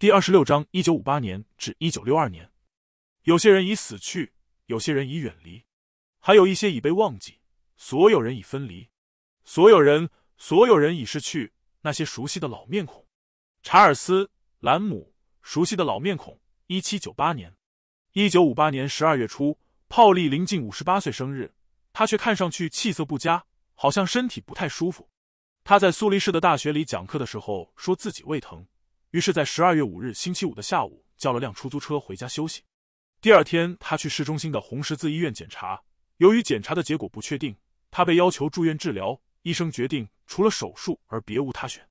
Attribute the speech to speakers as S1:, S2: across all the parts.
S1: 第二十六章：一九五八年至一九六二年，有些人已死去，有些人已远离，还有一些已被忘记。所有人已分离，所有人，所有人已失去那些熟悉的老面孔。查尔斯·兰姆，熟悉的老面孔。一七九八年，一九五八年十二月初，泡利临近五十八岁生日，他却看上去气色不佳，好像身体不太舒服。他在苏黎世的大学里讲课的时候，说自己胃疼。于是，在十二月五日星期五的下午，叫了辆出租车回家休息。第二天，他去市中心的红十字医院检查。由于检查的结果不确定，他被要求住院治疗。医生决定除了手术而别无他选。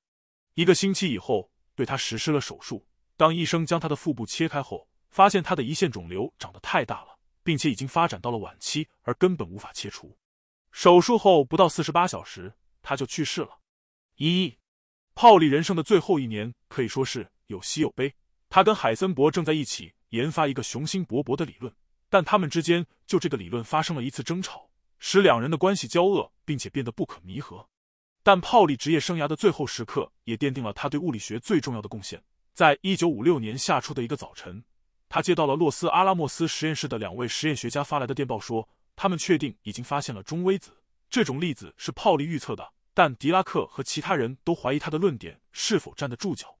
S1: 一个星期以后，对他实施了手术。当医生将他的腹部切开后，发现他的胰腺肿瘤长得太大了，并且已经发展到了晚期，而根本无法切除。手术后不到四十八小时，他就去世了。一。泡利人生的最后一年可以说是有喜有悲。他跟海森伯正在一起研发一个雄心勃勃的理论，但他们之间就这个理论发生了一次争吵，使两人的关系交恶，并且变得不可弥合。但泡利职业生涯的最后时刻也奠定了他对物理学最重要的贡献。在一九五六年夏初的一个早晨，他接到了洛斯阿拉莫斯实验室的两位实验学家发来的电报，说他们确定已经发现了中微子，这种粒子是泡利预测的。但狄拉克和其他人都怀疑他的论点是否站得住脚。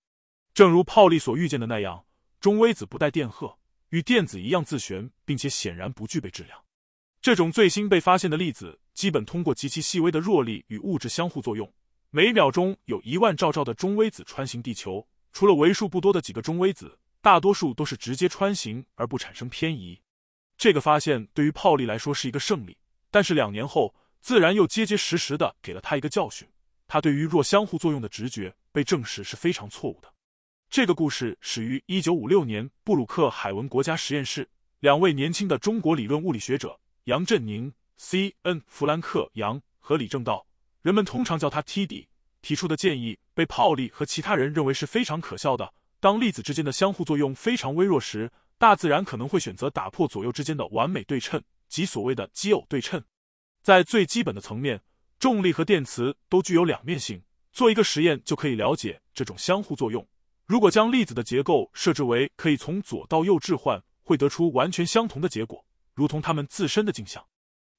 S1: 正如泡利所预见的那样，中微子不带电荷，与电子一样自旋，并且显然不具备质量。这种最新被发现的粒子基本通过极其细微的弱力与物质相互作用。每秒钟有一万兆兆的中微子穿行地球，除了为数不多的几个中微子，大多数都是直接穿行而不产生偏移。这个发现对于泡利来说是一个胜利，但是两年后。自然又结结实实的给了他一个教训。他对于弱相互作用的直觉被证实是非常错误的。这个故事始于一九五六年布鲁克海文国家实验室，两位年轻的中国理论物理学者杨振宁、C.N. 弗兰克杨和李政道，人们通常叫他 T.D. 提出的建议被泡利和其他人认为是非常可笑的。当粒子之间的相互作用非常微弱时，大自然可能会选择打破左右之间的完美对称，即所谓的奇偶对称。在最基本的层面，重力和电磁都具有两面性。做一个实验就可以了解这种相互作用。如果将粒子的结构设置为可以从左到右置换，会得出完全相同的结果，如同它们自身的镜像。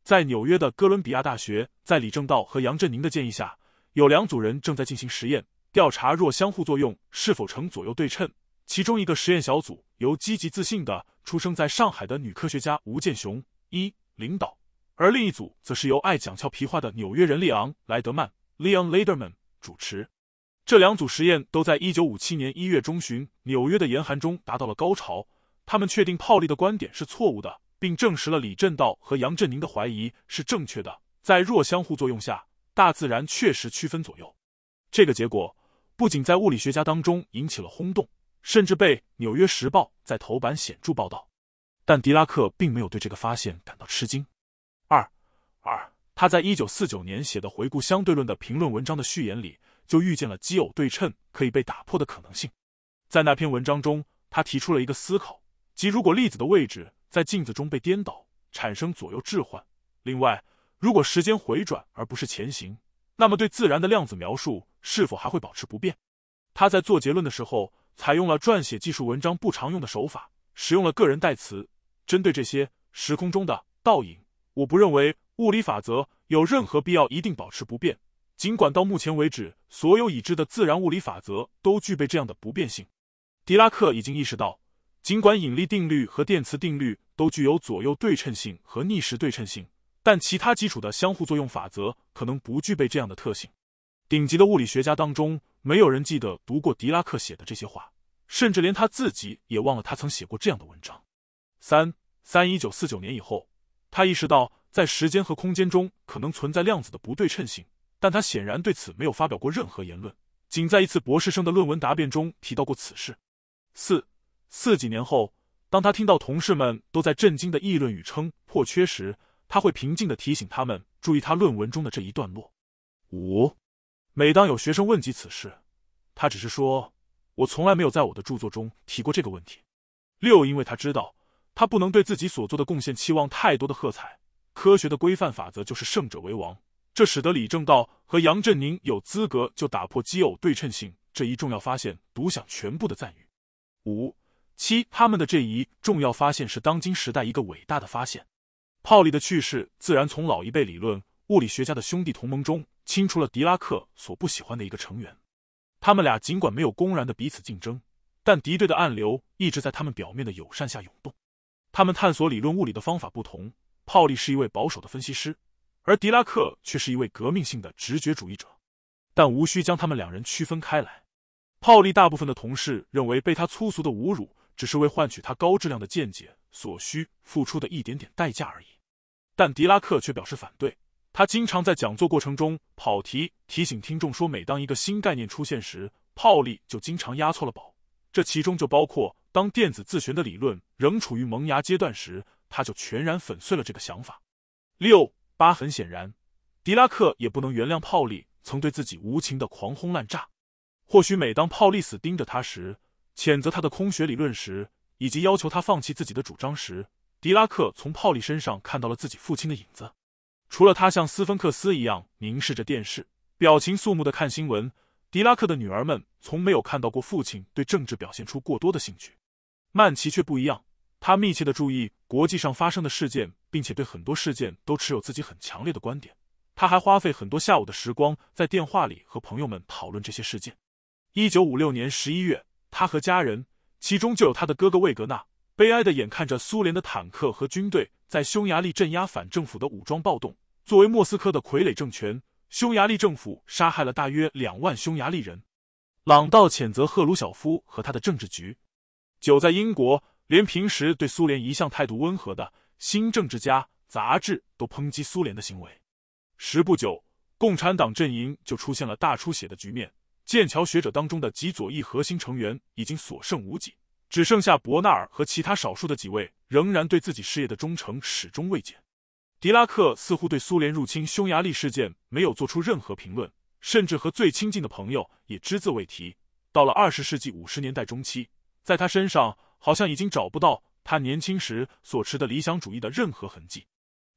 S1: 在纽约的哥伦比亚大学，在李政道和杨振宁的建议下，有两组人正在进行实验，调查若相互作用是否成左右对称。其中一个实验小组由积极自信的出生在上海的女科学家吴健雄一领导。而另一组则是由爱讲俏皮话的纽约人利昂·莱德曼 （Leon Lederman） 主持。这两组实验都在1957年一月中旬纽约的严寒中达到了高潮。他们确定泡利的观点是错误的，并证实了李振道和杨振宁的怀疑是正确的。在弱相互作用下，大自然确实区分左右。这个结果不仅在物理学家当中引起了轰动，甚至被《纽约时报》在头版显著报道。但狄拉克并没有对这个发现感到吃惊。二，他在一九四九年写的回顾相对论的评论文章的序言里，就遇见了奇偶对称可以被打破的可能性。在那篇文章中，他提出了一个思考，即如果粒子的位置在镜子中被颠倒，产生左右置换；另外，如果时间回转而不是前行，那么对自然的量子描述是否还会保持不变？他在做结论的时候，采用了撰写技术文章不常用的手法，使用了个人代词。针对这些时空中的倒影，我不认为。物理法则有任何必要一定保持不变，尽管到目前为止，所有已知的自然物理法则都具备这样的不变性。狄拉克已经意识到，尽管引力定律和电磁定律都具有左右对称性和逆时对称性，但其他基础的相互作用法则可能不具备这样的特性。顶级的物理学家当中，没有人记得读过狄拉克写的这些话，甚至连他自己也忘了他曾写过这样的文章。三三一九四九年以后。他意识到，在时间和空间中可能存在量子的不对称性，但他显然对此没有发表过任何言论，仅在一次博士生的论文答辩中提到过此事。四四几年后，当他听到同事们都在震惊的议论与称破缺时，他会平静的提醒他们注意他论文中的这一段落。五，每当有学生问及此事，他只是说：“我从来没有在我的著作中提过这个问题。”六，因为他知道。他不能对自己所做的贡献期望太多的喝彩。科学的规范法则就是胜者为王，这使得李政道和杨振宁有资格就打破基偶对称性这一重要发现独享全部的赞誉。五七，他们的这一重要发现是当今时代一个伟大的发现。泡利的去世自然从老一辈理论物理学家的兄弟同盟中清除了狄拉克所不喜欢的一个成员。他们俩尽管没有公然的彼此竞争，但敌对的暗流一直在他们表面的友善下涌动。他们探索理论物理的方法不同。泡利是一位保守的分析师，而狄拉克却是一位革命性的直觉主义者。但无需将他们两人区分开来。泡利大部分的同事认为，被他粗俗的侮辱只是为换取他高质量的见解所需付出的一点点代价而已。但狄拉克却表示反对。他经常在讲座过程中跑题，提醒听众说，每当一个新概念出现时，泡利就经常押错了宝。这其中就包括，当电子自旋的理论仍处于萌芽阶段时，他就全然粉碎了这个想法。六八很显然，狄拉克也不能原谅泡利曾对自己无情的狂轰滥炸。或许每当泡利死盯着他时，谴责他的空学理论时，以及要求他放弃自己的主张时，狄拉克从泡利身上看到了自己父亲的影子。除了他像斯芬克斯一样凝视着电视，表情肃穆的看新闻，狄拉克的女儿们。从没有看到过父亲对政治表现出过多的兴趣，曼奇却不一样。他密切的注意国际上发生的事件，并且对很多事件都持有自己很强烈的观点。他还花费很多下午的时光在电话里和朋友们讨论这些事件。一九五六年十一月，他和家人，其中就有他的哥哥魏格纳，悲哀的眼看着苏联的坦克和军队在匈牙利镇压反政府的武装暴动。作为莫斯科的傀儡政权，匈牙利政府杀害了大约两万匈牙利人。朗道谴责赫鲁晓夫和他的政治局。久在英国，连平时对苏联一向态度温和的新政治家杂志都抨击苏联的行为。时不久，共产党阵营就出现了大出血的局面。剑桥学者当中的极左翼核心成员已经所剩无几，只剩下伯纳尔和其他少数的几位仍然对自己事业的忠诚始终未减。狄拉克似乎对苏联入侵匈牙利事件没有做出任何评论。甚至和最亲近的朋友也只字未提。到了二十世纪五十年代中期，在他身上好像已经找不到他年轻时所持的理想主义的任何痕迹。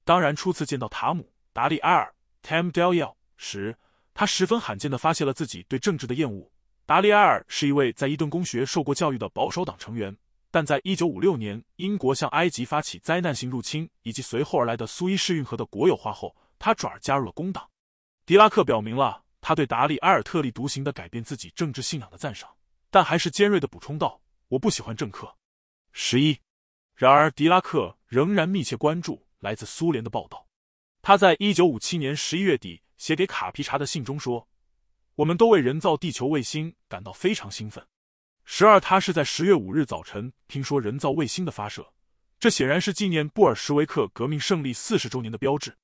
S1: 当然，初次见到塔姆·达利埃尔 （Tam d a i l l 时，他十分罕见的发泄了自己对政治的厌恶。达利埃尔是一位在伊顿公学受过教育的保守党成员，但在一九五六年英国向埃及发起灾难性入侵以及随后而来的苏伊士运河的国有化后，他转而加入了工党。狄拉克表明了。他对达利埃尔特立独行的改变自己政治信仰的赞赏，但还是尖锐的补充道：“我不喜欢政客。”十一。然而，狄拉克仍然密切关注来自苏联的报道。他在一九五七年十一月底写给卡皮查的信中说：“我们都为人造地球卫星感到非常兴奋。”十二。他是在十月五日早晨听说人造卫星的发射，这显然是纪念布尔什维克革命胜利四十周年的标志。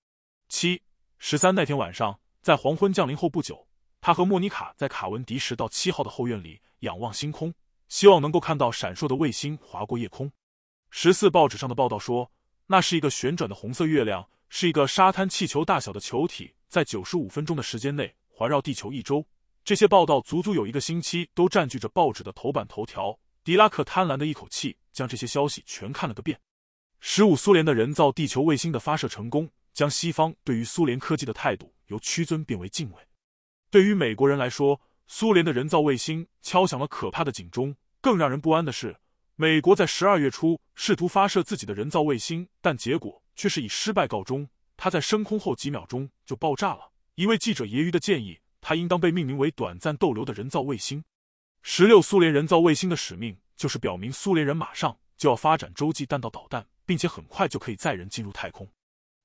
S1: 七。十三那天晚上。在黄昏降临后不久，他和莫妮卡在卡文迪什到七号的后院里仰望星空，希望能够看到闪烁的卫星划过夜空。十四报纸上的报道说，那是一个旋转的红色月亮，是一个沙滩气球大小的球体，在九十五分钟的时间内环绕地球一周。这些报道足足有一个星期都占据着报纸的头版头条。迪拉克贪婪的一口气将这些消息全看了个遍。十五苏联的人造地球卫星的发射成功，将西方对于苏联科技的态度。由屈尊变为敬畏，对于美国人来说，苏联的人造卫星敲响了可怕的警钟。更让人不安的是，美国在十二月初试图发射自己的人造卫星，但结果却是以失败告终。它在升空后几秒钟就爆炸了。一位记者揶揄的建议，它应当被命名为“短暂逗留”的人造卫星。十六，苏联人造卫星的使命就是表明苏联人马上就要发展洲际弹道导弹，并且很快就可以载人进入太空。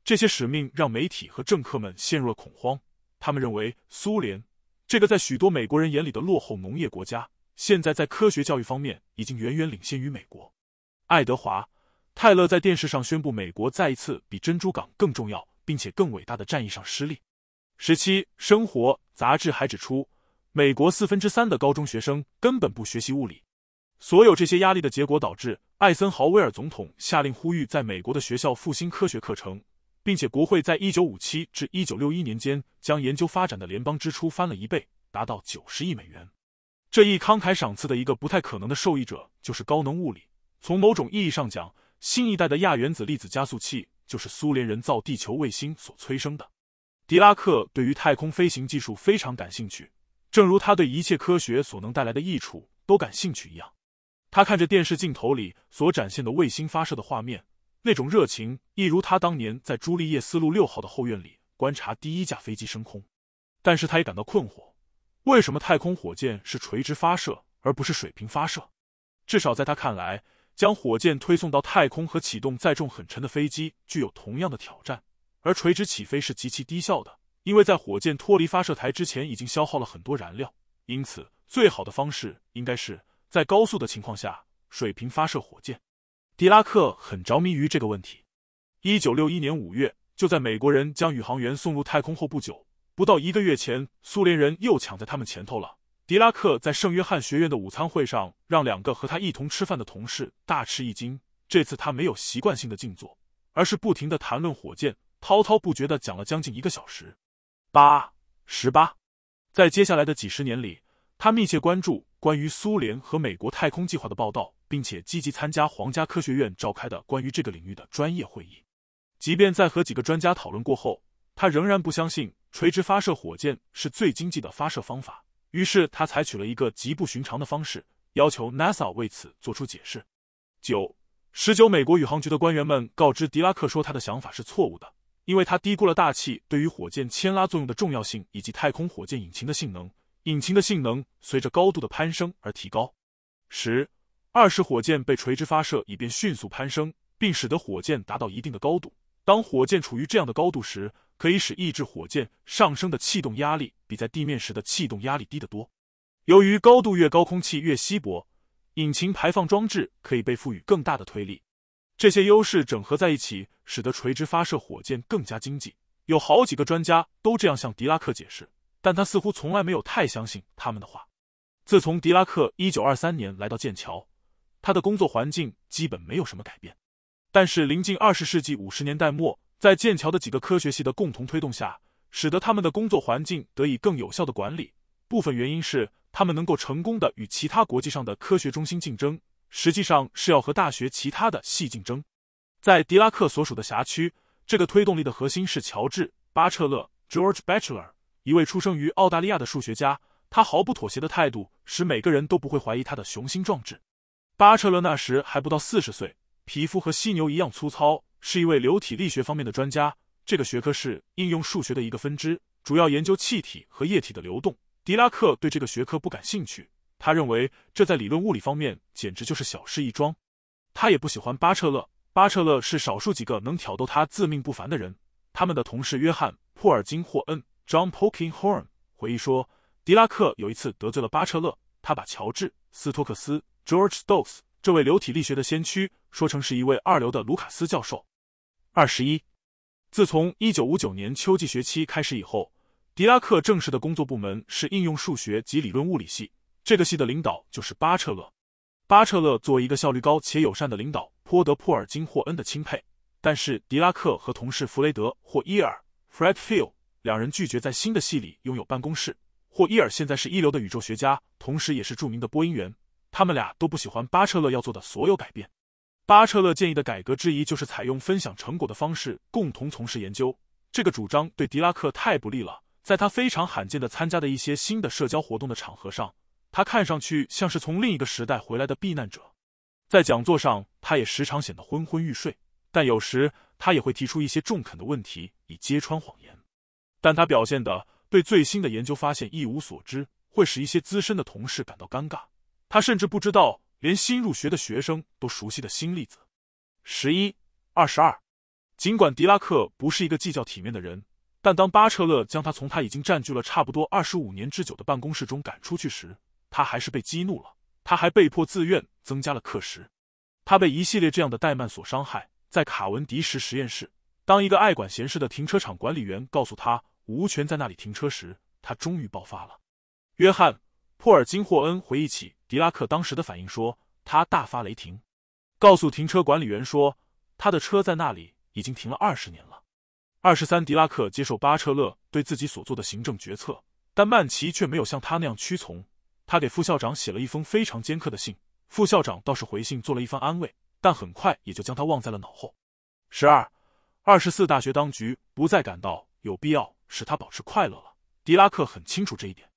S1: 这些使命让媒体和政客们陷入了恐慌。他们认为，苏联这个在许多美国人眼里的落后农业国家，现在在科学教育方面已经远远领先于美国。爱德华·泰勒在电视上宣布，美国再一次比珍珠港更重要，并且更伟大的战役上失利。《十七生活》杂志还指出，美国四分之三的高中学生根本不学习物理。所有这些压力的结果，导致艾森豪威尔总统下令呼吁，在美国的学校复兴科学课程。并且国会在一九五七至一九六一年间将研究发展的联邦支出翻了一倍，达到九十亿美元。这一慷慨赏赐的一个不太可能的受益者就是高能物理。从某种意义上讲，新一代的亚原子粒子加速器就是苏联人造地球卫星所催生的。狄拉克对于太空飞行技术非常感兴趣，正如他对一切科学所能带来的益处都感兴趣一样。他看着电视镜头里所展现的卫星发射的画面。那种热情，一如他当年在朱丽叶斯路六号的后院里观察第一架飞机升空。但是他也感到困惑：为什么太空火箭是垂直发射而不是水平发射？至少在他看来，将火箭推送到太空和启动载重很沉的飞机具有同样的挑战。而垂直起飞是极其低效的，因为在火箭脱离发射台之前已经消耗了很多燃料。因此，最好的方式应该是在高速的情况下水平发射火箭。狄拉克很着迷于这个问题。一九六一年五月，就在美国人将宇航员送入太空后不久，不到一个月前，苏联人又抢在他们前头了。狄拉克在圣约翰学院的午餐会上，让两个和他一同吃饭的同事大吃一惊。这次他没有习惯性的静坐，而是不停的谈论火箭，滔滔不绝的讲了将近一个小时。八十八，在接下来的几十年里，他密切关注。关于苏联和美国太空计划的报道，并且积极参加皇家科学院召开的关于这个领域的专业会议。即便在和几个专家讨论过后，他仍然不相信垂直发射火箭是最经济的发射方法。于是他采取了一个极不寻常的方式，要求 NASA 为此做出解释。九十九美国宇航局的官员们告知狄拉克说他的想法是错误的，因为他低估了大气对于火箭牵拉作用的重要性以及太空火箭引擎的性能。引擎的性能随着高度的攀升而提高。十、二式火箭被垂直发射以便迅速攀升，并使得火箭达到一定的高度。当火箭处于这样的高度时，可以使抑制火箭上升的气动压力比在地面时的气动压力低得多。由于高度越高，空气越稀薄，引擎排放装置可以被赋予更大的推力。这些优势整合在一起，使得垂直发射火箭更加经济。有好几个专家都这样向狄拉克解释。但他似乎从来没有太相信他们的话。自从狄拉克一九二三年来到剑桥，他的工作环境基本没有什么改变。但是临近二十世纪五十年代末，在剑桥的几个科学系的共同推动下，使得他们的工作环境得以更有效的管理。部分原因是他们能够成功的与其他国际上的科学中心竞争，实际上是要和大学其他的系竞争。在狄拉克所属的辖区，这个推动力的核心是乔治·巴彻勒 （George Batchelor）。一位出生于澳大利亚的数学家，他毫不妥协的态度使每个人都不会怀疑他的雄心壮志。巴彻勒那时还不到四十岁，皮肤和犀牛一样粗糙，是一位流体力学方面的专家。这个学科是应用数学的一个分支，主要研究气体和液体的流动。狄拉克对这个学科不感兴趣，他认为这在理论物理方面简直就是小事一桩。他也不喜欢巴彻勒，巴彻勒是少数几个能挑逗他自命不凡的人。他们的同事约翰·普尔金霍恩。John Poking Horn 回忆说：“狄拉克有一次得罪了巴彻勒，他把乔治斯托克斯 （George Stokes） 这位流体力学的先驱说成是一位二流的卢卡斯教授。”二十一，自从一九五九年秋季学期开始以后，狄拉克正式的工作部门是应用数学及理论物理系，这个系的领导就是巴彻勒。巴彻勒作为一个效率高且友善的领导，颇得普尔金霍恩的钦佩。但是，狄拉克和同事弗雷德或伊尔 （Fred Hill）。两人拒绝在新的系里拥有办公室。霍伊尔现在是一流的宇宙学家，同时也是著名的播音员。他们俩都不喜欢巴彻勒要做的所有改变。巴彻勒建议的改革之一就是采用分享成果的方式，共同从事研究。这个主张对狄拉克太不利了。在他非常罕见的参加的一些新的社交活动的场合上，他看上去像是从另一个时代回来的避难者。在讲座上，他也时常显得昏昏欲睡，但有时他也会提出一些中肯的问题，以揭穿谎言。但他表现的对最新的研究发现一无所知，会使一些资深的同事感到尴尬。他甚至不知道连新入学的学生都熟悉的新粒子。十一、二十二。尽管狄拉克不是一个计较体面的人，但当巴彻勒将他从他已经占据了差不多二十五年之久的办公室中赶出去时，他还是被激怒了。他还被迫自愿增加了课时。他被一系列这样的怠慢所伤害。在卡文迪什实验室，当一个爱管闲事的停车场管理员告诉他。无权在那里停车时，他终于爆发了。约翰·珀尔金霍恩回忆起狄拉克当时的反应，说他大发雷霆，告诉停车管理员说他的车在那里已经停了二十年了。二十三，狄拉克接受巴彻勒对自己所做的行政决策，但曼奇却没有像他那样屈从。他给副校长写了一封非常尖刻的信，副校长倒是回信做了一番安慰，但很快也就将他忘在了脑后。十二，二十四，大学当局不再感到有必要。使他保持快乐了。狄拉克很清楚这一点。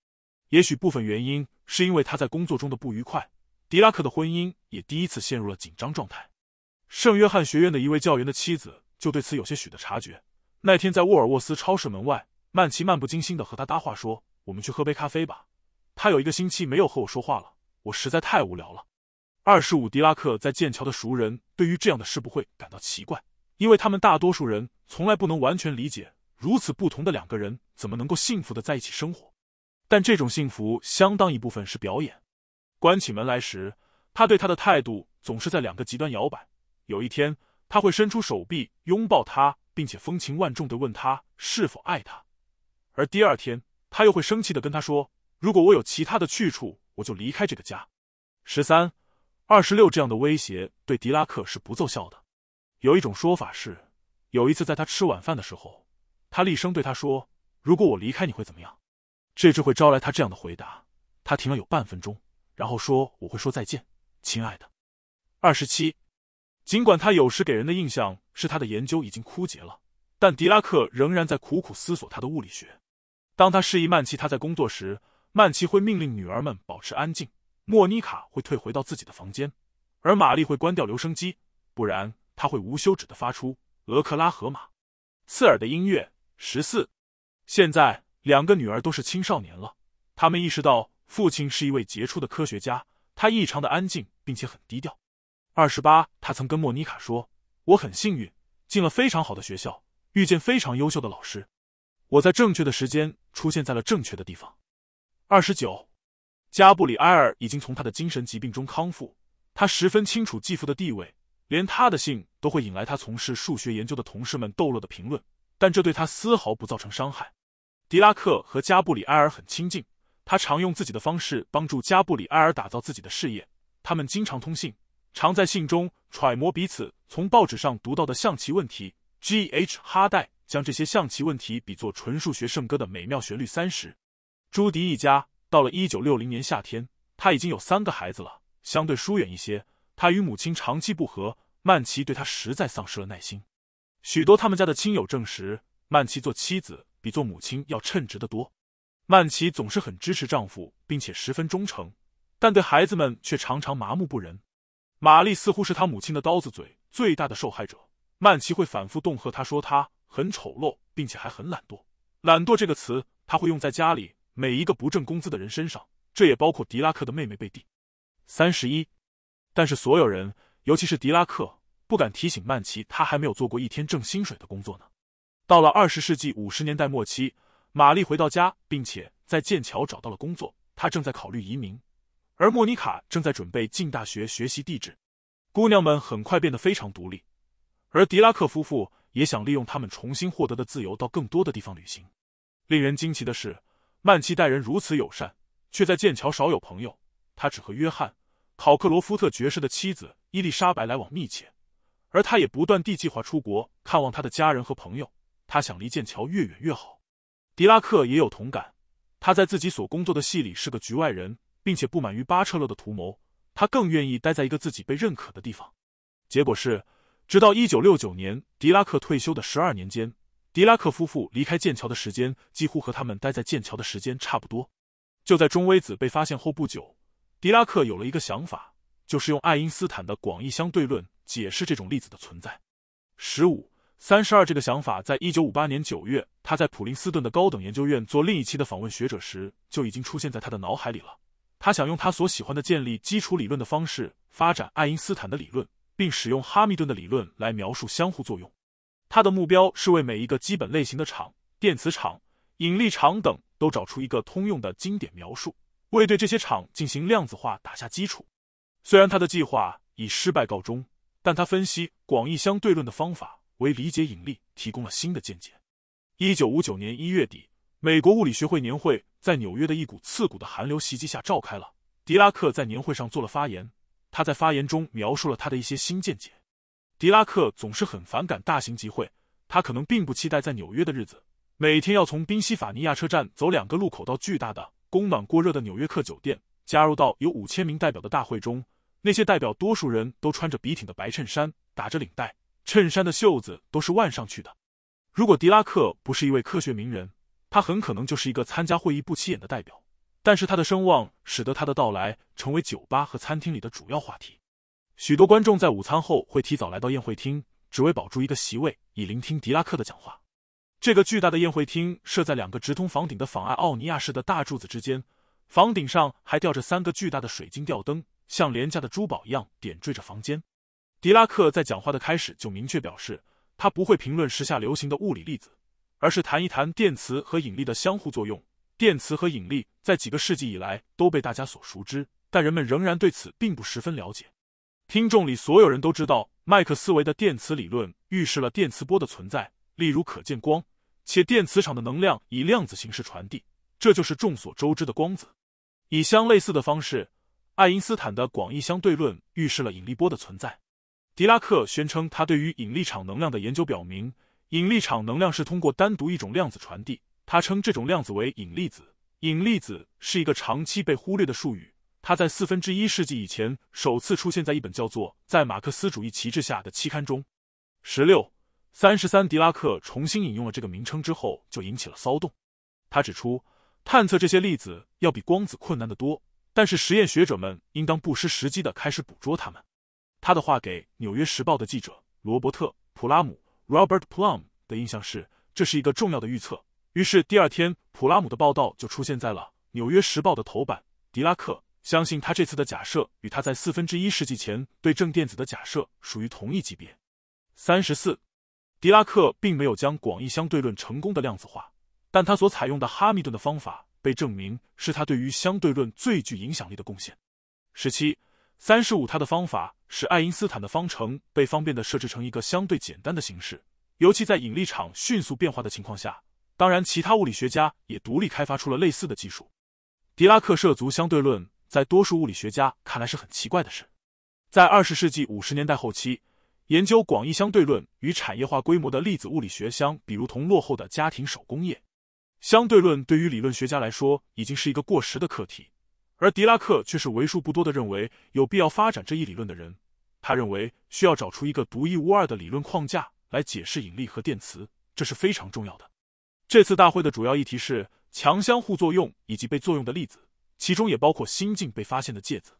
S1: 也许部分原因是因为他在工作中的不愉快。狄拉克的婚姻也第一次陷入了紧张状态。圣约翰学院的一位教员的妻子就对此有些许的察觉。那天在沃尔沃斯超市门外，曼奇漫不经心地和他搭话，说：“我们去喝杯咖啡吧。他有一个星期没有和我说话了，我实在太无聊了。”二十五，狄拉克在剑桥的熟人对于这样的事不会感到奇怪，因为他们大多数人从来不能完全理解。如此不同的两个人，怎么能够幸福的在一起生活？但这种幸福相当一部分是表演。关起门来时，他对她的态度总是在两个极端摇摆。有一天，他会伸出手臂拥抱她，并且风情万种的问她是否爱他；而第二天，他又会生气的跟她说：“如果我有其他的去处，我就离开这个家。”十三、二十六这样的威胁对狄拉克是不奏效的。有一种说法是，有一次在他吃晚饭的时候。他厉声对他说：“如果我离开，你会怎么样？”这只会招来他这样的回答。他停了有半分钟，然后说：“我会说再见，亲爱的。”二十七。尽管他有时给人的印象是他的研究已经枯竭了，但狄拉克仍然在苦苦思索他的物理学。当他示意曼奇他在工作时，曼奇会命令女儿们保持安静。莫妮卡会退回到自己的房间，而玛丽会关掉留声机，不然他会无休止的发出《俄克拉荷马》刺耳的音乐。十四，现在两个女儿都是青少年了。他们意识到父亲是一位杰出的科学家，他异常的安静，并且很低调。二十八，他曾跟莫妮卡说：“我很幸运，进了非常好的学校，遇见非常优秀的老师。我在正确的时间出现在了正确的地方。”二十九，加布里埃尔已经从他的精神疾病中康复。他十分清楚继父的地位，连他的姓都会引来他从事数学研究的同事们逗乐的评论。但这对他丝毫不造成伤害。狄拉克和加布里埃尔很亲近，他常用自己的方式帮助加布里埃尔打造自己的事业。他们经常通信，常在信中揣摩彼此从报纸上读到的象棋问题。G.H. 哈代将这些象棋问题比作纯数学圣歌的美妙旋律。三十，朱迪一家到了一九六零年夏天，他已经有三个孩子了，相对疏远一些。他与母亲长期不和，曼奇对他实在丧失了耐心。许多他们家的亲友证实，曼奇做妻子比做母亲要称职的多。曼奇总是很支持丈夫，并且十分忠诚，但对孩子们却常常麻木不仁。玛丽似乎是她母亲的刀子嘴最大的受害者。曼奇会反复恫喝，她说她很丑陋，并且还很懒惰。懒惰这个词，他会用在家里每一个不挣工资的人身上，这也包括狄拉克的妹妹贝蒂。三十一，但是所有人，尤其是狄拉克。不敢提醒曼奇，他还没有做过一天挣薪水的工作呢。到了二十世纪五十年代末期，玛丽回到家，并且在剑桥找到了工作。她正在考虑移民，而莫妮卡正在准备进大学学习地质。姑娘们很快变得非常独立，而狄拉克夫妇也想利用他们重新获得的自由，到更多的地方旅行。令人惊奇的是，曼奇待人如此友善，却在剑桥少有朋友。他只和约翰·考克罗夫特爵士的妻子伊丽莎白来往密切。而他也不断地计划出国看望他的家人和朋友，他想离剑桥越远越好。狄拉克也有同感，他在自己所工作的系里是个局外人，并且不满于巴彻勒的图谋，他更愿意待在一个自己被认可的地方。结果是，直到一九六九年，狄拉克退休的十二年间，狄拉克夫妇离开剑桥的时间几乎和他们待在剑桥的时间差不多。就在中微子被发现后不久，狄拉克有了一个想法，就是用爱因斯坦的广义相对论。解释这种粒子的存在。十五三十二这个想法，在一九五八年九月，他在普林斯顿的高等研究院做另一期的访问学者时，就已经出现在他的脑海里了。他想用他所喜欢的建立基础理论的方式发展爱因斯坦的理论，并使用哈密顿的理论来描述相互作用。他的目标是为每一个基本类型的场——电磁场、引力场等——都找出一个通用的经典描述，为对这些场进行量子化打下基础。虽然他的计划以失败告终。但他分析广义相对论的方法，为理解引力提供了新的见解。一九五九年一月底，美国物理学会年会在纽约的一股刺骨的寒流袭击下召开了。狄拉克在年会上做了发言，他在发言中描述了他的一些新见解。狄拉克总是很反感大型集会，他可能并不期待在纽约的日子，每天要从宾夕法尼亚车站走两个路口到巨大的、供暖过热的纽约客酒店，加入到有五千名代表的大会中。那些代表多数人都穿着笔挺的白衬衫，打着领带，衬衫的袖子都是腕上去的。如果狄拉克不是一位科学名人，他很可能就是一个参加会议不起眼的代表。但是他的声望使得他的到来成为酒吧和餐厅里的主要话题。许多观众在午餐后会提早来到宴会厅，只为保住一个席位，以聆听狄拉克的讲话。这个巨大的宴会厅设在两个直通房顶的仿爱奥尼亚式的大柱子之间，房顶上还吊着三个巨大的水晶吊灯。像廉价的珠宝一样点缀着房间。狄拉克在讲话的开始就明确表示，他不会评论时下流行的物理粒子，而是谈一谈电磁和引力的相互作用。电磁和引力在几个世纪以来都被大家所熟知，但人们仍然对此并不十分了解。听众里所有人都知道，麦克斯韦的电磁理论预示了电磁波的存在，例如可见光，且电磁场的能量以量子形式传递，这就是众所周知的光子。以相类似的方式。爱因斯坦的广义相对论预示了引力波的存在。狄拉克宣称，他对于引力场能量的研究表明，引力场能量是通过单独一种量子传递。他称这种量子为引力子。引力子是一个长期被忽略的术语，它在四分之一世纪以前首次出现在一本叫做《在马克思主义旗帜下》的期刊中。十六三十三，狄拉克重新引用了这个名称之后，就引起了骚动。他指出，探测这些粒子要比光子困难得多。但是，实验学者们应当不失时机的开始捕捉他们。他的话给《纽约时报》的记者罗伯特·普拉姆 （Robert Plum） 的印象是，这是一个重要的预测。于是，第二天，普拉姆的报道就出现在了《纽约时报》的头版。狄拉克相信他这次的假设与他在四分之一世纪前对正电子的假设属于同一级别。三十四，狄拉克并没有将广义相对论成功的量子化，但他所采用的哈密顿的方法。被证明是他对于相对论最具影响力的贡献。十七三十五，他的方法使爱因斯坦的方程被方便的设置成一个相对简单的形式，尤其在引力场迅速变化的情况下。当然，其他物理学家也独立开发出了类似的技术。狄拉克涉足相对论，在多数物理学家看来是很奇怪的事。在二十世纪五十年代后期，研究广义相对论与产业化规模的粒子物理学相比，如同落后的家庭手工业。相对论对于理论学家来说已经是一个过时的课题，而狄拉克却是为数不多的认为有必要发展这一理论的人。他认为需要找出一个独一无二的理论框架来解释引力和电磁，这是非常重要的。这次大会的主要议题是强相互作用以及被作用的粒子，其中也包括新近被发现的介子。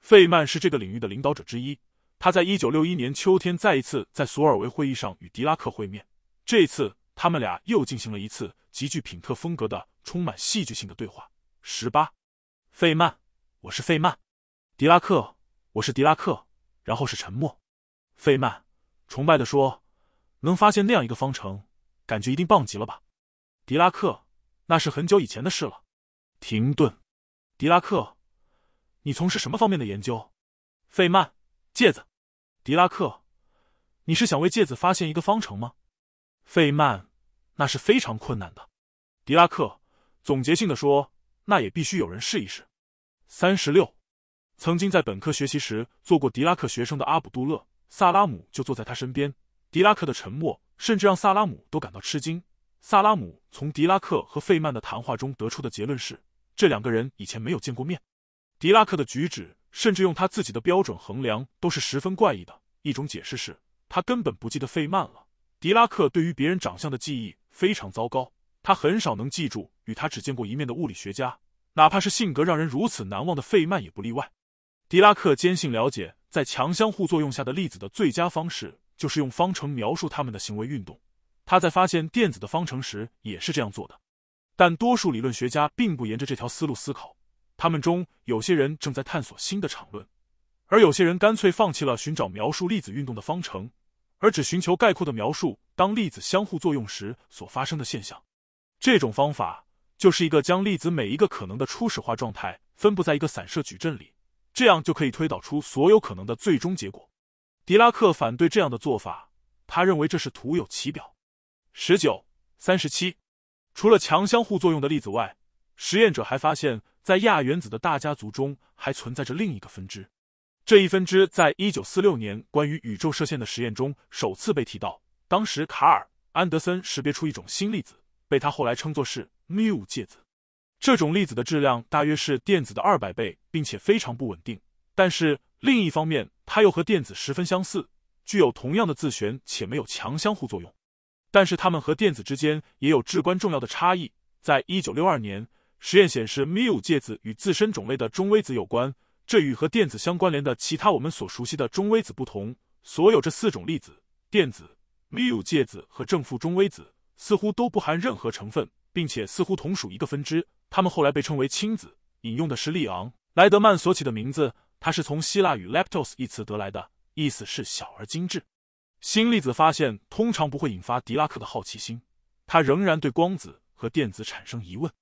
S1: 费曼是这个领域的领导者之一，他在一九六一年秋天再一次在索尔维会议上与狄拉克会面，这次。他们俩又进行了一次极具品特风格的、充满戏剧性的对话。十八，费曼，我是费曼；狄拉克，我是狄拉克。然后是沉默。费曼崇拜的说：“能发现那样一个方程，感觉一定棒极了吧？”狄拉克：“那是很久以前的事了。”停顿。狄拉克：“你从事什么方面的研究？”费曼：“介子。”狄拉克：“你是想为介子发现一个方程吗？”费曼，那是非常困难的。狄拉克总结性的说：“那也必须有人试一试。”三十六，曾经在本科学习时做过狄拉克学生的阿卜杜勒·萨拉姆就坐在他身边。狄拉克的沉默甚至让萨拉姆都感到吃惊。萨拉姆从狄拉克和费曼的谈话中得出的结论是：这两个人以前没有见过面。狄拉克的举止，甚至用他自己的标准衡量，都是十分怪异的。一种解释是他根本不记得费曼了。狄拉克对于别人长相的记忆非常糟糕，他很少能记住与他只见过一面的物理学家，哪怕是性格让人如此难忘的费曼也不例外。狄拉克坚信，了解在强相互作用下的粒子的最佳方式就是用方程描述他们的行为运动。他在发现电子的方程时也是这样做的。但多数理论学家并不沿着这条思路思考，他们中有些人正在探索新的场论，而有些人干脆放弃了寻找描述粒子运动的方程。而只寻求概括的描述，当粒子相互作用时所发生的现象，这种方法就是一个将粒子每一个可能的初始化状态分布在一个散射矩阵里，这样就可以推导出所有可能的最终结果。狄拉克反对这样的做法，他认为这是徒有其表。十九三十七，除了强相互作用的粒子外，实验者还发现，在亚原子的大家族中还存在着另一个分支。这一分支在一九四六年关于宇宙射线的实验中首次被提到。当时，卡尔·安德森识别出一种新粒子，被他后来称作是缪介子。这种粒子的质量大约是电子的二百倍，并且非常不稳定。但是另一方面，它又和电子十分相似，具有同样的自旋且没有强相互作用。但是它们和电子之间也有至关重要的差异。在一九六二年，实验显示缪介子与自身种类的中微子有关。这与和电子相关联的其他我们所熟悉的中微子不同。所有这四种粒子——电子、缪介子和正负中微子——似乎都不含任何成分，并且似乎同属一个分支。它们后来被称为氢子，引用的是利昂·莱德曼所起的名字，它是从希腊语 leptos 一词得来的，意思是小而精致。新粒子发现通常不会引发狄拉克的好奇心，他仍然对光子和电子产生疑问。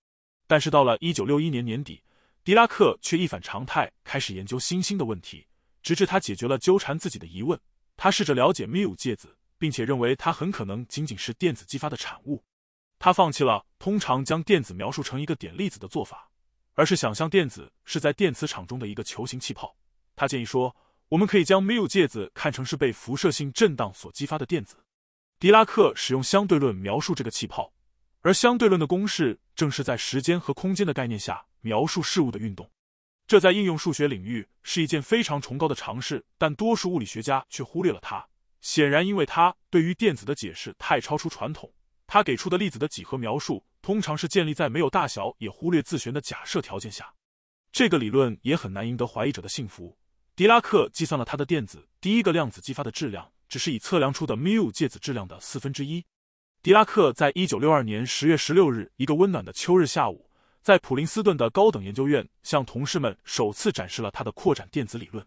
S1: 但是到了一九六一年年底。狄拉克却一反常态，开始研究星星的问题，直至他解决了纠缠自己的疑问。他试着了解缪戒子，并且认为它很可能仅仅是电子激发的产物。他放弃了通常将电子描述成一个点粒子的做法，而是想象电子是在电磁场中的一个球形气泡。他建议说，我们可以将缪戒子看成是被辐射性震荡所激发的电子。狄拉克使用相对论描述这个气泡。而相对论的公式正是在时间和空间的概念下描述事物的运动，这在应用数学领域是一件非常崇高的尝试，但多数物理学家却忽略了它。显然，因为它对于电子的解释太超出传统，它给出的粒子的几何描述通常是建立在没有大小也忽略自旋的假设条件下。这个理论也很难赢得怀疑者的信服。狄拉克计算了他的电子第一个量子激发的质量，只是以测量出的缪介子质量的四分之一。狄拉克在一九六二年十月十六日一个温暖的秋日下午，在普林斯顿的高等研究院向同事们首次展示了他的扩展电子理论。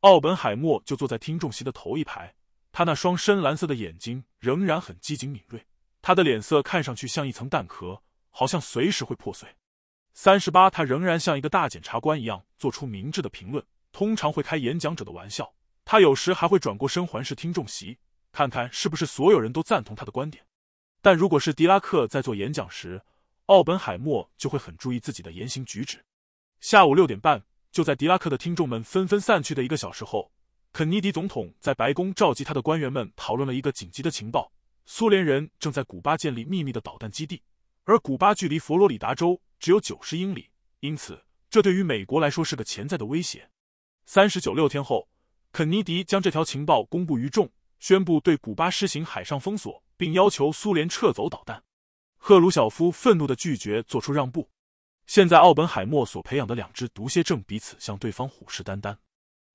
S1: 奥本海默就坐在听众席的头一排，他那双深蓝色的眼睛仍然很机警敏锐，他的脸色看上去像一层蛋壳，好像随时会破碎。三十八，他仍然像一个大检察官一样做出明智的评论，通常会开演讲者的玩笑。他有时还会转过身环视听众席，看看是不是所有人都赞同他的观点。但如果是狄拉克在做演讲时，奥本海默就会很注意自己的言行举止。下午六点半，就在狄拉克的听众们纷纷散去的一个小时后，肯尼迪总统在白宫召集他的官员们讨论了一个紧急的情报：苏联人正在古巴建立秘密的导弹基地，而古巴距离佛罗里达州只有九十英里，因此这对于美国来说是个潜在的威胁。三十九六天后，肯尼迪将这条情报公布于众，宣布对古巴施行海上封锁。并要求苏联撤走导弹，赫鲁晓夫愤怒的拒绝做出让步。现在，奥本海默所培养的两只毒蝎正彼此向对方虎视眈眈。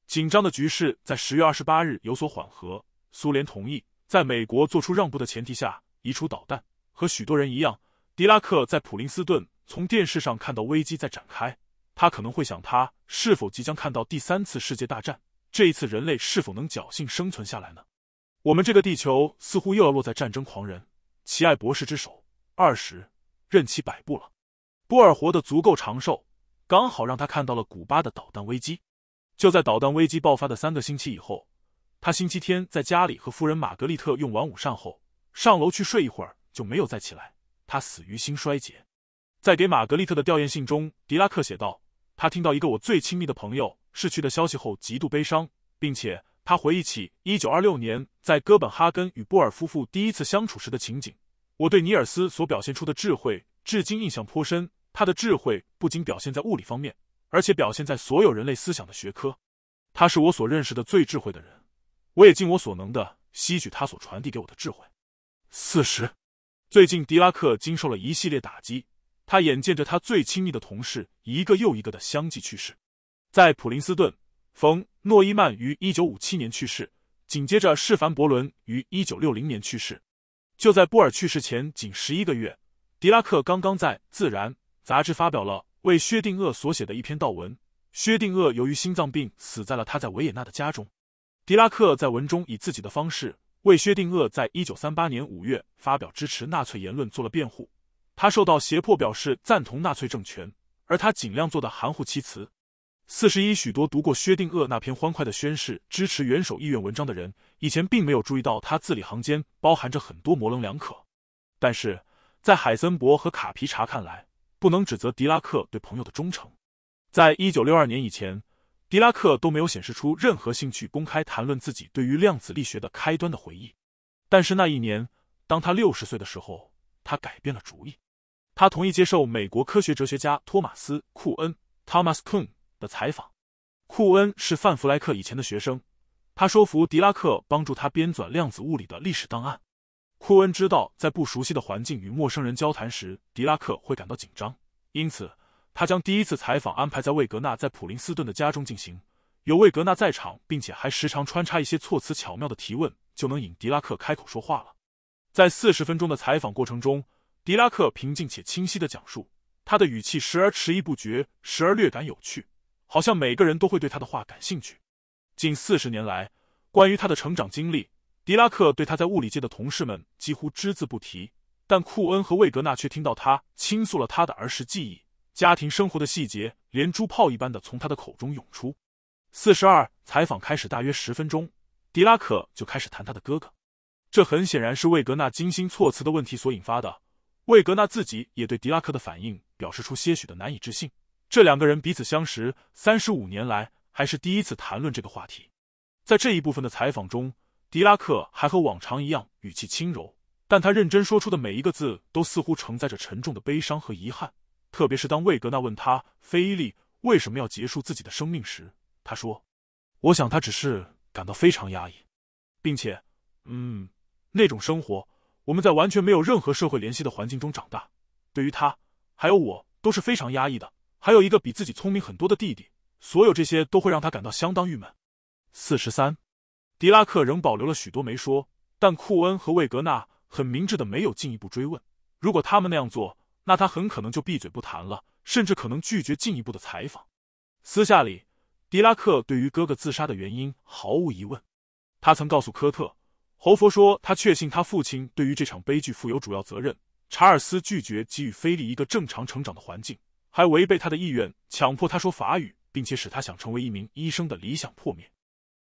S1: 紧张的局势在十月二十八日有所缓和，苏联同意在美国做出让步的前提下移除导弹。和许多人一样，狄拉克在普林斯顿从电视上看到危机在展开，他可能会想：他是否即将看到第三次世界大战？这一次，人类是否能侥幸生存下来呢？我们这个地球似乎又要落在战争狂人奇爱博士之手，二十任其摆布了。波尔活得足够长寿，刚好让他看到了古巴的导弹危机。就在导弹危机爆发的三个星期以后，他星期天在家里和夫人玛格丽特用完午膳后，上楼去睡一会儿就没有再起来。他死于心衰竭。在给玛格丽特的吊唁信中，狄拉克写道：“他听到一个我最亲密的朋友逝去的消息后，极度悲伤，并且。”他回忆起一九二六年在哥本哈根与波尔夫妇第一次相处时的情景。我对尼尔斯所表现出的智慧至今印象颇深。他的智慧不仅表现在物理方面，而且表现在所有人类思想的学科。他是我所认识的最智慧的人。我也尽我所能的吸取他所传递给我的智慧。四十，最近狄拉克经受了一系列打击。他眼见着他最亲密的同事一个又一个的相继去世。在普林斯顿，冯。诺伊曼于一九五七年去世，紧接着是凡伯伦于一九六零年去世。就在波尔去世前仅十一个月，狄拉克刚刚在《自然》杂志发表了为薛定谔所写的一篇悼文。薛定谔由于心脏病死在了他在维也纳的家中。狄拉克在文中以自己的方式为薛定谔在一九三八年五月发表支持纳粹言论做了辩护。他受到胁迫，表示赞同纳粹政权，而他尽量做的含糊其辞。四十一，许多读过薛定谔那篇欢快的宣誓支持元首意愿文章的人，以前并没有注意到他字里行间包含着很多模棱两可。但是在海森伯和卡皮查看来，不能指责狄拉克对朋友的忠诚。在一九六二年以前，狄拉克都没有显示出任何兴趣公开谈论自己对于量子力学的开端的回忆。但是那一年，当他六十岁的时候，他改变了主意，他同意接受美国科学哲学家托马斯·库恩 （Thomas Kuhn）。的采访，库恩是范弗莱克以前的学生，他说服狄拉克帮助他编纂量子物理的历史档案。库恩知道，在不熟悉的环境与陌生人交谈时，狄拉克会感到紧张，因此他将第一次采访安排在魏格纳在普林斯顿的家中进行。有魏格纳在场，并且还时常穿插一些措辞巧妙的提问，就能引狄拉克开口说话了。在四十分钟的采访过程中，狄拉克平静且清晰的讲述，他的语气时而迟疑不决，时而略感有趣。好像每个人都会对他的话感兴趣。近四十年来，关于他的成长经历，狄拉克对他在物理界的同事们几乎只字不提。但库恩和魏格纳却听到他倾诉了他的儿时记忆、家庭生活的细节，连珠炮一般的从他的口中涌出。四十二，采访开始大约十分钟，狄拉克就开始谈他的哥哥。这很显然是魏格纳精心措辞的问题所引发的。魏格纳自己也对狄拉克的反应表示出些许的难以置信。这两个人彼此相识三十五年来，还是第一次谈论这个话题。在这一部分的采访中，狄拉克还和往常一样语气轻柔，但他认真说出的每一个字都似乎承载着沉重的悲伤和遗憾。特别是当魏格纳问他菲利为什么要结束自己的生命时，他说：“我想他只是感到非常压抑，并且，嗯，那种生活，我们在完全没有任何社会联系的环境中长大，对于他还有我都是非常压抑的。”还有一个比自己聪明很多的弟弟，所有这些都会让他感到相当郁闷。四十三，狄拉克仍保留了许多没说，但库恩和魏格纳很明智的没有进一步追问。如果他们那样做，那他很可能就闭嘴不谈了，甚至可能拒绝进一步的采访。私下里，狄拉克对于哥哥自杀的原因毫无疑问，他曾告诉科特·侯佛说，他确信他父亲对于这场悲剧负有主要责任。查尔斯拒绝给予菲利一个正常成长的环境。还违背他的意愿，强迫他说法语，并且使他想成为一名医生的理想破灭。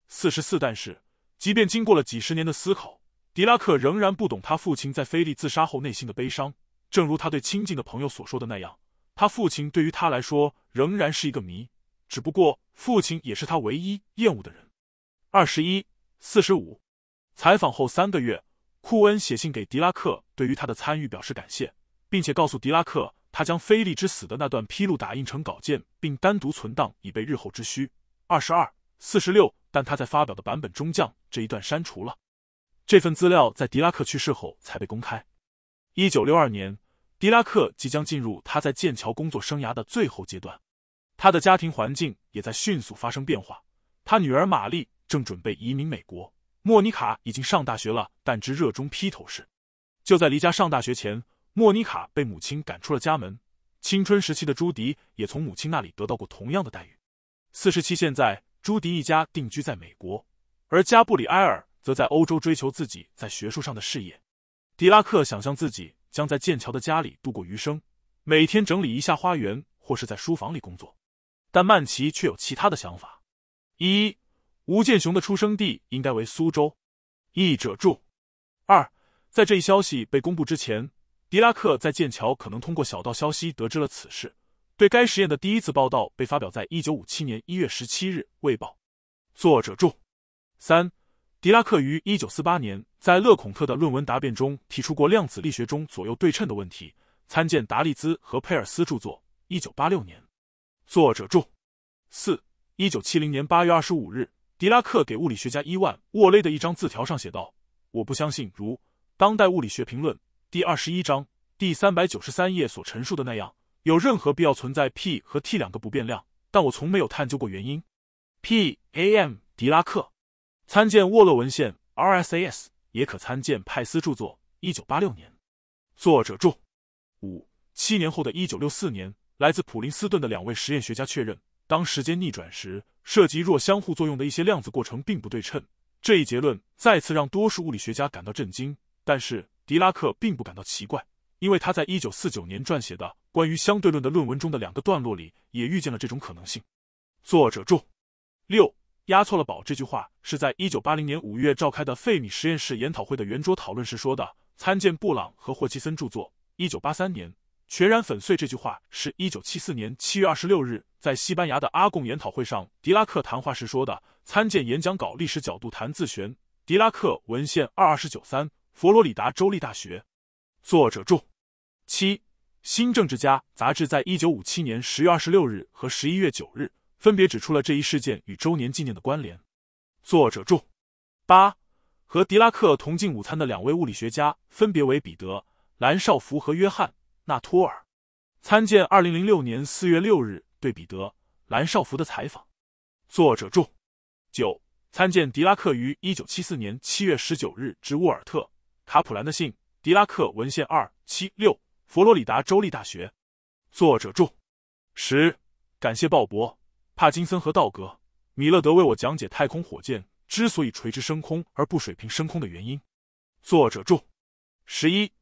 S1: 四十四，但是，即便经过了几十年的思考，狄拉克仍然不懂他父亲在菲利自杀后内心的悲伤。正如他对亲近的朋友所说的那样，他父亲对于他来说仍然是一个谜。只不过，父亲也是他唯一厌恶的人。二十一四十五，采访后三个月，库恩写信给狄拉克，对于他的参与表示感谢，并且告诉狄拉克。他将菲利之死的那段披露打印成稿件，并单独存档，以备日后之需。二十二、四十六，但他在发表的版本中将这一段删除了。这份资料在狄拉克去世后才被公开。一九六二年，狄拉克即将进入他在剑桥工作生涯的最后阶段。他的家庭环境也在迅速发生变化。他女儿玛丽正准备移民美国，莫妮卡已经上大学了，但只热衷披头士。就在离家上大学前。莫妮卡被母亲赶出了家门。青春时期的朱迪也从母亲那里得到过同样的待遇。四十七，现在朱迪一家定居在美国，而加布里埃尔则在欧洲追求自己在学术上的事业。狄拉克想象自己将在剑桥的家里度过余生，每天整理一下花园或是在书房里工作。但曼奇却有其他的想法：一，吴建雄的出生地应该为苏州。译者注。二，在这一消息被公布之前。狄拉克在剑桥可能通过小道消息得知了此事。对该实验的第一次报道被发表在《一九五七年一月十七日》《卫报》，作者注。三，狄拉克于一九四八年在勒孔特的论文答辩中提出过量子力学中左右对称的问题，参见达利兹和佩尔斯著作《一九八六年》，作者注。四，一九七零年八月二十五日，狄拉克给物理学家伊万沃雷的一张字条上写道：“我不相信。”如《当代物理学评论》。第二十一章第三百九十三页所陈述的那样，有任何必要存在 p 和 t 两个不变量，但我从没有探究过原因。P.A.M. 迪拉克，参见沃勒文献 R.S.A.S.，也可参见派斯著作一九八六年，作者注。五七年后的一九六四年，来自普林斯顿的两位实验学家确认，当时间逆转时，涉及弱相互作用的一些量子过程并不对称。这一结论再次让多数物理学家感到震惊，但是。狄拉克并不感到奇怪，因为他在一九四九年撰写的关于相对论的论文中的两个段落里也预见了这种可能性。作者注：六押错了宝这句话是在一九八零年五月召开的费米实验室研讨会的圆桌讨论时说的。参见布朗和霍奇森著作。一九八三年全然粉碎这句话是一九七四年七月二十六日在西班牙的阿贡研讨会上狄拉克谈话时说的。参见演讲稿。历史角度谈自旋。狄拉克文献二二十九三。佛罗里达州立大学，作者注：七，《新政治家》杂志在一九五七年十月二十六日和十一月九日分别指出了这一事件与周年纪念的关联。作者注：八，和狄拉克同进午餐的两位物理学家分别为彼得·兰绍福和约翰·纳托尔。参见二零零六年四月六日对彼得·兰绍福的采访。作者注：九，参见狄拉克于一九七四年七月十九日至沃尔特。卡普兰的信，狄拉克文献二七六，佛罗里达州立大学，作者注，十，感谢鲍勃、帕金森和道格·米勒德为我讲解太空火箭之所以垂直升空而不水平升空的原因，作者注，十一，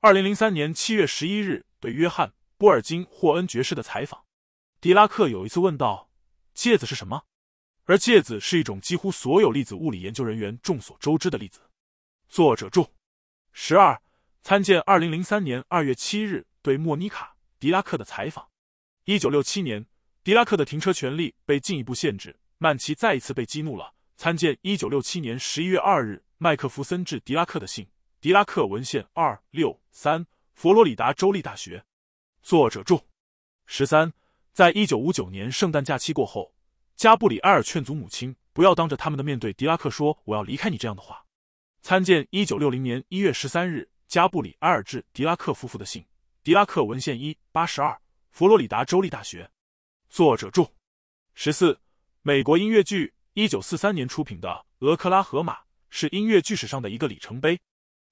S1: 二零零三年七月十一日对约翰·波尔金·霍恩爵士的采访，狄拉克有一次问道：“介子是什么？”而介子是一种几乎所有粒子物理研究人员众所周知的粒子，作者注。十二，参见二零零三年二月七日对莫妮卡·狄拉克的采访。一九六七年，狄拉克的停车权利被进一步限制，曼奇再一次被激怒了。参见一九六七年十一月二日麦克弗森致狄拉克的信。狄拉克文献二六三，佛罗里达州立大学，作者注。十三，在一九五九年圣诞假期过后，加布里埃尔劝阻母亲不要当着他们的面对狄拉克说：“我要离开你。”这样的话。参见一九六零年一月十三日加布里埃尔·致狄拉克夫妇的信，狄拉克文献一八十二，佛罗里达州立大学，作者注。十四，美国音乐剧一九四三年出品的《俄克拉荷马》是音乐剧史上的一个里程碑。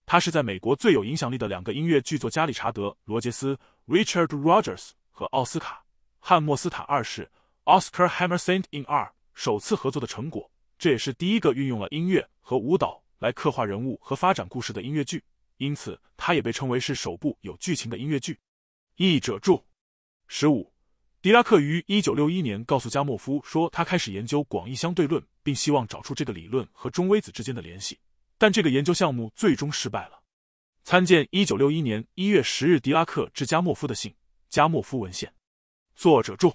S1: 它是在美国最有影响力的两个音乐剧作家理查德·罗杰斯 （Richard r o g e r s 和奥斯卡·汉默斯坦二世 （Oscar Hammerstein II） 首次合作的成果。这也是第一个运用了音乐和舞蹈。来刻画人物和发展故事的音乐剧，因此它也被称为是首部有剧情的音乐剧。译者注：十五，狄拉克于一九六一年告诉加莫夫说，他开始研究广义相对论，并希望找出这个理论和中微子之间的联系，但这个研究项目最终失败了。参见一九六一年一月十日狄拉克致加莫夫的信。加莫夫文献。作者注：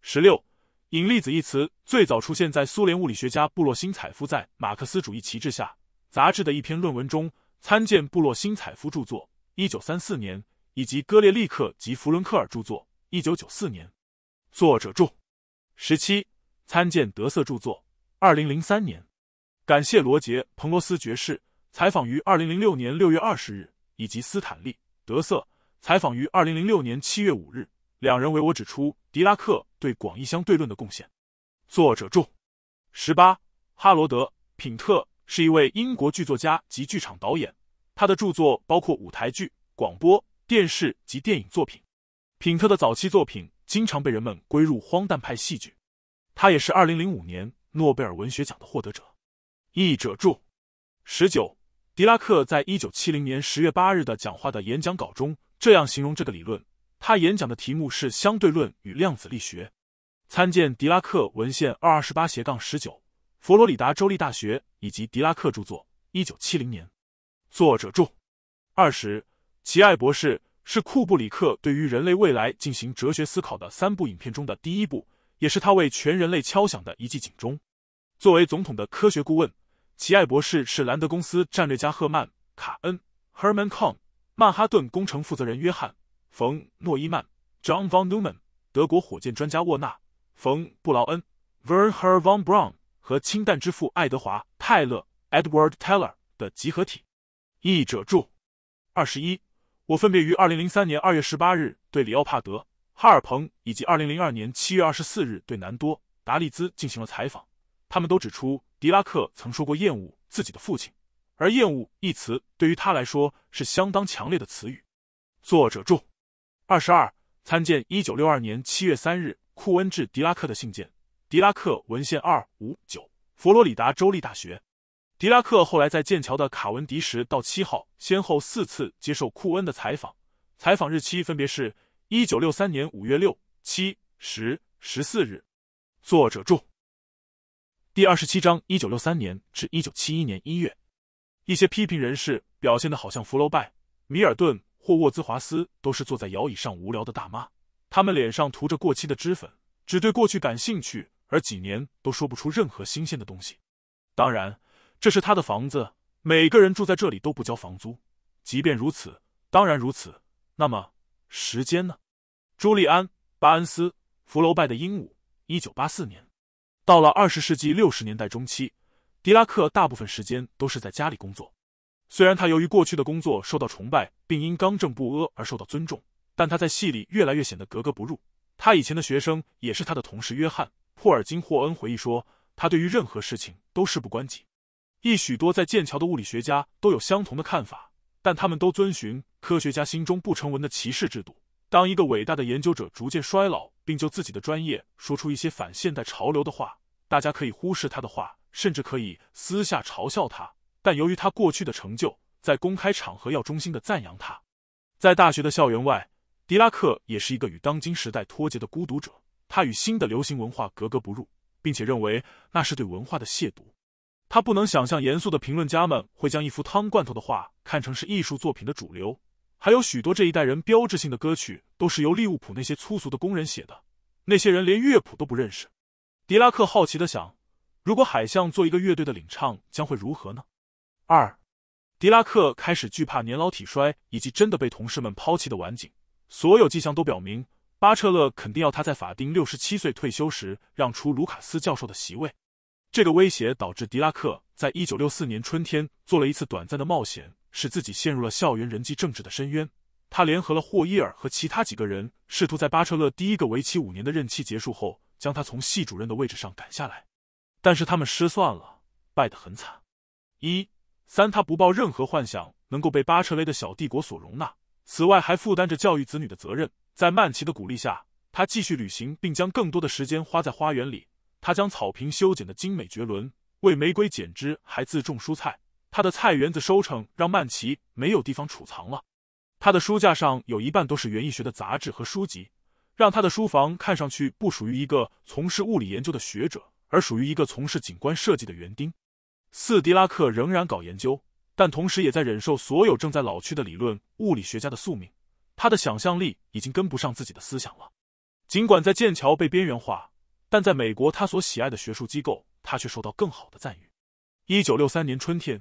S1: 十六，引力子一词最早出现在苏联物理学家布洛辛采夫在马克思主义旗帜下。杂志的一篇论文中，参见布洛新采夫著作，一九三四年，以及戈列利克及弗伦克尔著作，一九九四年。作者注：十七，参见德瑟著作，二零零三年。感谢罗杰·彭罗斯爵士采访于二零零六年六月二十日，以及斯坦利·德瑟采访于二零零六年七月五日，两人为我指出狄拉克对广义相对论的贡献。作者注：十八，哈罗德·品特。是一位英国剧作家及剧场导演，他的著作包括舞台剧、广播、电视及电影作品。品特的早期作品经常被人们归入荒诞派戏剧。他也是二零零五年诺贝尔文学奖的获得者。译者注：十九，狄拉克在一九七零年十月八日的讲话的演讲稿中这样形容这个理论。他演讲的题目是《相对论与量子力学》。参见狄拉克文献二二十八斜杠十九。佛罗里达州立大学以及狄拉克著作，一九七零年，作者著。二十，奇爱博士是库布里克对于人类未来进行哲学思考的三部影片中的第一部，也是他为全人类敲响的一记警钟。作为总统的科学顾问，奇爱博士是兰德公司战略家赫曼·卡恩 （Herman Kahn）、曼哈顿工程负责人约翰·冯·诺伊曼 （John von Neumann）、德国火箭专家沃纳·冯·布劳恩 （Wernher von Braun）。和氢弹之父爱德华·泰勒 （Edward Taylor） 的集合体。译者注：二十一，我分别于二零零三年二月十八日对里奥帕德·哈尔彭以及二零零二年七月二十四日对南多·达利兹进行了采访，他们都指出狄拉克曾说过厌恶自己的父亲，而“厌恶”一词对于他来说是相当强烈的词语。作者注：二十二，参见一九六二年七月三日库恩致狄拉克的信件。狄拉克文献二五九，佛罗里达州立大学。狄拉克后来在剑桥的卡文迪什道七号，先后四次接受库恩的采访，采访日期分别是：一九六三年五月六、七、十、十四日。作者注：第二十七章，一九六三年至一九七一年一月，一些批评人士表现的好像福楼拜、米尔顿或沃兹华斯都是坐在摇椅上无聊的大妈，他们脸上涂着过期的脂粉，只对过去感兴趣。而几年都说不出任何新鲜的东西，当然，这是他的房子，每个人住在这里都不交房租。即便如此，当然如此。那么时间呢？朱利安·巴恩斯·福楼拜的鹦鹉，一九八四年。到了二十世纪六十年代中期，狄拉克大部分时间都是在家里工作。虽然他由于过去的工作受到崇拜，并因刚正不阿而受到尊重，但他在戏里越来越显得格格不入。他以前的学生也是他的同事约翰。霍尔金霍恩回忆说：“他对于任何事情都事不关己。”一许多在剑桥的物理学家都有相同的看法，但他们都遵循科学家心中不成文的歧视制度。当一个伟大的研究者逐渐衰老，并就自己的专业说出一些反现代潮流的话，大家可以忽视他的话，甚至可以私下嘲笑他。但由于他过去的成就，在公开场合要衷心的赞扬他。在大学的校园外，狄拉克也是一个与当今时代脱节的孤独者。他与新的流行文化格格不入，并且认为那是对文化的亵渎。他不能想象严肃的评论家们会将一幅汤罐头的画看成是艺术作品的主流。还有许多这一代人标志性的歌曲都是由利物浦那些粗俗的工人写的，那些人连乐谱都不认识。狄拉克好奇的想：如果海象做一个乐队的领唱，将会如何呢？二，狄拉克开始惧怕年老体衰以及真的被同事们抛弃的晚景。所有迹象都表明。巴彻勒肯定要他在法定六十七岁退休时让出卢卡斯教授的席位，这个威胁导致狄拉克在一九六四年春天做了一次短暂的冒险，使自己陷入了校园人际政治的深渊。他联合了霍伊尔和其他几个人，试图在巴彻勒第一个为期五年的任期结束后，将他从系主任的位置上赶下来。但是他们失算了，败得很惨。一三他不抱任何幻想能够被巴彻勒的小帝国所容纳，此外还负担着教育子女的责任。在曼奇的鼓励下，他继续旅行，并将更多的时间花在花园里。他将草坪修剪的精美绝伦，为玫瑰剪枝，还自种蔬菜。他的菜园子收成让曼奇没有地方储藏了。他的书架上有一半都是园艺学的杂志和书籍，让他的书房看上去不属于一个从事物理研究的学者，而属于一个从事景观设计的园丁。斯迪拉克仍然搞研究，但同时也在忍受所有正在老去的理论物理学家的宿命。他的想象力已经跟不上自己的思想了，尽管在剑桥被边缘化，但在美国，他所喜爱的学术机构，他却受到更好的赞誉。一九六三年春天，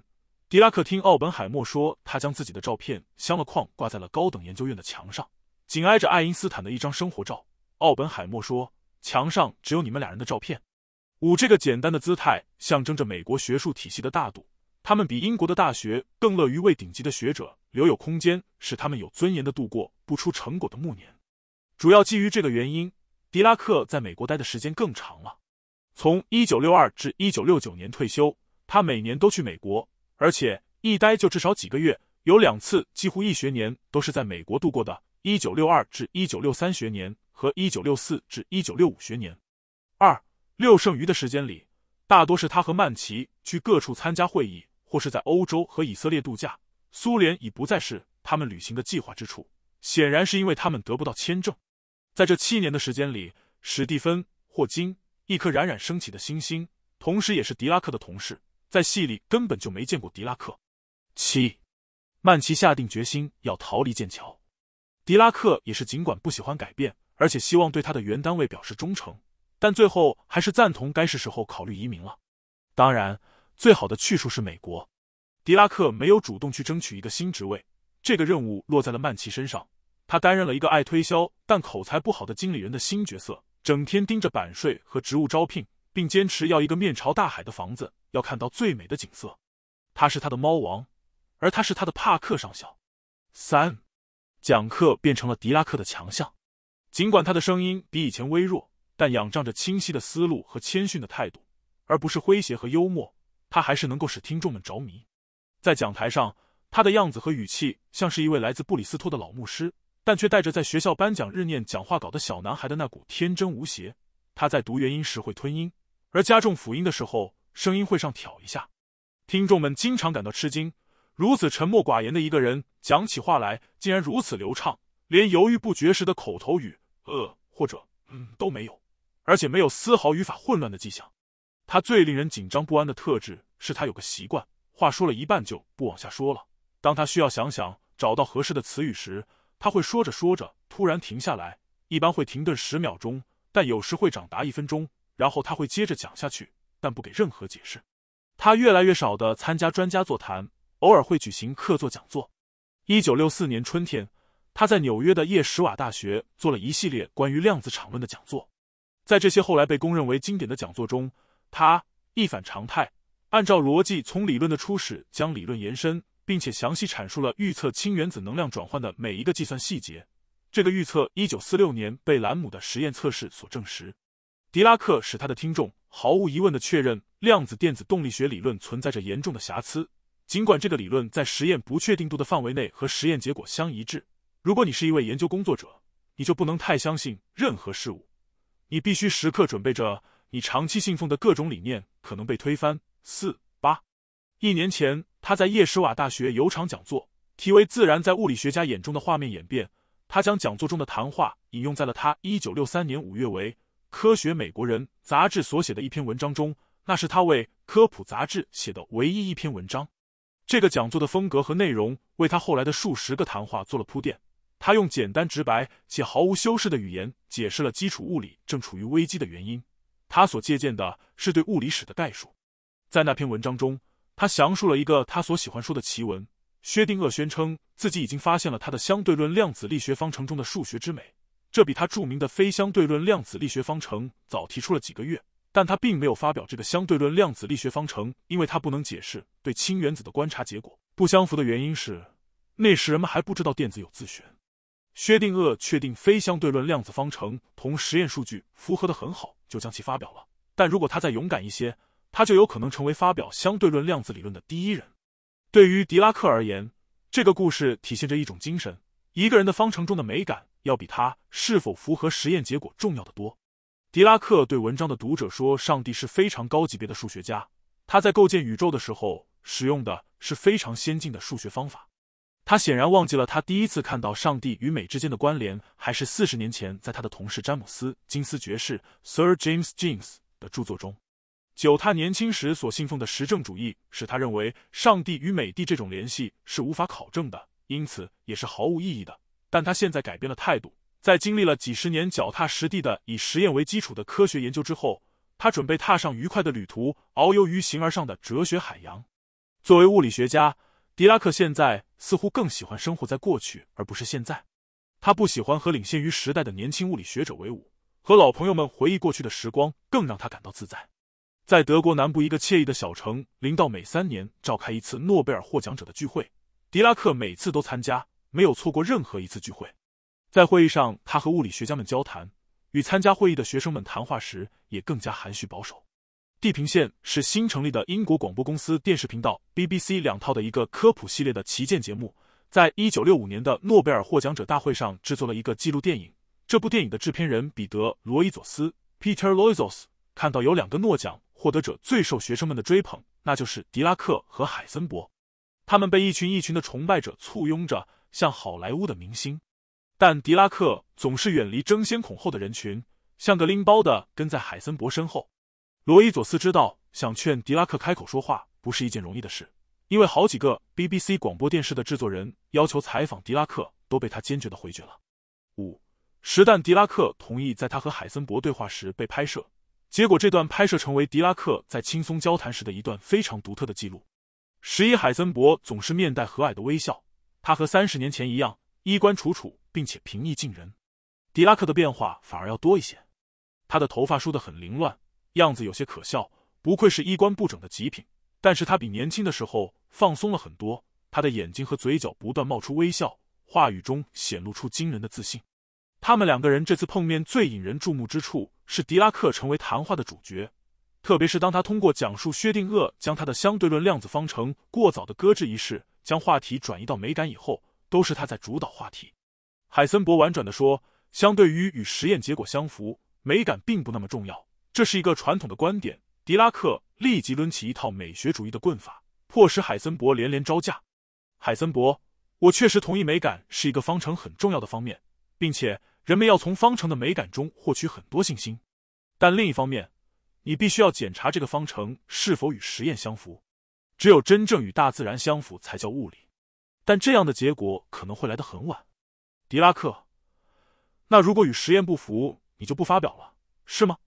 S1: 狄拉克听奥本海默说，他将自己的照片镶了框，挂在了高等研究院的墙上，紧挨着爱因斯坦的一张生活照。奥本海默说：“墙上只有你们俩人的照片。”五这个简单的姿态，象征着美国学术体系的大度，他们比英国的大学更乐于为顶级的学者。留有空间，使他们有尊严的度过不出成果的暮年。主要基于这个原因，狄拉克在美国待的时间更长了。从一九六二至一九六九年退休，他每年都去美国，而且一待就至少几个月。有两次几乎一学年都是在美国度过的：一九六二至一九六三学年和一九六四至一九六五学年。二六剩余的时间里，大多是他和曼奇去各处参加会议，或是在欧洲和以色列度假。苏联已不再是他们旅行的计划之处，显然是因为他们得不到签证。在这七年的时间里，史蒂芬·霍金，一颗冉冉升起的星星，同时也是狄拉克的同事，在戏里根本就没见过狄拉克。七，曼奇下定决心要逃离剑桥。狄拉克也是，尽管不喜欢改变，而且希望对他的原单位表示忠诚，但最后还是赞同该是时候考虑移民了。当然，最好的去处是美国。狄拉克没有主动去争取一个新职位，这个任务落在了曼奇身上。他担任了一个爱推销但口才不好的经理人的新角色，整天盯着版税和职务招聘，并坚持要一个面朝大海的房子，要看到最美的景色。他是他的猫王，而他是他的帕克上校。三，讲课变成了狄拉克的强项。尽管他的声音比以前微弱，但仰仗着清晰的思路和谦逊的态度，而不是诙谐和幽默，他还是能够使听众们着迷。在讲台上，他的样子和语气像是一位来自布里斯托的老牧师，但却带着在学校颁奖日念讲话稿的小男孩的那股天真无邪。他在读元音时会吞音，而加重辅音的时候，声音会上挑一下。听众们经常感到吃惊：如此沉默寡言的一个人，讲起话来竟然如此流畅，连犹豫不决时的口头语“呃”或者“嗯”都没有，而且没有丝毫语法混乱的迹象。他最令人紧张不安的特质是他有个习惯。话说了一半就不往下说了。当他需要想想找到合适的词语时，他会说着说着突然停下来，一般会停顿十秒钟，但有时会长达一分钟。然后他会接着讲下去，但不给任何解释。他越来越少的参加专家座谈，偶尔会举行客座讲座。一九六四年春天，他在纽约的叶什瓦大学做了一系列关于量子场论的讲座。在这些后来被公认为经典的讲座中，他一反常态。按照逻辑，从理论的初始将理论延伸，并且详细阐述了预测氢原子能量转换的每一个计算细节。这个预测一九四六年被兰姆的实验测试所证实。狄拉克使他的听众毫无疑问的确认量子电子动力学理论存在着严重的瑕疵，尽管这个理论在实验不确定度的范围内和实验结果相一致。如果你是一位研究工作者，你就不能太相信任何事物，你必须时刻准备着你长期信奉的各种理念可能被推翻。四八，一年前，他在叶施瓦大学有场讲座，题为《自然在物理学家眼中的画面演变》。他将讲座中的谈话引用在了他一九六三年五月为《科学美国人》杂志所写的一篇文章中，那是他为科普杂志写的唯一一篇文章。这个讲座的风格和内容为他后来的数十个谈话做了铺垫。他用简单直白且毫无修饰的语言解释了基础物理正处于危机的原因。他所借鉴的是对物理史的概述。在那篇文章中，他详述了一个他所喜欢说的奇闻。薛定谔宣称自己已经发现了他的相对论量子力学方程中的数学之美，这比他著名的非相对论量子力学方程早提出了几个月。但他并没有发表这个相对论量子力学方程，因为他不能解释对氢原子的观察结果不相符的原因是那时人们还不知道电子有自旋。薛定谔确定非相对论量子方程同实验数据符合的很好，就将其发表了。但如果他再勇敢一些。他就有可能成为发表相对论量子理论的第一人。对于狄拉克而言，这个故事体现着一种精神：一个人的方程中的美感，要比他是否符合实验结果重要的多。狄拉克对文章的读者说：“上帝是非常高级别的数学家，他在构建宇宙的时候使用的是非常先进的数学方法。”他显然忘记了，他第一次看到上帝与美之间的关联，还是四十年前在他的同事詹姆斯·金斯爵士 （Sir James Jeans） 的著作中。九，他年轻时所信奉的实证主义使他认为上帝与美帝这种联系是无法考证的，因此也是毫无意义的。但他现在改变了态度，在经历了几十年脚踏实地的以实验为基础的科学研究之后，他准备踏上愉快的旅途，遨游于形而上的哲学海洋。作为物理学家，狄拉克现在似乎更喜欢生活在过去而不是现在。他不喜欢和领先于时代的年轻物理学者为伍，和老朋友们回忆过去的时光更让他感到自在。在德国南部一个惬意的小城，林道每三年召开一次诺贝尔获奖者的聚会，狄拉克每次都参加，没有错过任何一次聚会。在会议上，他和物理学家们交谈，与参加会议的学生们谈话时，也更加含蓄保守。地平线是新成立的英国广播公司电视频道 BBC 两套的一个科普系列的旗舰节目，在一九六五年的诺贝尔获奖者大会上制作了一个纪录电影。这部电影的制片人彼得罗伊佐斯 （Peter Loizos） 看到有两个诺奖。获得者最受学生们的追捧，那就是狄拉克和海森伯，他们被一群一群的崇拜者簇拥着，像好莱坞的明星。但狄拉克总是远离争先恐后的人群，像个拎包的跟在海森伯身后。罗伊佐斯知道，想劝狄拉克开口说话不是一件容易的事，因为好几个 BBC 广播电视的制作人要求采访狄拉克，都被他坚决的回绝了。五，实旦狄拉克同意在他和海森伯对话时被拍摄。结果，这段拍摄成为狄拉克在轻松交谈时的一段非常独特的记录。十一海森伯总是面带和蔼的微笑，他和三十年前一样衣冠楚楚，并且平易近人。狄拉克的变化反而要多一些，他的头发梳得很凌乱，样子有些可笑，不愧是衣冠不整的极品。但是他比年轻的时候放松了很多，他的眼睛和嘴角不断冒出微笑，话语中显露出惊人的自信。他们两个人这次碰面最引人注目之处。是狄拉克成为谈话的主角，特别是当他通过讲述薛定谔将他的相对论量子方程过早的搁置一事，将话题转移到美感以后，都是他在主导话题。海森伯婉转地说：“相对于与实验结果相符，美感并不那么重要。”这是一个传统的观点。狄拉克立即抡起一套美学主义的棍法，迫使海森伯连连招架。海森伯：“我确实同意美感是一个方程很重要的方面，并且。”人们要从方程的美感中获取很多信心，但另一方面，你必须要检查这个方程是否与实验相符。只有真正与大自然相符才叫物理，但这样的结果可能会来得很晚。狄拉克，那如果与实验不符，你就不发表了，是吗？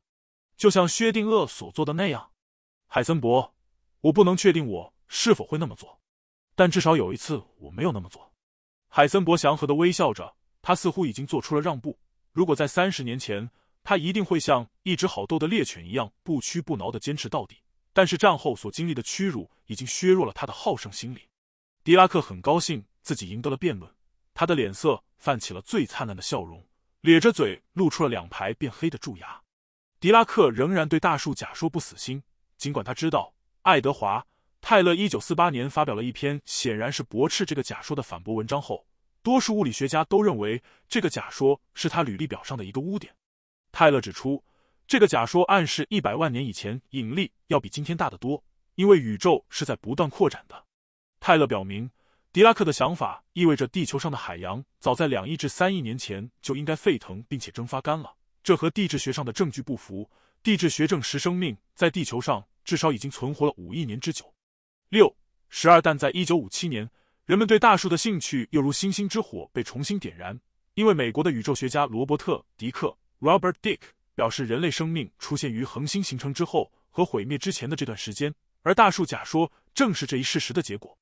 S1: 就像薛定谔所做的那样。海森伯，我不能确定我是否会那么做，但至少有一次我没有那么做。海森伯祥和的微笑着。他似乎已经做出了让步。如果在三十年前，他一定会像一只好斗的猎犬一样不屈不挠的坚持到底。但是战后所经历的屈辱已经削弱了他的好胜心理。狄拉克很高兴自己赢得了辩论，他的脸色泛起了最灿烂的笑容，咧着嘴露出了两排变黑的蛀牙。狄拉克仍然对大树假说不死心，尽管他知道爱德华·泰勒一九四八年发表了一篇显然是驳斥这个假说的反驳文章后。多数物理学家都认为这个假说是他履历表上的一个污点。泰勒指出，这个假说暗示一百万年以前引力要比今天大得多，因为宇宙是在不断扩展的。泰勒表明，狄拉克的想法意味着地球上的海洋早在两亿至三亿年前就应该沸腾并且蒸发干了，这和地质学上的证据不符。地质学证实生命在地球上至少已经存活了五亿年之久。六十二但在一九五七年。人们对大树的兴趣又如星星之火被重新点燃，因为美国的宇宙学家罗伯特·迪克 （Robert Dick） 表示，人类生命出现于恒星形成之后和毁灭之前的这段时间，而大树假说正是这一事实的结果。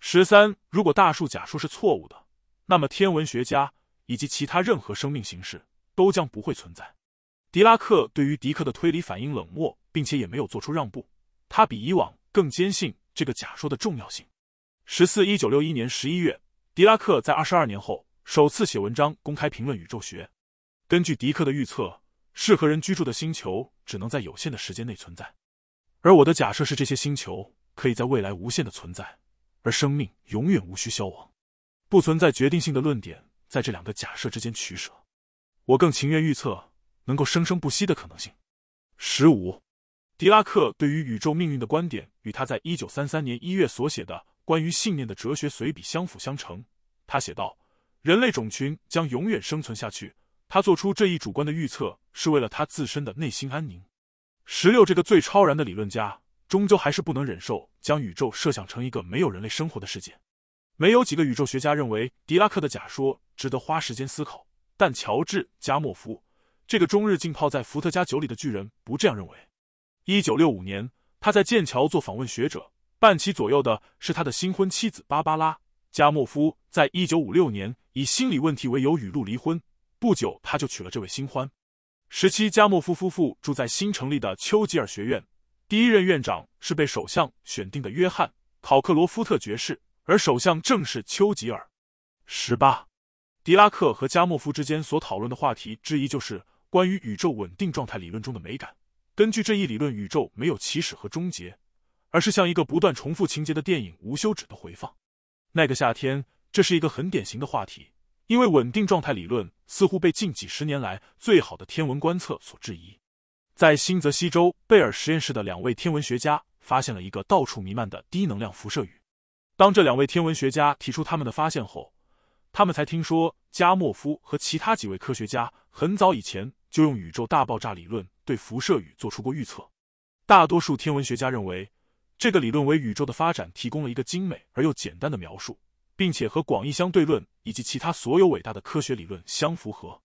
S1: 十三，如果大树假说是错误的，那么天文学家以及其他任何生命形式都将不会存在。狄拉克对于迪克的推理反应冷漠，并且也没有做出让步，他比以往更坚信这个假说的重要性。十四，一九六一年十一月，狄拉克在二十二年后首次写文章公开评论宇宙学。根据狄克的预测，适合人居住的星球只能在有限的时间内存在，而我的假设是这些星球可以在未来无限的存在，而生命永远无需消亡。不存在决定性的论点在这两个假设之间取舍，我更情愿预测能够生生不息的可能性。十五，狄拉克对于宇宙命运的观点与他在一九三三年一月所写的。关于信念的哲学随笔相辅相成。他写道：“人类种群将永远生存下去。”他做出这一主观的预测，是为了他自身的内心安宁。十六，这个最超然的理论家，终究还是不能忍受将宇宙设想成一个没有人类生活的世界。没有几个宇宙学家认为狄拉克的假说值得花时间思考，但乔治·加莫夫这个终日浸泡在伏特加酒里的巨人不这样认为。一九六五年，他在剑桥做访问学者。伴其左右的是他的新婚妻子芭芭拉·加莫夫。在一九五六年，以心理问题为由与露离婚。不久，他就娶了这位新欢。十七，加莫夫夫妇住在新成立的丘吉尔学院。第一任院长是被首相选定的约翰·考克罗夫特爵士，而首相正是丘吉尔。十八，狄拉克和加莫夫之间所讨论的话题之一就是关于宇宙稳定状态理论中的美感。根据这一理论，宇宙没有起始和终结。而是像一个不断重复情节的电影，无休止的回放。那个夏天，这是一个很典型的话题，因为稳定状态理论似乎被近几十年来最好的天文观测所质疑。在新泽西州贝尔实验室的两位天文学家发现了一个到处弥漫的低能量辐射雨。当这两位天文学家提出他们的发现后，他们才听说加莫夫和其他几位科学家很早以前就用宇宙大爆炸理论对辐射雨做出过预测。大多数天文学家认为。这个理论为宇宙的发展提供了一个精美而又简单的描述，并且和广义相对论以及其他所有伟大的科学理论相符合。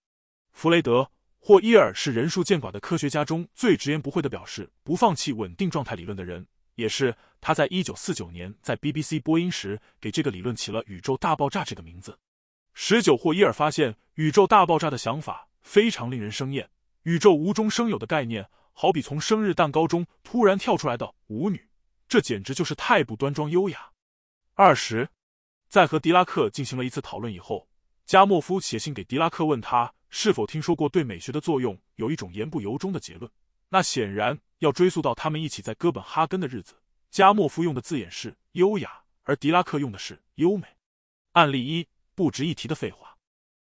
S1: 弗雷德·霍伊尔是人数见寡的科学家中最直言不讳的，表示不放弃稳定状态理论的人，也是他在一九四九年在 BBC 播音时给这个理论起了“宇宙大爆炸”这个名字。十九，霍伊尔发现宇宙大爆炸的想法非常令人生厌，宇宙无中生有的概念，好比从生日蛋糕中突然跳出来的舞女。这简直就是太不端庄优雅。二十，在和狄拉克进行了一次讨论以后，加莫夫写信给狄拉克，问他是否听说过对美学的作用有一种言不由衷的结论。那显然要追溯到他们一起在哥本哈根的日子。加莫夫用的字眼是优雅，而狄拉克用的是优美。案例一，不值一提的废话。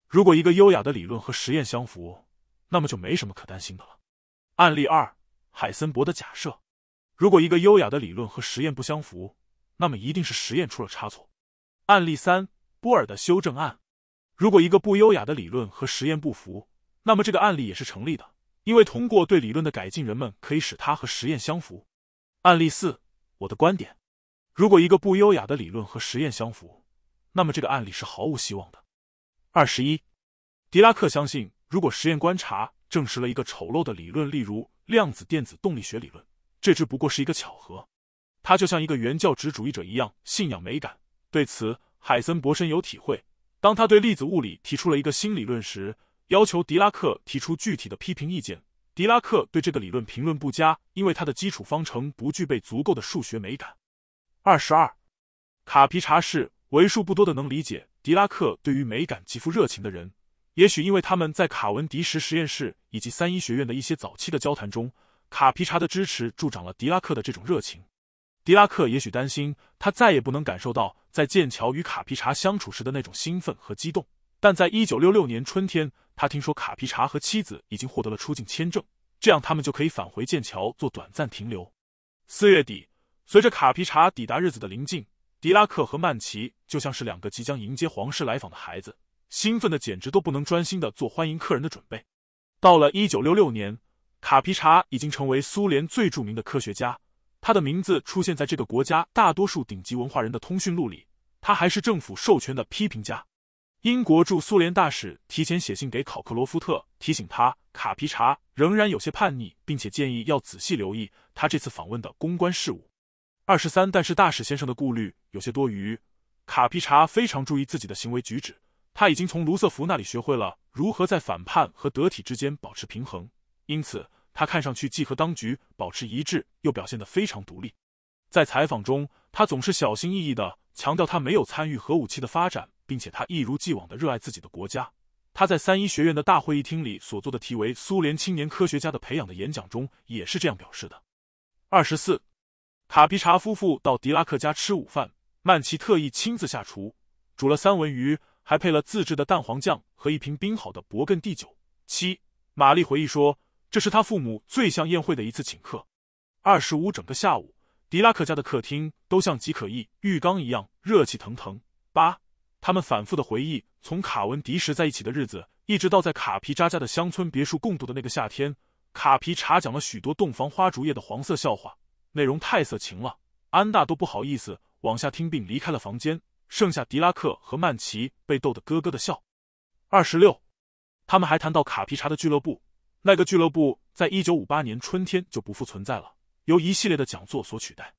S1: 如果一个优雅的理论和实验相符，那么就没什么可担心的了。案例二，海森伯的假设。如果一个优雅的理论和实验不相符，那么一定是实验出了差错。案例三：波尔的修正案。如果一个不优雅的理论和实验不符，那么这个案例也是成立的，因为通过对理论的改进，人们可以使它和实验相符。案例四：我的观点。如果一个不优雅的理论和实验相符，那么这个案例是毫无希望的。二十一，狄拉克相信，如果实验观察证实了一个丑陋的理论，例如量子电子动力学理论。这只不过是一个巧合，他就像一个原教旨主义者一样信仰美感。对此，海森伯深有体会。当他对粒子物理提出了一个新理论时，要求狄拉克提出具体的批评意见。狄拉克对这个理论评论不佳，因为他的基础方程不具备足够的数学美感。二十二，卡皮查是为数不多的能理解狄拉克对于美感极富热情的人。也许因为他们在卡文迪什实验室以及三一学院的一些早期的交谈中。卡皮查的支持助长了狄拉克的这种热情。狄拉克也许担心他再也不能感受到在剑桥与卡皮查相处时的那种兴奋和激动，但在一九六六年春天，他听说卡皮查和妻子已经获得了出境签证，这样他们就可以返回剑桥做短暂停留。四月底，随着卡皮查抵达日子的临近，狄拉克和曼奇就像是两个即将迎接皇室来访的孩子，兴奋的简直都不能专心的做欢迎客人的准备。到了一九六六年。卡皮查已经成为苏联最著名的科学家，他的名字出现在这个国家大多数顶级文化人的通讯录里。他还是政府授权的批评家。英国驻苏联大使提前写信给考克罗夫特，提醒他，卡皮查仍然有些叛逆，并且建议要仔细留意他这次访问的公关事务。二十三，但是大使先生的顾虑有些多余。卡皮查非常注意自己的行为举止，他已经从卢瑟福那里学会了如何在反叛和得体之间保持平衡。因此，他看上去既和当局保持一致，又表现得非常独立。在采访中，他总是小心翼翼地强调他没有参与核武器的发展，并且他一如既往的热爱自己的国家。他在三一学院的大会议厅里所做的题为《苏联青年科学家的培养》的演讲中，也是这样表示的。二十四，卡皮查夫妇到迪拉克家吃午饭，曼奇特意亲自下厨，煮了三文鱼，还配了自制的蛋黄酱和一瓶冰好的勃艮第酒。七，玛丽回忆说。这是他父母最像宴会的一次请客。二十五整个下午，迪拉克家的客厅都像极可浴浴缸一样热气腾腾。八，他们反复的回忆从卡文迪什在一起的日子，一直到在卡皮扎家的乡村别墅共度的那个夏天。卡皮查讲了许多洞房花烛夜的黄色笑话，内容太色情了，安娜都不好意思往下听，并离开了房间。剩下迪拉克和曼奇被逗得咯咯的笑。二十六，他们还谈到卡皮查的俱乐部。那个俱乐部在一九五八年春天就不复存在了，由一系列的讲座所取代。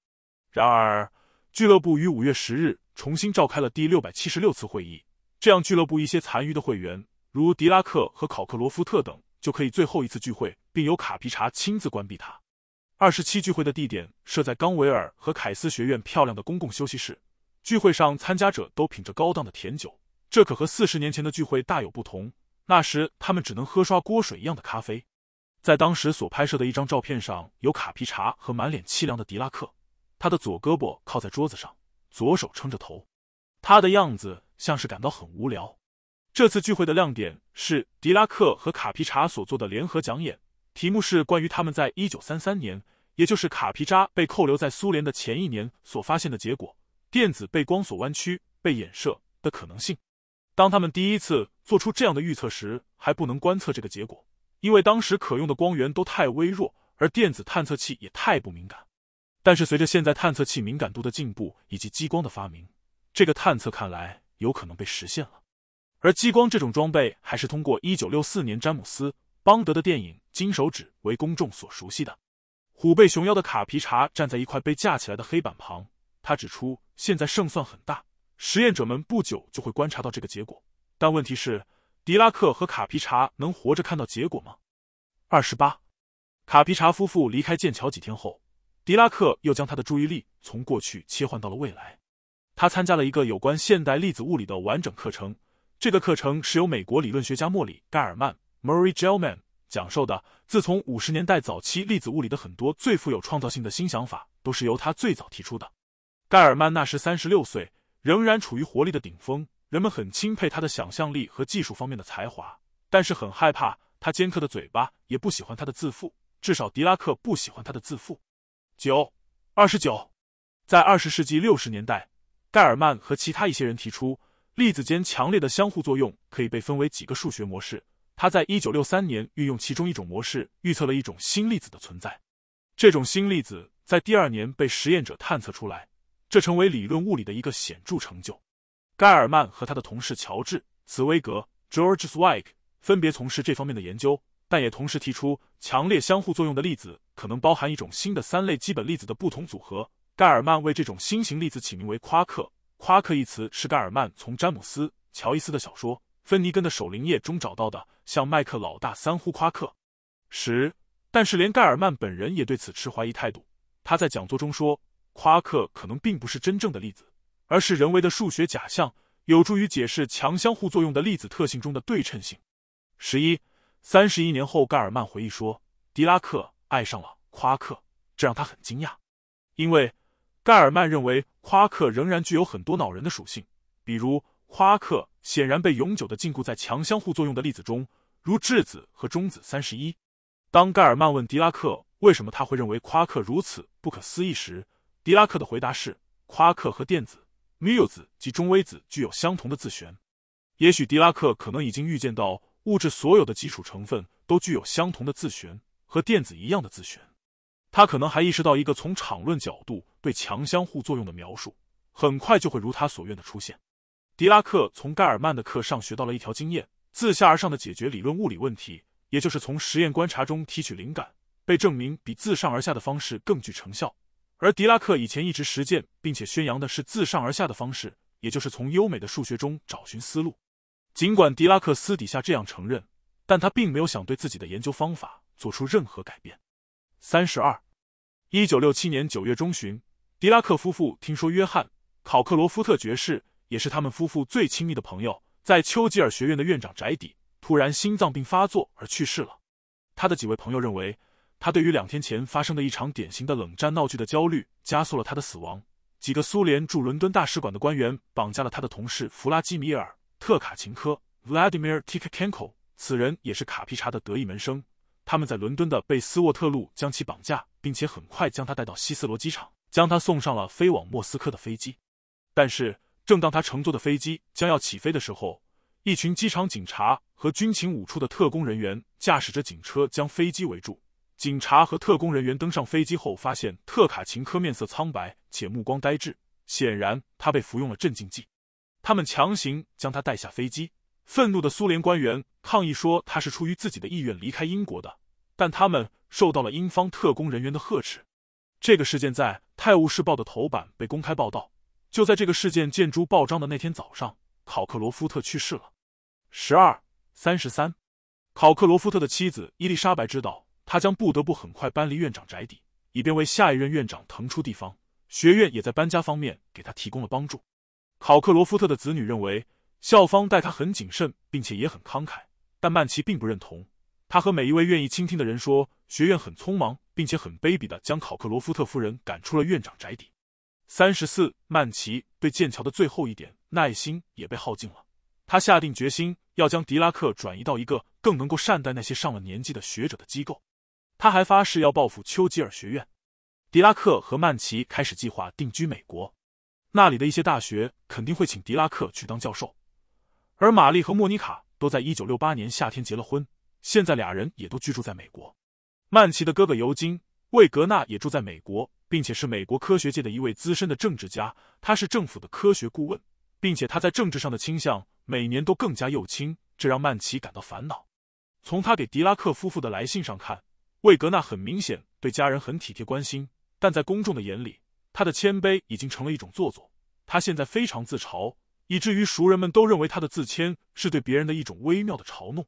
S1: 然而，俱乐部于五月十日重新召开了第六百七十六次会议，这样俱乐部一些残余的会员，如狄拉克和考克罗夫特等，就可以最后一次聚会，并由卡皮查亲自关闭它。二十七聚会的地点设在冈维尔和凯斯学院漂亮的公共休息室。聚会上，参加者都品着高档的甜酒，这可和四十年前的聚会大有不同。那时他们只能喝刷锅水一样的咖啡，在当时所拍摄的一张照片上有卡皮查和满脸凄凉的狄拉克，他的左胳膊靠在桌子上，左手撑着头，他的样子像是感到很无聊。这次聚会的亮点是狄拉克和卡皮查所做的联合讲演，题目是关于他们在一九三三年，也就是卡皮扎被扣留在苏联的前一年所发现的结果：电子被光所弯曲、被衍射的可能性。当他们第一次做出这样的预测时，还不能观测这个结果，因为当时可用的光源都太微弱，而电子探测器也太不敏感。但是随着现在探测器敏感度的进步以及激光的发明，这个探测看来有可能被实现了。而激光这种装备还是通过1964年詹姆斯·邦德的电影《金手指》为公众所熟悉的。虎背熊腰的卡皮查站在一块被架起来的黑板旁，他指出，现在胜算很大。实验者们不久就会观察到这个结果，但问题是，狄拉克和卡皮查能活着看到结果吗？二十八，卡皮查夫妇离开剑桥几天后，狄拉克又将他的注意力从过去切换到了未来。他参加了一个有关现代粒子物理的完整课程，这个课程是由美国理论学家莫里·盖尔曼 （Murray Gelman） 讲授的。自从五十年代早期，粒子物理的很多最富有创造性的新想法都是由他最早提出的。盖尔曼那时三十六岁。仍然处于活力的顶峰，人们很钦佩他的想象力和技术方面的才华，但是很害怕他尖刻的嘴巴，也不喜欢他的自负。至少狄拉克不喜欢他的自负。九二十九，在二十世纪六十年代，盖尔曼和其他一些人提出，粒子间强烈的相互作用可以被分为几个数学模式。他在一九六三年运用其中一种模式预测了一种新粒子的存在，这种新粒子在第二年被实验者探测出来。这成为理论物理的一个显著成就。盖尔曼和他的同事乔治·茨威格 （George Zweig） 分别从事这方面的研究，但也同时提出，强烈相互作用的粒子可能包含一种新的三类基本粒子的不同组合。盖尔曼为这种新型粒子起名为夸克。夸克一词是盖尔曼从詹姆斯·乔伊斯的小说《芬尼根的守灵夜》中找到的，向麦克老大三呼夸克。十，但是连盖尔曼本人也对此持怀疑态度。他在讲座中说。夸克可能并不是真正的粒子，而是人为的数学假象，有助于解释强相互作用的粒子特性中的对称性。十一，三十一年后，盖尔曼回忆说，狄拉克爱上了夸克，这让他很惊讶，因为盖尔曼认为夸克仍然具有很多恼人的属性，比如夸克显然被永久的禁锢在强相互作用的粒子中，如质子和中子。三十一，当盖尔曼问狄拉克为什么他会认为夸克如此不可思议时，狄拉克的回答是：夸克和电子、缪子及中微子具有相同的自旋。也许狄拉克可能已经预见到物质所有的基础成分都具有相同的自旋，和电子一样的自旋。他可能还意识到一个从场论角度对强相互作用的描述，很快就会如他所愿的出现。狄拉克从盖尔曼的课上学到了一条经验：自下而上的解决理论物理问题，也就是从实验观察中提取灵感，被证明比自上而下的方式更具成效。而狄拉克以前一直实践并且宣扬的是自上而下的方式，也就是从优美的数学中找寻思路。尽管狄拉克私底下这样承认，但他并没有想对自己的研究方法做出任何改变。三十二，一九六七年九月中旬，狄拉克夫妇听说约翰·考克罗夫特爵士也是他们夫妇最亲密的朋友，在丘吉尔学院的院长宅邸突然心脏病发作而去世了。他的几位朋友认为。他对于两天前发生的一场典型的冷战闹剧的焦虑，加速了他的死亡。几个苏联驻伦敦大使馆的官员绑架了他的同事弗拉基米尔·特卡琴科 （Vladimir Tkaenko），i 此人也是卡皮查的得意门生。他们在伦敦的贝斯沃特路将其绑架，并且很快将他带到希斯罗机场，将他送上了飞往莫斯科的飞机。但是，正当他乘坐的飞机将要起飞的时候，一群机场警察和军情五处的特工人员驾驶着警车将飞机围住。警察和特工人员登上飞机后，发现特卡琴科面色苍白，且目光呆滞，显然他被服用了镇静剂。他们强行将他带下飞机。愤怒的苏联官员抗议说：“他是出于自己的意愿离开英国的。”但他们受到了英方特工人员的呵斥。这个事件在《泰晤士报》的头版被公开报道。就在这个事件见诸报章的那天早上，考克罗夫特去世了。十二三十三，考克罗夫特的妻子伊丽莎白知道。他将不得不很快搬离院长宅邸，以便为下一任院长腾出地方。学院也在搬家方面给他提供了帮助。考克罗夫特的子女认为校方待他很谨慎，并且也很慷慨，但曼奇并不认同。他和每一位愿意倾听的人说，学院很匆忙，并且很卑鄙地将考克罗夫特夫人赶出了院长宅邸。三十四，曼奇对剑桥的最后一点耐心也被耗尽了。他下定决心要将狄拉克转移到一个更能够善待那些上了年纪的学者的机构。他还发誓要报复丘吉尔学院。狄拉克和曼奇开始计划定居美国，那里的一些大学肯定会请狄拉克去当教授。而玛丽和莫妮卡都在一九六八年夏天结了婚，现在俩人也都居住在美国。曼奇的哥哥尤金·魏格纳也住在美国，并且是美国科学界的一位资深的政治家，他是政府的科学顾问，并且他在政治上的倾向每年都更加右倾，这让曼奇感到烦恼。从他给狄拉克夫妇的来信上看。魏格纳很明显对家人很体贴关心，但在公众的眼里，他的谦卑已经成了一种做作。他现在非常自嘲，以至于熟人们都认为他的自谦是对别人的一种微妙的嘲弄。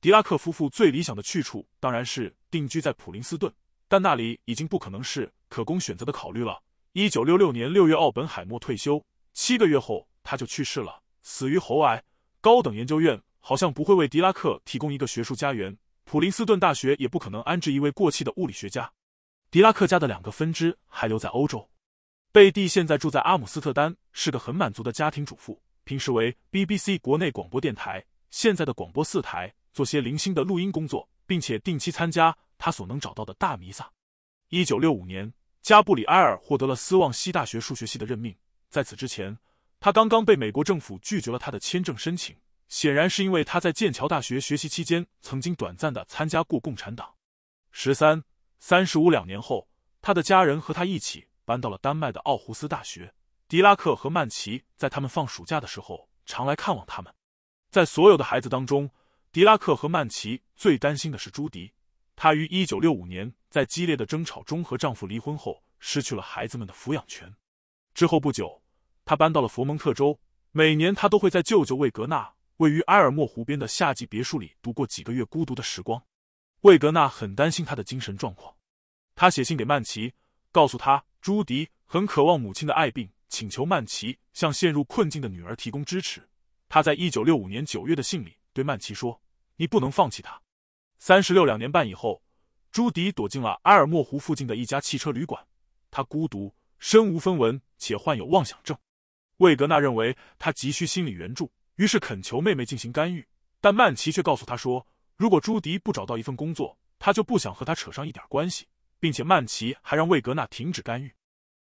S1: 狄拉克夫妇最理想的去处当然是定居在普林斯顿，但那里已经不可能是可供选择的考虑了。一九六六年六月，奥本海默退休，七个月后他就去世了，死于喉癌。高等研究院好像不会为狄拉克提供一个学术家园。普林斯顿大学也不可能安置一位过气的物理学家。狄拉克家的两个分支还留在欧洲。贝蒂现在住在阿姆斯特丹，是个很满足的家庭主妇。平时为 BBC 国内广播电台（现在的广播四台）做些零星的录音工作，并且定期参加他所能找到的大弥撒。一九六五年，加布里埃尔获得了斯旺西大学数学系的任命。在此之前，他刚刚被美国政府拒绝了他的签证申请。显然是因为他在剑桥大学学习期间曾经短暂的参加过共产党。十三三十五两年后，他的家人和他一起搬到了丹麦的奥胡斯大学。狄拉克和曼奇在他们放暑假的时候常来看望他们。在所有的孩子当中，狄拉克和曼奇最担心的是朱迪。她于一九六五年在激烈的争吵中和丈夫离婚后，失去了孩子们的抚养权。之后不久，她搬到了佛蒙特州。每年她都会在舅舅魏格纳。位于埃尔莫湖边的夏季别墅里，度过几个月孤独的时光。魏格纳很担心他的精神状况，他写信给曼奇，告诉他朱迪很渴望母亲的爱，并请求曼奇向陷入困境的女儿提供支持。他在一九六五年九月的信里对曼奇说：“你不能放弃他。”三十六两年半以后，朱迪躲进了埃尔莫湖附近的一家汽车旅馆。他孤独、身无分文，且患有妄想症。魏格纳认为他急需心理援助。于是恳求妹妹进行干预，但曼奇却告诉他说：“如果朱迪不找到一份工作，他就不想和他扯上一点关系。”并且曼奇还让魏格纳停止干预。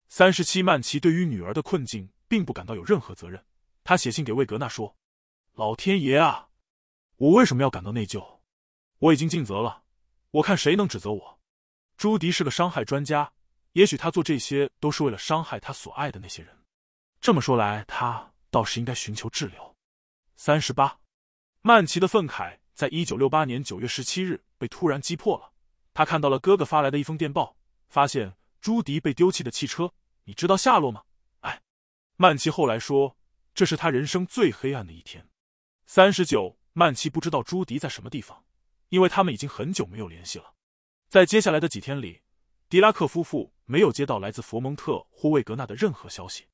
S1: 三十七，曼奇对于女儿的困境并不感到有任何责任。他写信给魏格纳说：“老天爷啊，我为什么要感到内疚？我已经尽责了，我看谁能指责我？”朱迪是个伤害专家，也许他做这些都是为了伤害他所爱的那些人。这么说来，他倒是应该寻求治疗。三十八，曼奇的愤慨在一九六八年九月十七日被突然击破了。他看到了哥哥发来的一封电报，发现朱迪被丢弃的汽车，你知道下落吗？哎，曼奇后来说，这是他人生最黑暗的一天。三十九，曼奇不知道朱迪在什么地方，因为他们已经很久没有联系了。在接下来的几天里，狄拉克夫妇没有接到来自佛蒙特或魏格纳的任何消息，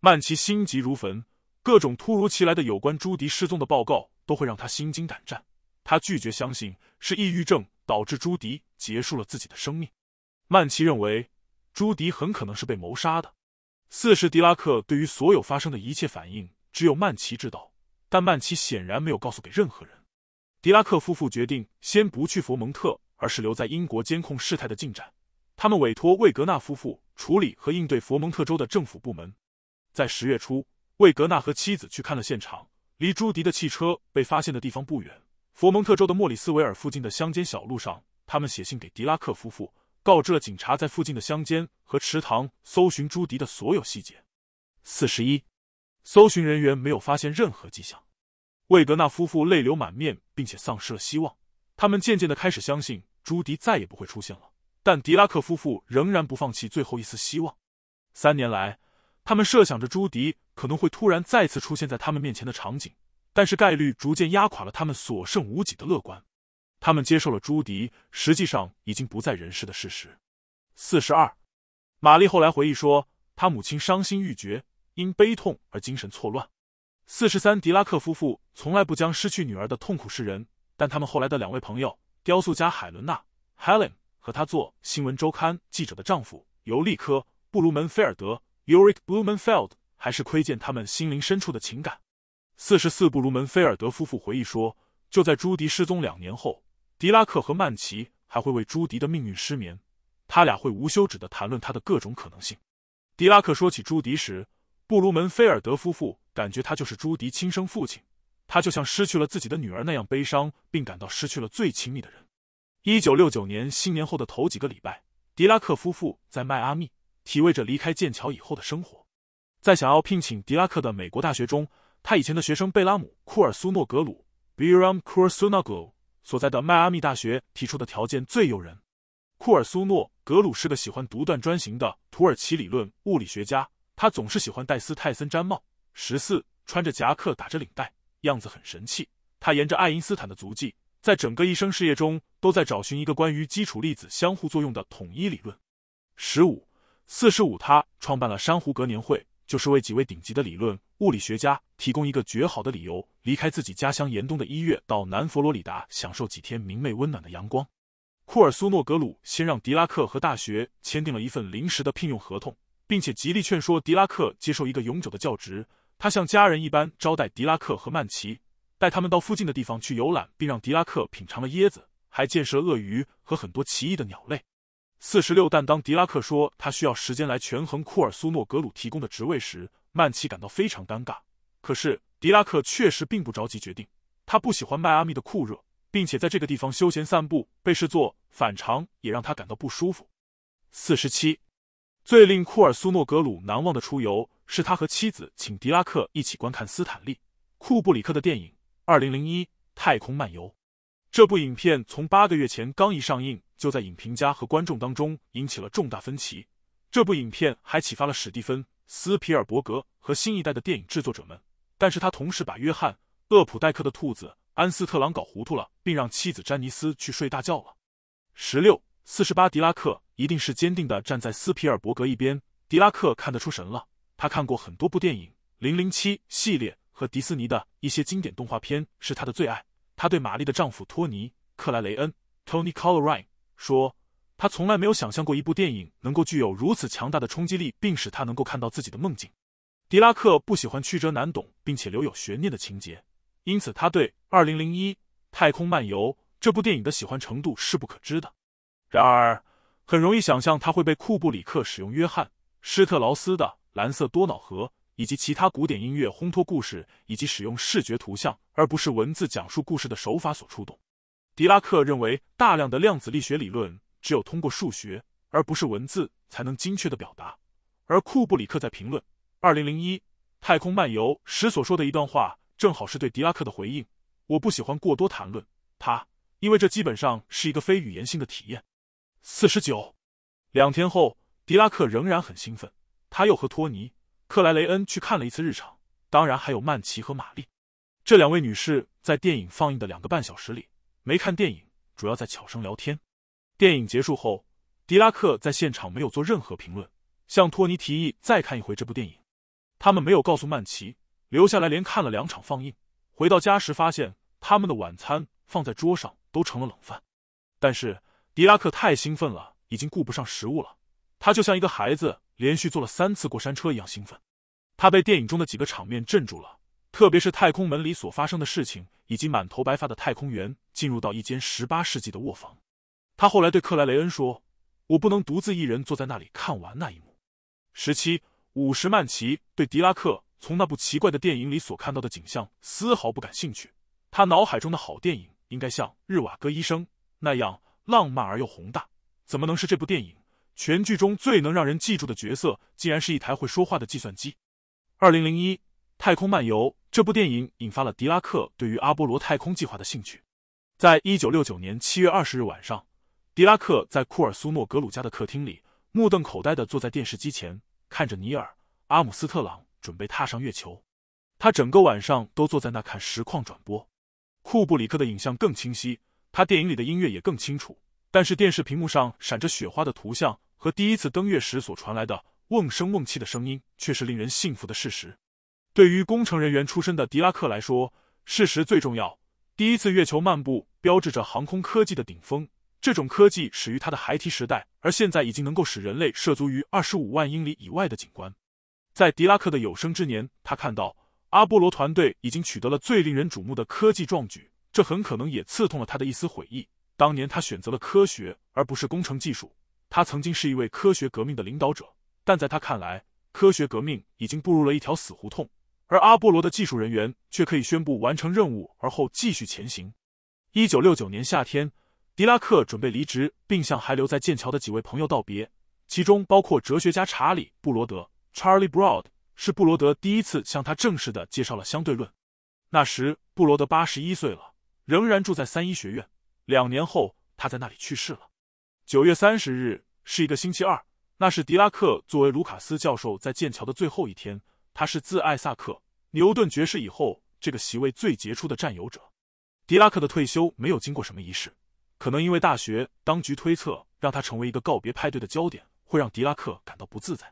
S1: 曼奇心急如焚。各种突如其来的有关朱迪失踪的报告都会让他心惊胆战。他拒绝相信是抑郁症导致朱迪结束了自己的生命。曼奇认为朱迪很可能是被谋杀的。四是迪拉克对于所有发生的一切反应，只有曼奇知道，但曼奇显然没有告诉给任何人。迪拉克夫妇决定先不去佛蒙特，而是留在英国监控事态的进展。他们委托魏格纳夫妇处理和应对佛蒙特州的政府部门。在十月初。魏格纳和妻子去看了现场，离朱迪的汽车被发现的地方不远，佛蒙特州的莫里斯维尔附近的乡间小路上。他们写信给迪拉克夫妇，告知了警察在附近的乡间和池塘搜寻朱迪的所有细节。四十一，搜寻人员没有发现任何迹象。魏格纳夫妇泪流满面，并且丧失了希望。他们渐渐的开始相信朱迪再也不会出现了，但迪拉克夫妇仍然不放弃最后一丝希望。三年来。他们设想着朱迪可能会突然再次出现在他们面前的场景，但是概率逐渐压垮了他们所剩无几的乐观。他们接受了朱迪实际上已经不在人世的事实。四十二，玛丽后来回忆说，她母亲伤心欲绝，因悲痛而精神错乱。四十三，迪拉克夫妇从来不将失去女儿的痛苦示人，但他们后来的两位朋友——雕塑家海伦娜 ·Helen 和她做新闻周刊记者的丈夫尤利科·布鲁门菲尔德。Erich Blumenfeld 还是窥见他们心灵深处的情感。四十四，布鲁门菲尔德夫妇回忆说：“就在朱迪失踪两年后，迪拉克和曼奇还会为朱迪的命运失眠。他俩会无休止的谈论他的各种可能性。”迪拉克说起朱迪时，布鲁门菲尔德夫妇感觉他就是朱迪亲生父亲。他就像失去了自己的女儿那样悲伤，并感到失去了最亲密的人。一九六九年新年后的头几个礼拜，迪拉克夫妇在迈阿密。体味着离开剑桥以后的生活，在想要聘请狄拉克的美国大学中，他以前的学生贝拉姆·库尔苏诺格鲁 （Biram k u r s u n a g l u 所在的迈阿密大学提出的条件最诱人。库尔苏诺格鲁是个喜欢独断专行的土耳其理论物理学家，他总是喜欢戴斯泰森毡帽，十四穿着夹克打着领带，样子很神气。他沿着爱因斯坦的足迹，在整个一生事业中都在找寻一个关于基础粒子相互作用的统一理论。十五。四十五，他创办了珊瑚格年会，就是为几位顶级的理论物理学家提供一个绝好的理由，离开自己家乡严冬的一月，到南佛罗里达享受几天明媚温暖的阳光。库尔苏诺格鲁先让狄拉克和大学签订了一份临时的聘用合同，并且极力劝说狄拉克接受一个永久的教职。他像家人一般招待狄拉克和曼奇，带他们到附近的地方去游览，并让狄拉克品尝了椰子，还见识了鳄鱼和很多奇异的鸟类。四十六，但当狄拉克说他需要时间来权衡库尔苏诺格鲁提供的职位时，曼奇感到非常尴尬。可是狄拉克确实并不着急决定，他不喜欢迈阿密的酷热，并且在这个地方休闲散步被视作反常，也让他感到不舒服。四十七，最令库尔苏诺格鲁难忘的出游是他和妻子请狄拉克一起观看斯坦利·库布里克的电影《二零零一太空漫游》。这部影片从八个月前刚一上映。就在影评家和观众当中引起了重大分歧。这部影片还启发了史蒂芬·斯皮尔伯格和新一代的电影制作者们，但是他同时把约翰·厄普代克的兔子安斯特朗搞糊涂了，并让妻子詹妮斯去睡大觉了。十六四十八，迪拉克一定是坚定的站在斯皮尔伯格一边。迪拉克看得出神了，他看过很多部电影，《零零七》系列和迪士尼的一些经典动画片是他的最爱。他对玛丽的丈夫托尼·克莱雷恩 （Tony c o l e r i n 说，他从来没有想象过一部电影能够具有如此强大的冲击力，并使他能够看到自己的梦境。狄拉克不喜欢曲折难懂并且留有悬念的情节，因此他对《二零零一太空漫游》这部电影的喜欢程度是不可知的。然而，很容易想象他会被库布里克使用约翰施特劳斯的《蓝色多瑙河》以及其他古典音乐烘托故事，以及使用视觉图像而不是文字讲述故事的手法所触动。狄拉克认为，大量的量子力学理论只有通过数学，而不是文字，才能精确的表达。而库布里克在评论《二零零一太空漫游》时所说的一段话，正好是对狄拉克的回应。我不喜欢过多谈论他，因为这基本上是一个非语言性的体验。四十九，两天后，狄拉克仍然很兴奋，他又和托尼、克莱雷恩去看了一次日场，当然还有曼奇和玛丽。这两位女士在电影放映的两个半小时里。没看电影，主要在悄声聊天。电影结束后，狄拉克在现场没有做任何评论，向托尼提议再看一回这部电影。他们没有告诉曼奇留下来，连看了两场放映。回到家时，发现他们的晚餐放在桌上都成了冷饭。但是狄拉克太兴奋了，已经顾不上食物了。他就像一个孩子连续坐了三次过山车一样兴奋。他被电影中的几个场面镇住了。特别是太空门里所发生的事情，以及满头白发的太空员进入到一间十八世纪的卧房。他后来对克莱雷恩说：“我不能独自一人坐在那里看完那一幕。”十七五十曼奇对狄拉克从那部奇怪的电影里所看到的景象丝毫不感兴趣。他脑海中的好电影应该像《日瓦戈医生》那样浪漫而又宏大，怎么能是这部电影？全剧中最能让人记住的角色，竟然是一台会说话的计算机。二零零一。《太空漫游》这部电影引发了狄拉克对于阿波罗太空计划的兴趣。在一九六九年七月二十日晚上，狄拉克在库尔苏诺格鲁家的客厅里，目瞪口呆地坐在电视机前，看着尼尔·阿姆斯特朗准备踏上月球。他整个晚上都坐在那看实况转播。库布里克的影像更清晰，他电影里的音乐也更清楚。但是电视屏幕上闪着雪花的图像和第一次登月时所传来的瓮声瓮气的声音，却是令人信服的事实。对于工程人员出身的狄拉克来说，事实最重要。第一次月球漫步标志着航空科技的顶峰。这种科技始于他的孩提时代，而现在已经能够使人类涉足于二十五万英里以外的景观。在狄拉克的有生之年，他看到阿波罗团队已经取得了最令人瞩目的科技壮举，这很可能也刺痛了他的一丝悔意。当年他选择了科学而不是工程技术。他曾经是一位科学革命的领导者，但在他看来，科学革命已经步入了一条死胡同。而阿波罗的技术人员却可以宣布完成任务，而后继续前行。一九六九年夏天，狄拉克准备离职，并向还留在剑桥的几位朋友道别，其中包括哲学家查理·布罗德 （Charlie Broad）。是布罗德第一次向他正式的介绍了相对论。那时，布罗德八十一岁了，仍然住在三一学院。两年后，他在那里去世了。九月三十日是一个星期二，那是狄拉克作为卢卡斯教授在剑桥的最后一天。他是自艾萨克·牛顿爵士以后，这个席位最杰出的占有者。狄拉克的退休没有经过什么仪式，可能因为大学当局推测让他成为一个告别派对的焦点，会让狄拉克感到不自在。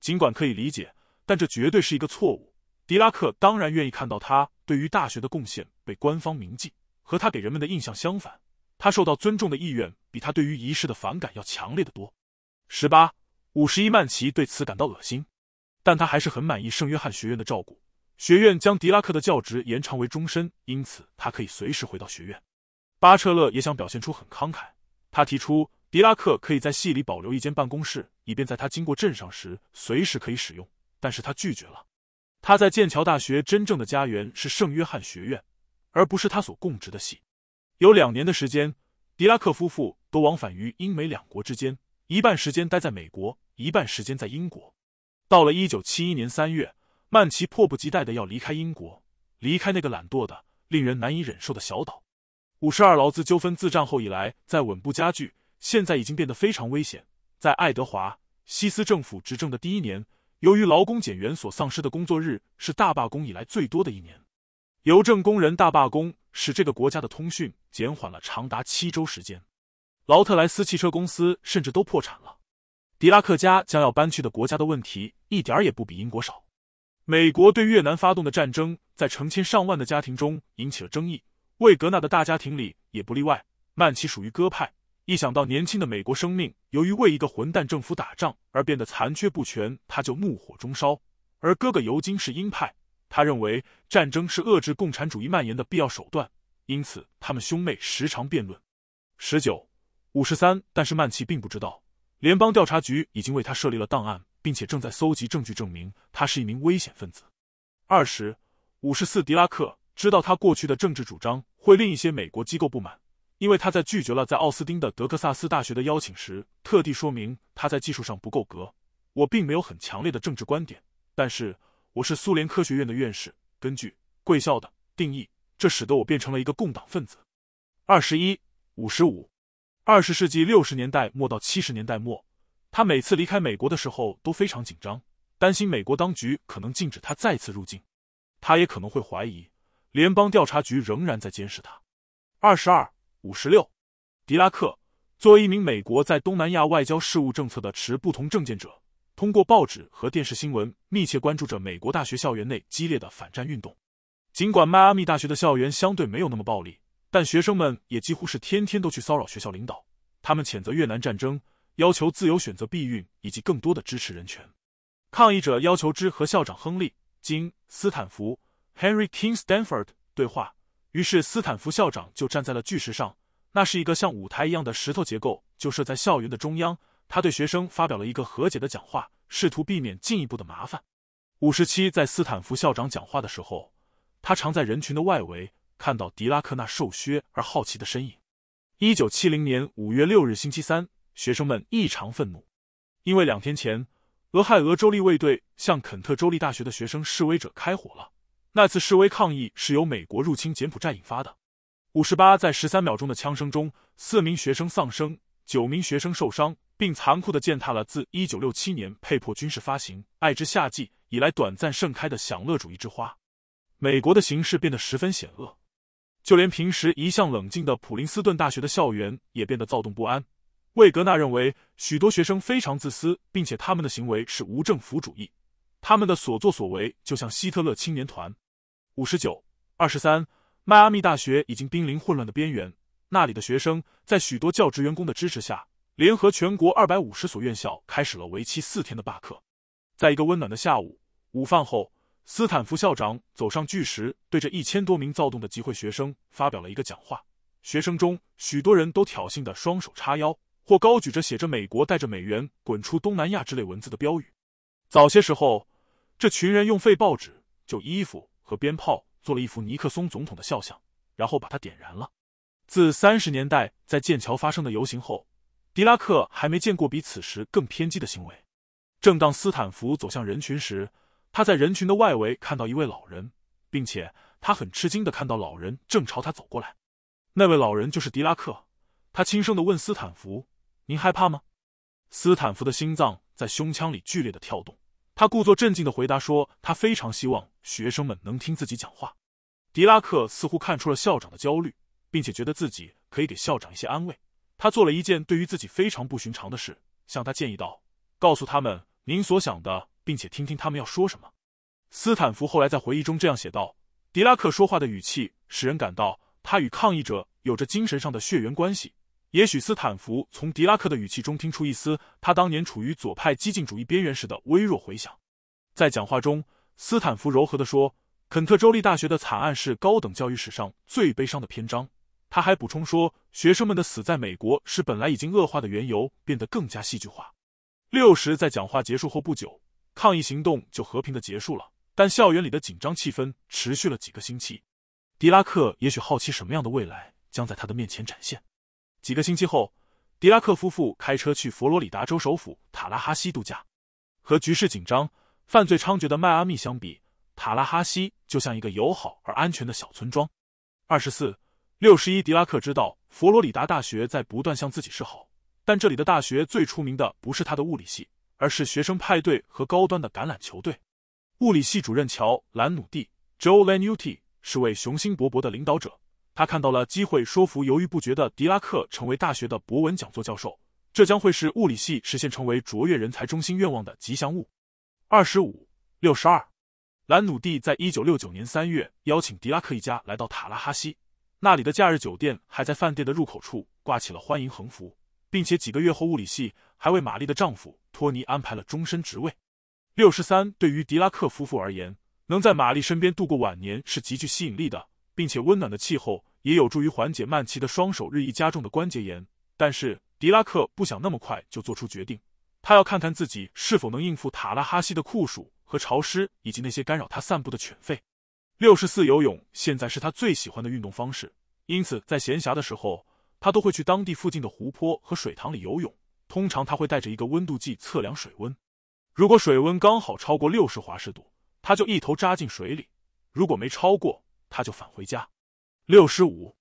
S1: 尽管可以理解，但这绝对是一个错误。狄拉克当然愿意看到他对于大学的贡献被官方铭记，和他给人们的印象相反，他受到尊重的意愿比他对于仪式的反感要强烈的多。十八五十一曼奇对此感到恶心。但他还是很满意圣约翰学院的照顾。学院将狄拉克的教职延长为终身，因此他可以随时回到学院。巴彻勒也想表现出很慷慨，他提出狄拉克可以在系里保留一间办公室，以便在他经过镇上时随时可以使用。但是他拒绝了。他在剑桥大学真正的家园是圣约翰学院，而不是他所供职的系。有两年的时间，狄拉克夫妇都往返于英美两国之间，一半时间待在美国，一半时间在英国。到了一九七一年三月，曼奇迫不及待的要离开英国，离开那个懒惰的、令人难以忍受的小岛。五十二劳资纠纷自战后以来在稳步加剧，现在已经变得非常危险。在爱德华·西斯政府执政的第一年，由于劳工减员所丧失的工作日是大罢工以来最多的一年。邮政工人大罢工使这个国家的通讯减缓了长达七周时间，劳特莱斯汽车公司甚至都破产了。狄拉克家将要搬去的国家的问题，一点儿也不比英国少。美国对越南发动的战争，在成千上万的家庭中引起了争议，魏格纳的大家庭里也不例外。曼奇属于鸽派，一想到年轻的美国生命由于为一个混蛋政府打仗而变得残缺不全，他就怒火中烧。而哥哥尤金是鹰派，他认为战争是遏制共产主义蔓延的必要手段，因此他们兄妹时常辩论。十九五十三，但是曼奇并不知道。联邦调查局已经为他设立了档案，并且正在搜集证据，证明他是一名危险分子。二十五十四，迪拉克知道他过去的政治主张会令一些美国机构不满，因为他在拒绝了在奥斯汀的德克萨斯大学的邀请时，特地说明他在技术上不够格。我并没有很强烈的政治观点，但是我是苏联科学院的院士。根据贵校的定义，这使得我变成了一个共党分子。二十一五十五。二十世纪六十年代末到七十年代末，他每次离开美国的时候都非常紧张，担心美国当局可能禁止他再次入境，他也可能会怀疑联邦调查局仍然在监视他。二十二五十六，狄拉克作为一名美国在东南亚外交事务政策的持不同政见者，通过报纸和电视新闻密切关注着美国大学校园内激烈的反战运动。尽管迈阿密大学的校园相对没有那么暴力。但学生们也几乎是天天都去骚扰学校领导，他们谴责越南战争，要求自由选择避孕以及更多的支持人权。抗议者要求之和校长亨利·金·斯坦福 （Henry King Stanford） 对话。于是，斯坦福校长就站在了巨石上，那是一个像舞台一样的石头结构，就设在校园的中央。他对学生发表了一个和解的讲话，试图避免进一步的麻烦。五十七，在斯坦福校长讲话的时候，他常在人群的外围。看到狄拉克那瘦削而好奇的身影。一九七零年五月六日星期三，学生们异常愤怒，因为两天前俄亥俄州立卫队向肯特州立大学的学生示威者开火了。那次示威抗议是由美国入侵柬埔寨引发的。五十八，在十三秒钟的枪声中，四名学生丧生，九名学生受伤，并残酷地践踏了自一九六七年被迫军事发行《爱之夏季》以来短暂盛开的享乐主义之花。美国的形势变得十分险恶。就连平时一向冷静的普林斯顿大学的校园也变得躁动不安。魏格纳认为，许多学生非常自私，并且他们的行为是无政府主义，他们的所作所为就像希特勒青年团。五十九二十三，迈阿密大学已经濒临混乱的边缘。那里的学生在许多教职员工的支持下，联合全国二百五十所院校，开始了为期四天的罢课。在一个温暖的下午，午饭后。斯坦福校长走上巨石，对着一千多名躁动的集会学生发表了一个讲话。学生中许多人都挑衅的双手叉腰，或高举着写着“美国带着美元滚出东南亚”之类文字的标语。早些时候，这群人用废报纸、旧衣服和鞭炮做了一幅尼克松总统的肖像，然后把它点燃了。自三十年代在剑桥发生的游行后，狄拉克还没见过比此时更偏激的行为。正当斯坦福走向人群时，他在人群的外围看到一位老人，并且他很吃惊的看到老人正朝他走过来。那位老人就是狄拉克。他轻声的问斯坦福：“您害怕吗？”斯坦福的心脏在胸腔里剧烈的跳动。他故作镇静的回答说：“他非常希望学生们能听自己讲话。”狄拉克似乎看出了校长的焦虑，并且觉得自己可以给校长一些安慰。他做了一件对于自己非常不寻常的事，向他建议道：“告诉他们您所想的。”并且听听他们要说什么。斯坦福后来在回忆中这样写道：“狄拉克说话的语气使人感到他与抗议者有着精神上的血缘关系。也许斯坦福从狄拉克的语气中听出一丝他当年处于左派激进主义边缘时的微弱回响。”在讲话中，斯坦福柔和地说：“肯特州立大学的惨案是高等教育史上最悲伤的篇章。”他还补充说：“学生们的死在美国使本来已经恶化的缘由变得更加戏剧化。”六十在讲话结束后不久。抗议行动就和平的结束了，但校园里的紧张气氛持续了几个星期。狄拉克也许好奇什么样的未来将在他的面前展现。几个星期后，狄拉克夫妇开车去佛罗里达州首府塔拉哈西度假。和局势紧张、犯罪猖獗的迈阿密相比，塔拉哈西就像一个友好而安全的小村庄。二十四六十一，狄拉克知道佛罗里达大学在不断向自己示好，但这里的大学最出名的不是他的物理系。而是学生派对和高端的橄榄球队。物理系主任乔·兰努蒂 （Joe l a n u t i 是位雄心勃勃的领导者，他看到了机会，说服犹豫不决的狄拉克成为大学的博文讲座教授。这将会是物理系实现成为卓越人才中心愿望的吉祥物。二十五六十二，兰努蒂在一九六九年三月邀请狄拉克一家来到塔拉哈西，那里的假日酒店还在饭店的入口处挂起了欢迎横幅。并且几个月后，物理系还为玛丽的丈夫托尼安排了终身职位。六十三对于狄拉克夫妇而言，能在玛丽身边度过晚年是极具吸引力的，并且温暖的气候也有助于缓解曼奇的双手日益加重的关节炎。但是狄拉克不想那么快就做出决定，他要看看自己是否能应付塔拉哈西的酷暑和潮湿，以及那些干扰他散步的犬吠。六十四游泳现在是他最喜欢的运动方式，因此在闲暇的时候。他都会去当地附近的湖泊和水塘里游泳。通常他会带着一个温度计测量水温，如果水温刚好超过六十华氏度，他就一头扎进水里；如果没超过，他就返回家。六十五，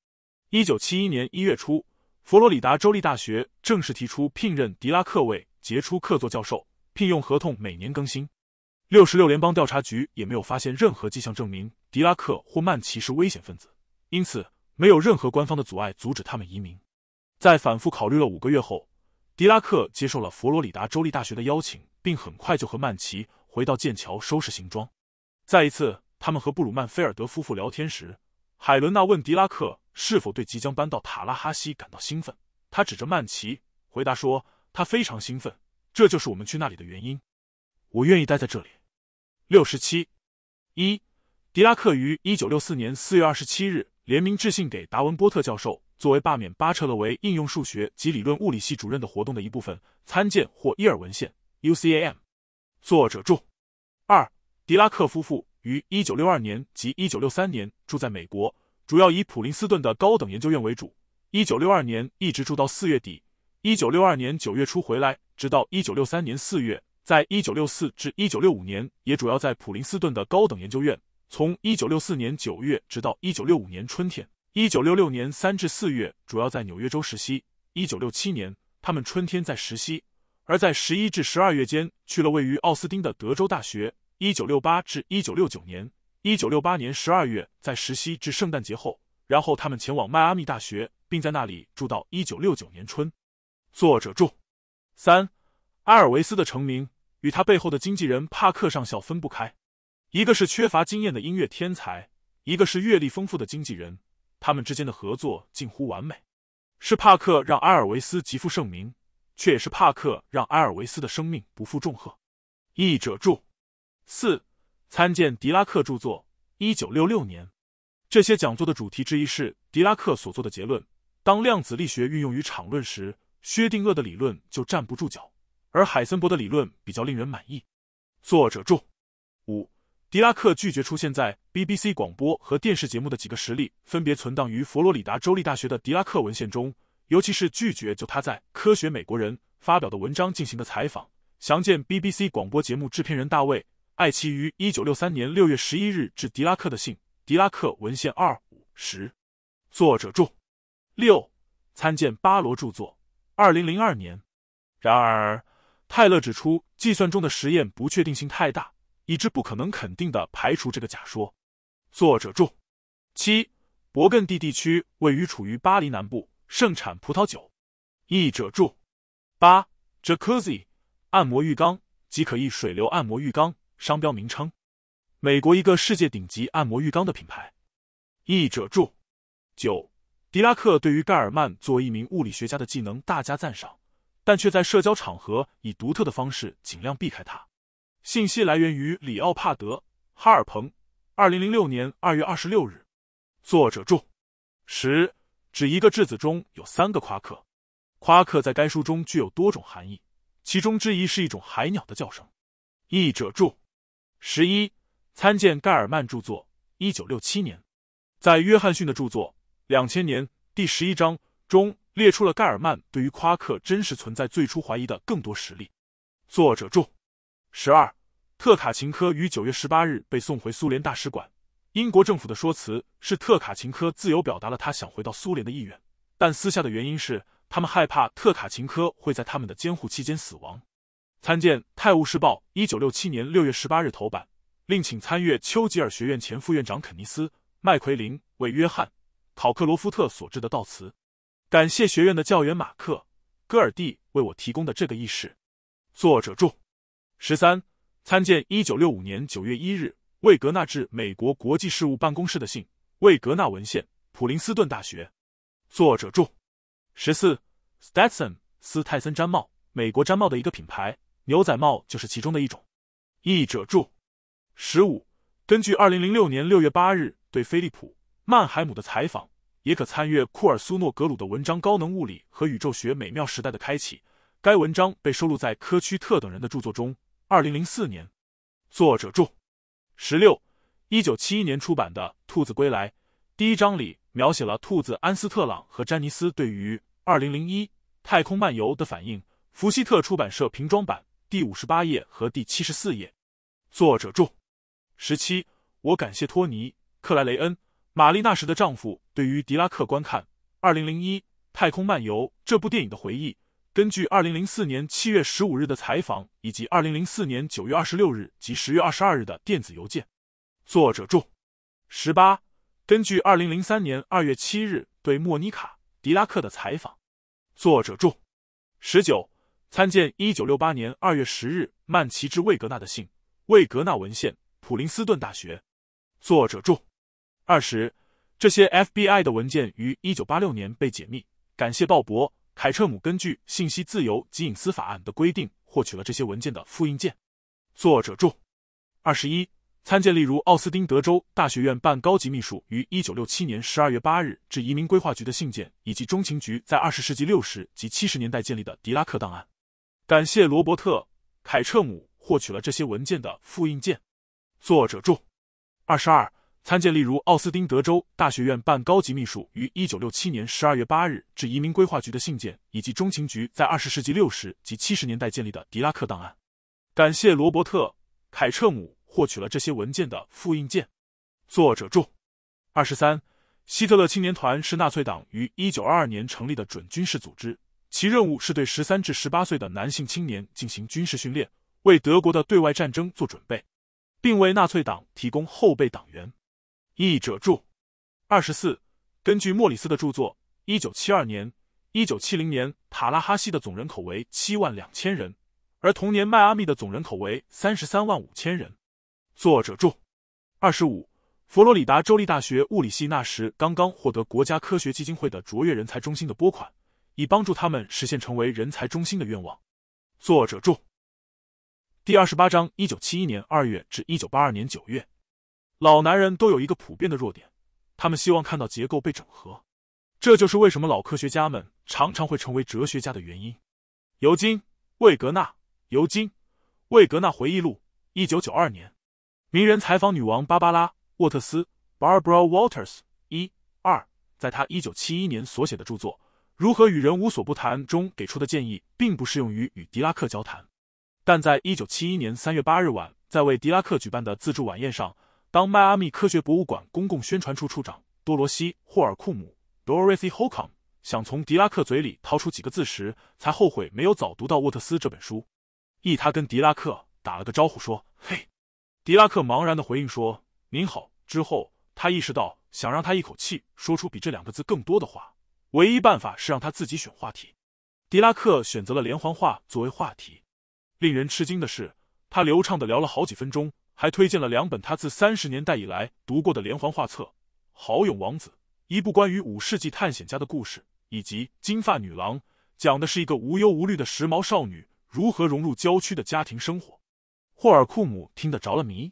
S1: 一九七一年一月初，佛罗里达州立大学正式提出聘任狄拉克为杰出客座教授，聘用合同每年更新。六十六，联邦调查局也没有发现任何迹象证明狄拉克或曼奇是危险分子，因此。没有任何官方的阻碍阻止他们移民。在反复考虑了五个月后，狄拉克接受了佛罗里达州立大学的邀请，并很快就和曼奇回到剑桥收拾行装。再一次，他们和布鲁曼菲尔德夫妇聊天时，海伦娜问狄拉克是否对即将搬到塔拉哈西感到兴奋。他指着曼奇回答说：“他非常兴奋，这就是我们去那里的原因。我愿意待在这里。”六十七一，狄拉克于一九六四年四月二十七日。联名致信给达文波特教授，作为罢免巴彻勒为应用数学及理论物理系主任的活动的一部分。参见或伊尔文献。U C A M。作者注：二，狄拉克夫妇于一九六二年及一九六三年住在美国，主要以普林斯顿的高等研究院为主。一九六二年一直住到四月底，一九六二年九月初回来，直到一九六三年四月。在一九六四至一九六五年也主要在普林斯顿的高等研究院。从一九六四年九月直到一九六五年春天，一九六六年三至四月主要在纽约州实习；一九六七年他们春天在实习，而在十一至十二月间去了位于奥斯汀的德州大学；一九六八至一九六九年，一九六八年十二月在实习至圣诞节后，然后他们前往迈阿密大学，并在那里住到一九六九年春。作者注：三，阿尔维斯的成名与他背后的经纪人帕克上校分不开。一个是缺乏经验的音乐天才，一个是阅历丰富的经纪人，他们之间的合作近乎完美。是帕克让埃尔维斯极负盛名，却也是帕克让埃尔维斯的生命不负重荷。译者注：四，参见狄拉克著作，一九六六年。这些讲座的主题之一是狄拉克所做的结论：当量子力学运用于场论时，薛定谔的理论就站不住脚，而海森堡的理论比较令人满意。作者注：五。狄拉克拒绝出现在 BBC 广播和电视节目的几个实例，分别存档于佛罗里达州立大学的狄拉克文献中，尤其是拒绝就他在《科学美国人》发表的文章进行的采访。详见 BBC 广播节目制片人大卫艾奇于一九六三年六月十一日至狄拉克的信，《狄拉克文献二五十》，作者注六。参见巴罗著作二零零二年。然而，泰勒指出，计算中的实验不确定性太大。以知不可能肯定的排除这个假说。作者注：七，勃艮第地区位于处于巴黎南部，盛产葡萄酒。译者注：八，Jacuzzi，按摩浴缸，即可一水流按摩浴缸，商标名称。美国一个世界顶级按摩浴缸的品牌。译者注：九，狄拉克对于盖尔曼作为一名物理学家的技能大加赞赏，但却在社交场合以独特的方式尽量避开他。信息来源于里奥帕德·哈尔彭，二零零六年二月二十六日。作者注：十，指一个质子中有三个夸克。夸克在该书中具有多种含义，其中之一是一种海鸟的叫声。译者注：十一，参见盖尔曼著作一九六七年，在约翰逊的著作《两千年》第十一章中列出了盖尔曼对于夸克真实存在最初怀疑的更多实例。作者注：十二。特卡琴科于九月十八日被送回苏联大使馆。英国政府的说辞是，特卡琴科自由表达了他想回到苏联的意愿，但私下的原因是他们害怕特卡琴科会在他们的监护期间死亡。参见《泰晤士报》一九六七年六月十八日头版。另请参阅丘吉尔学院前副院长肯尼斯·麦奎林为约翰·考克罗夫特所致的悼词。感谢学院的教员马克·戈尔蒂为我提供的这个意识。作者注：十三。参见一九六五年九月一日魏格纳致美国国际事务办公室的信。魏格纳文献，普林斯顿大学。作者注：十四。Stetson 斯泰森毡帽，美国毡帽的一个品牌，牛仔帽就是其中的一种。译者注：十五。根据二零零六年六月八日对菲利普·曼海姆的采访，也可参阅库尔苏诺格鲁的文章《高能物理和宇宙学：美妙时代的开启》。该文章被收录在科屈特等人的著作中。二零零四年，作者注。十六，一九七一年出版的《兔子归来》第一章里描写了兔子安斯特朗和詹尼斯对于《二零零一太空漫游》的反应。福西特出版社平装版第五十八页和第七十四页，作者注。十七，我感谢托尼·克莱雷恩、玛丽那时的丈夫对于狄拉克观看《二零零一太空漫游》这部电影的回忆。根据二零零四年七月十五日的采访以及二零零四年九月二十六日及十月二十二日的电子邮件，作者注。十八，根据二零零三年二月七日对莫妮卡·狄拉克的采访，作者注。十九，参见一九六八年二月十日曼奇致魏格纳的信，魏格纳文献，普林斯顿大学，作者注。二十，这些 FBI 的文件于一九八六年被解密，感谢鲍勃。凯彻姆根据《信息自由及隐私法案》的规定，获取了这些文件的复印件。作者注：二十一，参见例如奥斯汀德州大学院办高级秘书于一九六七年十二月八日至移民规划局的信件，以及中情局在二十世纪六十及七十年代建立的狄拉克档案。感谢罗伯特·凯彻姆获取了这些文件的复印件。作者注：二十二。参见例如奥斯丁德州大学院办高级秘书于一九六七年十二月八日至移民规划局的信件，以及中情局在二十世纪六十及七十年代建立的狄拉克档案。感谢罗伯特·凯彻姆获取了这些文件的复印件。作者注：二十三，希特勒青年团是纳粹党于一九二二年成立的准军事组织，其任务是对十三至十八岁的男性青年进行军事训练，为德国的对外战争做准备，并为纳粹党提供后备党员。译者注：二十四，根据莫里斯的著作，一九七二年、一九七零年，塔拉哈西的总人口为七万两千人，而同年迈阿密的总人口为三十三万五千人。作者注：二十五，佛罗里达州立大学物理系那时刚刚获得国家科学基金会的卓越人才中心的拨款，以帮助他们实现成为人才中心的愿望。作者注：第二十八章，一九七一年二月至一九八二年九月。老男人都有一个普遍的弱点，他们希望看到结构被整合。这就是为什么老科学家们常常会成为哲学家的原因。尤金·魏格纳，尤金·魏格纳回忆录，一九九二年。名人采访女王芭芭拉·沃特斯 （Barbara Waters） 一、二，在他一九七一年所写的著作《如何与人无所不谈》中给出的建议，并不适用于与狄拉克交谈。但在一九七一年三月八日晚，在为狄拉克举办的自助晚宴上。当迈阿密科学博物馆公共宣传处处长多罗西·霍尔库姆 （Dorothy Holcomb） 想从狄拉克嘴里掏出几个字时，才后悔没有早读到沃特斯这本书。一，他跟狄拉克打了个招呼，说：“嘿。”狄拉克茫然的回应说：“您好。”之后，他意识到想让他一口气说出比这两个字更多的话，唯一办法是让他自己选话题。狄拉克选择了连环画作为话题。令人吃惊的是，他流畅的聊了好几分钟。还推荐了两本他自三十年代以来读过的连环画册，《豪勇王子》一部关于五世纪探险家的故事，以及《金发女郎》，讲的是一个无忧无虑的时髦少女如何融入郊区的家庭生活。霍尔库姆听得着了迷。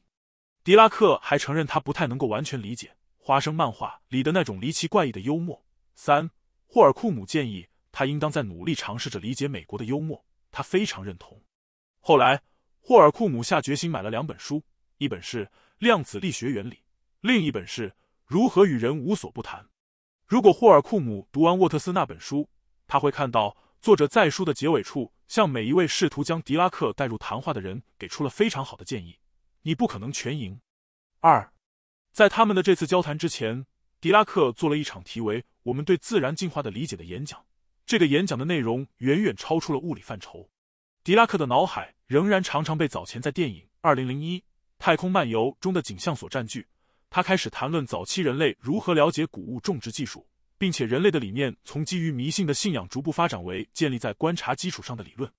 S1: 狄拉克还承认他不太能够完全理解花生漫画里的那种离奇怪异的幽默。三，霍尔库姆建议他应当在努力尝试着理解美国的幽默，他非常认同。后来，霍尔库姆下决心买了两本书。一本是《量子力学原理》，另一本是《如何与人无所不谈》。如果霍尔库姆读完沃特斯那本书，他会看到作者在书的结尾处向每一位试图将狄拉克带入谈话的人给出了非常好的建议。你不可能全赢。二，在他们的这次交谈之前，狄拉克做了一场题为《我们对自然进化的理解》的演讲。这个演讲的内容远远超出了物理范畴。狄拉克的脑海仍然常常被早前在电影《二零零一》。太空漫游中的景象所占据，他开始谈论早期人类如何了解谷物种植技术，并且人类的理念从基于迷信的信仰逐步发展为建立在观察基础上的理论。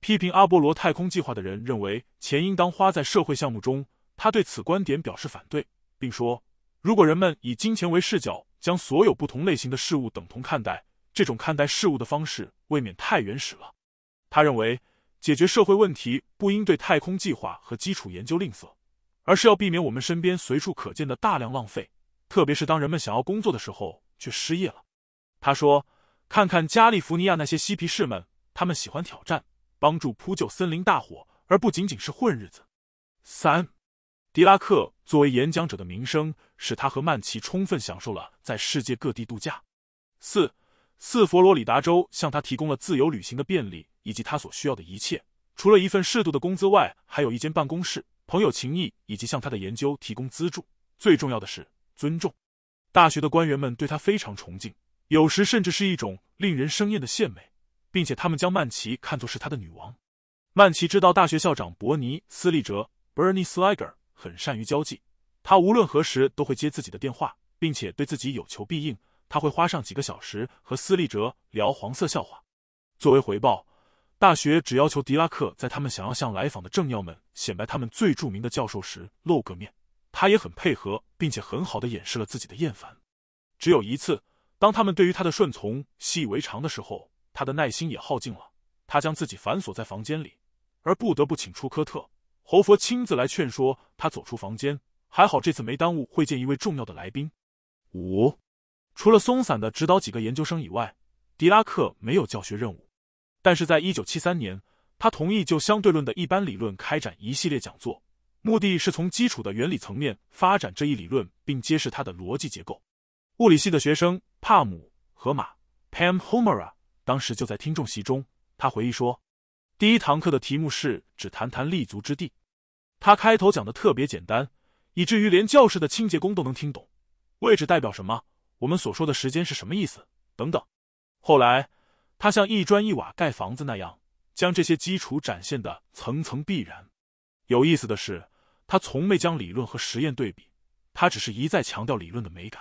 S1: 批评阿波罗太空计划的人认为钱应当花在社会项目中，他对此观点表示反对，并说：“如果人们以金钱为视角，将所有不同类型的事物等同看待，这种看待事物的方式未免太原始了。”他认为，解决社会问题不应对太空计划和基础研究吝啬。而是要避免我们身边随处可见的大量浪费，特别是当人们想要工作的时候却失业了。他说：“看看加利福尼亚那些嬉皮士们，他们喜欢挑战，帮助扑救森林大火，而不仅仅是混日子。”三，狄拉克作为演讲者的名声使他和曼奇充分享受了在世界各地度假。四，四佛罗里达州向他提供了自由旅行的便利以及他所需要的一切，除了一份适度的工资外，还有一间办公室。朋友情谊，以及向他的研究提供资助，最重要的是尊重。大学的官员们对他非常崇敬，有时甚至是一种令人生厌的献媚，并且他们将曼奇看作是他的女王。曼奇知道大学校长伯尼·斯利哲 （Bernie Sliger） 很善于交际，他无论何时都会接自己的电话，并且对自己有求必应。他会花上几个小时和斯利哲聊黄色笑话，作为回报。大学只要求狄拉克在他们想要向来访的政要们显摆他们最著名的教授时露个面，他也很配合，并且很好的掩饰了自己的厌烦。只有一次，当他们对于他的顺从习以为常的时候，他的耐心也耗尽了。他将自己反锁在房间里，而不得不请出科特侯佛亲自来劝说他走出房间。还好这次没耽误会见一位重要的来宾。五，除了松散的指导几个研究生以外，狄拉克没有教学任务。但是在一九七三年，他同意就相对论的一般理论开展一系列讲座，目的是从基础的原理层面发展这一理论，并揭示它的逻辑结构。物理系的学生帕姆·荷马 （Pam Humera） 当时就在听众席中。他回忆说，第一堂课的题目是“只谈谈立足之地”。他开头讲的特别简单，以至于连教室的清洁工都能听懂。位置代表什么？我们所说的时间是什么意思？等等。后来。他像一砖一瓦盖房子那样，将这些基础展现的层层必然。有意思的是，他从没将理论和实验对比，他只是一再强调理论的美感。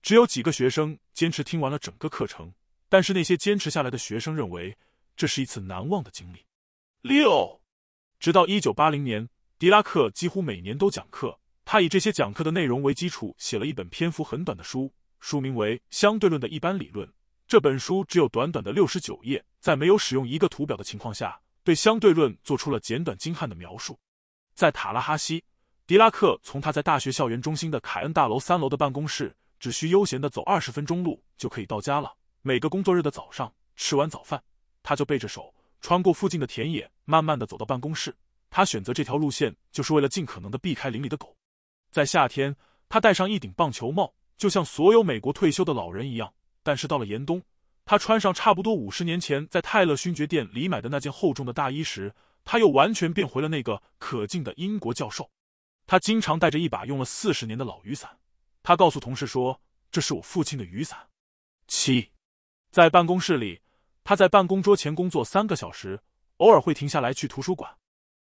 S1: 只有几个学生坚持听完了整个课程，但是那些坚持下来的学生认为这是一次难忘的经历。六，直到一九八零年，狄拉克几乎每年都讲课。他以这些讲课的内容为基础，写了一本篇幅很短的书，书名为《相对论的一般理论》。这本书只有短短的六十九页，在没有使用一个图表的情况下，对相对论做出了简短精悍的描述。在塔拉哈西，狄拉克从他在大学校园中心的凯恩大楼三楼的办公室，只需悠闲的走二十分钟路就可以到家了。每个工作日的早上，吃完早饭，他就背着手穿过附近的田野，慢慢的走到办公室。他选择这条路线就是为了尽可能的避开林里的狗。在夏天，他戴上一顶棒球帽，就像所有美国退休的老人一样。但是到了严冬，他穿上差不多五十年前在泰勒勋爵店里买的那件厚重的大衣时，他又完全变回了那个可敬的英国教授。他经常带着一把用了四十年的老雨伞。他告诉同事说：“这是我父亲的雨伞。”七，在办公室里，他在办公桌前工作三个小时，偶尔会停下来去图书馆。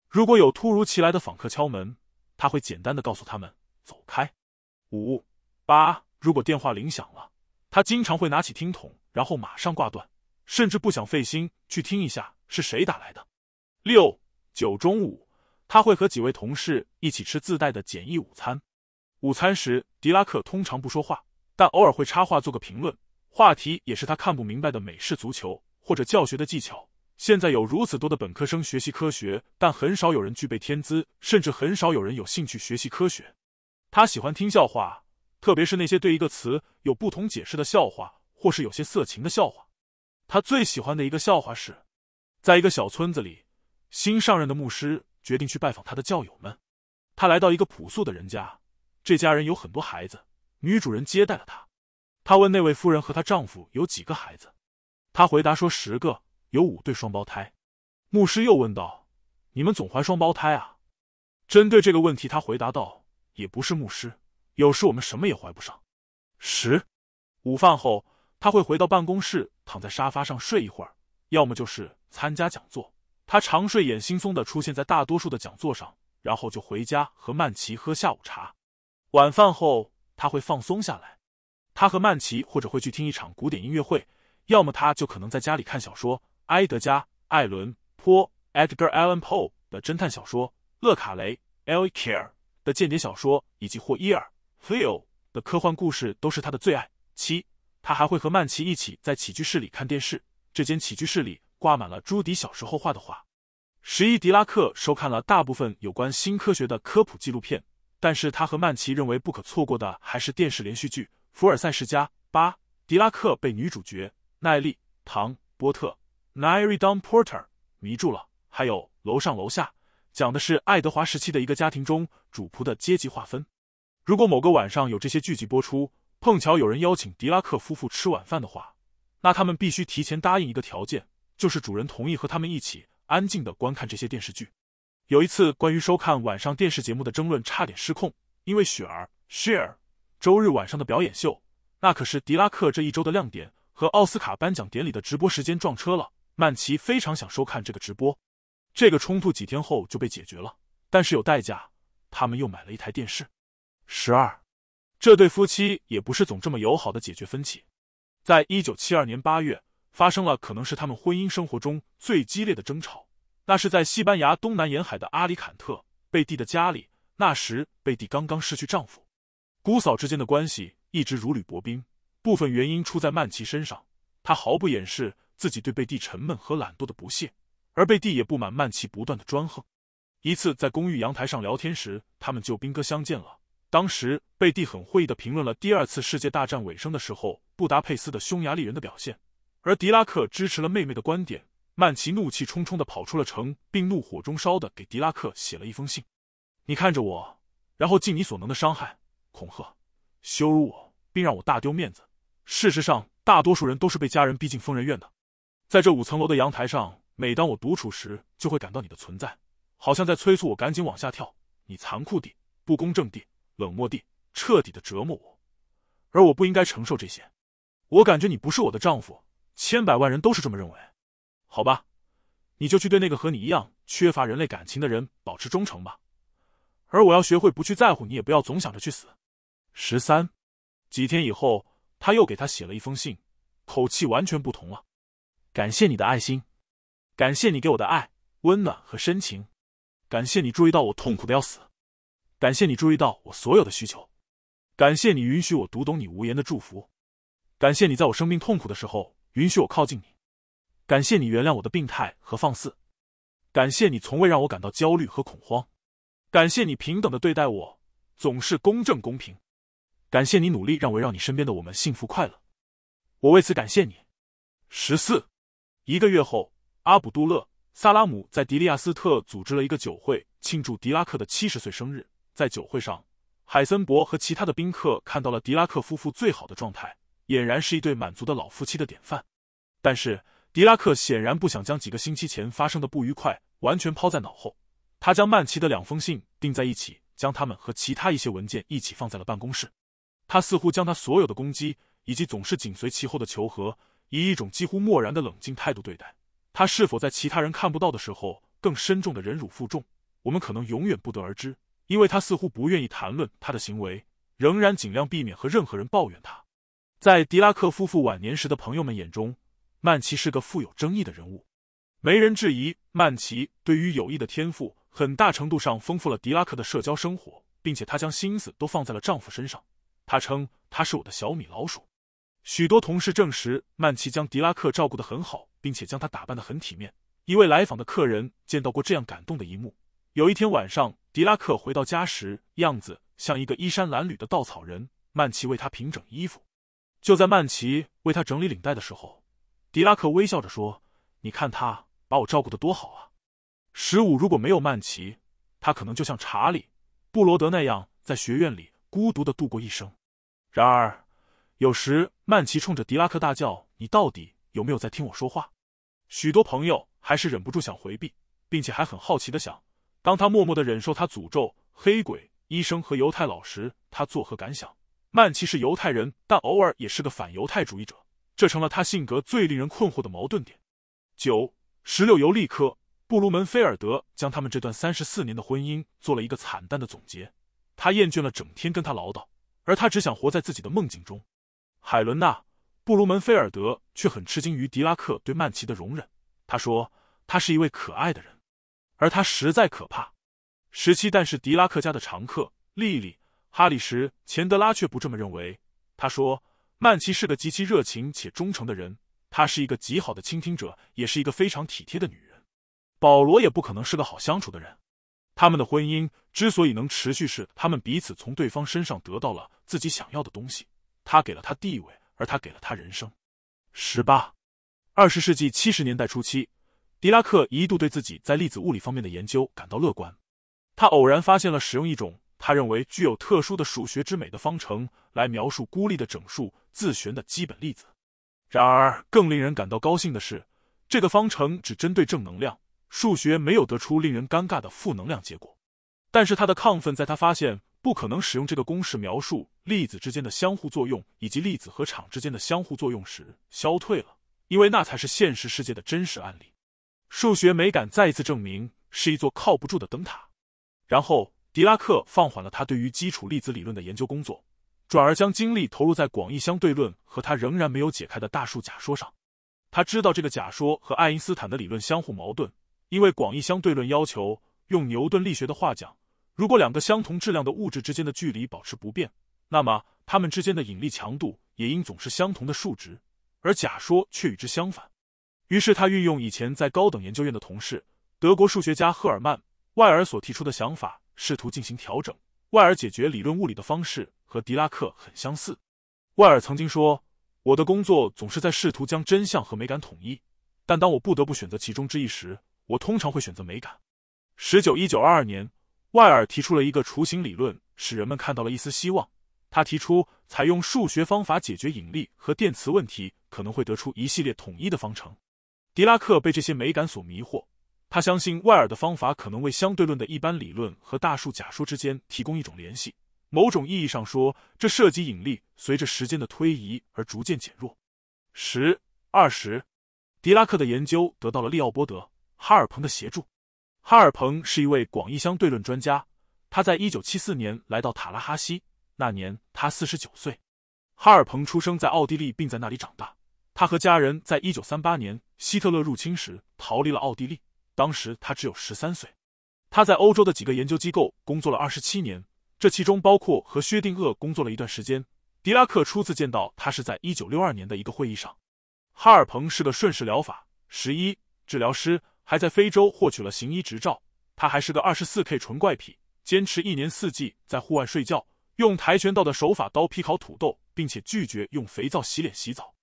S1: 如果有突如其来的访客敲门，他会简单的告诉他们：“走开。”五八如果电话铃响了。他经常会拿起听筒，然后马上挂断，甚至不想费心去听一下是谁打来的。六九中午，他会和几位同事一起吃自带的简易午餐。午餐时，狄拉克通常不说话，但偶尔会插话做个评论。话题也是他看不明白的美式足球或者教学的技巧。现在有如此多的本科生学习科学，但很少有人具备天资，甚至很少有人有兴趣学习科学。他喜欢听笑话。特别是那些对一个词有不同解释的笑话，或是有些色情的笑话。他最喜欢的一个笑话是，在一个小村子里，新上任的牧师决定去拜访他的教友们。他来到一个朴素的人家，这家人有很多孩子。女主人接待了他，他问那位夫人和她丈夫有几个孩子，他回答说十个，有五对双胞胎。牧师又问道：“你们总怀双胞胎啊？”针对这个问题，他回答道：“也不是牧师。”有时我们什么也怀不上。十，午饭后他会回到办公室，躺在沙发上睡一会儿，要么就是参加讲座。他常睡眼惺忪的出现在大多数的讲座上，然后就回家和曼奇喝下午茶。晚饭后他会放松下来，他和曼奇或者会去听一场古典音乐会，要么他就可能在家里看小说，埃德加·艾伦·坡 （Edgar Allan Poe） 的侦探小说，勒卡雷 e l i c a r e 的间谍小说，以及霍伊尔。菲 l 的科幻故事都是他的最爱。七，他还会和曼奇一起在起居室里看电视。这间起居室里挂满了朱迪小时候画的画。十一，迪拉克收看了大部分有关新科学的科普纪录片，但是他和曼奇认为不可错过的还是电视连续剧《福尔赛世家》。八，迪拉克被女主角奈丽·唐波特 n a r y Don Porter） 迷住了。还有《楼上楼下》，讲的是爱德华时期的一个家庭中主仆的阶级划分。如果某个晚上有这些剧集播出，碰巧有人邀请狄拉克夫妇吃晚饭的话，那他们必须提前答应一个条件，就是主人同意和他们一起安静的观看这些电视剧。有一次关于收看晚上电视节目的争论差点失控，因为雪儿 （Share） 周日晚上的表演秀，那可是狄拉克这一周的亮点，和奥斯卡颁奖典礼的直播时间撞车了。曼奇非常想收看这个直播，这个冲突几天后就被解决了，但是有代价，他们又买了一台电视。十二，这对夫妻也不是总这么友好的解决分歧。在一九七二年八月，发生了可能是他们婚姻生活中最激烈的争吵。那是在西班牙东南沿海的阿里坎特，贝蒂的家里。那时，贝蒂刚刚失去丈夫，姑嫂之间的关系一直如履薄冰。部分原因出在曼奇身上，他毫不掩饰自己对贝蒂沉闷和懒惰的不屑，而贝蒂也不满曼奇不断的专横。一次在公寓阳台上聊天时，他们就兵戈相见了。当时贝蒂很会意的评论了第二次世界大战尾声的时候布达佩斯的匈牙利人的表现，而狄拉克支持了妹妹的观点。曼奇怒气冲冲的跑出了城，并怒火中烧的给狄拉克写了一封信：“你看着我，然后尽你所能的伤害、恐吓、羞辱我，并让我大丢面子。事实上，大多数人都是被家人逼进疯人院的。在这五层楼的阳台上，每当我独处时，就会感到你的存在，好像在催促我赶紧往下跳。你残酷地、不公正地。”冷漠地，彻底的折磨我，而我不应该承受这些。我感觉你不是我的丈夫，千百万人都是这么认为。好吧，你就去对那个和你一样缺乏人类感情的人保持忠诚吧。而我要学会不去在乎你，也不要总想着去死。十三几天以后，他又给他写了一封信，口气完全不同了。感谢你的爱心，感谢你给我的爱、温暖和深情，感谢你注意到我痛苦的要死。感谢你注意到我所有的需求，感谢你允许我读懂你无言的祝福，感谢你在我生病痛苦的时候允许我靠近你，感谢你原谅我的病态和放肆，感谢你从未让我感到焦虑和恐慌，感谢你平等的对待我，总是公正公平，感谢你努力让围绕你身边的我们幸福快乐，我为此感谢你。十四一个月后，阿卜杜勒·萨拉姆在迪利亚斯特组织了一个酒会，庆祝迪拉克的七十岁生日。在酒会上，海森伯和其他的宾客看到了狄拉克夫妇最好的状态，俨然是一对满足的老夫妻的典范。但是，狄拉克显然不想将几个星期前发生的不愉快完全抛在脑后。他将曼奇的两封信钉在一起，将他们和其他一些文件一起放在了办公室。他似乎将他所有的攻击以及总是紧随其后的求和，以一种几乎漠然的冷静态度对待。他是否在其他人看不到的时候更深重的忍辱负重，我们可能永远不得而知。因为他似乎不愿意谈论他的行为，仍然尽量避免和任何人抱怨他。在狄拉克夫妇晚年时的朋友们眼中，曼奇是个富有争议的人物。没人质疑曼奇对于友谊的天赋，很大程度上丰富了狄拉克的社交生活，并且他将心思都放在了丈夫身上。他称他是我的小米老鼠。许多同事证实，曼奇将狄拉克照顾的很好，并且将他打扮的很体面。一位来访的客人见到过这样感动的一幕。有一天晚上。狄拉克回到家时，样子像一个衣衫褴褛的稻草人。曼奇为他平整衣服，就在曼奇为他整理领带的时候，狄拉克微笑着说：“你看他把我照顾的多好啊！”十五如果没有曼奇，他可能就像查理·布罗德那样，在学院里孤独的度过一生。然而，有时曼奇冲着狄拉克大叫：“你到底有没有在听我说话？”许多朋友还是忍不住想回避，并且还很好奇的想。当他默默的忍受他诅咒黑鬼医生和犹太老时，他作何感想？曼奇是犹太人，但偶尔也是个反犹太主义者，这成了他性格最令人困惑的矛盾点。九十六，尤利科·布鲁门菲尔德将他们这段三十四年的婚姻做了一个惨淡的总结。他厌倦了整天跟他唠叨，而他只想活在自己的梦境中。海伦娜·布鲁门菲尔德却很吃惊于狄拉克对曼奇的容忍。他说，他是一位可爱的人。而他实在可怕。十七，但是狄拉克家的常客莉莉·哈里什·钱德拉却不这么认为。他说：“曼奇是个极其热情且忠诚的人，她是一个极好的倾听者，也是一个非常体贴的女人。”保罗也不可能是个好相处的人。他们的婚姻之所以能持续，是他们彼此从对方身上得到了自己想要的东西。他给了他地位，而他给了他人生。十八，二十世纪七十年代初期。狄拉克一度对自己在粒子物理方面的研究感到乐观，他偶然发现了使用一种他认为具有特殊的数学之美的方程来描述孤立的整数自旋的基本粒子。然而，更令人感到高兴的是，这个方程只针对正能量，数学没有得出令人尴尬的负能量结果。但是，他的亢奋在他发现不可能使用这个公式描述粒子之间的相互作用以及粒子和场之间的相互作用时消退了，因为那才是现实世界的真实案例。数学美感再一次证明是一座靠不住的灯塔，然后狄拉克放缓了他对于基础粒子理论的研究工作，转而将精力投入在广义相对论和他仍然没有解开的大数假说上。他知道这个假说和爱因斯坦的理论相互矛盾，因为广义相对论要求用牛顿力学的话讲，如果两个相同质量的物质之间的距离保持不变，那么它们之间的引力强度也应总是相同的数值，而假说却与之相反。于是他运用以前在高等研究院的同事德国数学家赫尔曼·外尔所提出的想法，试图进行调整。外尔解决理论物理的方式和狄拉克很相似。外尔曾经说：“我的工作总是在试图将真相和美感统一，但当我不得不选择其中之一时，我通常会选择美感。”十九一九二二年，外尔提出了一个雏形理论，使人们看到了一丝希望。他提出采用数学方法解决引力和电磁问题，可能会得出一系列统一的方程。狄拉克被这些美感所迷惑，他相信外尔的方法可能为相对论的一般理论和大数假说之间提供一种联系。某种意义上说，这涉及引力随着时间的推移而逐渐减弱。十二十，狄拉克的研究得到了利奥波德·哈尔彭的协助。哈尔彭是一位广义相对论专家，他在一九七四年来到塔拉哈西，那年他四十九岁。哈尔彭出生在奥地利，并在那里长大。他和家人在一九三八年希特勒入侵时逃离了奥地利，当时他只有十三岁。他在欧洲的几个研究机构工作了二十七年，这其中包括和薛定谔工作了一段时间。狄拉克初次见到他是在一九六二年的一个会议上。哈尔彭是个顺势疗法十一治疗师，还在非洲获取了行医执照。他还是个二十四 K 纯怪癖，坚持一年四季在户外睡觉，用跆拳道的手法刀劈烤土豆，并且拒绝用肥皂洗脸洗澡。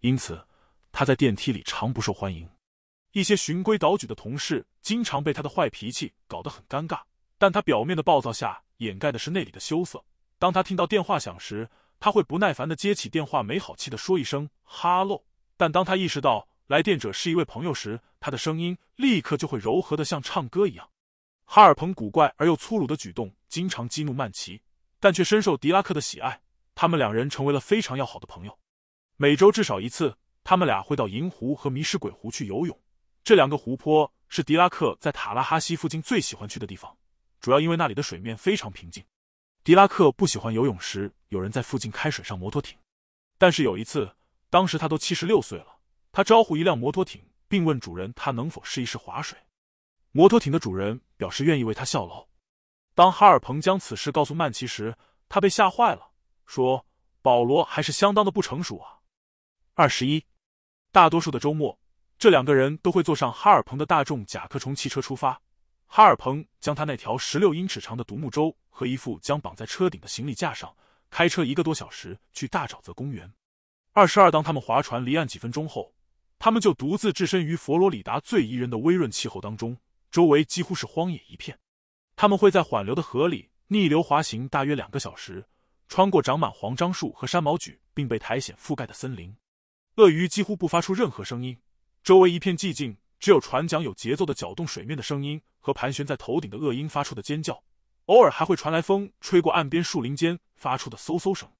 S1: 因此，他在电梯里常不受欢迎。一些循规蹈矩的同事经常被他的坏脾气搞得很尴尬。但他表面的暴躁下掩盖的是内里的羞涩。当他听到电话响时，他会不耐烦的接起电话，没好气的说一声“哈喽”。但当他意识到来电者是一位朋友时，他的声音立刻就会柔和的像唱歌一样。哈尔彭古怪而又粗鲁的举动经常激怒曼奇，但却深受狄拉克的喜爱。他们两人成为了非常要好的朋友。每周至少一次，他们俩会到银湖和迷失鬼湖去游泳。这两个湖泊是迪拉克在塔拉哈西附近最喜欢去的地方，主要因为那里的水面非常平静。迪拉克不喜欢游泳时有人在附近开水上摩托艇，但是有一次，当时他都七十六岁了，他招呼一辆摩托艇，并问主人他能否试一试划水。摩托艇的主人表示愿意为他效劳。当哈尔彭将此事告诉曼奇时，他被吓坏了，说：“保罗还是相当的不成熟啊。”二十一，大多数的周末，这两个人都会坐上哈尔彭的大众甲壳虫汽车出发。哈尔彭将他那条十六英尺长的独木舟和一副将绑在车顶的行李架上，开车一个多小时去大沼泽公园。二十二，当他们划船离岸几分钟后，他们就独自置身于佛罗里达最宜人的微润气候当中，周围几乎是荒野一片。他们会在缓流的河里逆流滑行大约两个小时，穿过长满黄樟树和山毛榉并被苔藓覆盖的森林。鳄鱼几乎不发出任何声音，周围一片寂静，只有船桨有节奏的搅动水面的声音和盘旋在头顶的恶鹰发出的尖叫，偶尔还会传来风吹过岸边树林间发出的嗖嗖声。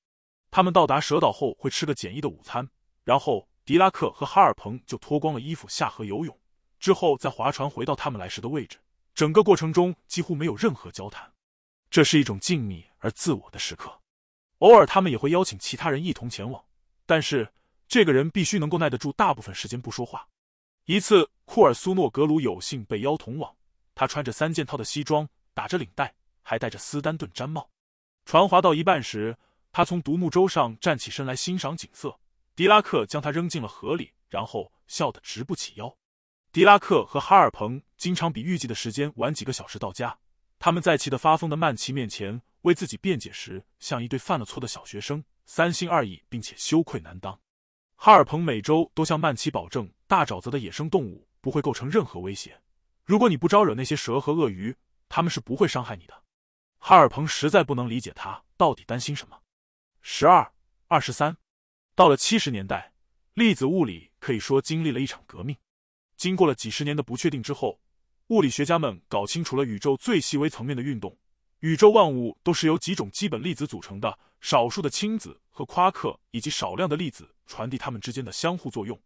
S1: 他们到达蛇岛后会吃个简易的午餐，然后迪拉克和哈尔彭就脱光了衣服下河游泳，之后再划船回到他们来时的位置。整个过程中几乎没有任何交谈，这是一种静谧而自我的时刻。偶尔他们也会邀请其他人一同前往，但是。这个人必须能够耐得住大部分时间不说话。一次，库尔苏诺格鲁有幸被邀同往。他穿着三件套的西装，打着领带，还戴着斯丹顿毡帽。船划到一半时，他从独木舟上站起身来欣赏景色。狄拉克将他扔进了河里，然后笑得直不起腰。狄拉克和哈尔彭经常比预计的时间晚几个小时到家。他们在气得发疯的曼奇面前为自己辩解时，像一对犯了错的小学生，三心二意并且羞愧难当。哈尔彭每周都向曼奇保证，大沼泽的野生动物不会构成任何威胁。如果你不招惹那些蛇和鳄鱼，他们是不会伤害你的。哈尔彭实在不能理解他到底担心什么。十二、二十三，到了七十年代，粒子物理可以说经历了一场革命。经过了几十年的不确定之后，物理学家们搞清楚了宇宙最细微层面的运动。宇宙万物都是由几种基本粒子组成的。少数的氢子和夸克，以及少量的粒子，传递它们之间的相互作用。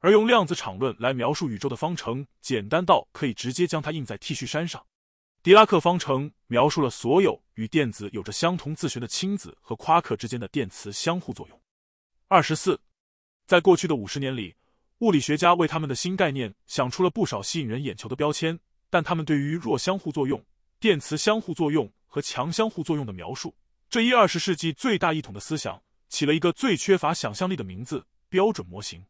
S1: 而用量子场论来描述宇宙的方程，简单到可以直接将它印在 T 恤衫上。狄拉克方程描述了所有与电子有着相同自旋的氢子和夸克之间的电磁相互作用。二十四，在过去的五十年里，物理学家为他们的新概念想出了不少吸引人眼球的标签，但他们对于弱相互作用、电磁相互作用和强相互作用的描述。这一二十世纪最大一统的思想，起了一个最缺乏想象力的名字——标准模型。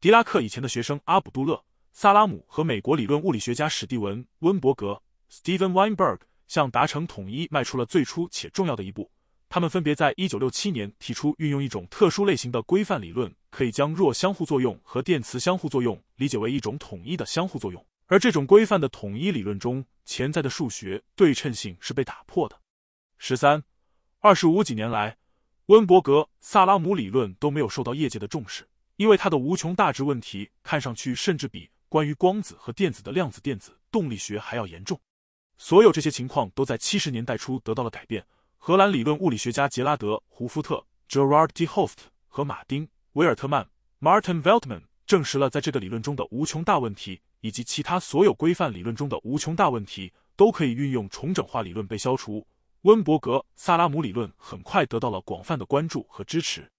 S1: 狄拉克以前的学生阿卜杜勒·萨拉姆和美国理论物理学家史蒂文·温伯格 （Steven Weinberg） 向达成统一迈出了最初且重要的一步。他们分别在一九六七年提出，运用一种特殊类型的规范理论，可以将弱相互作用和电磁相互作用理解为一种统一的相互作用，而这种规范的统一理论中潜在的数学对称性是被打破的。十三。二十五几年来，温伯格萨拉姆理论都没有受到业界的重视，因为它的无穷大值问题看上去甚至比关于光子和电子的量子电子动力学还要严重。所有这些情况都在七十年代初得到了改变。荷兰理论物理学家杰拉德·胡夫特 （Gerard de Hooft） 和马丁·维尔特曼 （Martin w e l t m a n 证实了，在这个理论中的无穷大问题以及其他所有规范理论中的无穷大问题都可以运用重整化理论被消除。温伯格萨拉姆理论很快得到了广泛的关注和支持。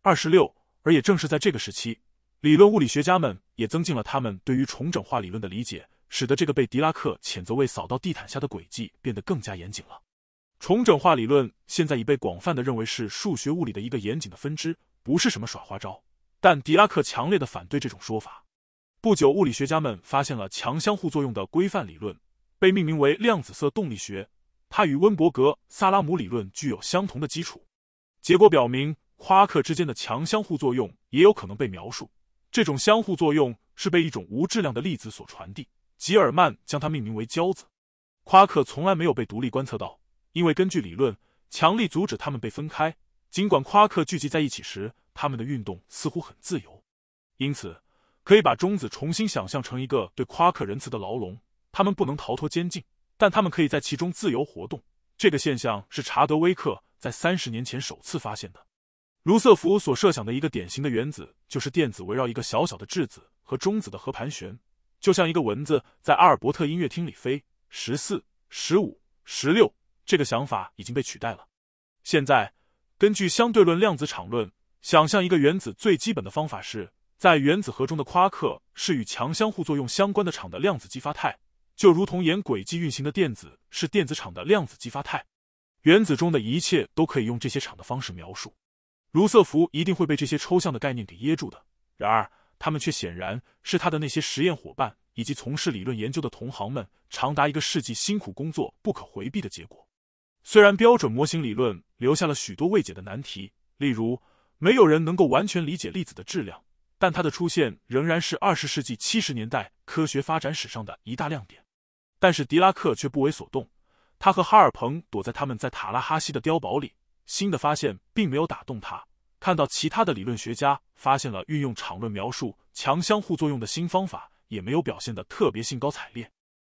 S1: 二十六，而也正是在这个时期，理论物理学家们也增进了他们对于重整化理论的理解，使得这个被狄拉克谴责为扫到地毯下的轨迹变得更加严谨了。重整化理论现在已被广泛的认为是数学物理的一个严谨的分支，不是什么耍花招。但狄拉克强烈的反对这种说法。不久，物理学家们发现了强相互作用的规范理论，被命名为量子色动力学。它与温伯格萨拉姆理论具有相同的基础。结果表明，夸克之间的强相互作用也有可能被描述。这种相互作用是被一种无质量的粒子所传递。吉尔曼将它命名为胶子。夸克从来没有被独立观测到，因为根据理论，强力阻止它们被分开。尽管夸克聚集在一起时，它们的运动似乎很自由，因此可以把中子重新想象成一个对夸克仁慈的牢笼，它们不能逃脱监禁。但他们可以在其中自由活动。这个现象是查德威克在三十年前首次发现的。卢瑟福所设想的一个典型的原子就是电子围绕一个小小的质子和中子的核盘旋，就像一个蚊子在阿尔伯特音乐厅里飞。十四、十五、十六，这个想法已经被取代了。现在，根据相对论量子场论，想象一个原子最基本的方法是，在原子核中的夸克是与强相互作用相关的场的量子激发态。就如同沿轨迹运行的电子是电子场的量子激发态，原子中的一切都可以用这些场的方式描述。卢瑟福一定会被这些抽象的概念给噎住的。然而，他们却显然是他的那些实验伙伴以及从事理论研究的同行们长达一个世纪辛苦工作不可回避的结果。虽然标准模型理论留下了许多未解的难题，例如没有人能够完全理解粒子的质量，但它的出现仍然是二十世纪七十年代科学发展史上的一大亮点。但是狄拉克却不为所动，他和哈尔彭躲在他们在塔拉哈西的碉堡里。新的发现并没有打动他，看到其他的理论学家发现了运用场论描述强相互作用的新方法，也没有表现的特别兴高采烈。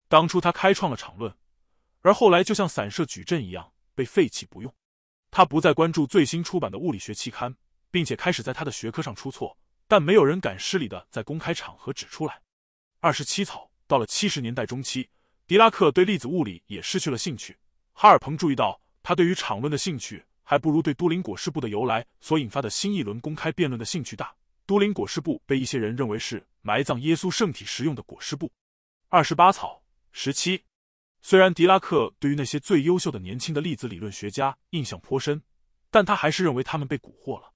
S1: 当初他开创了场论，而后来就像散射矩阵一样被废弃不用。他不再关注最新出版的物理学期刊，并且开始在他的学科上出错，但没有人敢失礼的在公开场合指出来。二十七草到了七十年代中期。狄拉克对粒子物理也失去了兴趣。哈尔彭注意到，他对于场论的兴趣还不如对都灵果实部的由来所引发的新一轮公开辩论的兴趣大。都灵果实部被一些人认为是埋葬耶稣圣体时用的果实部。二十八草十七，虽然狄拉克对于那些最优秀的年轻的粒子理论学家印象颇深，但他还是认为他们被蛊惑了。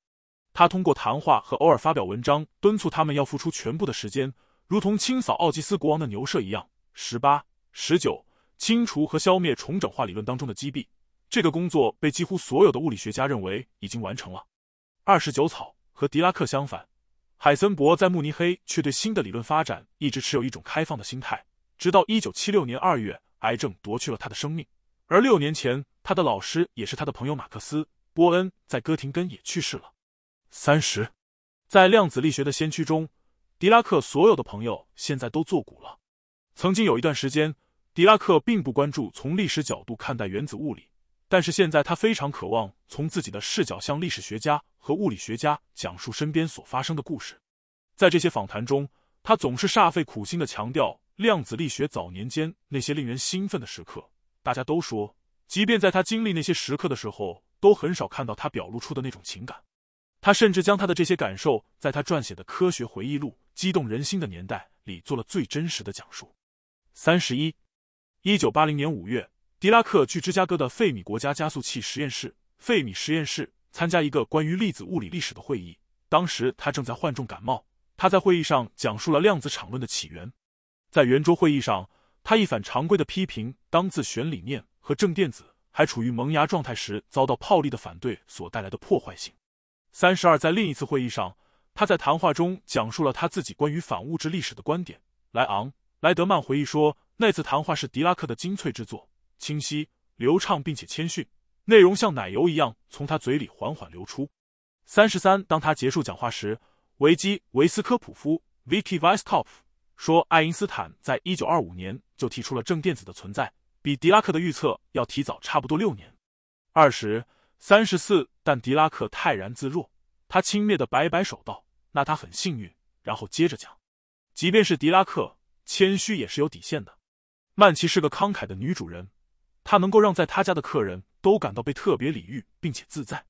S1: 他通过谈话和偶尔发表文章敦促他们要付出全部的时间，如同清扫奥吉斯国王的牛舍一样。十八。十九，清除和消灭重整化理论当中的积弊，这个工作被几乎所有的物理学家认为已经完成了。二十九，草和狄拉克相反，海森伯在慕尼黑却对新的理论发展一直持有一种开放的心态，直到一九七六年二月，癌症夺去了他的生命。而六年前，他的老师也是他的朋友马克思波恩在哥廷根也去世了。三十，在量子力学的先驱中，狄拉克所有的朋友现在都作古了。曾经有一段时间。狄拉克并不关注从历史角度看待原子物理，但是现在他非常渴望从自己的视角向历史学家和物理学家讲述身边所发生的故事。在这些访谈中，他总是煞费苦心的强调量子力学早年间那些令人兴奋的时刻。大家都说，即便在他经历那些时刻的时候，都很少看到他表露出的那种情感。他甚至将他的这些感受在他撰写的科学回忆录《激动人心的年代》里做了最真实的讲述。三十一。一九八零年五月，狄拉克去芝加哥的费米国家加速器实验室（费米实验室）参加一个关于粒子物理历史的会议。当时他正在患重感冒，他在会议上讲述了量子场论的起源。在圆桌会议上，他一反常规的批评当自旋理念和正电子还处于萌芽状态时遭到炮利的反对所带来的破坏性。三十二，在另一次会议上，他在谈话中讲述了他自己关于反物质历史的观点。莱昂·莱德曼回忆说。那次谈话是狄拉克的精粹之作，清晰流畅，并且谦逊，内容像奶油一样从他嘴里缓缓流出。三十三，当他结束讲话时，维基维斯科普夫 v i c k y v i s k o p f 说：“爱因斯坦在一九二五年就提出了正电子的存在，比狄拉克的预测要提早差不多六年。”二十三十四，但狄拉克泰然自若，他轻蔑的摆摆手道：“那他很幸运。”然后接着讲，即便是狄拉克谦虚也是有底线的。曼奇是个慷慨的女主人，她能够让在她家的客人都感到被特别礼遇并且自在。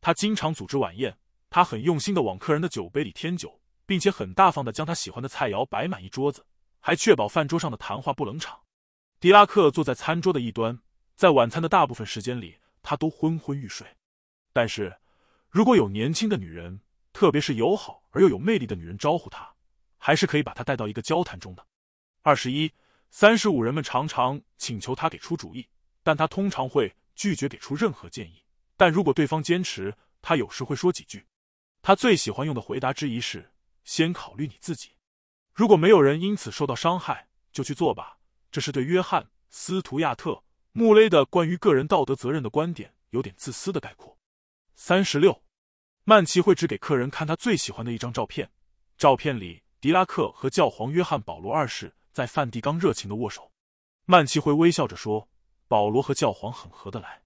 S1: 她经常组织晚宴，她很用心的往客人的酒杯里添酒，并且很大方的将她喜欢的菜肴摆满一桌子，还确保饭桌上的谈话不冷场。狄拉克坐在餐桌的一端，在晚餐的大部分时间里，他都昏昏欲睡。但是，如果有年轻的女人，特别是友好而又有魅力的女人招呼他，还是可以把他带到一个交谈中的。二十一。三十五，人们常常请求他给出主意，但他通常会拒绝给出任何建议。但如果对方坚持，他有时会说几句。他最喜欢用的回答之一是：“先考虑你自己，如果没有人因此受到伤害，就去做吧。”这是对约翰·斯图亚特·穆雷的关于个人道德责任的观点有点自私的概括。三十六，曼奇会只给客人看他最喜欢的一张照片，照片里狄拉克和教皇约翰·保罗二世。在梵蒂冈热情的握手，曼奇会微笑着说：“保罗和教皇很合得来，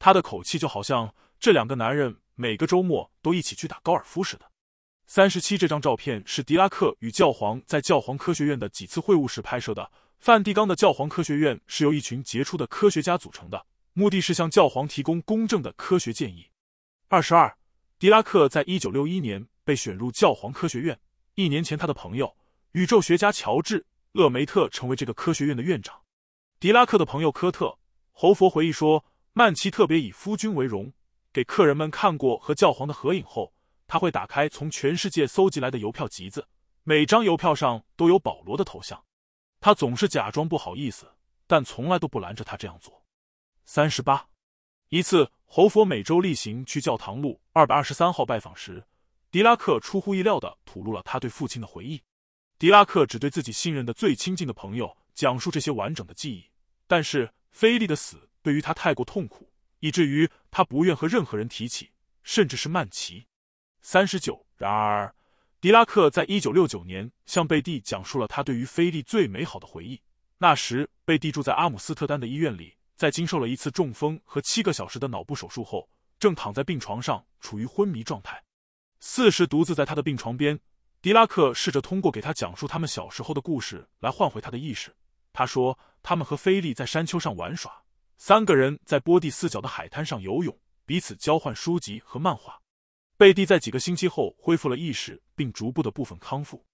S1: 他的口气就好像这两个男人每个周末都一起去打高尔夫似的。”三十七这张照片是狄拉克与教皇在教皇科学院的几次会晤时拍摄的。梵蒂冈的教皇科学院是由一群杰出的科学家组成的，目的是向教皇提供公正的科学建议。二十二，狄拉克在一九六一年被选入教皇科学院。一年前，他的朋友宇宙学家乔治。厄梅特成为这个科学院的院长。狄拉克的朋友科特·侯佛回忆说，曼奇特别以夫君为荣。给客人们看过和教皇的合影后，他会打开从全世界搜集来的邮票集子，每张邮票上都有保罗的头像。他总是假装不好意思，但从来都不拦着他这样做。三十八，一次侯佛每周例行去教堂路二百二十三号拜访时，狄拉克出乎意料的吐露了他对父亲的回忆。狄拉克只对自己信任的最亲近的朋友讲述这些完整的记忆，但是菲利的死对于他太过痛苦，以至于他不愿和任何人提起，甚至是曼奇。三十九。然而，狄拉克在一九六九年向贝蒂讲述了他对于菲利最美好的回忆。那时，贝蒂住在阿姆斯特丹的医院里，在经受了一次中风和七个小时的脑部手术后，正躺在病床上处于昏迷状态。四十，独自在他的病床边。狄拉克试着通过给他讲述他们小时候的故事来换回他的意识。他说，他们和菲利在山丘上玩耍，三个人在波蒂四角的海滩上游泳，彼此交换书籍和漫画。贝蒂在几个星期后恢复了意识，并逐步的部分康复。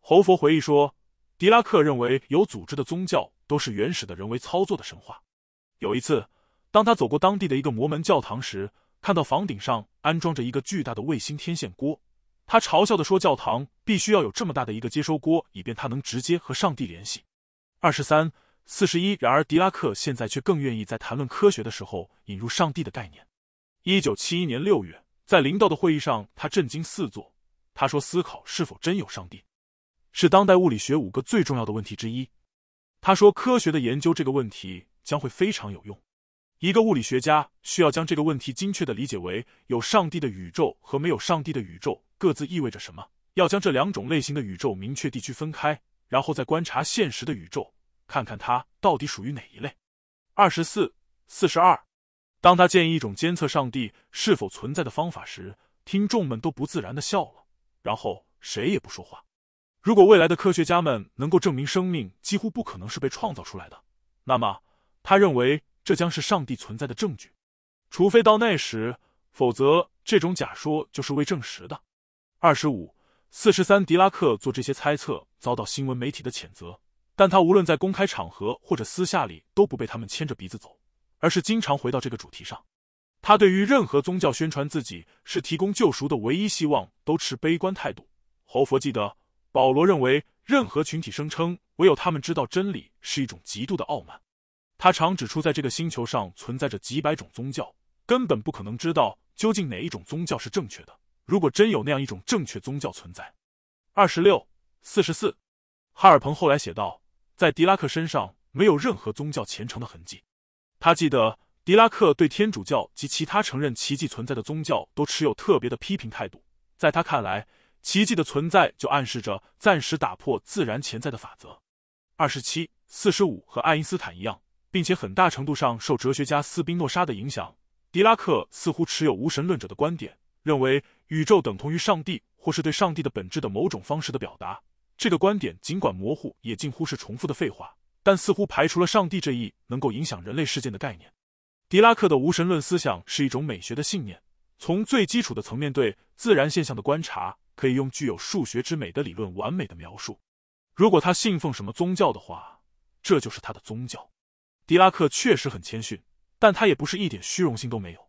S1: 侯佛回忆说，狄拉克认为有组织的宗教都是原始的人为操作的神话。有一次，当他走过当地的一个摩门教堂时，看到房顶上安装着一个巨大的卫星天线锅。他嘲笑的说：“教堂必须要有这么大的一个接收锅，以便他能直接和上帝联系。”二十三、四十一。然而，狄拉克现在却更愿意在谈论科学的时候引入上帝的概念。一九七一年六月，在林道的会议上，他震惊四座。他说：“思考是否真有上帝，是当代物理学五个最重要的问题之一。”他说：“科学的研究这个问题将会非常有用。”一个物理学家需要将这个问题精确的理解为：有上帝的宇宙和没有上帝的宇宙各自意味着什么？要将这两种类型的宇宙明确地区分开，然后再观察现实的宇宙，看看它到底属于哪一类。二十四四十二，当他建议一种监测上帝是否存在的方法时，听众们都不自然的笑了，然后谁也不说话。如果未来的科学家们能够证明生命几乎不可能是被创造出来的，那么他认为。这将是上帝存在的证据，除非到那时，否则这种假说就是未证实的。二十五、四十三，狄拉克做这些猜测遭到新闻媒体的谴责，但他无论在公开场合或者私下里都不被他们牵着鼻子走，而是经常回到这个主题上。他对于任何宗教宣传自己是提供救赎的唯一希望都持悲观态度。侯佛记得，保罗认为任何群体声称唯有他们知道真理是一种极度的傲慢。他常指出，在这个星球上存在着几百种宗教，根本不可能知道究竟哪一种宗教是正确的。如果真有那样一种正确宗教存在，二十六四十四，哈尔彭后来写道：“在狄拉克身上没有任何宗教虔诚的痕迹。他记得狄拉克对天主教及其他承认奇迹存在的宗教都持有特别的批评态度。在他看来，奇迹的存在就暗示着暂时打破自然潜在的法则。”二十七四十五和爱因斯坦一样。并且很大程度上受哲学家斯宾诺莎的影响，狄拉克似乎持有无神论者的观点，认为宇宙等同于上帝，或是对上帝的本质的某种方式的表达。这个观点尽管模糊，也近乎是重复的废话，但似乎排除了上帝这一能够影响人类事件的概念。狄拉克的无神论思想是一种美学的信念，从最基础的层面对自然现象的观察可以用具有数学之美的理论完美的描述。如果他信奉什么宗教的话，这就是他的宗教。狄拉克确实很谦逊，但他也不是一点虚荣心都没有。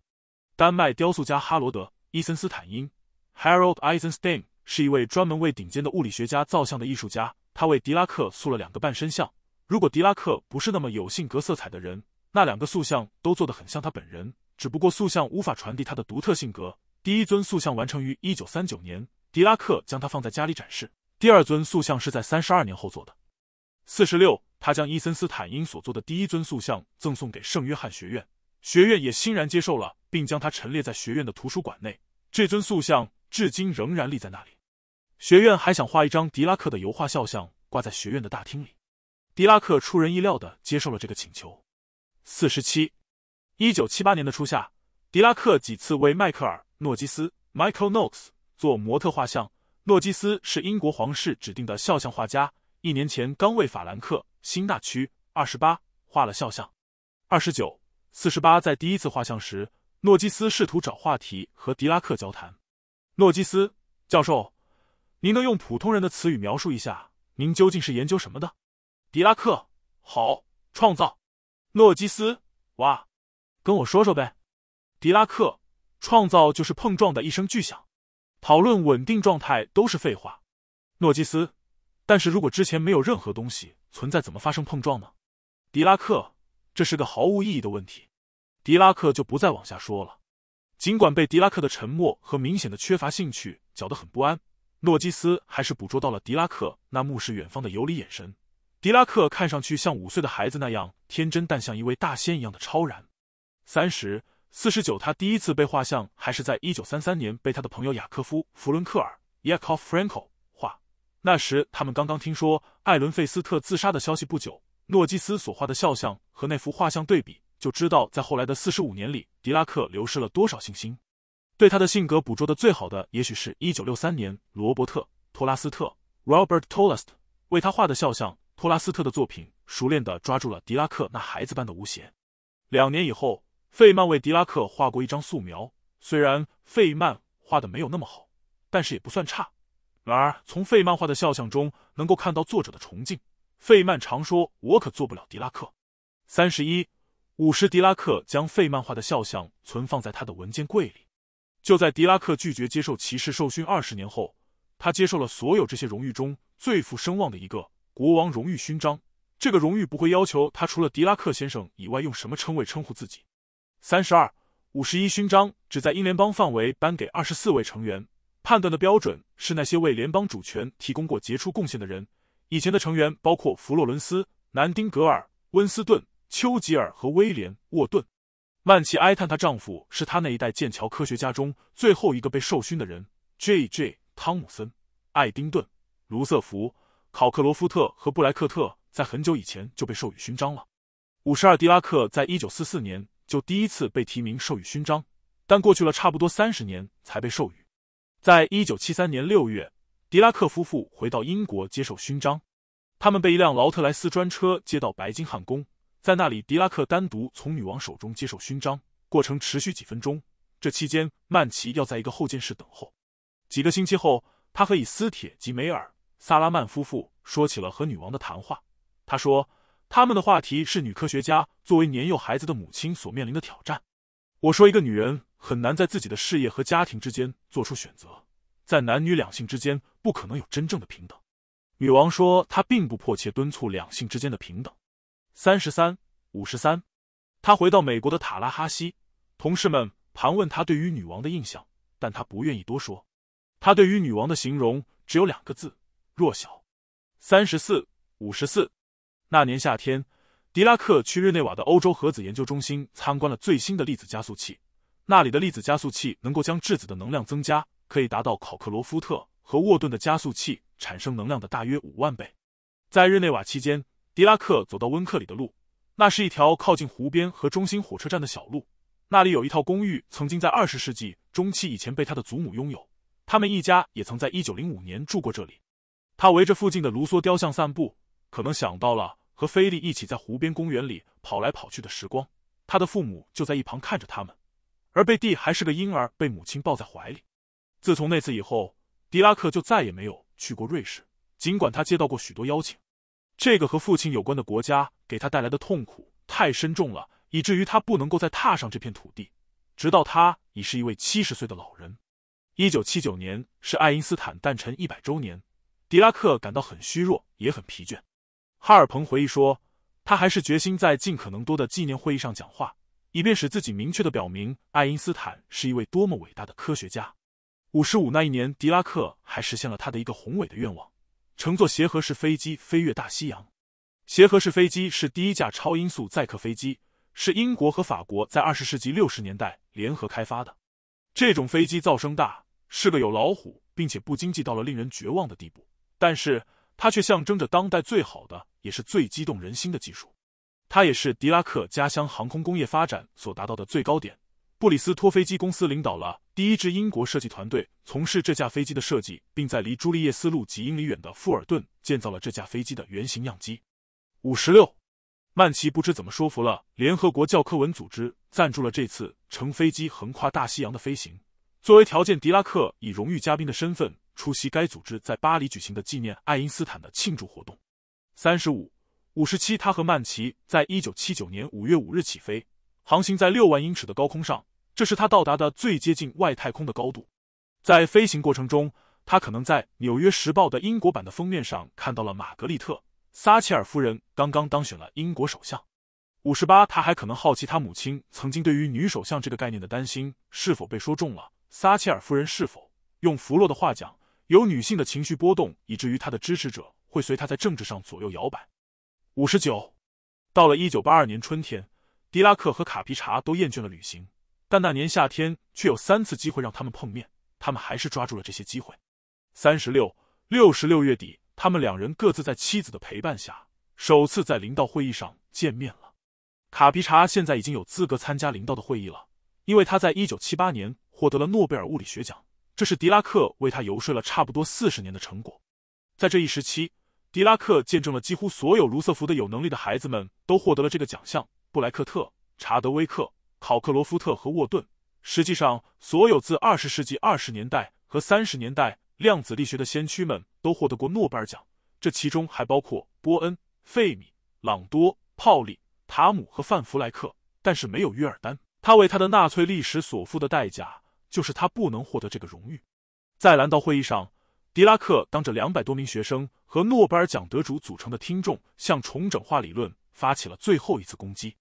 S1: 丹麦雕塑家哈罗德·伊森斯坦因 （Harold Einstein） 是一位专门为顶尖的物理学家造像的艺术家，他为狄拉克塑了两个半身像。如果狄拉克不是那么有性格色彩的人，那两个塑像都做得很像他本人，只不过塑像无法传递他的独特性格。第一尊塑像完成于一九三九年，狄拉克将它放在家里展示。第二尊塑像是在三十二年后做的。四十六。他将伊森斯坦因所做的第一尊塑像赠送给圣约翰学院，学院也欣然接受了，并将它陈列在学院的图书馆内。这尊塑像至今仍然立在那里。学院还想画一张狄拉克的油画肖像，挂在学院的大厅里。狄拉克出人意料的接受了这个请求。四十七，一九七八年的初夏，狄拉克几次为迈克尔·诺基斯 （Michael Knox） 做模特画像。诺基斯是英国皇室指定的肖像画家。一年前刚为法兰克新大区二十八画了肖像，二十九四十八在第一次画像时，诺基斯试图找话题和狄拉克交谈。诺基斯教授，您能用普通人的词语描述一下您究竟是研究什么的？狄拉克，好创造。诺基斯，哇，跟我说说呗。狄拉克，创造就是碰撞的一声巨响。讨论稳定状态都是废话。诺基斯。但是如果之前没有任何东西存在，怎么发生碰撞呢？狄拉克，这是个毫无意义的问题。狄拉克就不再往下说了。尽管被狄拉克的沉默和明显的缺乏兴趣搅得很不安，诺基斯还是捕捉到了狄拉克那目视远方的游离眼神。狄拉克看上去像五岁的孩子那样天真，但像一位大仙一样的超然。三十四十九，他第一次被画像，还是在一九三三年，被他的朋友雅科夫·弗伦克尔 （Yakov Frankel）。那时他们刚刚听说艾伦费斯特自杀的消息不久，诺基斯所画的肖像和那幅画像对比，就知道在后来的四十五年里，狄拉克流失了多少信心。对他的性格捕捉的最好的，也许是一九六三年罗伯特托拉斯特 （Robert Tolast） 为他画的肖像。托拉斯特的作品熟练的抓住了狄拉克那孩子般的无邪。两年以后，费曼为狄拉克画过一张素描，虽然费曼画的没有那么好，但是也不算差。然而从费曼画的肖像中能够看到作者的崇敬。费曼常说：“我可做不了狄拉克。”三十一五十，狄拉克将费曼画的肖像存放在他的文件柜里。就在狄拉克拒绝接受骑士授勋二十年后，他接受了所有这些荣誉中最负声望的一个——国王荣誉勋章。这个荣誉不会要求他除了“狄拉克先生”以外用什么称谓称呼自己。三十二五十一，勋章只在英联邦范围颁给二十四位成员。判断的标准是那些为联邦主权提供过杰出贡献的人。以前的成员包括弗洛伦斯、南丁格尔、温斯顿、丘吉尔和威廉·沃顿。曼奇哀叹，她丈夫是她那一代剑桥科学家中最后一个被授勋的人。J. J. 汤姆森、艾丁顿、卢瑟福、考克罗夫特和布莱克特在很久以前就被授予勋章了。五十二，迪拉克在一九四四年就第一次被提名授予勋章，但过去了差不多三十年才被授予。在一九七三年六月，狄拉克夫妇回到英国接受勋章，他们被一辆劳特莱斯专车接到白金汉宫，在那里，狄拉克单独从女王手中接受勋章，过程持续几分钟。这期间，曼奇要在一个候见室等候。几个星期后，他和以斯铁及梅尔萨拉曼夫妇说起了和女王的谈话。他说，他们的话题是女科学家作为年幼孩子的母亲所面临的挑战。我说，一个女人很难在自己的事业和家庭之间做出选择，在男女两性之间不可能有真正的平等。女王说，她并不迫切敦促两性之间的平等。三十三，五十三，他回到美国的塔拉哈西，同事们盘问他对于女王的印象，但他不愿意多说。他对于女王的形容只有两个字：弱小。三十四，五十四，那年夏天。狄拉克去日内瓦的欧洲核子研究中心参观了最新的粒子加速器，那里的粒子加速器能够将质子的能量增加，可以达到考克罗夫特和沃顿的加速器产生能量的大约五万倍。在日内瓦期间，狄拉克走到温克里的路，那是一条靠近湖边和中心火车站的小路，那里有一套公寓，曾经在二十世纪中期以前被他的祖母拥有，他们一家也曾在一九零五年住过这里。他围着附近的卢梭雕像散步，可能想到了。和菲利一起在湖边公园里跑来跑去的时光，他的父母就在一旁看着他们，而贝蒂还是个婴儿，被母亲抱在怀里。自从那次以后，狄拉克就再也没有去过瑞士。尽管他接到过许多邀请，这个和父亲有关的国家给他带来的痛苦太深重了，以至于他不能够再踏上这片土地。直到他已是一位七十岁的老人。一九七九年是爱因斯坦诞辰一百周年，狄拉克感到很虚弱，也很疲倦。哈尔彭回忆说：“他还是决心在尽可能多的纪念会议上讲话，以便使自己明确的表明爱因斯坦是一位多么伟大的科学家。”五十五那一年，狄拉克还实现了他的一个宏伟的愿望，乘坐协和式飞机飞越大西洋。协和式飞机是第一架超音速载客飞机，是英国和法国在二十世纪六十年代联合开发的。这种飞机噪声大，是个有老虎，并且不经济到了令人绝望的地步。但是。它却象征着当代最好的，也是最激动人心的技术。它也是狄拉克家乡航空工业发展所达到的最高点。布里斯托飞机公司领导了第一支英国设计团队，从事这架飞机的设计，并在离朱利叶斯路几英里远的富尔顿建造了这架飞机的原型样机。五十六，曼奇不知怎么说服了联合国教科文组织，赞助了这次乘飞机横跨大西洋的飞行。作为条件，狄拉克以荣誉嘉宾的身份。出席该组织在巴黎举行的纪念爱因斯坦的庆祝活动。三十五、五十七，他和曼奇在一九七九年五月五日起飞，航行在六万英尺的高空上，这是他到达的最接近外太空的高度。在飞行过程中，他可能在《纽约时报》的英国版的封面上看到了玛格丽特·撒切尔夫人刚刚当选了英国首相。五十八，他还可能好奇他母亲曾经对于女首相这个概念的担心是否被说中了。撒切尔夫人是否用弗洛的话讲？有女性的情绪波动，以至于他的支持者会随他在政治上左右摇摆。五十九，到了一九八二年春天，狄拉克和卡皮查都厌倦了旅行，但那年夏天却有三次机会让他们碰面，他们还是抓住了这些机会。三十六六十六月底，他们两人各自在妻子的陪伴下，首次在林道会议上见面了。卡皮查现在已经有资格参加林道的会议了，因为他在一九七八年获得了诺贝尔物理学奖。这是狄拉克为他游说了差不多四十年的成果，在这一时期，狄拉克见证了几乎所有卢瑟福的有能力的孩子们都获得了这个奖项：布莱克特、查德威克、考克罗夫特和沃顿。实际上，所有自二十世纪二十年代和三十年代量子力学的先驱们都获得过诺贝尔奖，这其中还包括波恩、费米、朗多、泡利、塔姆和范弗莱克，但是没有约尔丹。他为他的纳粹历史所付的代价。就是他不能获得这个荣誉。在兰道会议上，狄拉克当着两百多名学生和诺贝尔奖得主组成的听众，向重整化理论发起了最后一次攻击。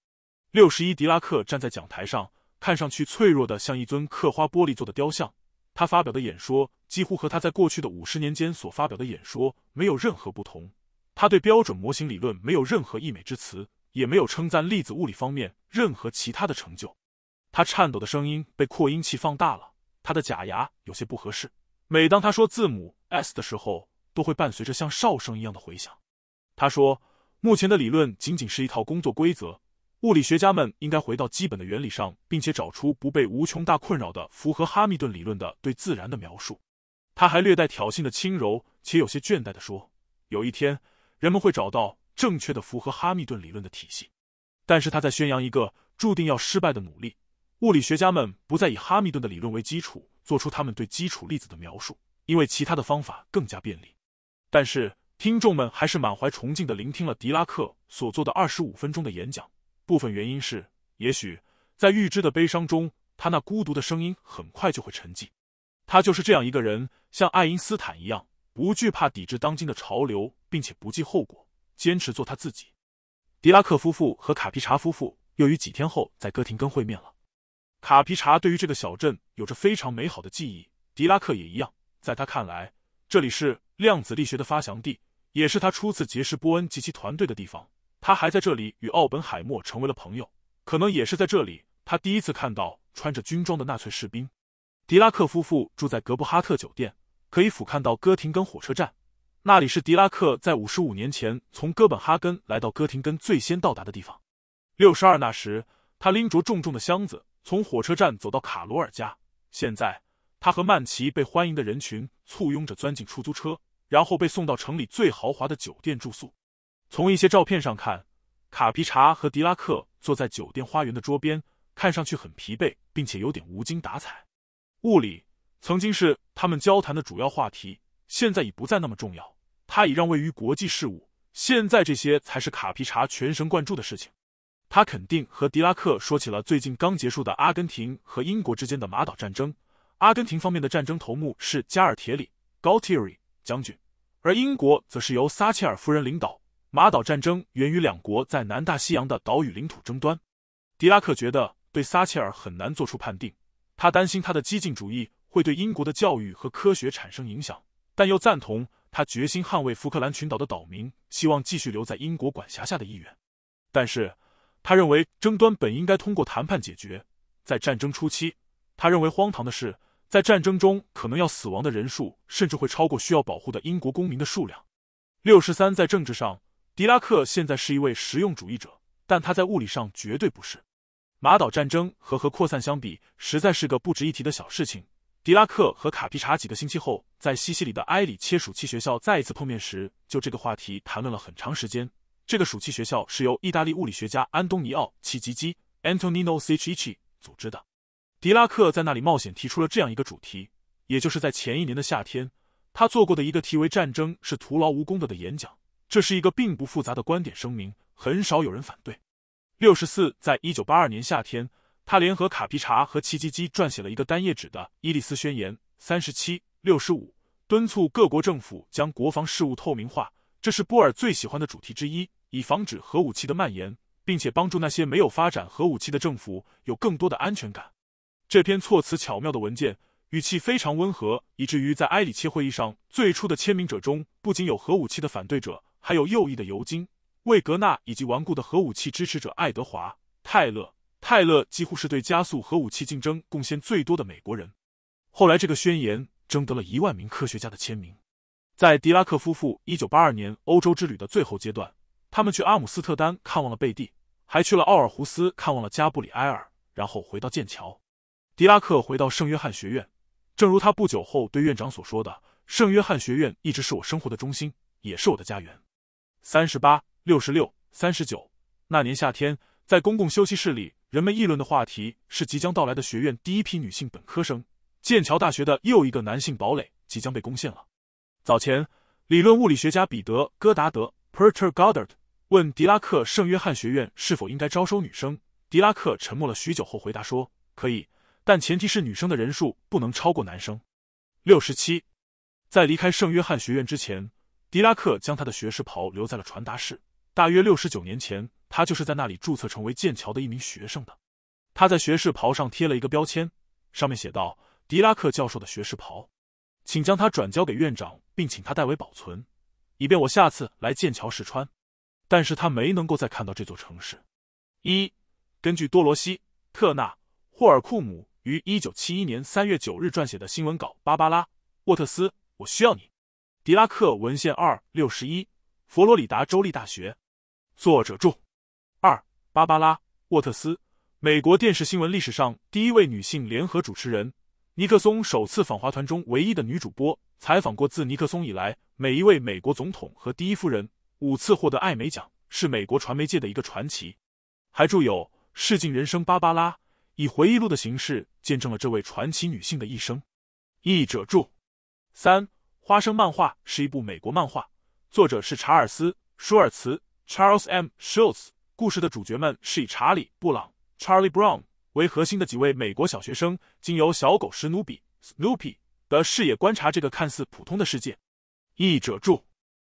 S1: 六十一，狄拉克站在讲台上，看上去脆弱的像一尊刻花玻璃做的雕像。他发表的演说几乎和他在过去的五十年间所发表的演说没有任何不同。他对标准模型理论没有任何溢美之词，也没有称赞粒子物理方面任何其他的成就。他颤抖的声音被扩音器放大了。他的假牙有些不合适。每当他说字母 S 的时候，都会伴随着像哨声一样的回响。他说：“目前的理论仅仅是一套工作规则。物理学家们应该回到基本的原理上，并且找出不被无穷大困扰的、符合哈密顿理论的对自然的描述。”他还略带挑衅的轻柔且有些倦怠的说：“有一天，人们会找到正确的、符合哈密顿理论的体系。”但是他在宣扬一个注定要失败的努力。物理学家们不再以哈密顿的理论为基础做出他们对基础粒子的描述，因为其他的方法更加便利。但是，听众们还是满怀崇敬的聆听了狄拉克所做的二十五分钟的演讲。部分原因是，也许在预知的悲伤中，他那孤独的声音很快就会沉寂。他就是这样一个人，像爱因斯坦一样，不惧怕抵制当今的潮流，并且不计后果，坚持做他自己。狄拉克夫妇和卡皮查夫妇又于几天后在哥廷根会面了。卡皮查对于这个小镇有着非常美好的记忆，狄拉克也一样。在他看来，这里是量子力学的发祥地，也是他初次结识波恩及其团队的地方。他还在这里与奥本海默成为了朋友，可能也是在这里，他第一次看到穿着军装的纳粹士兵。狄拉克夫妇住在哥布哈特酒店，可以俯瞰到哥廷根火车站，那里是狄拉克在五十五年前从哥本哈根来到哥廷根最先到达的地方。六十二那时，他拎着重重的箱子。从火车站走到卡罗尔家，现在他和曼奇被欢迎的人群簇拥着钻进出租车，然后被送到城里最豪华的酒店住宿。从一些照片上看，卡皮查和迪拉克坐在酒店花园的桌边，看上去很疲惫，并且有点无精打采。物理曾经是他们交谈的主要话题，现在已不再那么重要。他已让位于国际事务。现在这些才是卡皮查全神贯注的事情。他肯定和狄拉克说起了最近刚结束的阿根廷和英国之间的马岛战争。阿根廷方面的战争头目是加尔铁里 g a l t i e r 将军，而英国则是由撒切尔夫人领导。马岛战争源于两国在南大西洋的岛屿领土争端。狄拉克觉得对撒切尔很难做出判定，他担心他的激进主义会对英国的教育和科学产生影响，但又赞同他决心捍卫福克兰群岛的岛民希望继续留在英国管辖下的意愿。但是。他认为争端本应该通过谈判解决。在战争初期，他认为荒唐的是，在战争中可能要死亡的人数甚至会超过需要保护的英国公民的数量。六十三，在政治上，狄拉克现在是一位实用主义者，但他在物理上绝对不是。马岛战争和核扩散相比，实在是个不值一提的小事情。狄拉克和卡皮查几个星期后在西西里的埃里切暑期学校再一次碰面时，就这个话题谈论了很长时间。这个暑期学校是由意大利物理学家安东尼奥·契吉基 （Antonino c i c c c i 组织的。狄拉克在那里冒险提出了这样一个主题，也就是在前一年的夏天，他做过的一个题为“战争是徒劳无功的”的演讲。这是一个并不复杂的观点声明，很少有人反对。六十四，在一九八二年夏天，他联合卡皮查和契吉基撰写了一个单页纸的《伊利斯宣言》。三十七、六十五，敦促各国政府将国防事务透明化。这是波尔最喜欢的主题之一。以防止核武器的蔓延，并且帮助那些没有发展核武器的政府有更多的安全感。这篇措辞巧妙的文件语气非常温和，以至于在埃里切会议上最初的签名者中，不仅有核武器的反对者，还有右翼的尤金·魏格纳以及顽固的核武器支持者爱德华·泰勒。泰勒几乎是对加速核武器竞争贡献最多的美国人。后来，这个宣言征得了一万名科学家的签名。在狄拉克夫妇一九八二年欧洲之旅的最后阶段。他们去阿姆斯特丹看望了贝蒂，还去了奥尔胡斯看望了加布里埃尔，然后回到剑桥。狄拉克回到圣约翰学院，正如他不久后对院长所说的：“圣约翰学院一直是我生活的中心，也是我的家园。”三十八、六十六、三十九。那年夏天，在公共休息室里，人们议论的话题是即将到来的学院第一批女性本科生。剑桥大学的又一个男性堡垒即将被攻陷了。早前，理论物理学家彼得·戈达德 （Peter Goddard）。问狄拉克圣约翰学院是否应该招收女生？狄拉克沉默了许久后回答说：“可以，但前提是女生的人数不能超过男生。”六十七，在离开圣约翰学院之前，狄拉克将他的学士袍留在了传达室。大约六十九年前，他就是在那里注册成为剑桥的一名学生的。他在学士袍上贴了一个标签，上面写道：“狄拉克教授的学士袍，请将它转交给院长，并请他代为保存，以便我下次来剑桥试穿。”但是他没能够再看到这座城市。一，根据多罗西·特纳·霍尔库姆于一九七一年三月九日撰写的新闻稿，《芭芭拉·沃特斯，我需要你》。狄拉克文献二六十一，佛罗里达州立大学，作者注。二，芭芭拉·沃特斯，美国电视新闻历史上第一位女性联合主持人，尼克松首次访华团中唯一的女主播，采访过自尼克松以来每一位美国总统和第一夫人。五次获得艾美奖，是美国传媒界的一个传奇，还著有《试镜人生》。芭芭拉以回忆录的形式，见证了这位传奇女性的一生。译者注：三，《花生漫画》是一部美国漫画，作者是查尔斯·舒尔茨 （Charles M. Schulz）。故事的主角们是以查理·布朗 （Charlie Brown） 为核心的几位美国小学生，经由小狗史努比 （Snoopy） 的视野观察这个看似普通的世界。译者注：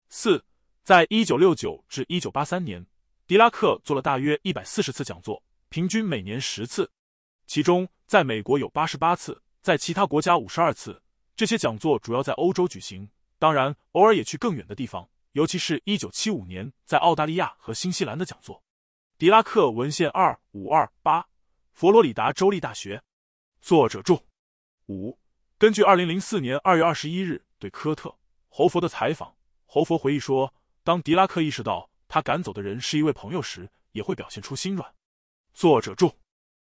S1: 四。在一九六九至一九八三年，狄拉克做了大约一百四十次讲座，平均每年十次。其中，在美国有八十八次，在其他国家五十二次。这些讲座主要在欧洲举行，当然偶尔也去更远的地方，尤其是一九七五年在澳大利亚和新西兰的讲座。狄拉克文献二五二八，佛罗里达州立大学，作者注五。根据二零零四年二月二十一日对科特·侯佛的采访，侯佛回忆说。当狄拉克意识到他赶走的人是一位朋友时，也会表现出心软。作者注：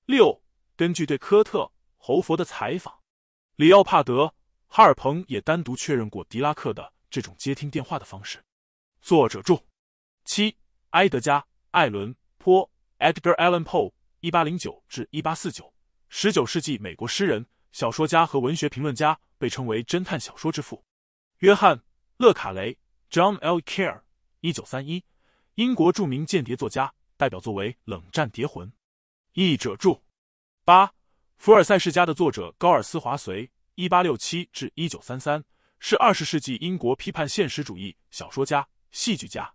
S1: 六，根据对科特·侯佛的采访，里奥·帕德·哈尔彭也单独确认过狄拉克的这种接听电话的方式。作者注：七，埃德加·艾伦·坡 （Edgar Allan Poe，一八零九至一八四九），十九世纪美国诗人、小说家和文学评论家，被称为侦探小说之父。约翰·勒卡雷 （John L. Care）。一九三一，英国著名间谍作家，代表作为《冷战谍魂》，译者注：八，福尔赛世家的作者高尔斯华绥，一八六七至一九三三，是二十世纪英国批判现实主义小说家、戏剧家。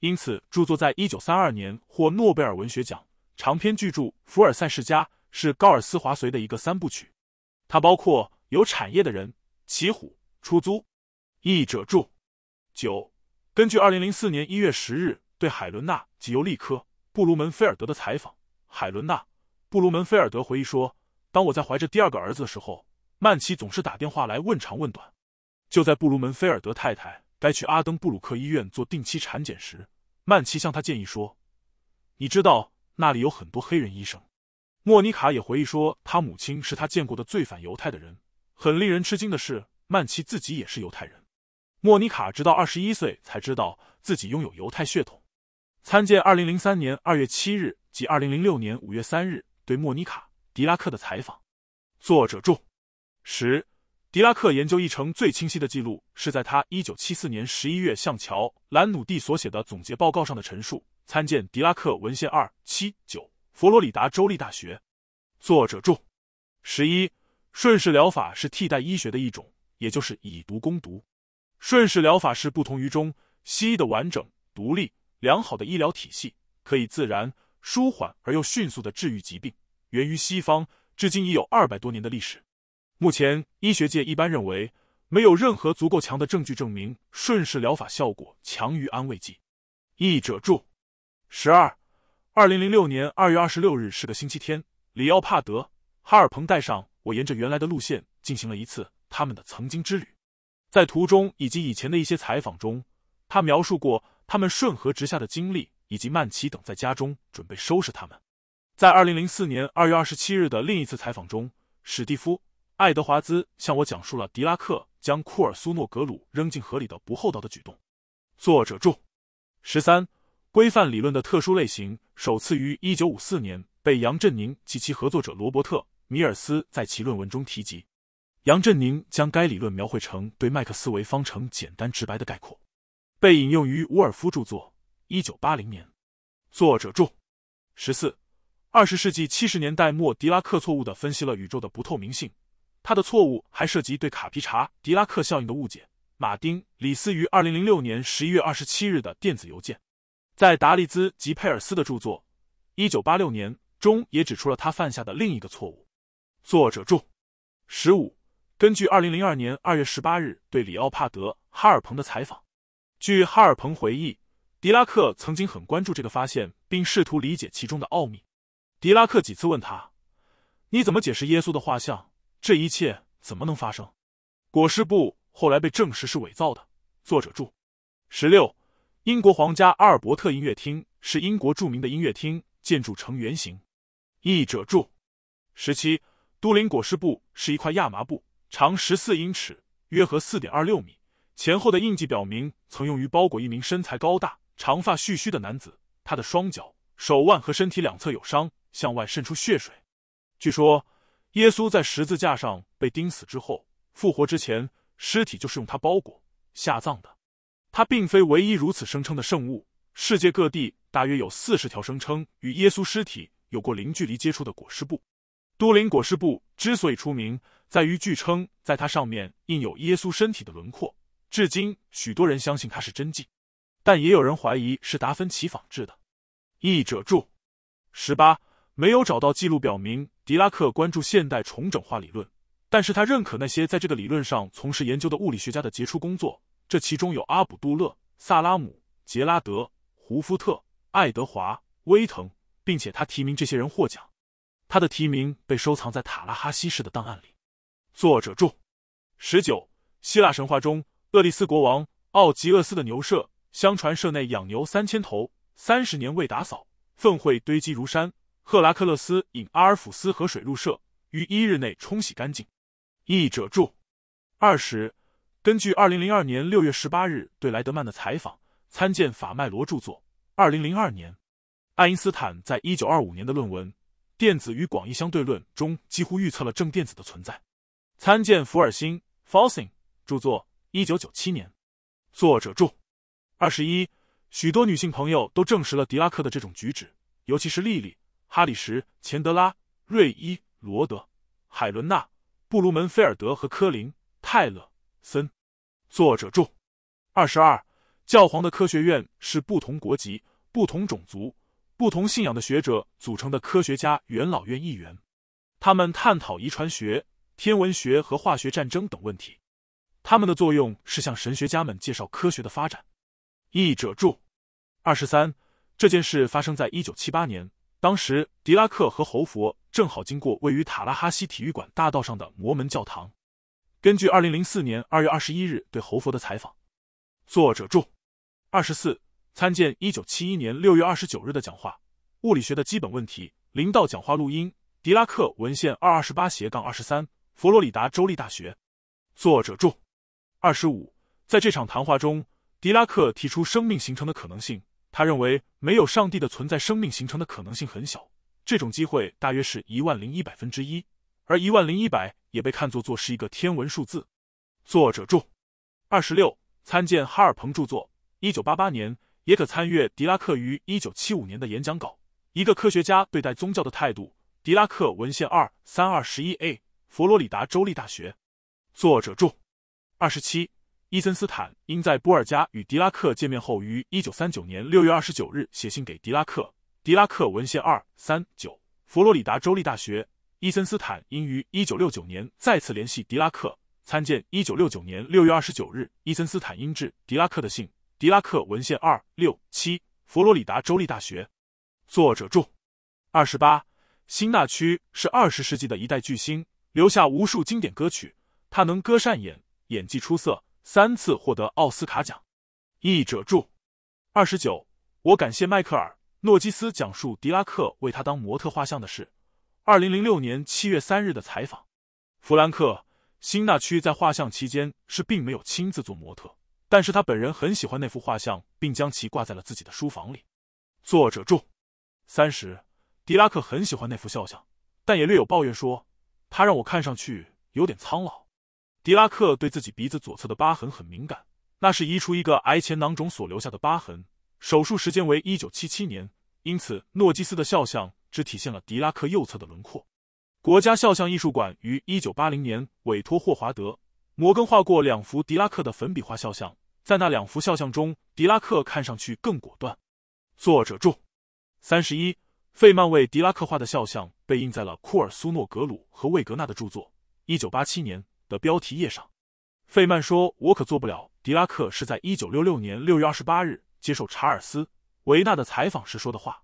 S1: 因此，著作在一九三二年获诺贝尔文学奖。长篇巨著《福尔赛世家》是高尔斯华绥的一个三部曲，它包括《有产业的人》《骑虎》《出租》。译者注：九。根据二零零四年一月十日对海伦娜及尤利科·布鲁门菲尔德的采访，海伦娜·布鲁门菲尔德回忆说：“当我在怀着第二个儿子的时候，曼奇总是打电话来问长问短。”就在布鲁门菲尔德太太该去阿登布鲁克医院做定期产检时，曼奇向他建议说：“你知道那里有很多黑人医生。”莫妮卡也回忆说：“他母亲是他见过的最反犹太的人。”很令人吃惊的是，曼奇自己也是犹太人。莫妮卡直到二十一岁才知道自己拥有犹太血统。参见二零零三年二月七日及二零零六年五月三日对莫妮卡·狄拉克的采访。作者注：十，狄拉克研究议程最清晰的记录是在他一九七四年十一月向乔·兰努蒂所写的总结报告上的陈述。参见狄拉克文献二七九，佛罗里达州立大学。作者注：十一，顺势疗法是替代医学的一种，也就是以毒攻毒。顺势疗法是不同于中西医的完整、独立、良好的医疗体系，可以自然、舒缓而又迅速的治愈疾病，源于西方，至今已有二百多年的历史。目前医学界一般认为，没有任何足够强的证据证明顺势疗法效果强于安慰剂。译者注：十二，二零零六年二月二十六日是个星期天，里奥帕德·哈尔彭带上我，沿着原来的路线进行了一次他们的曾经之旅。在途中以及以前的一些采访中，他描述过他们顺河直下的经历，以及曼奇等在家中准备收拾他们。在二零零四年二月二十七日的另一次采访中，史蒂夫·爱德华兹向我讲述了迪拉克将库尔苏诺格鲁扔进河里的不厚道的举动。作者注：十三规范理论的特殊类型首次于一九五四年被杨振宁及其合作者罗伯特·米尔斯在其论文中提及。杨振宁将该理论描绘成对麦克斯韦方程简单直白的概括，被引用于伍尔夫著作《一九八零年》，作者注十四。二十世纪七十年代末，狄拉克错误地分析了宇宙的不透明性，他的错误还涉及对卡皮查狄拉克效应的误解。马丁·李斯于二零零六年十一月二十七日的电子邮件，在达利兹及佩尔斯的著作《一九八六年》中也指出了他犯下的另一个错误。作者注十五。根据二零零二年二月十八日对里奥帕德哈尔彭的采访，据哈尔彭回忆，狄拉克曾经很关注这个发现，并试图理解其中的奥秘。狄拉克几次问他：“你怎么解释耶稣的画像？这一切怎么能发生？”裹尸布后来被证实是伪造的。作者注：十六，英国皇家阿尔伯特音乐厅是英国著名的音乐厅，建筑呈圆形。译者注：十七，都灵裹尸布是一块亚麻布。长十四英尺，约合四点二六米。前后的印记表明，曾用于包裹一名身材高大、长发蓄须的男子。他的双脚、手腕和身体两侧有伤，向外渗出血水。据说，耶稣在十字架上被钉死之后，复活之前，尸体就是用它包裹下葬的。它并非唯一如此声称的圣物。世界各地大约有四十条声称与耶稣尸体有过零距离接触的裹尸布。都灵裹尸布之所以出名。在于，据称在它上面印有耶稣身体的轮廓，至今许多人相信它是真迹，但也有人怀疑是达芬奇仿制的。译者注：十八没有找到记录表明狄拉克关注现代重整化理论，但是他认可那些在这个理论上从事研究的物理学家的杰出工作，这其中有阿卜杜勒·萨拉姆、杰拉德·胡夫特、爱德华·威腾，并且他提名这些人获奖，他的提名被收藏在塔拉哈西市的档案里。作者注：十九，希腊神话中厄利斯国王奥吉厄斯的牛舍，相传舍内养牛三千头，三十年未打扫，粪秽堆积如山。赫拉克勒斯引阿尔弗斯河水入舍，于一日内冲洗干净。译者注：二十，根据二零零二年六月十八日对莱德曼的采访，参见法麦罗著作二零零二年。爱因斯坦在一九二五年的论文《电子与广义相对论》中，几乎预测了正电子的存在。参见福尔辛 f a l s i n g 著作，一九九七年，作者注：二十一，许多女性朋友都证实了狄拉克的这种举止，尤其是莉莉、哈里什、钱德拉、瑞伊、罗德、海伦娜、布鲁门菲尔德和科林·泰勒森。作者注：二十二，教皇的科学院是不同国籍、不同种族、不同信仰的学者组成的科学家元老院议员，他们探讨遗传学。天文学和化学战争等问题，他们的作用是向神学家们介绍科学的发展。译者注：二十三，这件事发生在一九七八年，当时狄拉克和侯佛正好经过位于塔拉哈西体育馆大道上的摩门教堂。根据二零零四年二月二十一日对侯佛的采访。作者注：二十四，参见一九七一年六月二十九日的讲话《物理学的基本问题》林道讲话录音，狄拉克文献二二十八斜杠二十三。佛罗里达州立大学，作者注：二十五，在这场谈话中，狄拉克提出生命形成的可能性。他认为，没有上帝的存在，生命形成的可能性很小。这种机会大约是一万零一百分之一，而一万零一百也被看作作是一个天文数字。作者注：二十六，参见哈尔彭著作，一九八八年，也可参阅狄拉克于一九七五年的演讲稿《一个科学家对待宗教的态度》。狄拉克文献二三二十一 a。佛罗里达州立大学，作者注：二十七，伊森斯坦因在波尔加与狄拉克见面后，于一九三九年六月二十九日写信给狄拉克。狄拉克文献二三九，佛罗里达州立大学。伊森斯坦因于一九六九年再次联系狄拉克，参见一九六九年六月二十九日伊森斯坦因致狄拉克的信。狄拉克文献二六七，佛罗里达州立大学，作者注：二十八，新纳区是二十世纪的一代巨星。留下无数经典歌曲，他能歌善演，演技出色，三次获得奥斯卡奖。译者注：二十九，我感谢迈克尔·诺基斯讲述狄拉克为他当模特画像的事。二零零六年七月三日的采访。弗兰克·辛纳屈在画像期间是并没有亲自做模特，但是他本人很喜欢那幅画像，并将其挂在了自己的书房里。作者注：三十，狄拉克很喜欢那幅肖像，但也略有抱怨说。他让我看上去有点苍老。狄拉克对自己鼻子左侧的疤痕很敏感，那是移除一个癌前囊肿所留下的疤痕，手术时间为一九七七年。因此，诺基斯的肖像只体现了狄拉克右侧的轮廓。国家肖像艺术馆于一九八零年委托霍华德·摩根画过两幅狄拉克的粉笔画肖像，在那两幅肖像中，狄拉克看上去更果断。作者注：三十一。费曼为狄拉克画的肖像被印在了库尔苏诺格鲁和魏格纳的著作《一九八七年》的标题页上。费曼说：“我可做不了。”狄拉克是在一九六六年六月二十八日接受查尔斯·维纳的采访时说的话。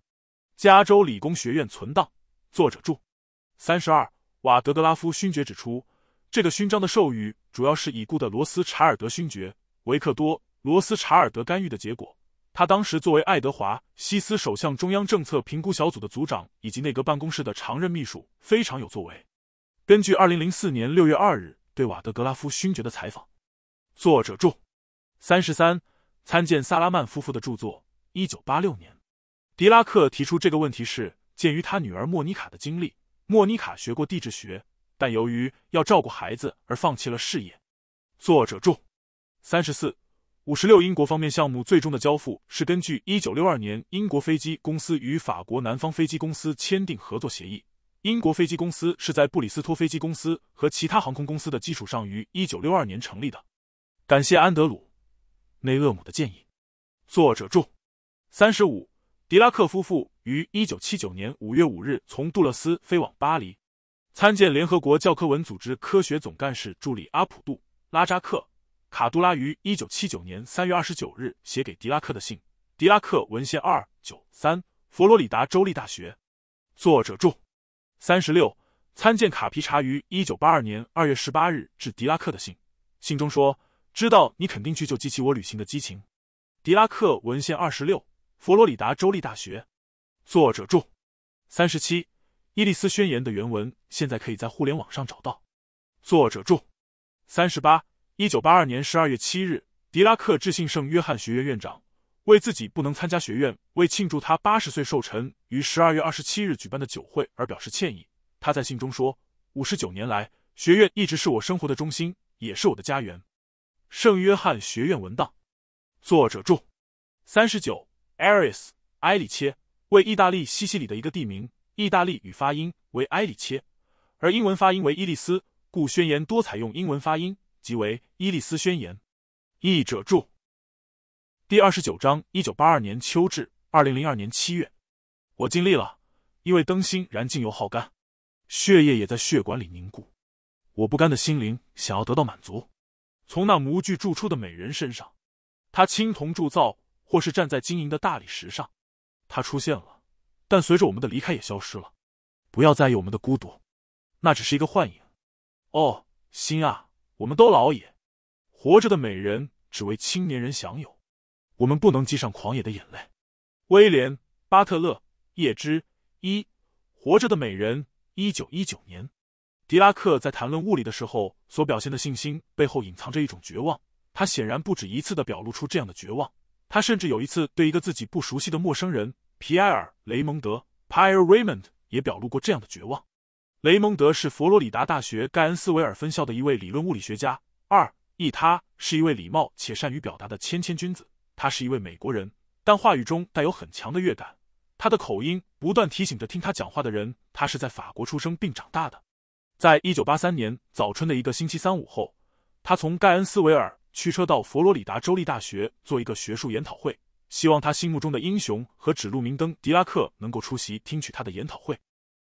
S1: 加州理工学院存档。作者注：三十二，瓦德格拉夫勋爵指出，这个勋章的授予主要是已故的罗斯查尔德勋爵维克多·罗斯查尔德干预的结果。他当时作为爱德华·西斯首相中央政策评估小组的组长，以及内阁办公室的常任秘书，非常有作为。根据二零零四年六月二日对瓦德格拉夫勋爵的采访，作者注三十三，参见萨拉曼夫妇的著作。一九八六年，狄拉克提出这个问题是鉴于他女儿莫妮卡的经历。莫妮卡学过地质学，但由于要照顾孩子而放弃了事业。作者注三十四。五十六，英国方面项目最终的交付是根据一九六二年英国飞机公司与法国南方飞机公司签订合作协议。英国飞机公司是在布里斯托飞机公司和其他航空公司的基础上于一九六二年成立的。感谢安德鲁·内厄姆的建议。作者注：三十五，迪拉克夫妇于一九七九年五月五日从杜勒斯飞往巴黎。参见联合国教科文组织科学总干事助理阿普杜拉扎克。卡杜拉于一九七九年三月二十九日写给狄拉克的信，狄拉克文献二九三，佛罗里达州立大学，作者注三十六。参见卡皮查于一九八二年二月十八日致狄拉克的信，信中说：“知道你肯定去，就激起我旅行的激情。”狄拉克文献二十六，佛罗里达州立大学，作者注三十七。伊利斯宣言的原文现在可以在互联网上找到，作者注三十八。一九八二年十二月七日，狄拉克致信圣约翰学院院长，为自己不能参加学院为庆祝他八十岁寿辰于十二月二十七日举办的酒会而表示歉意。他在信中说：“五十九年来，学院一直是我生活的中心，也是我的家园。”圣约翰学院文档，作者注：三十九，Aries 埃里切为意大利西西里的一个地名，意大利语发音为埃里切，而英文发音为伊利斯，故宣言多采用英文发音。即为《伊利斯宣言》，译者注。第二十九章，一九八二年秋至二零零二年七月，我尽力了，因为灯芯燃尽，又耗干，血液也在血管里凝固。我不甘的心灵想要得到满足，从那模具铸出的美人身上，她青铜铸造，或是站在晶莹的大理石上，她出现了，但随着我们的离开也消失了。不要在意我们的孤独，那只是一个幻影。哦，心啊！我们都老也，活着的美人只为青年人享有，我们不能挤上狂野的眼泪。威廉·巴特勒·叶芝一活着的美人，一九一九年。狄拉克在谈论物理的时候所表现的信心背后隐藏着一种绝望，他显然不止一次的表露出这样的绝望，他甚至有一次对一个自己不熟悉的陌生人皮埃尔·雷蒙德 （Pierre Raymond） 也表露过这样的绝望。雷蒙德是佛罗里达大学盖恩斯维尔分校的一位理论物理学家。二一，他是一位礼貌且善于表达的谦谦君子。他是一位美国人，但话语中带有很强的乐感。他的口音不断提醒着听他讲话的人，他是在法国出生并长大的。在一九八三年早春的一个星期三午后，他从盖恩斯维尔驱车到佛罗里达州立大学做一个学术研讨会，希望他心目中的英雄和指路明灯狄拉克能够出席听取他的研讨会。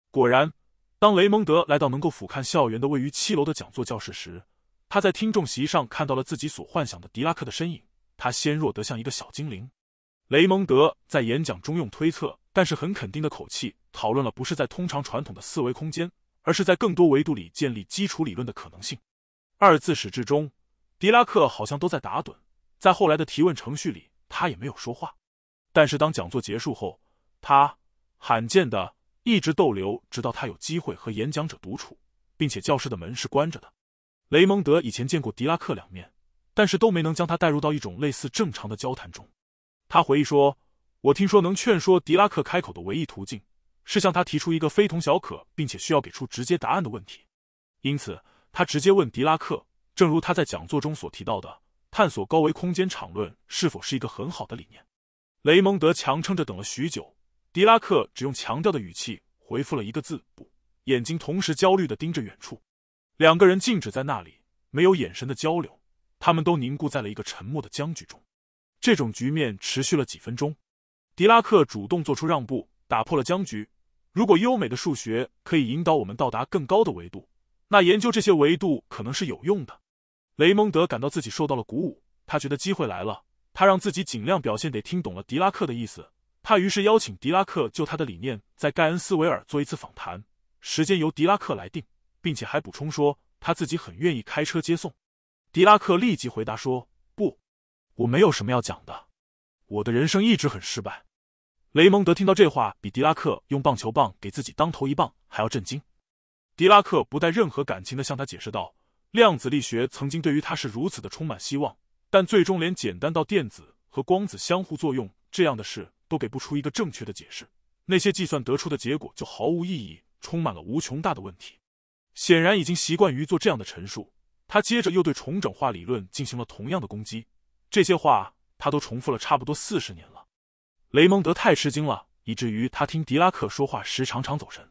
S1: 果然。当雷蒙德来到能够俯瞰校园的位于七楼的讲座教室时，他在听众席上看到了自己所幻想的狄拉克的身影。他纤弱得像一个小精灵。雷蒙德在演讲中用推测，但是很肯定的口气，讨论了不是在通常传统的四维空间，而是在更多维度里建立基础理论的可能性。二自始至终，狄拉克好像都在打盹。在后来的提问程序里，他也没有说话。但是当讲座结束后，他罕见的。一直逗留，直到他有机会和演讲者独处，并且教室的门是关着的。雷蒙德以前见过狄拉克两面，但是都没能将他带入到一种类似正常的交谈中。他回忆说：“我听说能劝说狄拉克开口的唯一途径，是向他提出一个非同小可，并且需要给出直接答案的问题。”因此，他直接问狄拉克：“正如他在讲座中所提到的，探索高维空间场论是否是一个很好的理念？”雷蒙德强撑着等了许久。狄拉克只用强调的语气回复了一个字：“不。”眼睛同时焦虑的盯着远处，两个人静止在那里，没有眼神的交流，他们都凝固在了一个沉默的僵局中。这种局面持续了几分钟，狄拉克主动做出让步，打破了僵局。如果优美的数学可以引导我们到达更高的维度，那研究这些维度可能是有用的。雷蒙德感到自己受到了鼓舞，他觉得机会来了，他让自己尽量表现得听懂了狄拉克的意思。他于是邀请狄拉克就他的理念在盖恩斯维尔做一次访谈，时间由狄拉克来定，并且还补充说他自己很愿意开车接送。狄拉克立即回答说：“不，我没有什么要讲的，我的人生一直很失败。”雷蒙德听到这话，比狄拉克用棒球棒给自己当头一棒还要震惊。狄拉克不带任何感情的向他解释道：“量子力学曾经对于他是如此的充满希望，但最终连简单到电子和光子相互作用这样的事。”都给不出一个正确的解释，那些计算得出的结果就毫无意义，充满了无穷大的问题。显然已经习惯于做这样的陈述，他接着又对重整化理论进行了同样的攻击。这些话他都重复了差不多四十年了。雷蒙德太吃惊了，以至于他听狄拉克说话时常常走神。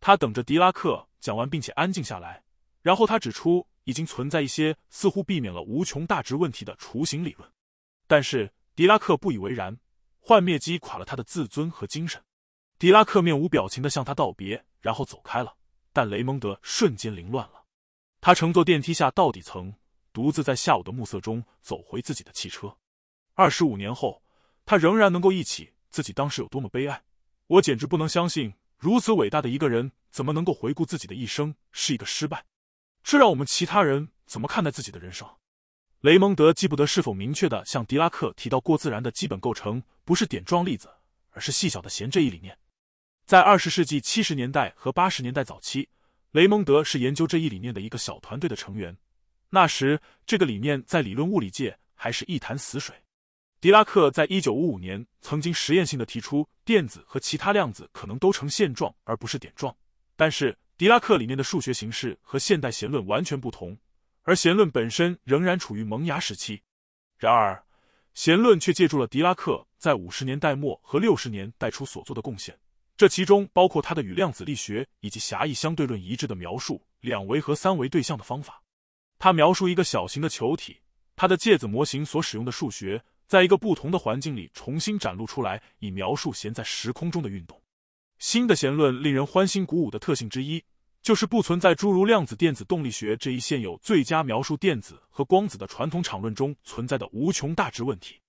S1: 他等着狄拉克讲完并且安静下来，然后他指出已经存在一些似乎避免了无穷大值问题的雏形理论，但是狄拉克不以为然。幻灭击垮了他的自尊和精神。狄拉克面无表情的向他道别，然后走开了。但雷蒙德瞬间凌乱了。他乘坐电梯下到底层，独自在下午的暮色中走回自己的汽车。二十五年后，他仍然能够忆起自己当时有多么悲哀。我简直不能相信，如此伟大的一个人，怎么能够回顾自己的一生是一个失败？这让我们其他人怎么看待自己的人生？雷蒙德记不得是否明确的向狄拉克提到过自然的基本构成不是点状粒子，而是细小的弦这一理念。在二十世纪七十年代和八十年代早期，雷蒙德是研究这一理念的一个小团队的成员。那时，这个理念在理论物理界还是一潭死水。狄拉克在一九五五年曾经实验性的提出，电子和其他量子可能都呈线状而不是点状，但是狄拉克里面的数学形式和现代弦论完全不同。而弦论本身仍然处于萌芽时期，然而，弦论却借助了狄拉克在五十年代末和六十年代初所做的贡献，这其中包括他的与量子力学以及狭义相对论一致的描述两维和三维对象的方法。他描述一个小型的球体，它的介子模型所使用的数学，在一个不同的环境里重新展露出来，以描述弦在时空中的运动。新的弦论令人欢欣鼓舞的特性之一。就是不存在诸如量子电子动力学这一现有最佳描述电子和光子的传统场论中存在的无穷大值问题。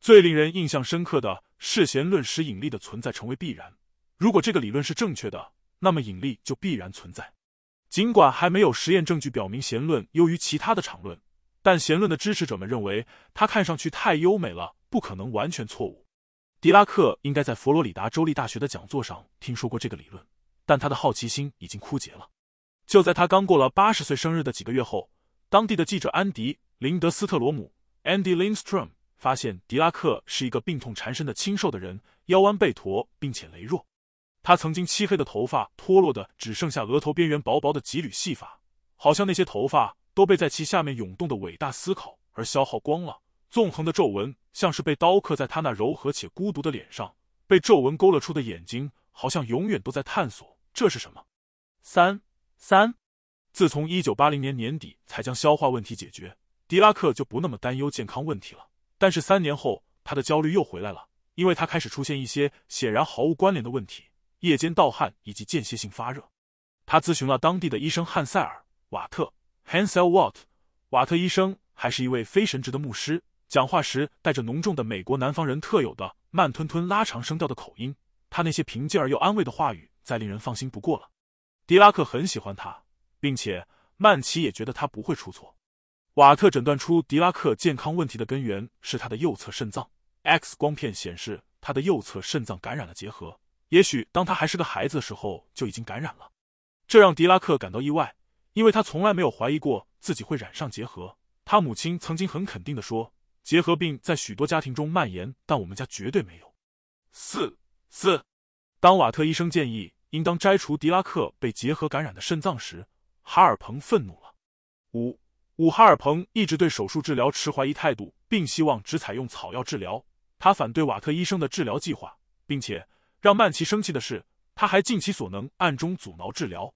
S1: 最令人印象深刻的，是弦论使引力的存在成为必然。如果这个理论是正确的，那么引力就必然存在。尽管还没有实验证据表明弦论优于其他的场论，但弦论的支持者们认为它看上去太优美了，不可能完全错误。狄拉克应该在佛罗里达州立大学的讲座上听说过这个理论。但他的好奇心已经枯竭了。就在他刚过了八十岁生日的几个月后，当地的记者安迪·林德斯特罗姆 （Andy Lindstrom） 发现，狄拉克是一个病痛缠身的清瘦的人，腰弯背驼，并且羸弱。他曾经漆黑的头发脱落的只剩下额头边缘薄薄的几缕细发，好像那些头发都被在其下面涌动的伟大思考而消耗光了。纵横的皱纹像是被刀刻在他那柔和且孤独的脸上，被皱纹勾勒出的眼睛好像永远都在探索。这是什么？三三，自从一九八零年年底才将消化问题解决，狄拉克就不那么担忧健康问题了。但是三年后，他的焦虑又回来了，因为他开始出现一些显然毫无关联的问题：夜间盗汗以及间歇性发热。他咨询了当地的医生汉塞尔·瓦特 （Hansel Watt）。瓦特医生还是一位非神职的牧师，讲话时带着浓重的美国南方人特有的慢吞吞、拉长声调的口音。他那些平静而又安慰的话语。再令人放心不过了。狄拉克很喜欢他，并且曼奇也觉得他不会出错。瓦特诊断出狄拉克健康问题的根源是他的右侧肾脏，X 光片显示他的右侧肾脏感染了结核。也许当他还是个孩子的时候就已经感染了，这让狄拉克感到意外，因为他从来没有怀疑过自己会染上结核。他母亲曾经很肯定的说：“结核病在许多家庭中蔓延，但我们家绝对没有。”四四，当瓦特医生建议。应当摘除狄拉克被结核感染的肾脏时，哈尔彭愤怒了。五五哈尔彭一直对手术治疗持怀疑态度，并希望只采用草药治疗。他反对瓦特医生的治疗计划，并且让曼奇生气的是，他还尽其所能暗中阻挠治疗。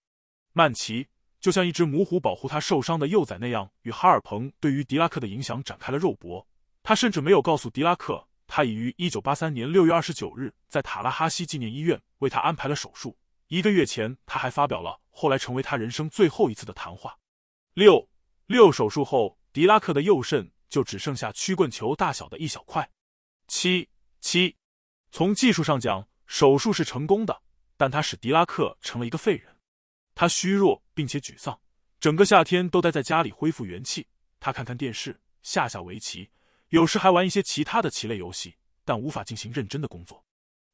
S1: 曼奇就像一只母虎保护他受伤的幼崽那样，与哈尔彭对于狄拉克的影响展开了肉搏。他甚至没有告诉狄拉克，他已于一九八三年六月二十九日在塔拉哈西纪念医院为他安排了手术。一个月前，他还发表了后来成为他人生最后一次的谈话。六六手术后，狄拉克的右肾就只剩下曲棍球大小的一小块。七七从技术上讲，手术是成功的，但他使狄拉克成了一个废人。他虚弱并且沮丧，整个夏天都待在家里恢复元气。他看看电视，下下围棋，有时还玩一些其他的棋类游戏，但无法进行认真的工作。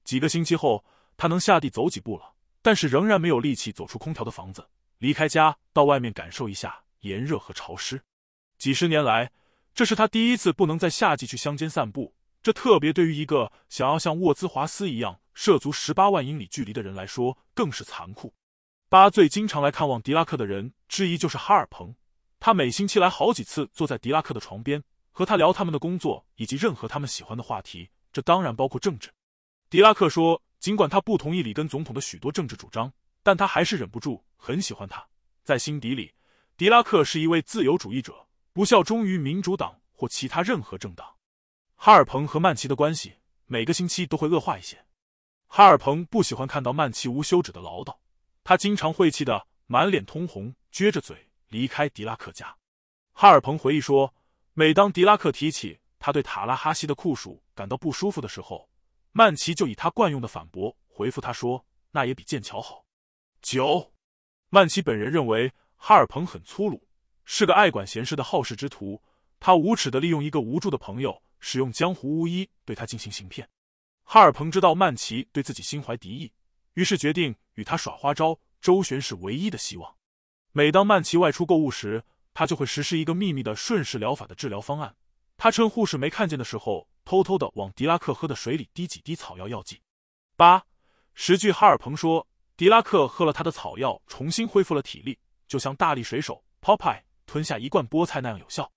S1: 几个星期后，他能下地走几步了。但是仍然没有力气走出空调的房子，离开家到外面感受一下炎热和潮湿。几十年来，这是他第一次不能在夏季去乡间散步。这特别对于一个想要像沃兹华斯一样涉足十八万英里距离的人来说，更是残酷。八最经常来看望狄拉克的人之一就是哈尔彭，他每星期来好几次，坐在迪拉克的床边，和他聊他们的工作以及任何他们喜欢的话题，这当然包括政治。狄拉克说：“尽管他不同意里根总统的许多政治主张，但他还是忍不住很喜欢他。在心底里，狄拉克是一位自由主义者，不效忠于民主党或其他任何政党。”哈尔彭和曼奇的关系每个星期都会恶化一些。哈尔彭不喜欢看到曼奇无休止的唠叨，他经常晦气的满脸通红、撅着嘴离开狄拉克家。哈尔彭回忆说：“每当狄拉克提起他对塔拉哈西的酷暑感到不舒服的时候，”曼奇就以他惯用的反驳回复他说：“那也比剑桥好。”九，曼奇本人认为哈尔彭很粗鲁，是个爱管闲事的好事之徒。他无耻的利用一个无助的朋友，使用江湖巫医对他进行行骗。哈尔彭知道曼奇对自己心怀敌意，于是决定与他耍花招，周旋是唯一的希望。每当曼奇外出购物时，他就会实施一个秘密的顺势疗法的治疗方案。他趁护士没看见的时候。偷偷的往狄拉克喝的水里滴几滴草药药剂。八十句哈尔彭说，狄拉克喝了他的草药，重新恢复了体力，就像大力水手 Popeye 吞下一罐菠菜那样有效。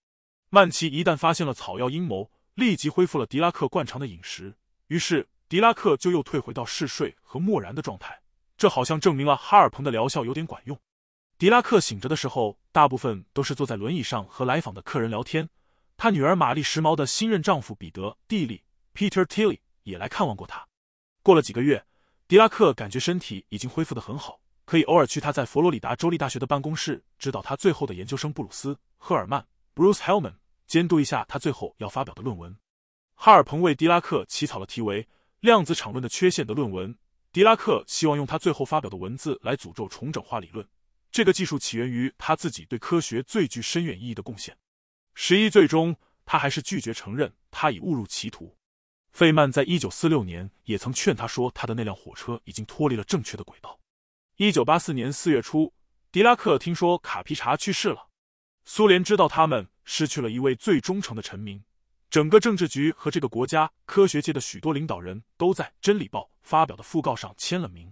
S1: 曼奇一旦发现了草药阴谋，立即恢复了狄拉克惯常的饮食，于是狄拉克就又退回到嗜睡和漠然的状态。这好像证明了哈尔彭的疗效有点管用。狄拉克醒着的时候，大部分都是坐在轮椅上和来访的客人聊天。他女儿玛丽时髦的新任丈夫彼得蒂利 Peter Tilley 也来看望过他。过了几个月，狄拉克感觉身体已经恢复得很好，可以偶尔去他在佛罗里达州立大学的办公室指导他最后的研究生布鲁斯赫尔曼 Bruce Hellman，监督一下他最后要发表的论文。哈尔朋为狄拉克起草了题为《量子场论的缺陷》的论文。狄拉克希望用他最后发表的文字来诅咒重整化理论。这个技术起源于他自己对科学最具深远意义的贡献。十一最终，他还是拒绝承认他已误入歧途。费曼在一九四六年也曾劝他说：“他的那辆火车已经脱离了正确的轨道。”一九八四年四月初，狄拉克听说卡皮查去世了。苏联知道他们失去了一位最忠诚的臣民，整个政治局和这个国家科学界的许多领导人都在《真理报》发表的讣告上签了名。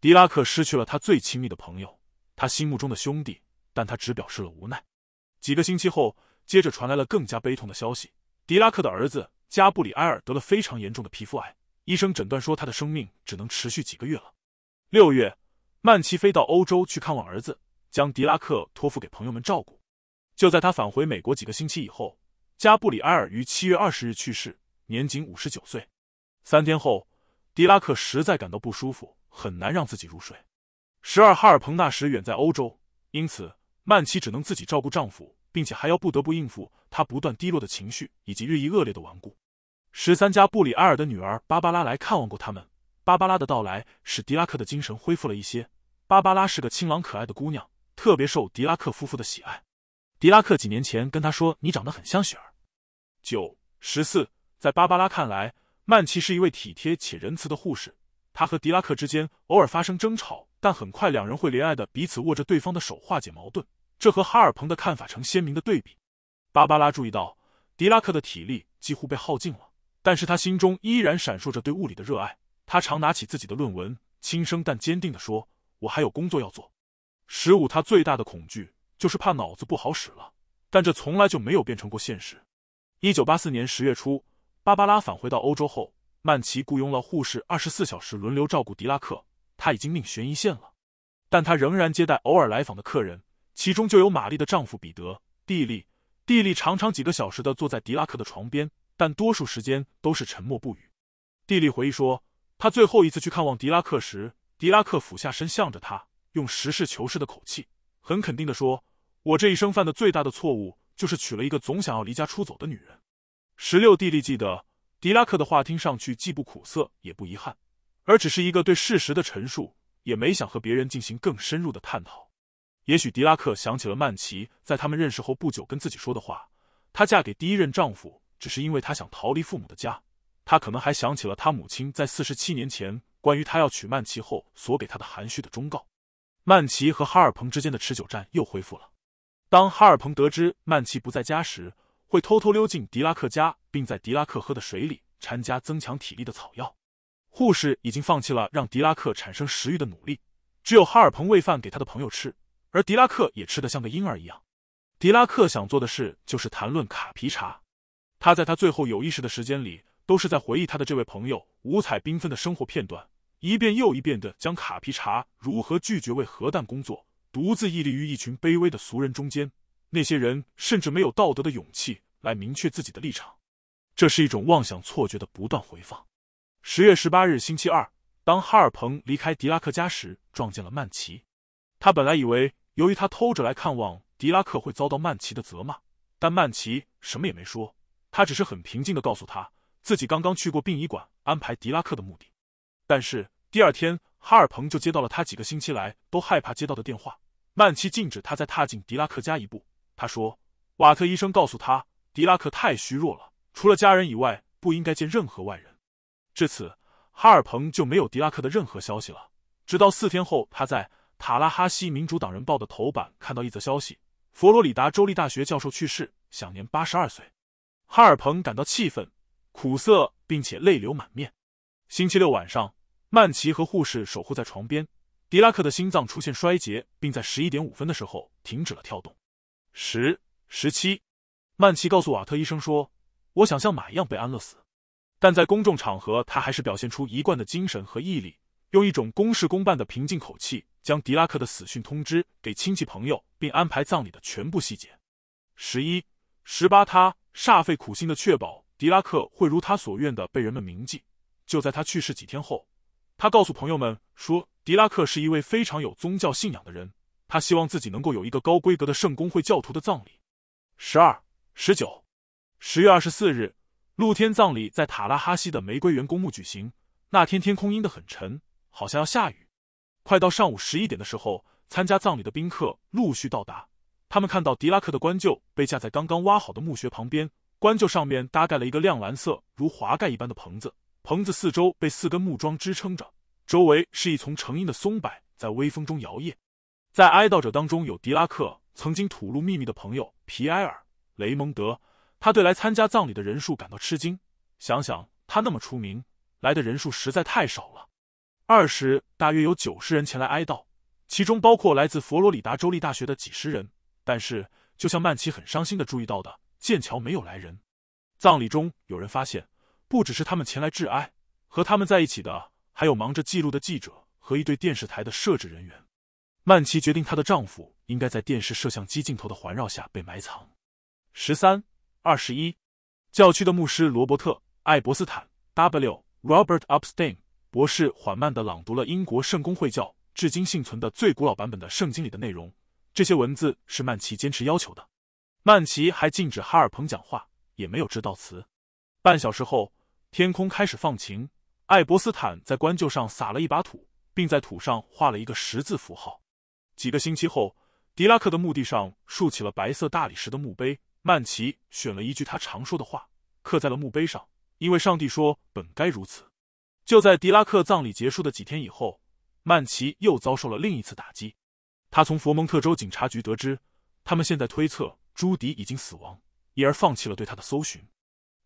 S1: 狄拉克失去了他最亲密的朋友，他心目中的兄弟，但他只表示了无奈。几个星期后。接着传来了更加悲痛的消息：狄拉克的儿子加布里埃尔得了非常严重的皮肤癌，医生诊断说他的生命只能持续几个月了。六月，曼奇飞到欧洲去看望儿子，将狄拉克托付给朋友们照顾。就在他返回美国几个星期以后，加布里埃尔于七月二十日去世，年仅五十九岁。三天后，狄拉克实在感到不舒服，很难让自己入睡。十二哈尔彭纳什远在欧洲，因此曼奇只能自己照顾丈夫。并且还要不得不应付他不断低落的情绪以及日益恶劣的顽固。十三家布里埃尔的女儿芭芭拉来看望过他们。芭芭拉的到来使狄拉克的精神恢复了一些。芭芭拉是个清朗可爱的姑娘，特别受狄拉克夫妇的喜爱。狄拉克几年前跟他说：“你长得很像雪儿。”九十四，在芭芭拉看来，曼奇是一位体贴且仁慈的护士。他和狄拉克之间偶尔发生争吵，但很快两人会怜爱的彼此握着对方的手化解矛盾。这和哈尔彭的看法成鲜明的对比。芭芭拉注意到，狄拉克的体力几乎被耗尽了，但是他心中依然闪烁着对物理的热爱。他常拿起自己的论文，轻声但坚定的说：“我还有工作要做。”十五，他最大的恐惧就是怕脑子不好使了，但这从来就没有变成过现实。一九八四年十月初，芭芭拉返回到欧洲后，曼奇雇佣了护士二十四小时轮流照顾狄拉克。他已经命悬一线了，但他仍然接待偶尔来访的客人。其中就有玛丽的丈夫彼得。蒂利，蒂利常常几个小时的坐在迪拉克的床边，但多数时间都是沉默不语。蒂利回忆说，他最后一次去看望迪拉克时，迪拉克俯下身向着他，用实事求是的口气，很肯定的说：“我这一生犯的最大的错误，就是娶了一个总想要离家出走的女人。”十六，蒂莉记得，迪拉克的话听上去既不苦涩也不遗憾，而只是一个对事实的陈述，也没想和别人进行更深入的探讨。也许狄拉克想起了曼奇在他们认识后不久跟自己说的话：她嫁给第一任丈夫只是因为她想逃离父母的家。他可能还想起了他母亲在四十七年前关于他要娶曼奇后所给他的含蓄的忠告。曼奇和哈尔彭之间的持久战又恢复了。当哈尔彭得知曼奇不在家时，会偷偷溜进狄拉克家，并在狄拉克喝的水里掺加增强体力的草药。护士已经放弃了让狄拉克产生食欲的努力，只有哈尔彭喂饭给他的朋友吃。而狄拉克也吃得像个婴儿一样。狄拉克想做的事就是谈论卡皮查。他在他最后有意识的时间里，都是在回忆他的这位朋友五彩缤纷的生活片段，一遍又一遍的将卡皮查如何拒绝为核弹工作，独自屹立于一群卑微的俗人中间。那些人甚至没有道德的勇气来明确自己的立场。这是一种妄想错觉的不断回放。十月十八日星期二，当哈尔彭离开狄拉克家时，撞见了曼奇。他本来以为。由于他偷着来看望狄拉克，会遭到曼奇的责骂，但曼奇什么也没说，他只是很平静的告诉他自己刚刚去过殡仪馆，安排狄拉克的目的。但是第二天，哈尔彭就接到了他几个星期来都害怕接到的电话，曼奇禁止他再踏进狄拉克家一步。他说，瓦特医生告诉他，狄拉克太虚弱了，除了家人以外，不应该见任何外人。至此，哈尔彭就没有狄拉克的任何消息了，直到四天后，他在。塔拉哈西民主党人报的头版看到一则消息：佛罗里达州立大学教授去世，享年八十二岁。哈尔彭感到气愤、苦涩，并且泪流满面。星期六晚上，曼奇和护士守护在床边，迪拉克的心脏出现衰竭，并在十一点五分的时候停止了跳动。十十七，曼奇告诉瓦特医生说：“我想像马一样被安乐死。”但在公众场合，他还是表现出一贯的精神和毅力。用一种公事公办的平静口气，将狄拉克的死讯通知给亲戚朋友，并安排葬礼的全部细节。十一、十八，他煞费苦心地确保狄拉克会如他所愿的被人们铭记。就在他去世几天后，他告诉朋友们说，狄拉克是一位非常有宗教信仰的人，他希望自己能够有一个高规格的圣公会教徒的葬礼。十二、十九，十月二十四日，露天葬礼在塔拉哈西的玫瑰园公墓举行。那天天空阴得很沉。好像要下雨。快到上午十一点的时候，参加葬礼的宾客陆续到达。他们看到狄拉克的棺柩被架在刚刚挖好的墓穴旁边，棺柩上面搭盖了一个亮蓝色、如滑盖一般的棚子，棚子四周被四根木桩支撑着。周围是一丛成荫的松柏，在微风中摇曳。在哀悼者当中，有狄拉克曾经吐露秘密的朋友皮埃尔·雷蒙德。他对来参加葬礼的人数感到吃惊，想想他那么出名，来的人数实在太少了。二十大约有九十人前来哀悼，其中包括来自佛罗里达州立大学的几十人。但是，就像曼奇很伤心的注意到的，剑桥没有来人。葬礼中有人发现，不只是他们前来致哀，和他们在一起的还有忙着记录的记者和一对电视台的摄制人员。曼奇决定，她的丈夫应该在电视摄像机镜头的环绕下被埋藏。十三二十一，教区的牧师罗伯特·艾伯斯坦 （W. Robert u p s t e i n 博士缓慢的朗读了英国圣公会教至今幸存的最古老版本的圣经里的内容。这些文字是曼奇坚持要求的。曼奇还禁止哈尔彭讲话，也没有致悼词。半小时后，天空开始放晴。艾伯斯坦在棺柩上撒了一把土，并在土上画了一个十字符号。几个星期后，狄拉克的墓地上竖起了白色大理石的墓碑。曼奇选了一句他常说的话，刻在了墓碑上，因为上帝说本该如此。就在狄拉克葬礼结束的几天以后，曼奇又遭受了另一次打击。他从佛蒙特州警察局得知，他们现在推测朱迪已经死亡，因而放弃了对他的搜寻。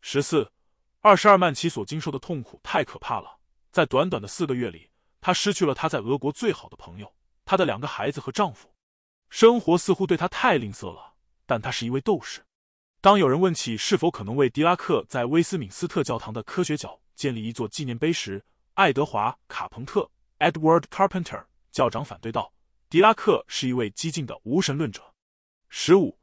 S1: 十四、二十二，曼奇所经受的痛苦太可怕了。在短短的四个月里，他失去了他在俄国最好的朋友，他的两个孩子和丈夫。生活似乎对他太吝啬了。但他是一位斗士。当有人问起是否可能为狄拉克在威斯敏斯特教堂的科学角。建立一座纪念碑时，爱德华·卡彭特 （Edward Carpenter） 教长反对道：“狄拉克是一位激进的无神论者。”十五、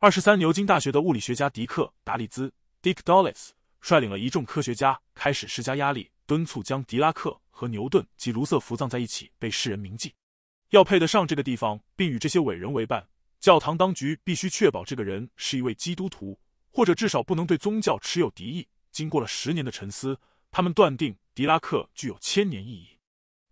S1: 二十三，牛津大学的物理学家迪克·达利兹 （Dick d o l l e s 率领了一众科学家，开始施加压力，敦促将狄拉克和牛顿及卢瑟福葬在一起，被世人铭记。要配得上这个地方，并与这些伟人为伴，教堂当局必须确保这个人是一位基督徒，或者至少不能对宗教持有敌意。经过了十年的沉思。他们断定狄拉克具有千年意义。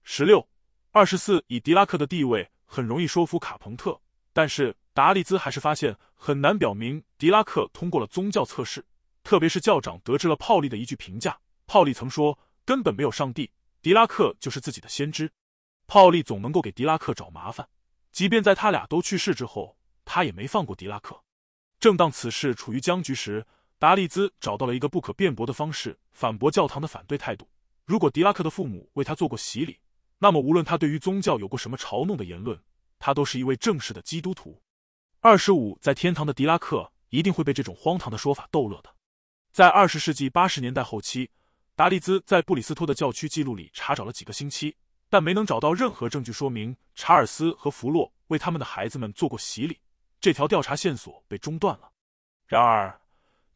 S1: 十六、二十四，以狄拉克的地位，很容易说服卡彭特。但是达利兹还是发现很难表明狄拉克通过了宗教测试。特别是教长得知了泡利的一句评价，泡利曾说根本没有上帝，狄拉克就是自己的先知。泡利总能够给狄拉克找麻烦，即便在他俩都去世之后，他也没放过狄拉克。正当此事处于僵局时。达利兹找到了一个不可辩驳的方式反驳教堂的反对态度。如果狄拉克的父母为他做过洗礼，那么无论他对于宗教有过什么嘲弄的言论，他都是一位正式的基督徒。二十五，在天堂的狄拉克一定会被这种荒唐的说法逗乐的。在二十世纪八十年代后期，达利兹在布里斯托的教区记录里查找了几个星期，但没能找到任何证据说明查尔斯和弗洛为他们的孩子们做过洗礼。这条调查线索被中断了。然而。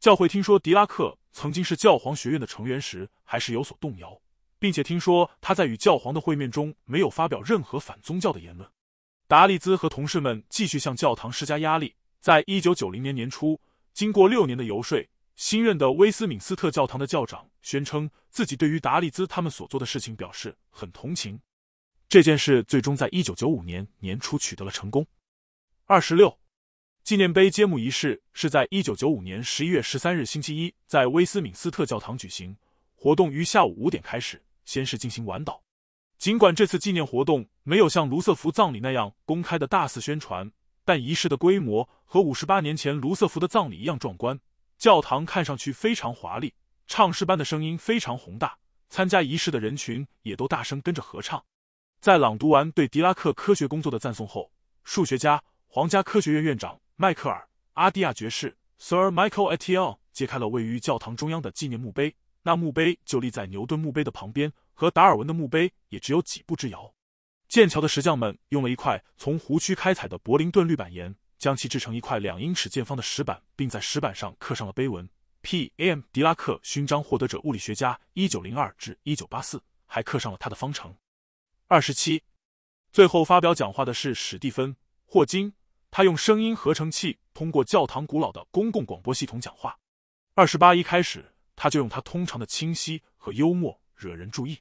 S1: 教会听说狄拉克曾经是教皇学院的成员时，还是有所动摇，并且听说他在与教皇的会面中没有发表任何反宗教的言论。达利兹和同事们继续向教堂施加压力。在一九九零年年初，经过六年的游说，新任的威斯敏斯特教堂的教长宣称自己对于达利兹他们所做的事情表示很同情。这件事最终在一九九五年年初取得了成功。二十六。纪念碑揭幕仪式是在一九九五年十一月十三日星期一在威斯敏斯特教堂举行。活动于下午五点开始，先是进行晚祷。尽管这次纪念活动没有像卢瑟福葬礼那样公开的大肆宣传，但仪式的规模和五十八年前卢瑟福的葬礼一样壮观。教堂看上去非常华丽，唱诗班的声音非常宏大，参加仪式的人群也都大声跟着合唱。在朗读完对狄拉克科学工作的赞颂后，数学家。皇家科学院院长迈克尔·阿蒂亚爵士 （Sir Michael a t i l 揭开了位于教堂中央的纪念墓碑，那墓碑就立在牛顿墓碑的旁边，和达尔文的墓碑也只有几步之遥。剑桥的石匠们用了一块从湖区开采的柏林顿绿板岩，将其制成一块两英尺见方的石板，并在石板上刻上了碑文：“P.M. 迪拉克勋章获得者，物理学家，一九零二至一九八四。”还刻上了他的方程二十七。最后发表讲话的是史蒂芬·霍金。他用声音合成器通过教堂古老的公共广播系统讲话。二十八一开始，他就用他通常的清晰和幽默惹人注意。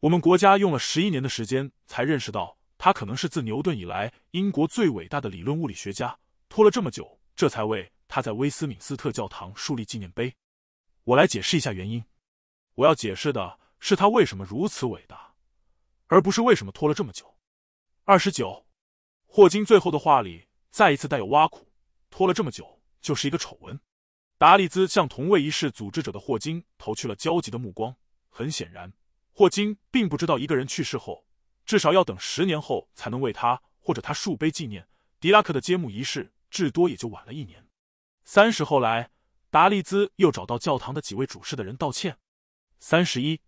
S1: 我们国家用了十一年的时间才认识到他可能是自牛顿以来英国最伟大的理论物理学家。拖了这么久，这才为他在威斯敏斯特教堂树立纪念碑。我来解释一下原因。我要解释的是他为什么如此伟大，而不是为什么拖了这么久。二十九，霍金最后的话里。再一次带有挖苦，拖了这么久就是一个丑闻。达利兹向同为仪式组织者的霍金投去了焦急的目光。很显然，霍金并不知道一个人去世后，至少要等十年后才能为他或者他树碑纪念。狄拉克的揭幕仪式，至多也就晚了一年。三十后来，达利兹又找到教堂的几位主事的人道歉。三十一，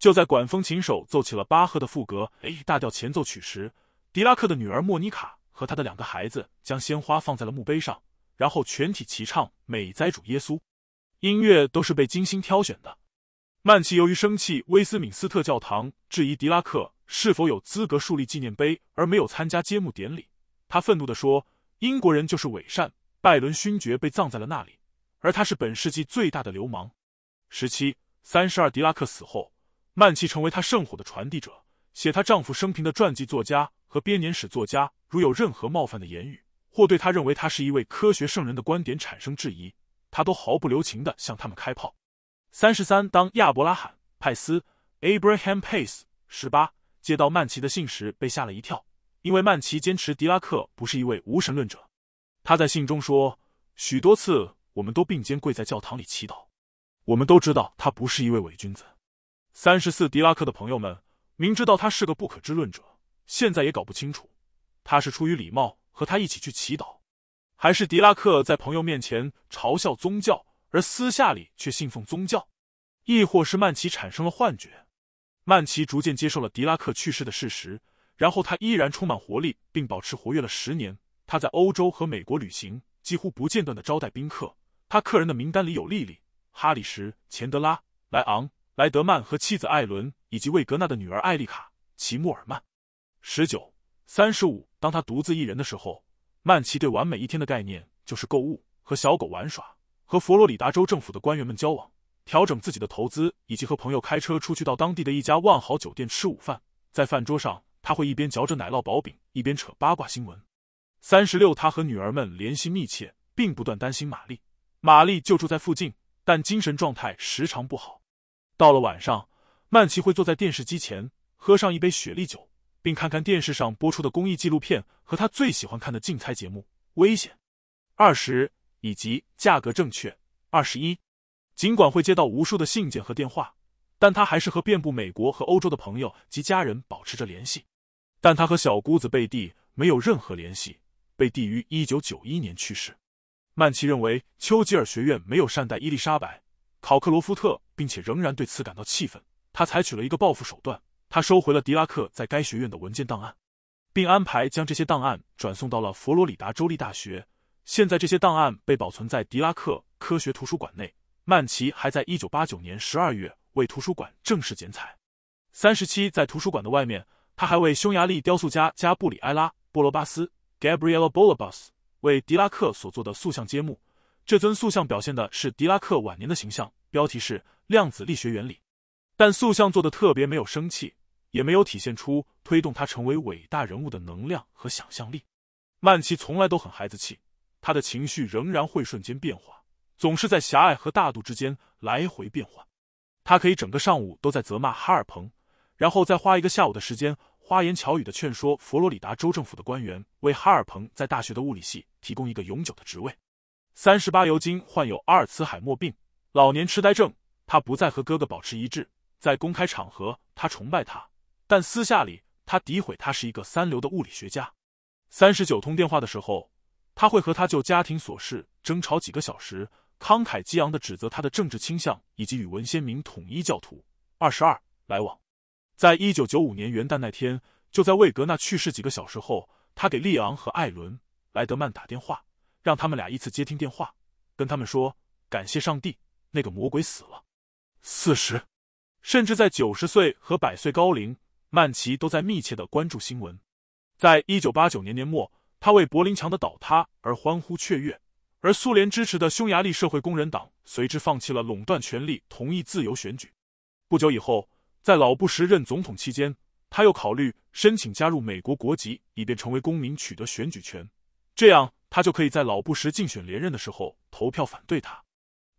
S1: 就在管风琴手奏起了巴赫的赋格 A 大调前奏曲时，狄拉克的女儿莫妮卡。和他的两个孩子将鲜花放在了墓碑上，然后全体齐唱《美哉主耶稣》。音乐都是被精心挑选的。曼奇由于生气威斯敏斯特教堂质疑狄拉克是否有资格树立纪念碑而没有参加揭幕典礼，他愤怒地说：“英国人就是伪善。”拜伦勋爵被葬在了那里，而他是本世纪最大的流氓。十七三十二，狄拉克死后，曼奇成为他圣火的传递者，写他丈夫生平的传记作家和编年史作家。如有任何冒犯的言语，或对他认为他是一位科学圣人的观点产生质疑，他都毫不留情地向他们开炮。三十三，当亚伯拉罕·派斯 （Abraham Pace） 十八接到曼奇的信时，被吓了一跳，因为曼奇坚持狄拉克不是一位无神论者。他在信中说，许多次我们都并肩跪在教堂里祈祷，我们都知道他不是一位伪君子。三十四，狄拉克的朋友们明知道他是个不可知论者，现在也搞不清楚。他是出于礼貌和他一起去祈祷，还是狄拉克在朋友面前嘲笑宗教，而私下里却信奉宗教，亦或是曼奇产生了幻觉？曼奇逐渐接受了狄拉克去世的事实，然后他依然充满活力，并保持活跃了十年。他在欧洲和美国旅行，几乎不间断的招待宾客。他客人的名单里有莉莉、哈里什、钱德拉、莱昂、莱德曼和妻子艾伦，以及魏格纳的女儿艾丽卡·齐穆尔曼。十九三十五。当他独自一人的时候，曼奇对完美一天的概念就是购物、和小狗玩耍、和佛罗里达州政府的官员们交往、调整自己的投资，以及和朋友开车出去到当地的一家万豪酒店吃午饭。在饭桌上，他会一边嚼着奶酪薄饼，一边扯八卦新闻。三十六，他和女儿们联系密切，并不断担心玛丽。玛丽就住在附近，但精神状态时常不好。到了晚上，曼奇会坐在电视机前，喝上一杯雪莉酒。并看看电视上播出的公益纪录片和他最喜欢看的竞猜节目。危险，二十以及价格正确，二十一。尽管会接到无数的信件和电话，但他还是和遍布美国和欧洲的朋友及家人保持着联系。但他和小姑子贝蒂没有任何联系。贝蒂于一九九一年去世。曼奇认为丘吉尔学院没有善待伊丽莎白·考克罗夫特，并且仍然对此感到气愤。他采取了一个报复手段。他收回了狄拉克在该学院的文件档案，并安排将这些档案转送到了佛罗里达州立大学。现在这些档案被保存在狄拉克科学图书馆内。曼奇还在1989年12月为图书馆正式剪彩。三十七，在图书馆的外面，他还为匈牙利雕塑家加布里埃拉·波罗巴斯 （Gabriella Bolabas） 为狄拉克所做的塑像揭幕。这尊塑像表现的是狄拉克晚年的形象，标题是《量子力学原理》。但塑像做的特别没有生气，也没有体现出推动他成为伟大人物的能量和想象力。曼奇从来都很孩子气，他的情绪仍然会瞬间变化，总是在狭隘和大度之间来回变换。他可以整个上午都在责骂哈尔彭，然后再花一个下午的时间花言巧语的劝说佛罗里达州政府的官员为哈尔彭在大学的物理系提供一个永久的职位。三十八，尤金患有阿尔茨海默病，老年痴呆症，他不再和哥哥保持一致。在公开场合，他崇拜他，但私下里，他诋毁他是一个三流的物理学家。三十九通电话的时候，他会和他就家庭琐事争吵几个小时，慷慨激昂地指责他的政治倾向以及与文先明统一教徒。二十二来往，在一九九五年元旦那天，就在魏格纳去世几个小时后，他给利昂和艾伦·莱德曼打电话，让他们俩一次接听电话，跟他们说感谢上帝，那个魔鬼死了。四十。甚至在九十岁和百岁高龄，曼奇都在密切的关注新闻。在一九八九年年末，他为柏林墙的倒塌而欢呼雀跃，而苏联支持的匈牙利社会工人党随之放弃了垄断权力，同意自由选举。不久以后，在老布什任总统期间，他又考虑申请加入美国国籍，以便成为公民，取得选举权，这样他就可以在老布什竞选连任的时候投票反对他。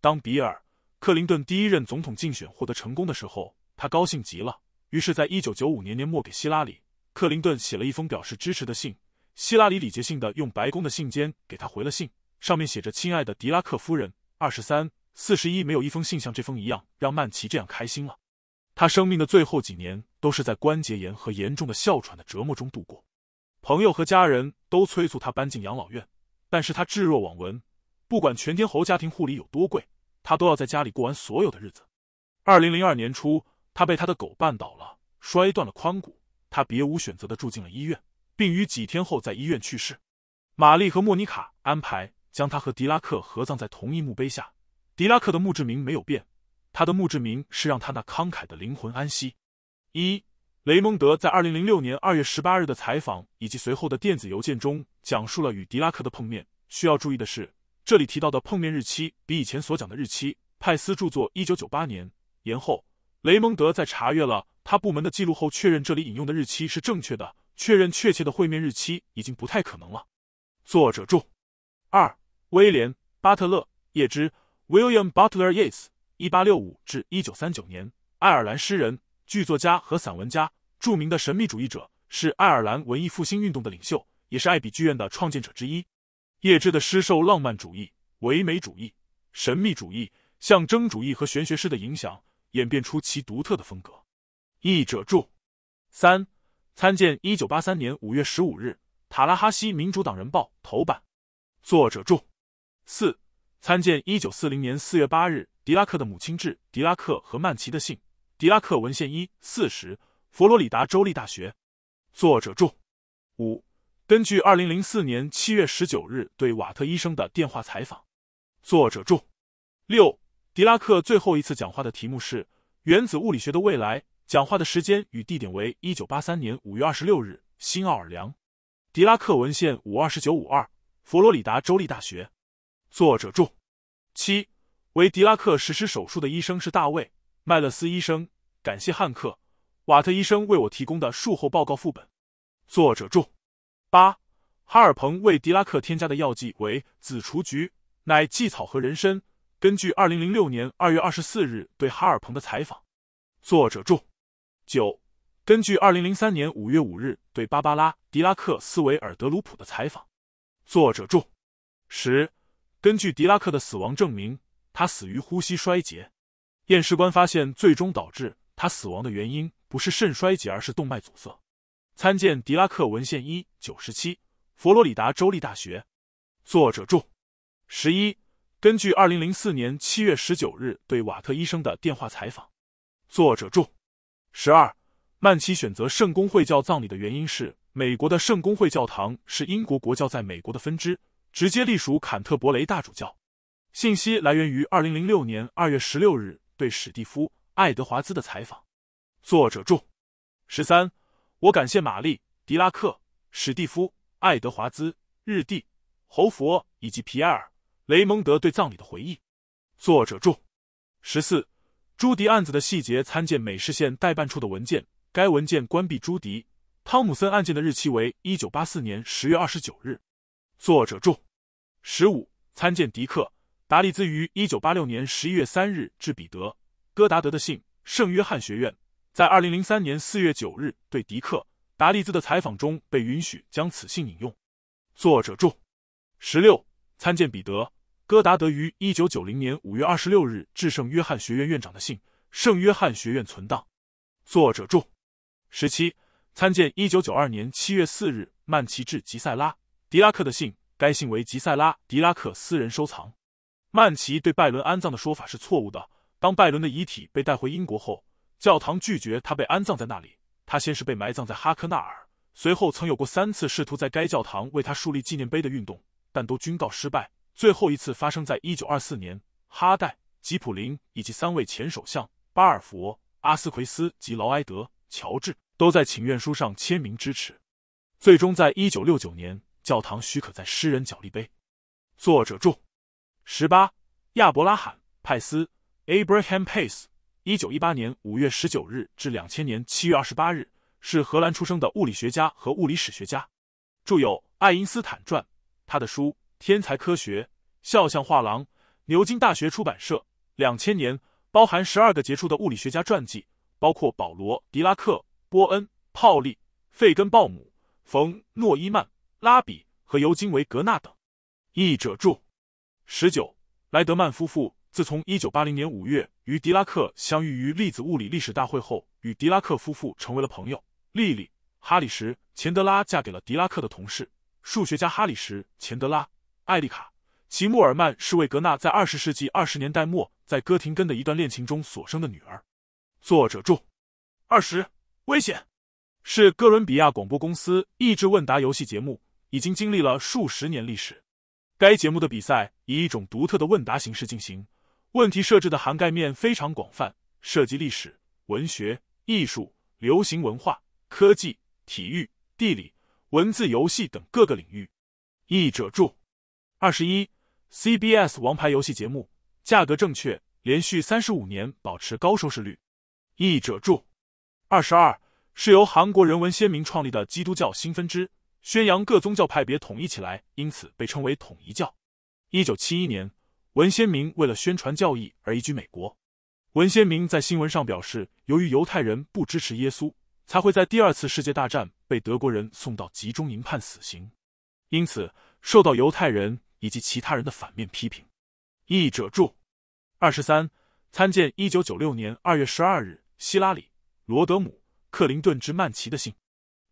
S1: 当比尔。克林顿第一任总统竞选获得成功的时候，他高兴极了。于是，在一九九五年年末，给希拉里·克林顿写了一封表示支持的信。希拉里礼节性的用白宫的信笺给他回了信，上面写着：“亲爱的迪拉克夫人，二十三四十一，没有一封信像这封一样让曼奇这样开心了。”他生命的最后几年都是在关节炎和严重的哮喘的折磨中度过。朋友和家人都催促他搬进养老院，但是他置若罔闻，不管全天候家庭护理有多贵。他都要在家里过完所有的日子。二零零二年初，他被他的狗绊倒了，摔断了髋骨。他别无选择的住进了医院，并于几天后在医院去世。玛丽和莫妮卡安排将他和狄拉克合葬在同一墓碑下。狄拉克的墓志铭没有变，他的墓志铭是让他那慷慨的灵魂安息。一雷蒙德在二零零六年二月十八日的采访以及随后的电子邮件中讲述了与狄拉克的碰面。需要注意的是。这里提到的碰面日期比以前所讲的日期，派斯著作一九九八年延后。雷蒙德在查阅了他部门的记录后，确认这里引用的日期是正确的。确认确切的会面日期已经不太可能了。作者注：二威廉·巴特勒·叶芝 （William Butler Yeats，一八六五至一九三九年），爱尔兰诗人、剧作家和散文家，著名的神秘主义者，是爱尔兰文艺复兴运动的领袖，也是爱比剧院的创建者之一。叶芝的诗受浪漫主义、唯美主义、神秘主义、象征主义和玄学诗的影响，演变出其独特的风格。译者注：三，参见一九八三年五月十五日《塔拉哈西民主党人报》头版。作者注：四，参见一九四零年四月八日狄拉克的母亲致狄拉克和曼奇的信。狄拉克文献一四十，佛罗里达州立大学。作者注：五。根据二零零四年七月十九日对瓦特医生的电话采访，作者注。六，狄拉克最后一次讲话的题目是《原子物理学的未来》，讲话的时间与地点为一九八三年五月二十六日，新奥尔良。狄拉克文献五二十九五二，佛罗里达州立大学。作者注。七，为狄拉克实施手术的医生是大卫·麦勒斯医生。感谢汉克·瓦特医生为我提供的术后报告副本。作者注。八，哈尔彭为狄拉克添加的药剂为紫雏菊、乃蓟草和人参。根据二零零六年二月二十四日对哈尔彭的采访。作者注。九，根据二零零三年五月五日对芭芭拉·狄拉克斯维尔德鲁普的采访。作者注。十，根据狄拉克的死亡证明，他死于呼吸衰竭。验尸官发现，最终导致他死亡的原因不是肾衰竭，而是动脉阻塞。参见狄拉克文献一九十七，佛罗里达州立大学，作者注。十一，根据二零零四年七月十九日对瓦特医生的电话采访，作者注。十二，曼奇选择圣公会教葬礼的原因是，美国的圣公会教堂是英国国教在美国的分支，直接隶属坎特伯雷大主教。信息来源于二零零六年二月十六日对史蒂夫·爱德华兹的采访，作者注。十三。我感谢玛丽·狄拉克、史蒂夫·爱德华兹、日蒂、侯佛以及皮埃尔·雷蒙德对葬礼的回忆。作者注：十四，朱迪案子的细节参见美视县代办处的文件，该文件关闭朱迪·汤姆森案件的日期为一九八四年十月二十九日。作者注：十五，参见迪克·达利兹于一九八六年十一月三日致彼得·戈达德的信，圣约翰学院。在二零零三年四月九日对迪克·达利兹的采访中，被允许将此信引用。作者注：十六，参见彼得·戈达德于一九九零年五月二十六日致圣约翰学院院长的信，圣约翰学院存档。作者注：十七，参见一九九二年七月四日曼奇致吉塞拉·狄拉克的信，该信为吉塞拉·狄拉克私人收藏。曼奇对拜伦安葬的说法是错误的。当拜伦的遗体被带回英国后。教堂拒绝他被安葬在那里。他先是被埋葬在哈克纳尔，随后曾有过三次试图在该教堂为他树立纪念碑的运动，但都均告失败。最后一次发生在一九二四年，哈代、吉普林以及三位前首相巴尔佛、阿斯奎斯及劳埃德·乔治都在请愿书上签名支持。最终在一九六九年，教堂许可在诗人脚立碑。作者注：十八亚伯拉罕·派斯 （Abraham Pace）。一九一八年五月十九日至两千年七月二十八日，是荷兰出生的物理学家和物理史学家，著有《爱因斯坦传》。他的书《天才科学》肖像画廊，牛津大学出版社，两千年，包含十二个杰出的物理学家传记，包括保罗·狄拉克、波恩、泡利、费根鲍姆、冯·诺依曼、拉比和尤金·维格纳等。译者注：十九，莱德曼夫妇。自从一九八零年五月与狄拉克相遇于粒子物理历史大会后，与狄拉克夫妇成为了朋友。莉莉·哈里什·钱德拉嫁给了狄拉克的同事、数学家哈里什·钱德拉。艾丽卡·齐穆尔曼是魏格纳在二十世纪二十年代末在哥廷根的一段恋情中所生的女儿。作者注：二十危险是哥伦比亚广播公司益智问答游戏节目，已经经历了数十年历史。该节目的比赛以一种独特的问答形式进行。问题设置的涵盖面非常广泛，涉及历史、文学、艺术、流行文化、科技、体育、地理、文字游戏等各个领域。译者注：二十一，CBS 王牌游戏节目，价格正确，连续三十五年保持高收视率。译者注：二十二，是由韩国人文先民创立的基督教新分支，宣扬各宗教派别统一起来，因此被称为统一教。一九七一年。文先明为了宣传教义而移居美国。文先明在新闻上表示，由于犹太人不支持耶稣，才会在第二次世界大战被德国人送到集中营判死刑，因此受到犹太人以及其他人的反面批评。译者注：二十三，参见一九九六年二月十二日希拉里·罗德姆·克林顿之曼奇的信。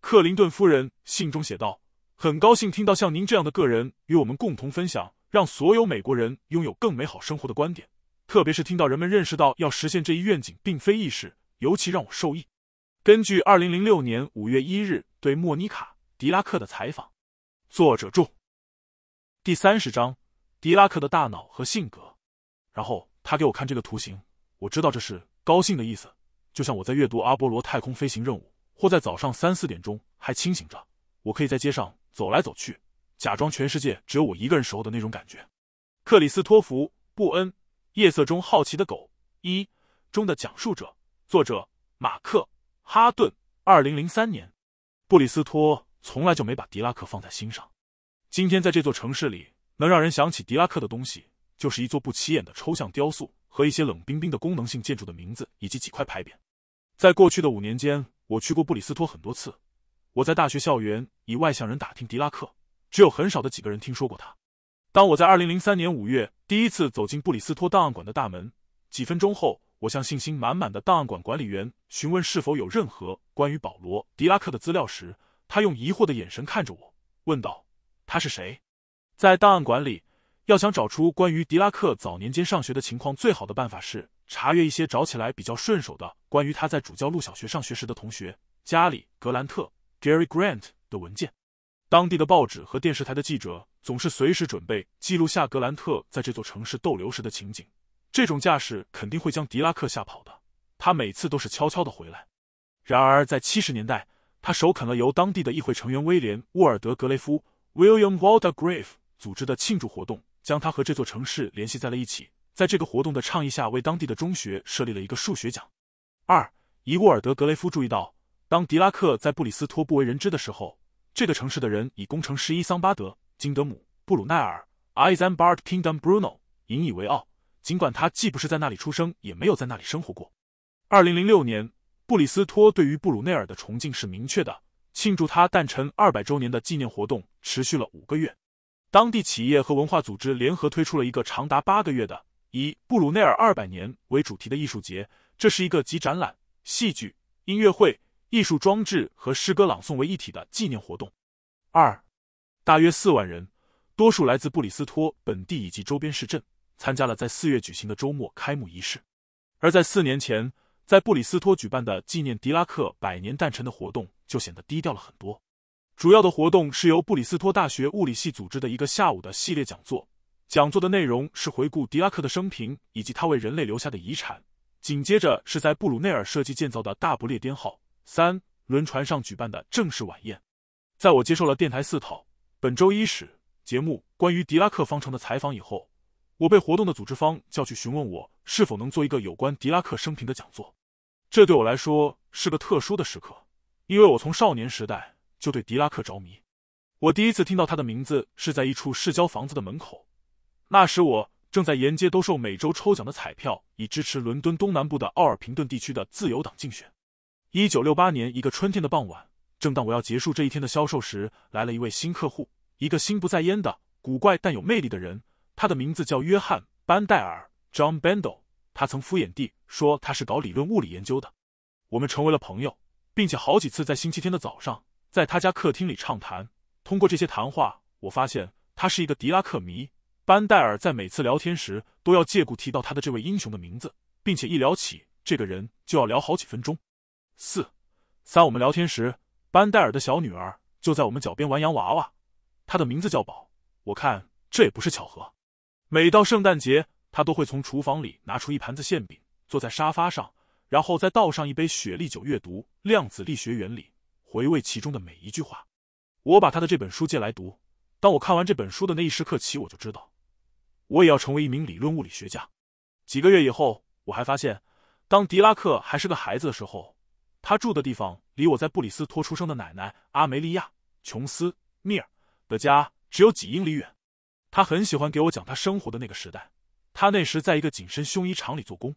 S1: 克林顿夫人信中写道：“很高兴听到像您这样的个人与我们共同分享。”让所有美国人拥有更美好生活的观点，特别是听到人们认识到要实现这一愿景并非易事，尤其让我受益。根据二零零六年五月一日对莫妮卡·狄拉克的采访，作者注。第三十章：狄拉克的大脑和性格。然后他给我看这个图形，我知道这是高兴的意思，就像我在阅读阿波罗太空飞行任务，或在早上三四点钟还清醒着，我可以在街上走来走去。假装全世界只有我一个人时候的那种感觉，《克里斯托弗·布恩：夜色中好奇的狗》一中的讲述者，作者马克·哈顿，二零零三年。布里斯托从来就没把狄拉克放在心上。今天在这座城市里，能让人想起狄拉克的东西，就是一座不起眼的抽象雕塑和一些冷冰冰的功能性建筑的名字以及几块牌匾。在过去的五年间，我去过布里斯托很多次。我在大学校园以外向人打听狄拉克。只有很少的几个人听说过他。当我在二零零三年五月第一次走进布里斯托档案馆的大门，几分钟后，我向信心满满的档案馆管理员询问是否有任何关于保罗·迪拉克的资料时，他用疑惑的眼神看着我，问道：“他是谁？”在档案馆里，要想找出关于迪拉克早年间上学的情况，最好的办法是查阅一些找起来比较顺手的关于他在主教路小学上学时的同学加里·格兰特 （Gary Grant） 的文件。当地的报纸和电视台的记者总是随时准备记录下格兰特在这座城市逗留时的情景，这种架势肯定会将狄拉克吓跑的。他每次都是悄悄的回来。然而，在七十年代，他首肯了由当地的议会成员威廉·沃尔德·格雷夫 （William Walter g r a e v e 组织的庆祝活动，将他和这座城市联系在了一起。在这个活动的倡议下，为当地的中学设立了一个数学奖。二，伊沃尔德·格雷夫注意到，当狄拉克在布里斯托不为人知的时候。这个城市的人以工程师伊桑巴德、金德姆、布鲁奈尔、Isambard Kingdom b r u n o 引以为傲，尽管他既不是在那里出生，也没有在那里生活过。二零零六年，布里斯托对于布鲁内尔的崇敬是明确的。庆祝他诞辰二百周年的纪念活动持续了五个月，当地企业和文化组织联合推出了一个长达八个月的以“布鲁内尔二百年”为主题的艺术节，这是一个集展览、戏剧、音乐会。艺术装置和诗歌朗诵为一体的纪念活动，二，大约四万人，多数来自布里斯托本地以及周边市镇，参加了在四月举行的周末开幕仪式。而在四年前，在布里斯托举办的纪念狄拉克百年诞辰的活动就显得低调了很多。主要的活动是由布里斯托大学物理系组织的一个下午的系列讲座，讲座的内容是回顾狄拉克的生平以及他为人类留下的遗产。紧接着是在布鲁内尔设计建造的大不列颠号。三轮船上举办的正式晚宴，在我接受了电台四套本周一始节目关于狄拉克方程的采访以后，我被活动的组织方叫去询问我是否能做一个有关狄拉克生平的讲座。这对我来说是个特殊的时刻，因为我从少年时代就对狄拉克着迷。我第一次听到他的名字是在一处市郊房子的门口，那时我正在沿街兜售每周抽奖的彩票，以支持伦敦东南部的奥尔平顿地区的自由党竞选。一九六八年一个春天的傍晚，正当我要结束这一天的销售时，来了一位新客户，一个心不在焉的、古怪但有魅力的人。他的名字叫约翰·班戴尔 （John Bandel）。他曾敷衍地说他是搞理论物理研究的。我们成为了朋友，并且好几次在星期天的早上，在他家客厅里畅谈。通过这些谈话，我发现他是一个狄拉克迷。班戴尔在每次聊天时都要借故提到他的这位英雄的名字，并且一聊起这个人就要聊好几分钟。四，三，我们聊天时，班戴尔的小女儿就在我们脚边玩洋娃娃。她的名字叫宝。我看这也不是巧合。每到圣诞节，她都会从厨房里拿出一盘子馅饼，坐在沙发上，然后再倒上一杯雪莉酒，阅读《量子力学原理》，回味其中的每一句话。我把他的这本书借来读。当我看完这本书的那一时刻起，我就知道，我也要成为一名理论物理学家。几个月以后，我还发现，当狄拉克还是个孩子的时候。他住的地方离我在布里斯托出生的奶奶阿梅利亚·琼斯·米尔的家只有几英里远。他很喜欢给我讲他生活的那个时代。他那时在一个紧身胸衣厂里做工。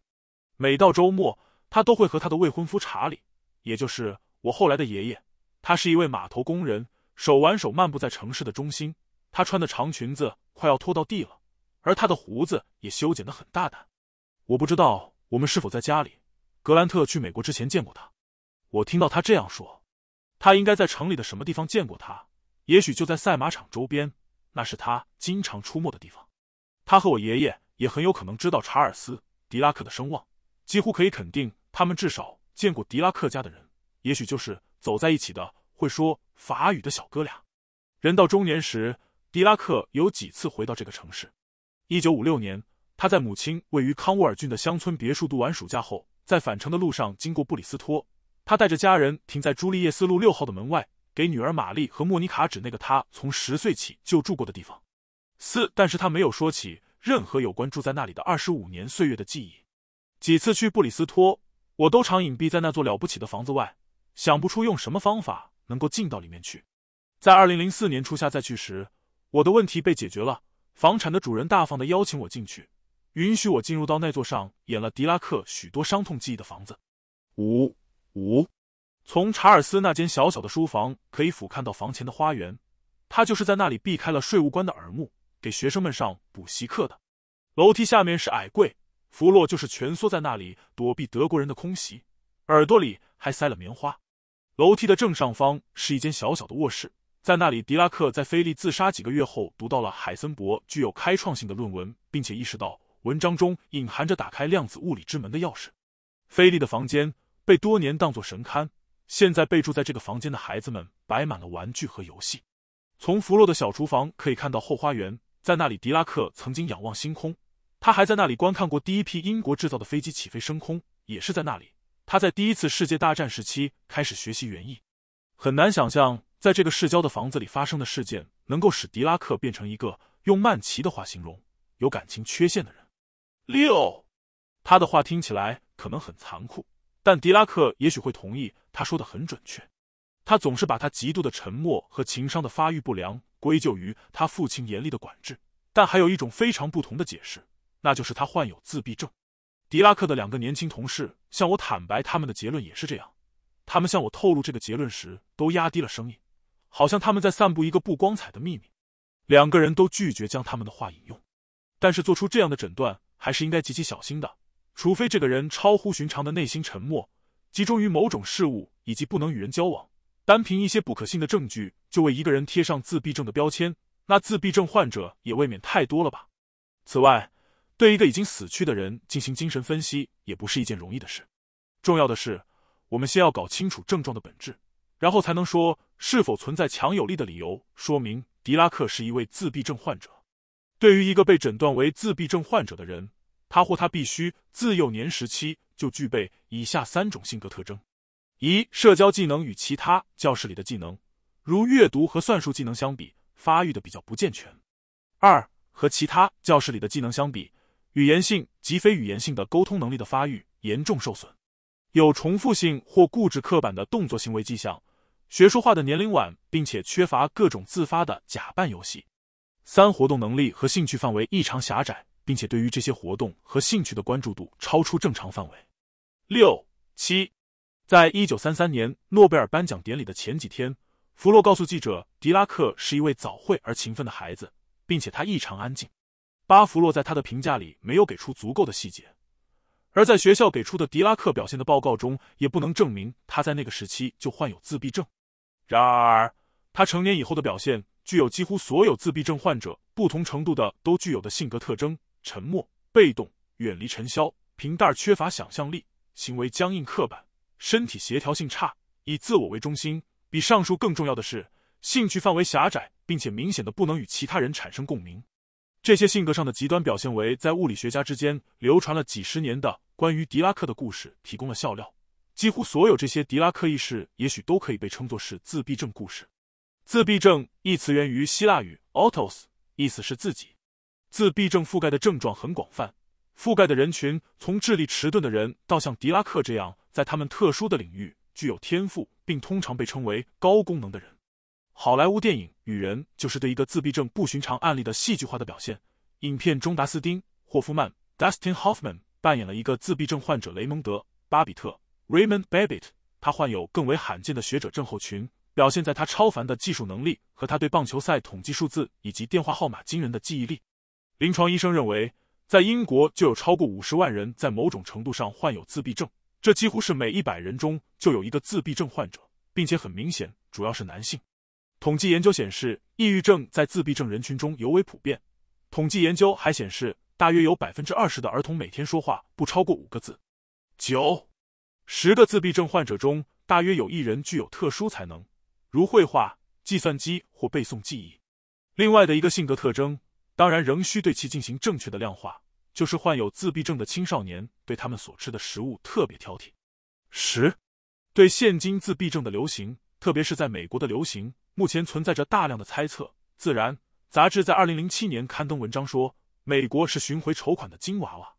S1: 每到周末，他都会和他的未婚夫查理，也就是我后来的爷爷，他是一位码头工人，手挽手漫步在城市的中心。他穿的长裙子快要拖到地了，而他的胡子也修剪得很大胆。我不知道我们是否在家里。格兰特去美国之前见过他。我听到他这样说，他应该在城里的什么地方见过他？也许就在赛马场周边，那是他经常出没的地方。他和我爷爷也很有可能知道查尔斯·迪拉克的声望，几乎可以肯定，他们至少见过迪拉克家的人。也许就是走在一起的会说法语的小哥俩。人到中年时，迪拉克有几次回到这个城市。一九五六年，他在母亲位于康沃尔郡的乡村别墅度完暑假后，在返程的路上经过布里斯托。他带着家人停在朱丽叶斯路六号的门外，给女儿玛丽和莫妮卡指那个他从十岁起就住过的地方。四，但是他没有说起任何有关住在那里的二十五年岁月的记忆。几次去布里斯托，我都常隐蔽在那座了不起的房子外，想不出用什么方法能够进到里面去。在二零零四年初夏再去时，我的问题被解决了。房产的主人大方的邀请我进去，允许我进入到那座上演了狄拉克许多伤痛记忆的房子。五。五，从查尔斯那间小小的书房可以俯瞰到房前的花园，他就是在那里避开了税务官的耳目，给学生们上补习课的。楼梯下面是矮柜，弗洛就是蜷缩在那里躲避德国人的空袭，耳朵里还塞了棉花。楼梯的正上方是一间小小的卧室，在那里，狄拉克在菲利自杀几个月后读到了海森伯具有开创性的论文，并且意识到文章中隐含着打开量子物理之门的钥匙。菲利的房间。被多年当作神龛，现在被住在这个房间的孩子们摆满了玩具和游戏。从弗洛的小厨房可以看到后花园，在那里狄拉克曾经仰望星空，他还在那里观看过第一批英国制造的飞机起飞升空，也是在那里，他在第一次世界大战时期开始学习园艺。很难想象，在这个市郊的房子里发生的事件，能够使狄拉克变成一个用曼奇的话形容有感情缺陷的人。六，他的话听起来可能很残酷。但狄拉克也许会同意，他说的很准确。他总是把他极度的沉默和情商的发育不良归咎于他父亲严厉的管制，但还有一种非常不同的解释，那就是他患有自闭症。狄拉克的两个年轻同事向我坦白，他们的结论也是这样。他们向我透露这个结论时，都压低了声音，好像他们在散布一个不光彩的秘密。两个人都拒绝将他们的话引用，但是做出这样的诊断还是应该极其小心的。除非这个人超乎寻常的内心沉默，集中于某种事物，以及不能与人交往，单凭一些不可信的证据就为一个人贴上自闭症的标签，那自闭症患者也未免太多了吧？此外，对一个已经死去的人进行精神分析也不是一件容易的事。重要的是，我们先要搞清楚症状的本质，然后才能说是否存在强有力的理由说明狄拉克是一位自闭症患者。对于一个被诊断为自闭症患者的人。他或他必须自幼年时期就具备以下三种性格特征：一、社交技能与其他教室里的技能，如阅读和算术技能相比，发育的比较不健全；二、和其他教室里的技能相比，语言性及非语言性的沟通能力的发育严重受损；有重复性或固执刻板的动作行为迹象，学说话的年龄晚，并且缺乏各种自发的假扮游戏；三、活动能力和兴趣范围异常狭窄。并且对于这些活动和兴趣的关注度超出正常范围。六七，在一九三三年诺贝尔颁奖典礼的前几天，弗洛告诉记者，狄拉克是一位早慧而勤奋的孩子，并且他异常安静。巴弗洛在他的评价里没有给出足够的细节，而在学校给出的狄拉克表现的报告中，也不能证明他在那个时期就患有自闭症。然而，他成年以后的表现具有几乎所有自闭症患者不同程度的都具有的性格特征。沉默、被动、远离尘嚣、平淡、缺乏想象力、行为僵硬刻板、身体协调性差、以自我为中心。比上述更重要的是，兴趣范围狭窄，并且明显的不能与其他人产生共鸣。这些性格上的极端表现为，在物理学家之间流传了几十年的关于狄拉克的故事提供了笑料。几乎所有这些狄拉克意识，也许都可以被称作是自闭症故事。自闭症一词源于希腊语 autos，意思是自己。自闭症覆盖的症状很广泛，覆盖的人群从智力迟钝的人到像狄拉克这样在他们特殊的领域具有天赋，并通常被称为高功能的人。好莱坞电影《与人》就是对一个自闭症不寻常案例的戏剧化的表现。影片中，达斯汀·霍夫曼 （Dustin Hoffman） 扮演了一个自闭症患者雷蒙德·巴比特 （Raymond Babbitt），他患有更为罕见的学者症候群，表现在他超凡的技术能力和他对棒球赛统计数字以及电话号码惊人的记忆力。临床医生认为，在英国就有超过五十万人在某种程度上患有自闭症，这几乎是每一百人中就有一个自闭症患者，并且很明显主要是男性。统计研究显示，抑郁症在自闭症人群中尤为普遍。统计研究还显示，大约有百分之二十的儿童每天说话不超过五个字。九十个自闭症患者中，大约有一人具有特殊才能，如绘画、计算机或背诵记忆。另外的一个性格特征。当然，仍需对其进行正确的量化。就是患有自闭症的青少年对他们所吃的食物特别挑剔。十，对现今自闭症的流行，特别是在美国的流行，目前存在着大量的猜测。自然杂志在二零零七年刊登文章说，美国是巡回筹款的金娃娃。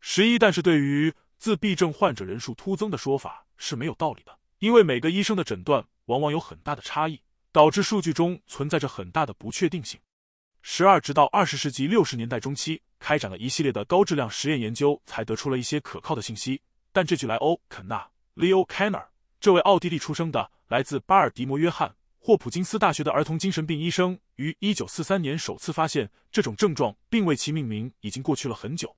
S1: 十一，但是对于自闭症患者人数突增的说法是没有道理的，因为每个医生的诊断往往有很大的差异，导致数据中存在着很大的不确定性。十二，直到二十世纪六十年代中期，开展了一系列的高质量实验研究，才得出了一些可靠的信息。但这句莱欧肯纳 Leo Kanner，这位奥地利出生的、来自巴尔的摩约翰霍普金斯大学的儿童精神病医生，于一九四三年首次发现这种症状，并为其命名。已经过去了很久。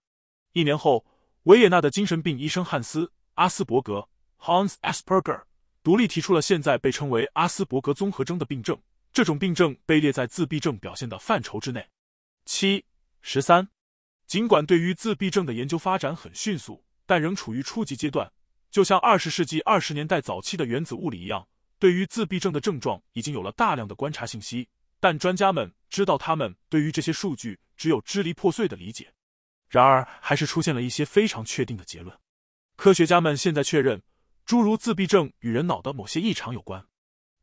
S1: 一年后，维也纳的精神病医生汉斯阿斯伯格 Hans Asperger 独立提出了现在被称为阿斯伯格综合征的病症。这种病症被列在自闭症表现的范畴之内。七十三，尽管对于自闭症的研究发展很迅速，但仍处于初级阶段。就像二十世纪二十年代早期的原子物理一样，对于自闭症的症状已经有了大量的观察信息，但专家们知道他们对于这些数据只有支离破碎的理解。然而，还是出现了一些非常确定的结论。科学家们现在确认，诸如自闭症与人脑的某些异常有关。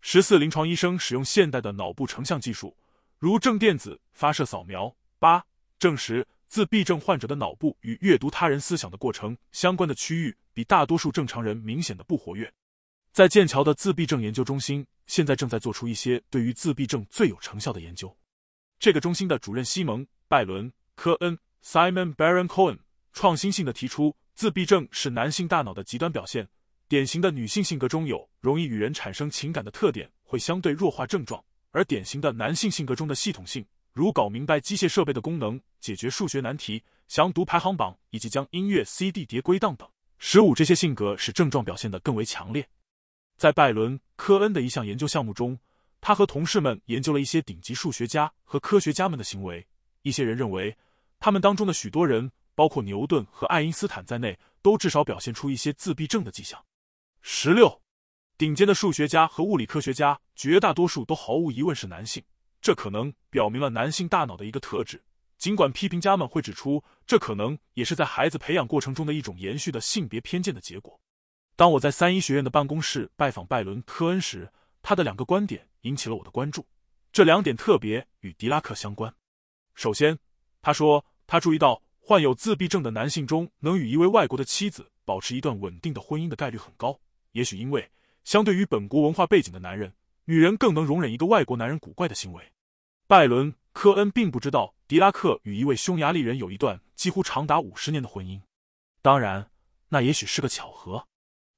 S1: 十四临床医生使用现代的脑部成像技术，如正电子发射扫描八，证实自闭症患者的脑部与阅读他人思想的过程相关的区域比大多数正常人明显的不活跃。在剑桥的自闭症研究中心，现在正在做出一些对于自闭症最有成效的研究。这个中心的主任西蒙·拜伦·科恩 （Simon Baron Cohen） 创新性的提出，自闭症是男性大脑的极端表现。典型的女性性格中有容易与人产生情感的特点，会相对弱化症状；而典型的男性性格中的系统性，如搞明白机械设备的功能、解决数学难题、详读排行榜以及将音乐 CD 碟归档等，十五这些性格使症状表现得更为强烈。在拜伦·科恩的一项研究项目中，他和同事们研究了一些顶级数学家和科学家们的行为。一些人认为，他们当中的许多人，包括牛顿和爱因斯坦在内，都至少表现出一些自闭症的迹象。十六，顶尖的数学家和物理科学家绝大多数都毫无疑问是男性，这可能表明了男性大脑的一个特质。尽管批评家们会指出，这可能也是在孩子培养过程中的一种延续的性别偏见的结果。当我在三一学院的办公室拜访拜伦·科恩时，他的两个观点引起了我的关注。这两点特别与狄拉克相关。首先，他说他注意到患有自闭症的男性中，能与一位外国的妻子保持一段稳定的婚姻的概率很高。也许因为相对于本国文化背景的男人，女人更能容忍一个外国男人古怪的行为。拜伦·科恩并不知道狄拉克与一位匈牙利人有一段几乎长达五十年的婚姻，当然，那也许是个巧合。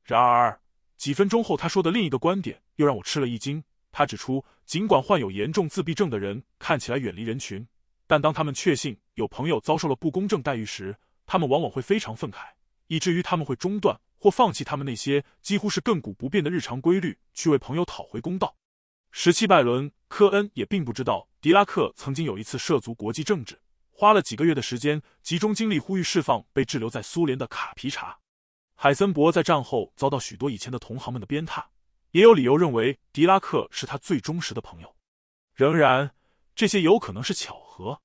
S1: 然而，几分钟后他说的另一个观点又让我吃了一惊。他指出，尽管患有严重自闭症的人看起来远离人群，但当他们确信有朋友遭受了不公正待遇时，他们往往会非常愤慨，以至于他们会中断。或放弃他们那些几乎是亘古不变的日常规律，去为朋友讨回公道。十七，拜伦·科恩也并不知道狄拉克曾经有一次涉足国际政治，花了几个月的时间，集中精力呼吁释放被滞留在苏联的卡皮查。海森伯在战后遭到许多以前的同行们的鞭挞，也有理由认为狄拉克是他最忠实的朋友。仍然，这些有可能是巧合。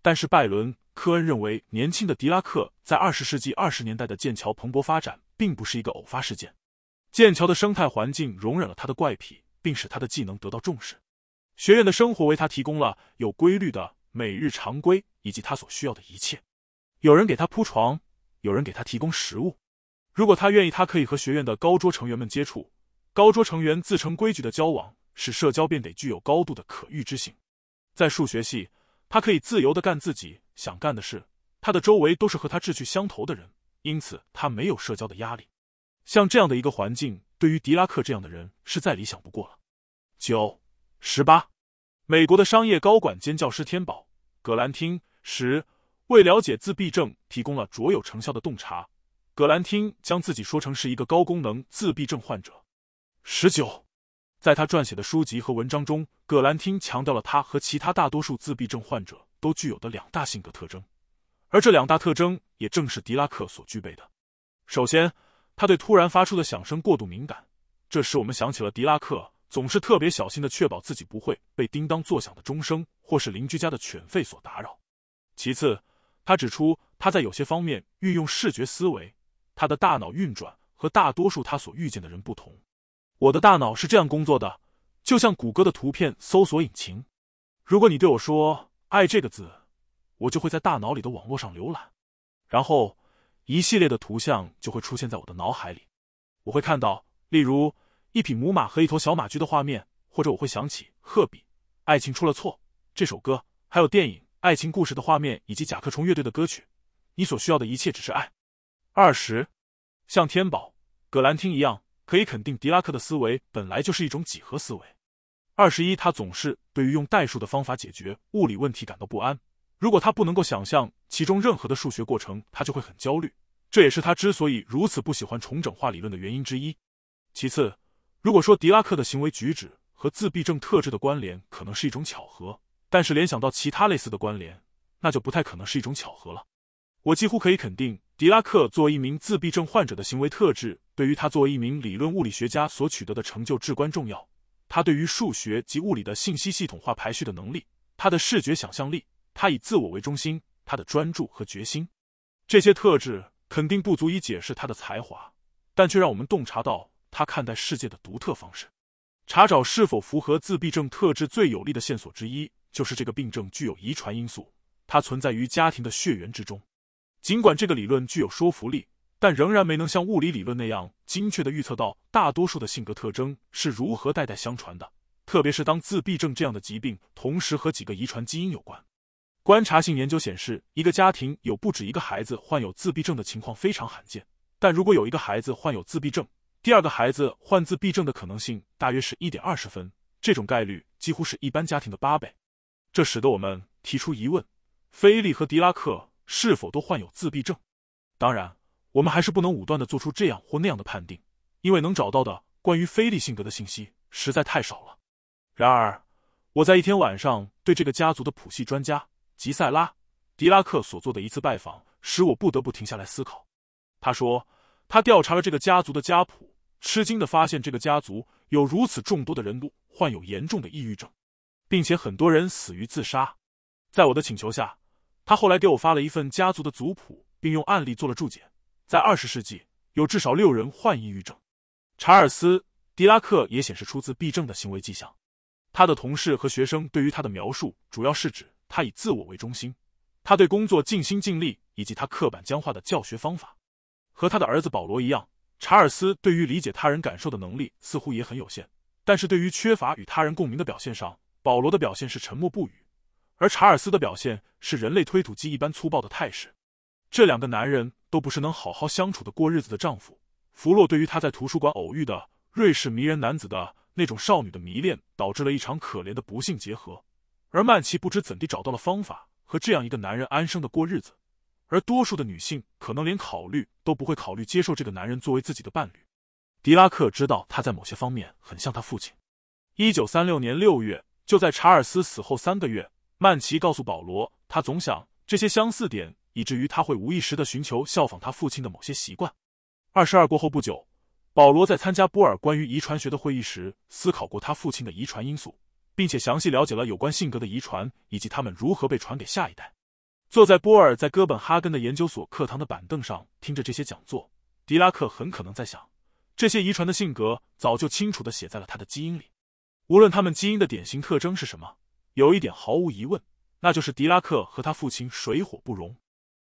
S1: 但是，拜伦·科恩认为，年轻的狄拉克在二十世纪二十年代的剑桥蓬勃发展。并不是一个偶发事件。剑桥的生态环境容忍了他的怪癖，并使他的技能得到重视。学院的生活为他提供了有规律的每日常规，以及他所需要的一切。有人给他铺床，有人给他提供食物。如果他愿意，他可以和学院的高桌成员们接触。高桌成员自成规矩的交往，使社交变得具有高度的可预知性。在数学系，他可以自由的干自己想干的事。他的周围都是和他志趣相投的人。因此，他没有社交的压力。像这样的一个环境，对于狄拉克这样的人是再理想不过了。九十八，美国的商业高管兼教师天宝·葛兰汀十为了解自闭症提供了卓有成效的洞察。葛兰汀将自己说成是一个高功能自闭症患者。十九，在他撰写的书籍和文章中，葛兰汀强调了他和其他大多数自闭症患者都具有的两大性格特征。而这两大特征也正是狄拉克所具备的。首先，他对突然发出的响声过度敏感，这使我们想起了狄拉克总是特别小心的，确保自己不会被叮当作响的钟声或是邻居家的犬吠所打扰。其次，他指出他在有些方面运用视觉思维，他的大脑运转和大多数他所遇见的人不同。我的大脑是这样工作的，就像谷歌的图片搜索引擎。如果你对我说“爱”这个字，我就会在大脑里的网络上浏览，然后一系列的图像就会出现在我的脑海里。我会看到，例如一匹母马和一头小马驹的画面，或者我会想起《赫比爱情出了错》这首歌，还有电影《爱情故事》的画面，以及甲壳虫乐队的歌曲。你所需要的一切只是爱。二十，像天宝、葛兰汀一样，可以肯定，狄拉克的思维本来就是一种几何思维。二十一，他总是对于用代数的方法解决物理问题感到不安。如果他不能够想象其中任何的数学过程，他就会很焦虑。这也是他之所以如此不喜欢重整化理论的原因之一。其次，如果说狄拉克的行为举止和自闭症特质的关联可能是一种巧合，但是联想到其他类似的关联，那就不太可能是一种巧合了。我几乎可以肯定，狄拉克作为一名自闭症患者的行为特质，对于他作为一名理论物理学家所取得的成就至关重要。他对于数学及物理的信息系统化排序的能力，他的视觉想象力。他以自我为中心，他的专注和决心，这些特质肯定不足以解释他的才华，但却让我们洞察到他看待世界的独特方式。查找是否符合自闭症特质最有力的线索之一，就是这个病症具有遗传因素，它存在于家庭的血缘之中。尽管这个理论具有说服力，但仍然没能像物理理论那样精确地预测到大多数的性格特征是如何代代相传的，特别是当自闭症这样的疾病同时和几个遗传基因有关。观察性研究显示，一个家庭有不止一个孩子患有自闭症的情况非常罕见。但如果有一个孩子患有自闭症，第二个孩子患自闭症的可能性大约是一点二十分，这种概率几乎是一般家庭的八倍。这使得我们提出疑问：菲利和狄拉克是否都患有自闭症？当然，我们还是不能武断的做出这样或那样的判定，因为能找到的关于菲利性格的信息实在太少了。然而，我在一天晚上对这个家族的谱系专家。吉塞拉·迪拉克所做的一次拜访使我不得不停下来思考。他说，他调查了这个家族的家谱，吃惊的发现这个家族有如此众多的人都患有严重的抑郁症，并且很多人死于自杀。在我的请求下，他后来给我发了一份家族的族谱，并用案例做了注解。在二十世纪，有至少六人患抑郁症。查尔斯·迪拉克也显示出自闭症的行为迹象。他的同事和学生对于他的描述，主要是指。他以自我为中心，他对工作尽心尽力，以及他刻板僵化的教学方法，和他的儿子保罗一样，查尔斯对于理解他人感受的能力似乎也很有限。但是，对于缺乏与他人共鸣的表现上，保罗的表现是沉默不语，而查尔斯的表现是人类推土机一般粗暴的态势。这两个男人都不是能好好相处的过日子的丈夫。弗洛对于他在图书馆偶遇的瑞士迷人男子的那种少女的迷恋，导致了一场可怜的不幸结合。而曼奇不知怎地找到了方法，和这样一个男人安生的过日子，而多数的女性可能连考虑都不会考虑接受这个男人作为自己的伴侣。狄拉克知道他在某些方面很像他父亲。一九三六年六月，就在查尔斯死后三个月，曼奇告诉保罗，他总想这些相似点，以至于他会无意识的寻求效仿他父亲的某些习惯。二十二过后不久，保罗在参加波尔关于遗传学的会议时，思考过他父亲的遗传因素。并且详细了解了有关性格的遗传以及他们如何被传给下一代。坐在波尔在哥本哈根的研究所课堂的板凳上，听着这些讲座，狄拉克很可能在想：这些遗传的性格早就清楚的写在了他的基因里。无论他们基因的典型特征是什么，有一点毫无疑问，那就是狄拉克和他父亲水火不容。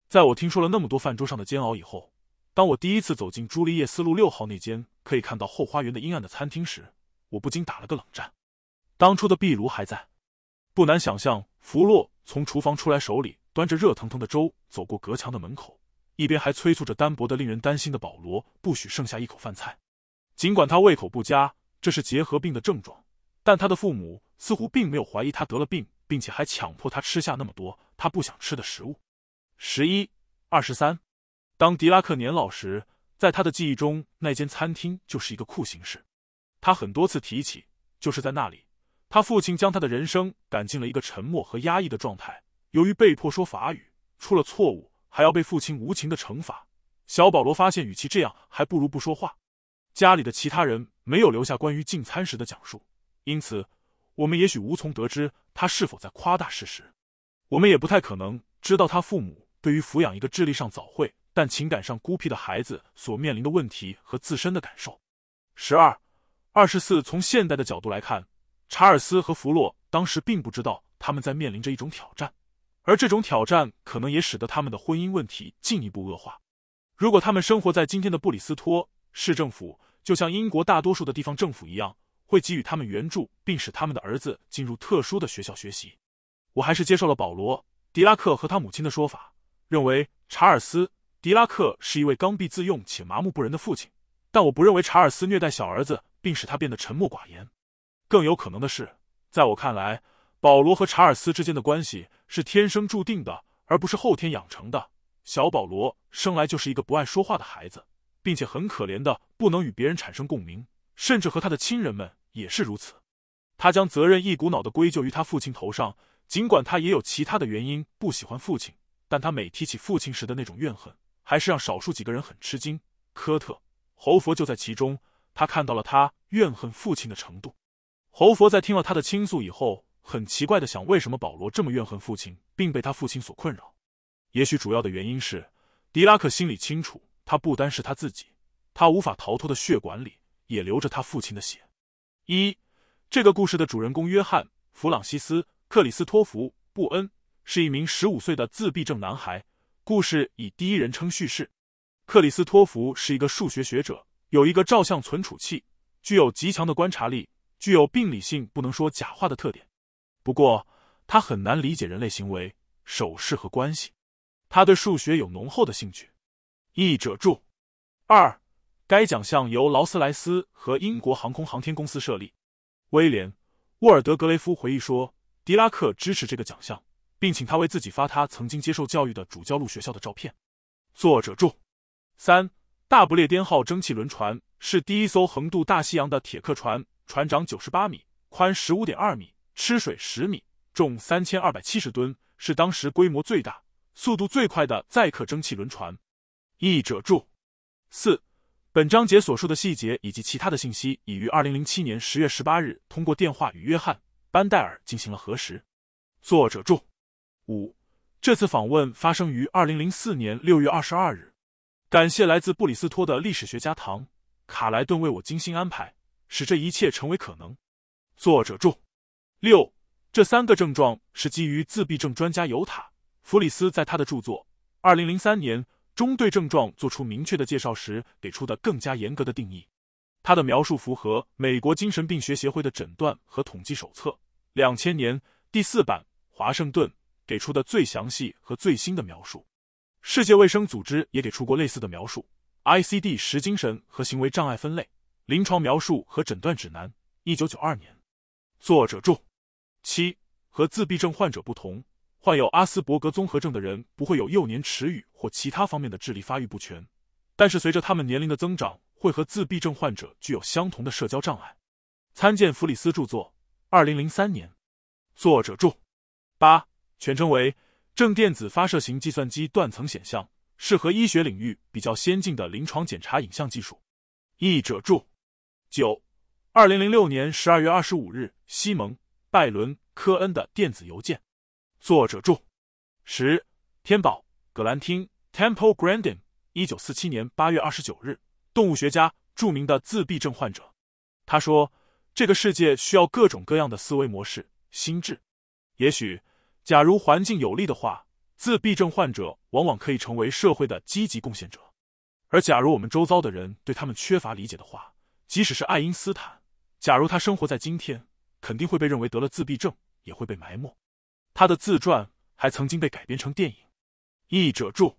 S1: 在我听说了那么多饭桌上的煎熬以后，当我第一次走进朱丽叶斯路六号那间可以看到后花园的阴暗的餐厅时，我不禁打了个冷战。当初的壁炉还在，不难想象，弗洛从厨房出来，手里端着热腾腾的粥，走过隔墙的门口，一边还催促着单薄的、令人担心的保罗，不许剩下一口饭菜。尽管他胃口不佳，这是结核病的症状，但他的父母似乎并没有怀疑他得了病，并且还强迫他吃下那么多他不想吃的食物。十一二十三，当狄拉克年老时，在他的记忆中，那间餐厅就是一个酷刑室。他很多次提起，就是在那里。他父亲将他的人生赶进了一个沉默和压抑的状态。由于被迫说法语，出了错误还要被父亲无情的惩罚。小保罗发现，与其这样，还不如不说话。家里的其他人没有留下关于进餐时的讲述，因此我们也许无从得知他是否在夸大事实。我们也不太可能知道他父母对于抚养一个智力上早慧但情感上孤僻的孩子所面临的问题和自身的感受。十二，二十四。从现代的角度来看。查尔斯和弗洛当时并不知道他们在面临着一种挑战，而这种挑战可能也使得他们的婚姻问题进一步恶化。如果他们生活在今天的布里斯托市政府，就像英国大多数的地方政府一样，会给予他们援助，并使他们的儿子进入特殊的学校学习。我还是接受了保罗·狄拉克和他母亲的说法，认为查尔斯·狄拉克是一位刚愎自用且麻木不仁的父亲，但我不认为查尔斯虐待小儿子，并使他变得沉默寡言。更有可能的是，在我看来，保罗和查尔斯之间的关系是天生注定的，而不是后天养成的。小保罗生来就是一个不爱说话的孩子，并且很可怜的不能与别人产生共鸣，甚至和他的亲人们也是如此。他将责任一股脑的归咎于他父亲头上，尽管他也有其他的原因不喜欢父亲，但他每提起父亲时的那种怨恨，还是让少数几个人很吃惊。科特侯佛就在其中，他看到了他怨恨父亲的程度。侯佛在听了他的倾诉以后，很奇怪的想：为什么保罗这么怨恨父亲，并被他父亲所困扰？也许主要的原因是，迪拉克心里清楚，他不单是他自己，他无法逃脱的血管里也流着他父亲的血。一，这个故事的主人公约翰·弗朗西斯·克里斯托弗·布恩是一名十五岁的自闭症男孩。故事以第一人称叙事。克里斯托弗是一个数学学者，有一个照相存储器，具有极强的观察力。具有病理性不能说假话的特点，不过他很难理解人类行为、手势和关系。他对数学有浓厚的兴趣。译者注：二，该奖项由劳斯莱斯和英国航空航天公司设立。威廉·沃尔德格雷夫回忆说，狄拉克支持这个奖项，并请他为自己发他曾经接受教育的主教路学校的照片。作者注：三大不列颠号蒸汽轮船是第一艘横渡大西洋的铁客船。船长九十八米，宽十五点二米，吃水十米，重三千二百七十吨，是当时规模最大、速度最快的载客蒸汽轮船。译者注：四，本章节所述的细节以及其他的信息，已于二零零七年十月十八日通过电话与约翰·班戴尔进行了核实。作者注：五，这次访问发生于二零零四年六月二十二日。感谢来自布里斯托的历史学家唐·卡莱顿为我精心安排。使这一切成为可能。作者注：六，这三个症状是基于自闭症专家尤塔·弗里斯在他的著作《二零零三年中对症状》做出明确的介绍时给出的更加严格的定义。他的描述符合美国精神病学协会的《诊断和统计手册》两千年第四版华盛顿给出的最详细和最新的描述。世界卫生组织也给出过类似的描述，《I C D 十精神和行为障碍分类》。临床描述和诊断指南，一九九二年，作者注七。和自闭症患者不同，患有阿斯伯格综合症的人不会有幼年迟语或其他方面的智力发育不全，但是随着他们年龄的增长，会和自闭症患者具有相同的社交障碍。参见弗里斯著作，二零零三年，作者注八。全称为正电子发射型计算机断层显像，适合医学领域比较先进的临床检查影像技术。译者注。九，二零零六年十二月二十五日，西蒙·拜伦·科恩的电子邮件。作者注：十，天宝·葛兰汀 （Temple Grandin），一九四七年八月二十九日，动物学家，著名的自闭症患者。他说：“这个世界需要各种各样的思维模式、心智。也许，假如环境有利的话，自闭症患者往往可以成为社会的积极贡献者。而假如我们周遭的人对他们缺乏理解的话。”即使是爱因斯坦，假如他生活在今天，肯定会被认为得了自闭症，也会被埋没。他的自传还曾经被改编成电影。译者注：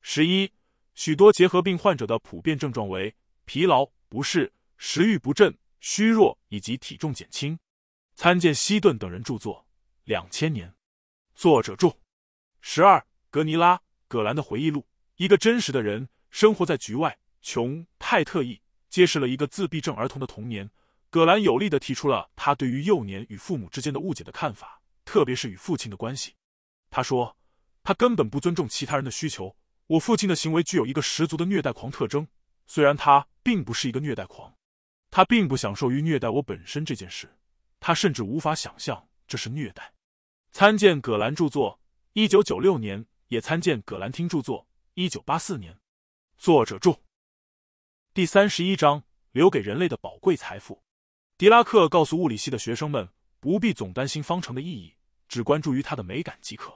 S1: 十一，许多结核病患者的普遍症状为疲劳、不适、食欲不振、虚弱以及体重减轻。参见希顿等人著作《两千年》。作者注：十二，格尼拉·葛兰的回忆录，一个真实的人生活在局外，穷太特意。揭示了一个自闭症儿童的童年。葛兰有力的提出了他对于幼年与父母之间的误解的看法，特别是与父亲的关系。他说：“他根本不尊重其他人的需求。我父亲的行为具有一个十足的虐待狂特征，虽然他并不是一个虐待狂，他并不享受于虐待我本身这件事，他甚至无法想象这是虐待。”参见葛兰著作，一九九六年；也参见葛兰汀著作，一九八四年。作者注。第三十一章，留给人类的宝贵财富。狄拉克告诉物理系的学生们，不必总担心方程的意义，只关注于它的美感即可。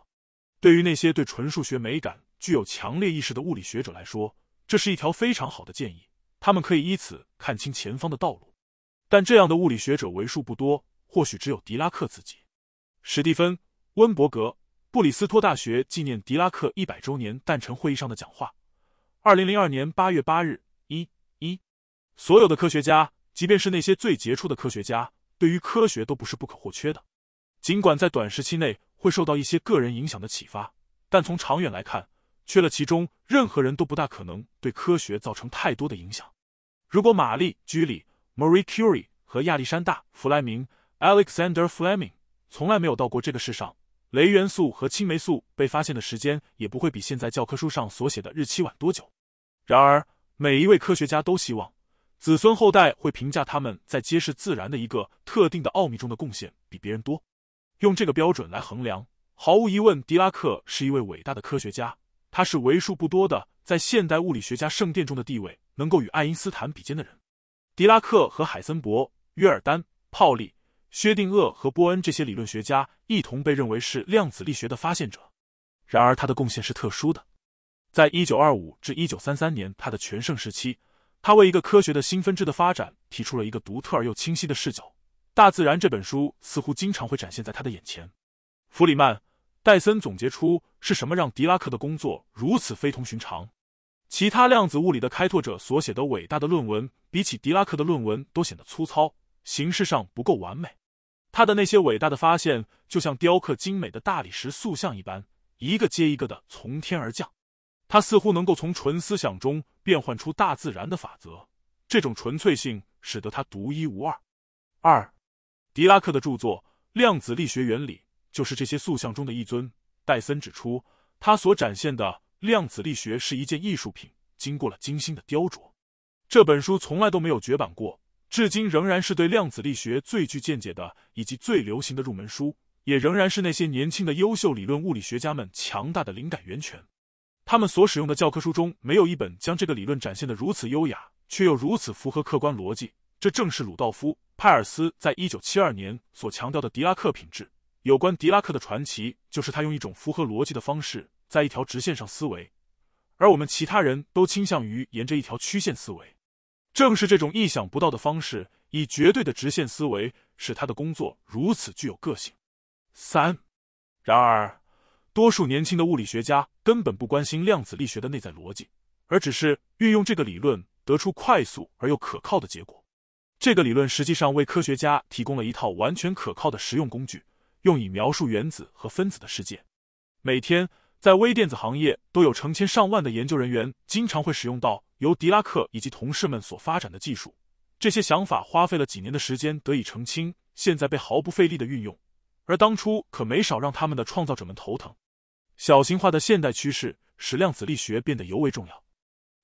S1: 对于那些对纯数学美感具有强烈意识的物理学者来说，这是一条非常好的建议。他们可以依此看清前方的道路。但这样的物理学者为数不多，或许只有狄拉克自己。史蒂芬·温伯格，布里斯托大学纪念狄拉克一百周年诞辰会议上的讲话，二零零二年八月八日。所有的科学家，即便是那些最杰出的科学家，对于科学都不是不可或缺的。尽管在短时期内会受到一些个人影响的启发，但从长远来看，缺了其中任何人都不大可能对科学造成太多的影响。如果玛丽居里 Marie Curie 和亚历山大弗莱明 Alexander Fleming 从来没有到过这个世上，镭元素和青霉素被发现的时间也不会比现在教科书上所写的日期晚多久。然而，每一位科学家都希望。子孙后代会评价他们在揭示自然的一个特定的奥秘中的贡献比别人多。用这个标准来衡量，毫无疑问，狄拉克是一位伟大的科学家。他是为数不多的在现代物理学家圣殿中的地位能够与爱因斯坦比肩的人。狄拉克和海森伯、约尔丹、泡利、薛定谔和波恩这些理论学家一同被认为是量子力学的发现者。然而，他的贡献是特殊的。在1925至1933年，他的全盛时期。他为一个科学的新分支的发展提出了一个独特而又清晰的视角。大自然这本书似乎经常会展现在他的眼前。弗里曼·戴森总结出是什么让狄拉克的工作如此非同寻常？其他量子物理的开拓者所写的伟大的论文，比起狄拉克的论文都显得粗糙，形式上不够完美。他的那些伟大的发现，就像雕刻精美的大理石塑像一般，一个接一个的从天而降。他似乎能够从纯思想中变换出大自然的法则，这种纯粹性使得他独一无二。二，狄拉克的著作《量子力学原理》就是这些塑像中的一尊。戴森指出，他所展现的量子力学是一件艺术品，经过了精心的雕琢。这本书从来都没有绝版过，至今仍然是对量子力学最具见解的以及最流行的入门书，也仍然是那些年轻的优秀理论物理学家们强大的灵感源泉。他们所使用的教科书中没有一本将这个理论展现的如此优雅，却又如此符合客观逻辑。这正是鲁道夫·派尔斯在一九七二年所强调的狄拉克品质。有关狄拉克的传奇，就是他用一种符合逻辑的方式，在一条直线上思维，而我们其他人都倾向于沿着一条曲线思维。正是这种意想不到的方式，以绝对的直线思维，使他的工作如此具有个性。三，然而。多数年轻的物理学家根本不关心量子力学的内在逻辑，而只是运用这个理论得出快速而又可靠的结果。这个理论实际上为科学家提供了一套完全可靠的实用工具，用以描述原子和分子的世界。每天在微电子行业都有成千上万的研究人员经常会使用到由狄拉克以及同事们所发展的技术。这些想法花费了几年的时间得以澄清，现在被毫不费力的运用，而当初可没少让他们的创造者们头疼。小型化的现代趋势使量子力学变得尤为重要。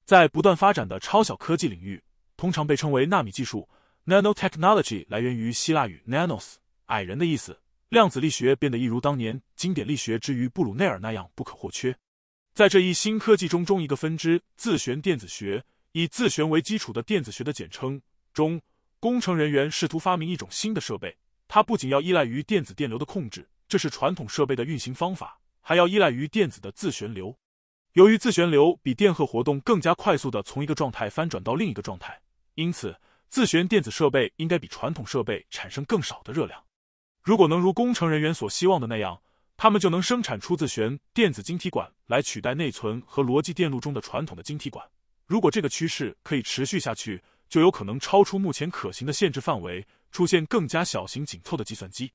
S1: 在不断发展的超小科技领域，通常被称为纳米技术 （nanotechnology） 来源于希腊语 “nanos”（ 矮人的意思）。量子力学变得一如当年经典力学之于布鲁内尔那样不可或缺。在这一新科技中，中一个分支——自旋电子学（以自旋为基础的电子学的简称）中，工程人员试图发明一种新的设备，它不仅要依赖于电子电流的控制，这是传统设备的运行方法。还要依赖于电子的自旋流，由于自旋流比电荷活动更加快速的从一个状态翻转到另一个状态，因此自旋电子设备应该比传统设备产生更少的热量。如果能如工程人员所希望的那样，他们就能生产出自旋电子晶体管来取代内存和逻辑电路中的传统的晶体管。如果这个趋势可以持续下去，就有可能超出目前可行的限制范围，出现更加小型紧凑的计算机。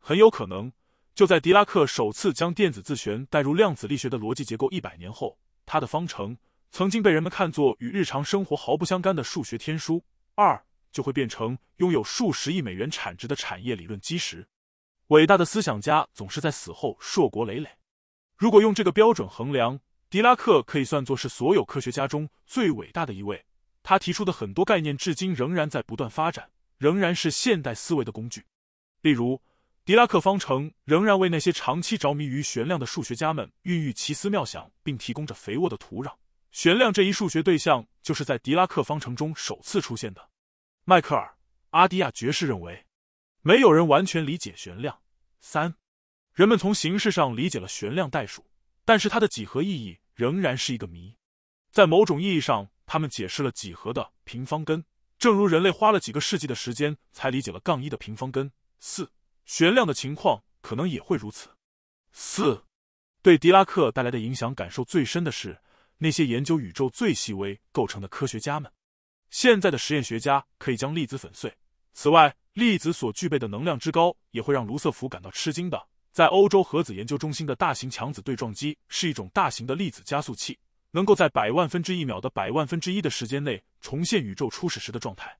S1: 很有可能。就在狄拉克首次将电子自旋带入量子力学的逻辑结构一百年后，他的方程曾经被人们看作与日常生活毫不相干的数学天书，二就会变成拥有数十亿美元产值的产业理论基石。伟大的思想家总是在死后硕果累累。如果用这个标准衡量，狄拉克可以算作是所有科学家中最伟大的一位。他提出的很多概念至今仍然在不断发展，仍然是现代思维的工具。例如。狄拉克方程仍然为那些长期着迷于旋量的数学家们孕育奇思妙想，并提供着肥沃的土壤。旋量这一数学对象就是在狄拉克方程中首次出现的。迈克尔·阿迪亚爵士认为，没有人完全理解旋量。三，人们从形式上理解了旋量代数，但是它的几何意义仍然是一个谜。在某种意义上，他们解释了几何的平方根，正如人类花了几个世纪的时间才理解了杠一的平方根。四。悬量的情况可能也会如此。四，对狄拉克带来的影响感受最深的是那些研究宇宙最细微构成的科学家们。现在的实验学家可以将粒子粉碎。此外，粒子所具备的能量之高，也会让卢瑟福感到吃惊的。在欧洲核子研究中心的大型强子对撞机是一种大型的粒子加速器，能够在百万分之一秒的百万分之一的时间内重现宇宙初始时的状态。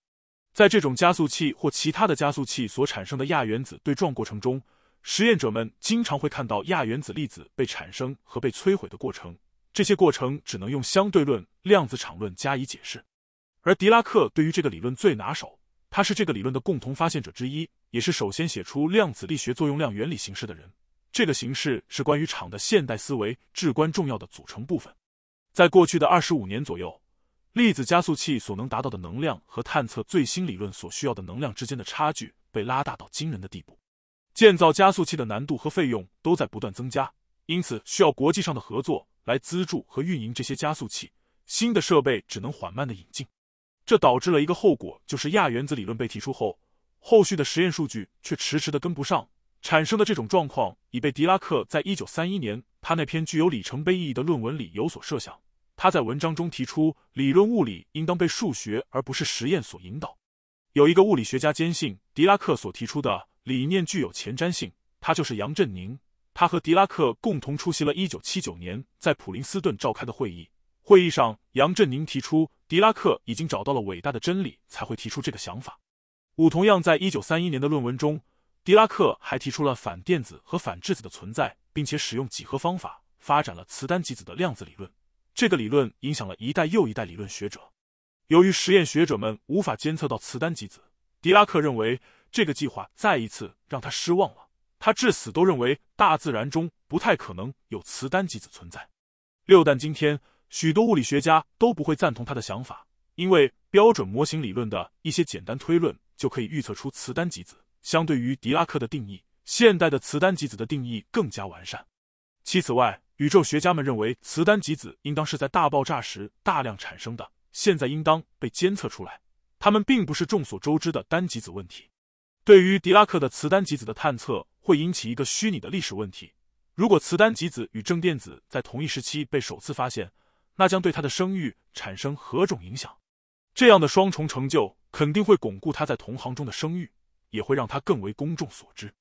S1: 在这种加速器或其他的加速器所产生的亚原子对撞过程中，实验者们经常会看到亚原子粒子被产生和被摧毁的过程。这些过程只能用相对论量子场论加以解释。而狄拉克对于这个理论最拿手，他是这个理论的共同发现者之一，也是首先写出量子力学作用量原理形式的人。这个形式是关于场的现代思维至关重要的组成部分。在过去的二十五年左右。粒子加速器所能达到的能量和探测最新理论所需要的能量之间的差距被拉大到惊人的地步，建造加速器的难度和费用都在不断增加，因此需要国际上的合作来资助和运营这些加速器。新的设备只能缓慢的引进，这导致了一个后果，就是亚原子理论被提出后，后续的实验数据却迟迟的跟不上，产生的这种状况已被狄拉克在一九三一年他那篇具有里程碑意义的论文里有所设想。他在文章中提出，理论物理应当被数学而不是实验所引导。有一个物理学家坚信狄拉克所提出的理念具有前瞻性，他就是杨振宁。他和狄拉克共同出席了1979年在普林斯顿召开的会议。会议上，杨振宁提出，狄拉克已经找到了伟大的真理，才会提出这个想法。五同样，在1931年的论文中，狄拉克还提出了反电子和反质子的存在，并且使用几何方法发展了磁单极子的量子理论。这个理论影响了一代又一代理论学者。由于实验学者们无法监测到磁单极子，狄拉克认为这个计划再一次让他失望了。他至死都认为大自然中不太可能有磁单极子存在。六但今天许多物理学家都不会赞同他的想法，因为标准模型理论的一些简单推论就可以预测出磁单极子。相对于狄拉克的定义，现代的磁单极子的定义更加完善。其此外。宇宙学家们认为，磁单极子应当是在大爆炸时大量产生的，现在应当被监测出来。它们并不是众所周知的单极子问题。对于狄拉克的磁单极子的探测，会引起一个虚拟的历史问题：如果磁单极子与正电子在同一时期被首次发现，那将对他的声誉产生何种影响？这样的双重成就肯定会巩固他在同行中的声誉，也会让他更为公众所知。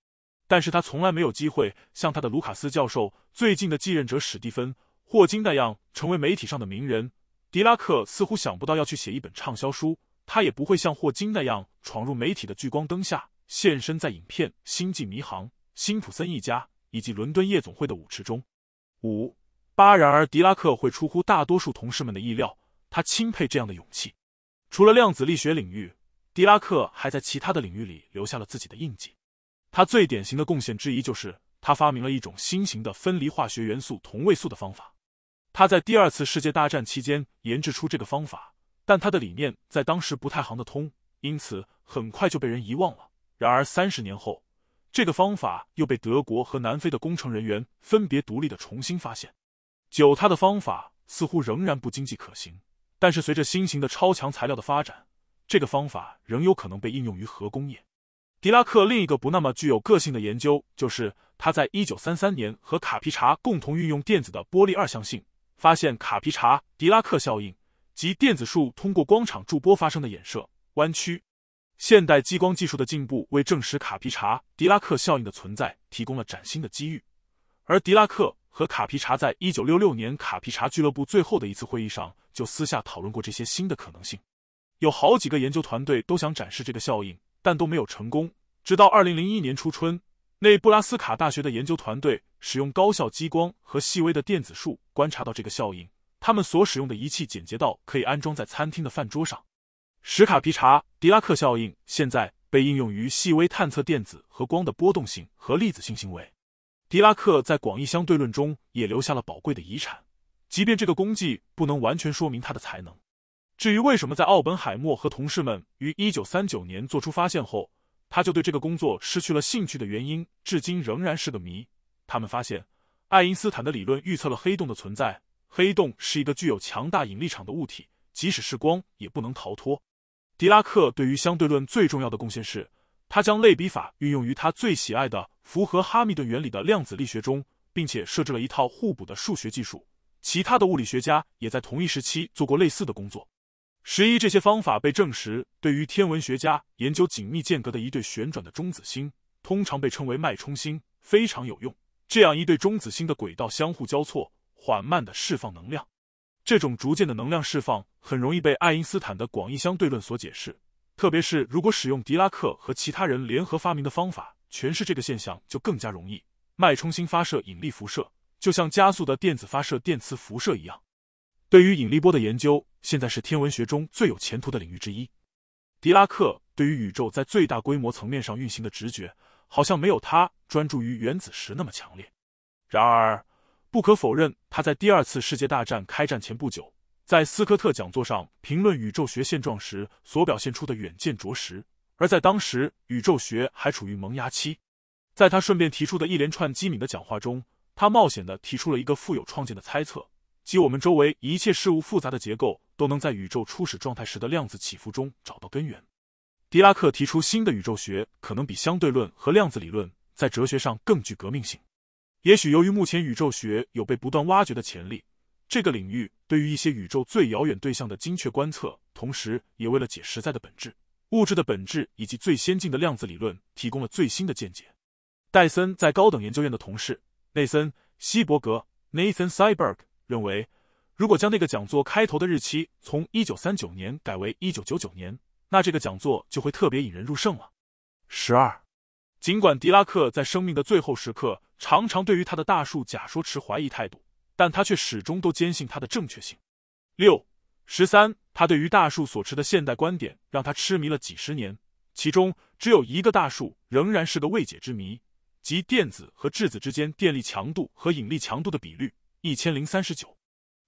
S1: 但是他从来没有机会像他的卢卡斯教授最近的继任者史蒂芬·霍金那样成为媒体上的名人。狄拉克似乎想不到要去写一本畅销书，他也不会像霍金那样闯入媒体的聚光灯下，现身在影片《星际迷航》《辛普森一家》以及伦敦夜总会的舞池中。五八然而，狄拉克会出乎大多数同事们的意料，他钦佩这样的勇气。除了量子力学领域，狄拉克还在其他的领域里留下了自己的印记。他最典型的贡献之一就是他发明了一种新型的分离化学元素同位素的方法。他在第二次世界大战期间研制出这个方法，但他的理念在当时不太行得通，因此很快就被人遗忘了。然而三十年后，这个方法又被德国和南非的工程人员分别独立的重新发现。九，他的方法似乎仍然不经济可行，但是随着新型的超强材料的发展，这个方法仍有可能被应用于核工业。狄拉克另一个不那么具有个性的研究，就是他在一九三三年和卡皮查共同运用电子的波粒二象性，发现卡皮查狄拉克效应，及电子束通过光场驻波发生的衍射弯曲。现代激光技术的进步，为证实卡皮查狄拉克效应的存在提供了崭新的机遇。而狄拉克和卡皮查在一九六六年卡皮查俱乐部最后的一次会议上，就私下讨论过这些新的可能性。有好几个研究团队都想展示这个效应。但都没有成功。直到二零零一年初春，内布拉斯卡大学的研究团队使用高效激光和细微的电子束观察到这个效应。他们所使用的仪器简洁到可以安装在餐厅的饭桌上。史卡皮查狄拉克效应现在被应用于细微探测电子和光的波动性和粒子性行为。狄拉克在广义相对论中也留下了宝贵的遗产，即便这个功绩不能完全说明他的才能。至于为什么在奥本海默和同事们于1939年做出发现后，他就对这个工作失去了兴趣的原因，至今仍然是个谜。他们发现，爱因斯坦的理论预测了黑洞的存在，黑洞是一个具有强大引力场的物体，即使是光也不能逃脱。狄拉克对于相对论最重要的贡献是，他将类比法运用于他最喜爱的符合哈密顿原理的量子力学中，并且设置了一套互补的数学技术。其他的物理学家也在同一时期做过类似的工作。十一，这些方法被证实对于天文学家研究紧密间隔的一对旋转的中子星，通常被称为脉冲星，非常有用。这样一对中子星的轨道相互交错，缓慢的释放能量。这种逐渐的能量释放很容易被爱因斯坦的广义相对论所解释，特别是如果使用狄拉克和其他人联合发明的方法诠释这个现象，就更加容易。脉冲星发射引力辐射，就像加速的电子发射电磁辐射一样。对于引力波的研究，现在是天文学中最有前途的领域之一。狄拉克对于宇宙在最大规模层面上运行的直觉，好像没有他专注于原子时那么强烈。然而，不可否认，他在第二次世界大战开战前不久，在斯科特讲座上评论宇宙学现状时所表现出的远见卓识。而在当时，宇宙学还处于萌芽期，在他顺便提出的一连串机敏的讲话中，他冒险地提出了一个富有创建的猜测。即我们周围一切事物复杂的结构都能在宇宙初始状态时的量子起伏中找到根源。狄拉克提出新的宇宙学，可能比相对论和量子理论在哲学上更具革命性。也许由于目前宇宙学有被不断挖掘的潜力，这个领域对于一些宇宙最遥远对象的精确观测，同时也为了解实在的本质、物质的本质以及最先进的量子理论提供了最新的见解。戴森在高等研究院的同事内森·西伯格 （Nathan Seiberg）。认为，如果将那个讲座开头的日期从一九三九年改为一九九九年，那这个讲座就会特别引人入胜了。十二，尽管狄拉克在生命的最后时刻常常对于他的大树假说持怀疑态度，但他却始终都坚信他的正确性。六十三，他对于大树所持的现代观点让他痴迷了几十年，其中只有一个大树仍然是个未解之谜，即电子和质子之间电力强度和引力强度的比率。一千零三十九，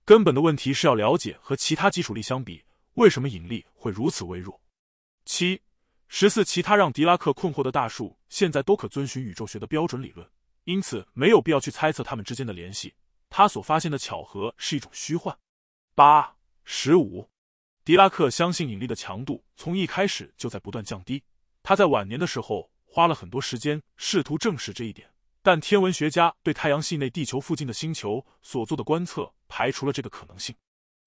S1: 根本的问题是要了解和其他基础力相比，为什么引力会如此微弱。七十四，其他让狄拉克困惑的大树现在都可遵循宇宙学的标准理论，因此没有必要去猜测它们之间的联系。他所发现的巧合是一种虚幻。八十五，狄拉克相信引力的强度从一开始就在不断降低，他在晚年的时候花了很多时间试图证实这一点。但天文学家对太阳系内地球附近的星球所做的观测排除了这个可能性。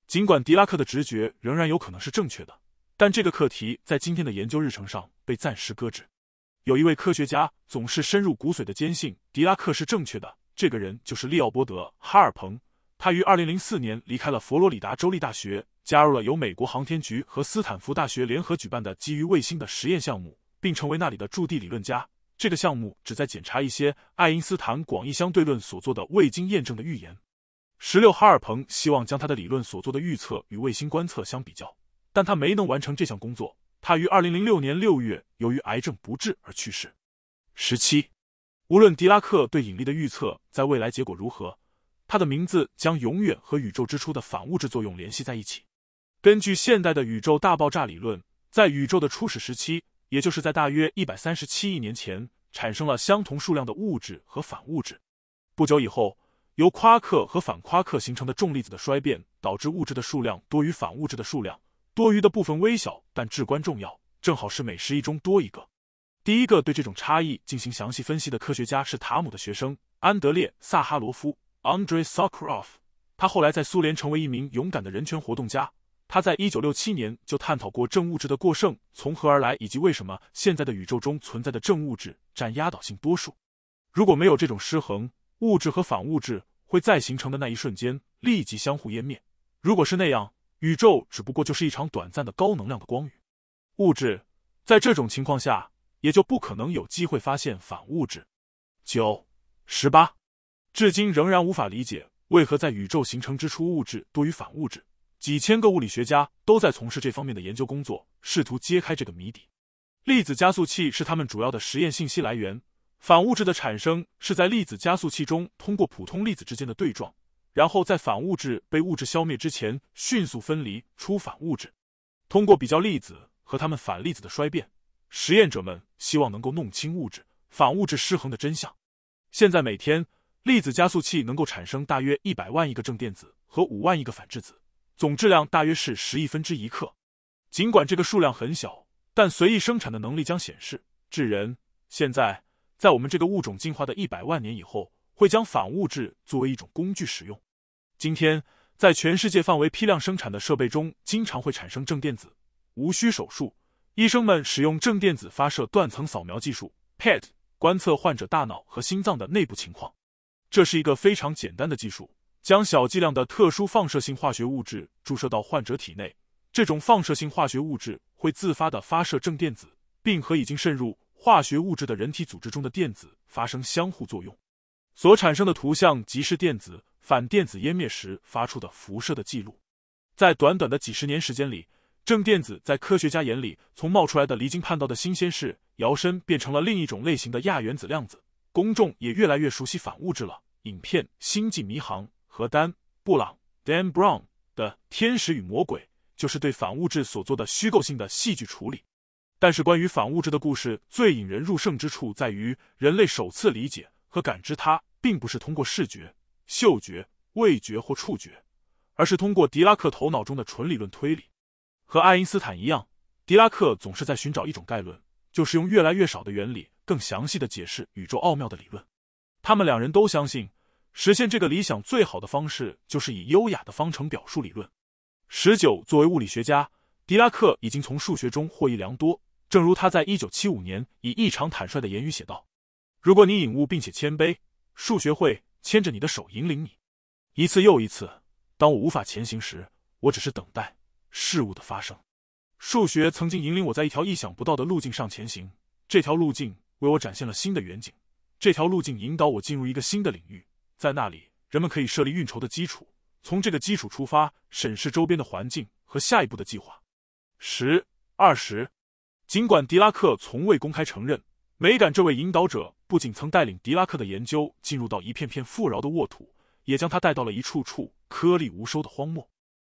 S1: 尽管狄拉克的直觉仍然有可能是正确的，但这个课题在今天的研究日程上被暂时搁置。有一位科学家总是深入骨髓的坚信狄拉克是正确的，这个人就是利奥波德·哈尔彭。他于二零零四年离开了佛罗里达州立大学，加入了由美国航天局和斯坦福大学联合举办的基于卫星的实验项目，并成为那里的驻地理论家。这个项目旨在检查一些爱因斯坦广义相对论所做的未经验证的预言。十六哈尔彭希望将他的理论所做的预测与卫星观测相比较，但他没能完成这项工作。他于二零零六年六月由于癌症不治而去世。十七，无论狄拉克对引力的预测在未来结果如何，他的名字将永远和宇宙之初的反物质作用联系在一起。根据现代的宇宙大爆炸理论，在宇宙的初始时期。也就是在大约一百三十七亿年前，产生了相同数量的物质和反物质。不久以后，由夸克和反夸克形成的重粒子的衰变，导致物质的数量多于反物质的数量。多余的部分微小，但至关重要，正好是每十亿中多一个。第一个对这种差异进行详细分析的科学家是塔姆的学生安德烈·萨哈罗夫 （Andrei Sakharov）。他后来在苏联成为一名勇敢的人权活动家。他在一九六七年就探讨过正物质的过剩从何而来，以及为什么现在的宇宙中存在的正物质占压倒性多数。如果没有这种失衡，物质和反物质会在形成的那一瞬间立即相互湮灭。如果是那样，宇宙只不过就是一场短暂的高能量的光雨。物质在这种情况下也就不可能有机会发现反物质。九十八，至今仍然无法理解为何在宇宙形成之初物质多于反物质。几千个物理学家都在从事这方面的研究工作，试图揭开这个谜底。粒子加速器是他们主要的实验信息来源。反物质的产生是在粒子加速器中通过普通粒子之间的对撞，然后在反物质被物质消灭之前迅速分离出反物质。通过比较粒子和它们反粒子的衰变，实验者们希望能够弄清物质反物质失衡的真相。现在每天，粒子加速器能够产生大约一百万亿个正电子和五万亿个反质子。总质量大约是十亿分之一克，尽管这个数量很小，但随意生产的能力将显示，智人现在在我们这个物种进化的一百万年以后，会将反物质作为一种工具使用。今天，在全世界范围批量生产的设备中，经常会产生正电子，无需手术，医生们使用正电子发射断层扫描技术 （PET） 观测患者大脑和心脏的内部情况。这是一个非常简单的技术。将小剂量的特殊放射性化学物质注射到患者体内，这种放射性化学物质会自发的发射正电子，并和已经渗入化学物质的人体组织中的电子发生相互作用，所产生的图像即是电子反电子湮灭时发出的辐射的记录。在短短的几十年时间里，正电子在科学家眼里从冒出来的离经叛道的新鲜事，摇身变成了另一种类型的亚原子量子，公众也越来越熟悉反物质了。影片《星际迷航》。和丹·布朗 （Dan Brown） 的《天使与魔鬼》就是对反物质所做的虚构性的戏剧处理。但是，关于反物质的故事最引人入胜之处在于，人类首次理解和感知它，并不是通过视觉、嗅觉、味觉或触觉，而是通过狄拉克头脑中的纯理论推理。和爱因斯坦一样，狄拉克总是在寻找一种概论，就是用越来越少的原理更详细的解释宇宙奥妙的理论。他们两人都相信。实现这个理想最好的方式就是以优雅的方程表述理论。十九作为物理学家，狄拉克已经从数学中获益良多。正如他在一九七五年以异常坦率的言语写道：“如果你领悟并且谦卑，数学会牵着你的手引领你一次又一次。当我无法前行时，我只是等待事物的发生。数学曾经引领我在一条意想不到的路径上前行，这条路径为我展现了新的远景，这条路径引导我进入一个新的领域。”在那里，人们可以设立运筹的基础，从这个基础出发，审视周边的环境和下一步的计划。十二十，尽管狄拉克从未公开承认，美感这位引导者不仅曾带领狄拉克的研究进入到一片片富饶的沃土，也将他带到了一处处颗粒无收的荒漠。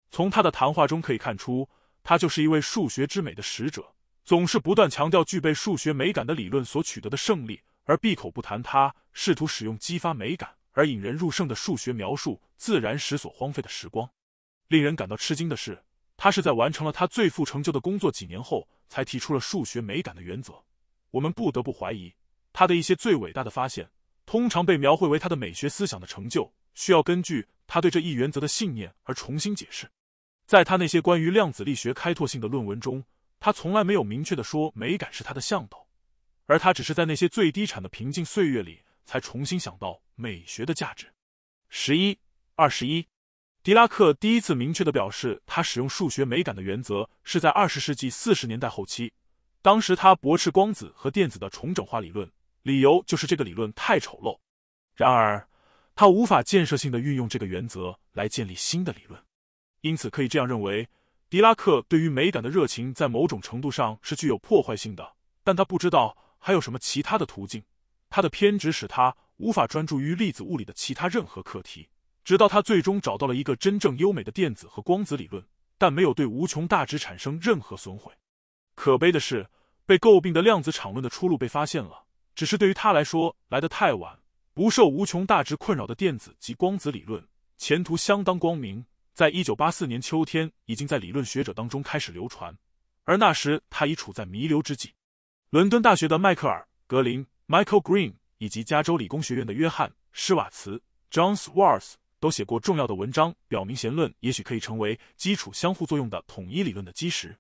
S1: 从他的谈话中可以看出，他就是一位数学之美的使者，总是不断强调具备数学美感的理论所取得的胜利，而闭口不谈他试图使用激发美感。而引人入胜的数学描述自然史所荒废的时光，令人感到吃惊的是，他是在完成了他最富成就的工作几年后才提出了数学美感的原则。我们不得不怀疑，他的一些最伟大的发现通常被描绘为他的美学思想的成就，需要根据他对这一原则的信念而重新解释。在他那些关于量子力学开拓性的论文中，他从来没有明确的说美感是他的向导，而他只是在那些最低产的平静岁月里。才重新想到美学的价值。十一二十一，狄拉克第一次明确的表示，他使用数学美感的原则是在二十世纪四十年代后期。当时他驳斥光子和电子的重整化理论，理由就是这个理论太丑陋。然而，他无法建设性的运用这个原则来建立新的理论。因此，可以这样认为，狄拉克对于美感的热情在某种程度上是具有破坏性的。但他不知道还有什么其他的途径。他的偏执使他无法专注于粒子物理的其他任何课题，直到他最终找到了一个真正优美的电子和光子理论，但没有对无穷大值产生任何损毁。可悲的是，被诟病的量子场论的出路被发现了，只是对于他来说来得太晚。不受无穷大值困扰的电子及光子理论前途相当光明，在一九八四年秋天已经在理论学者当中开始流传，而那时他已处在弥留之际。伦敦大学的迈克尔·格林。Michael Green 以及加州理工学院的约翰·施瓦茨 （John s w a r z 都写过重要的文章，表明弦论也许可以成为基础相互作用的统一理论的基石。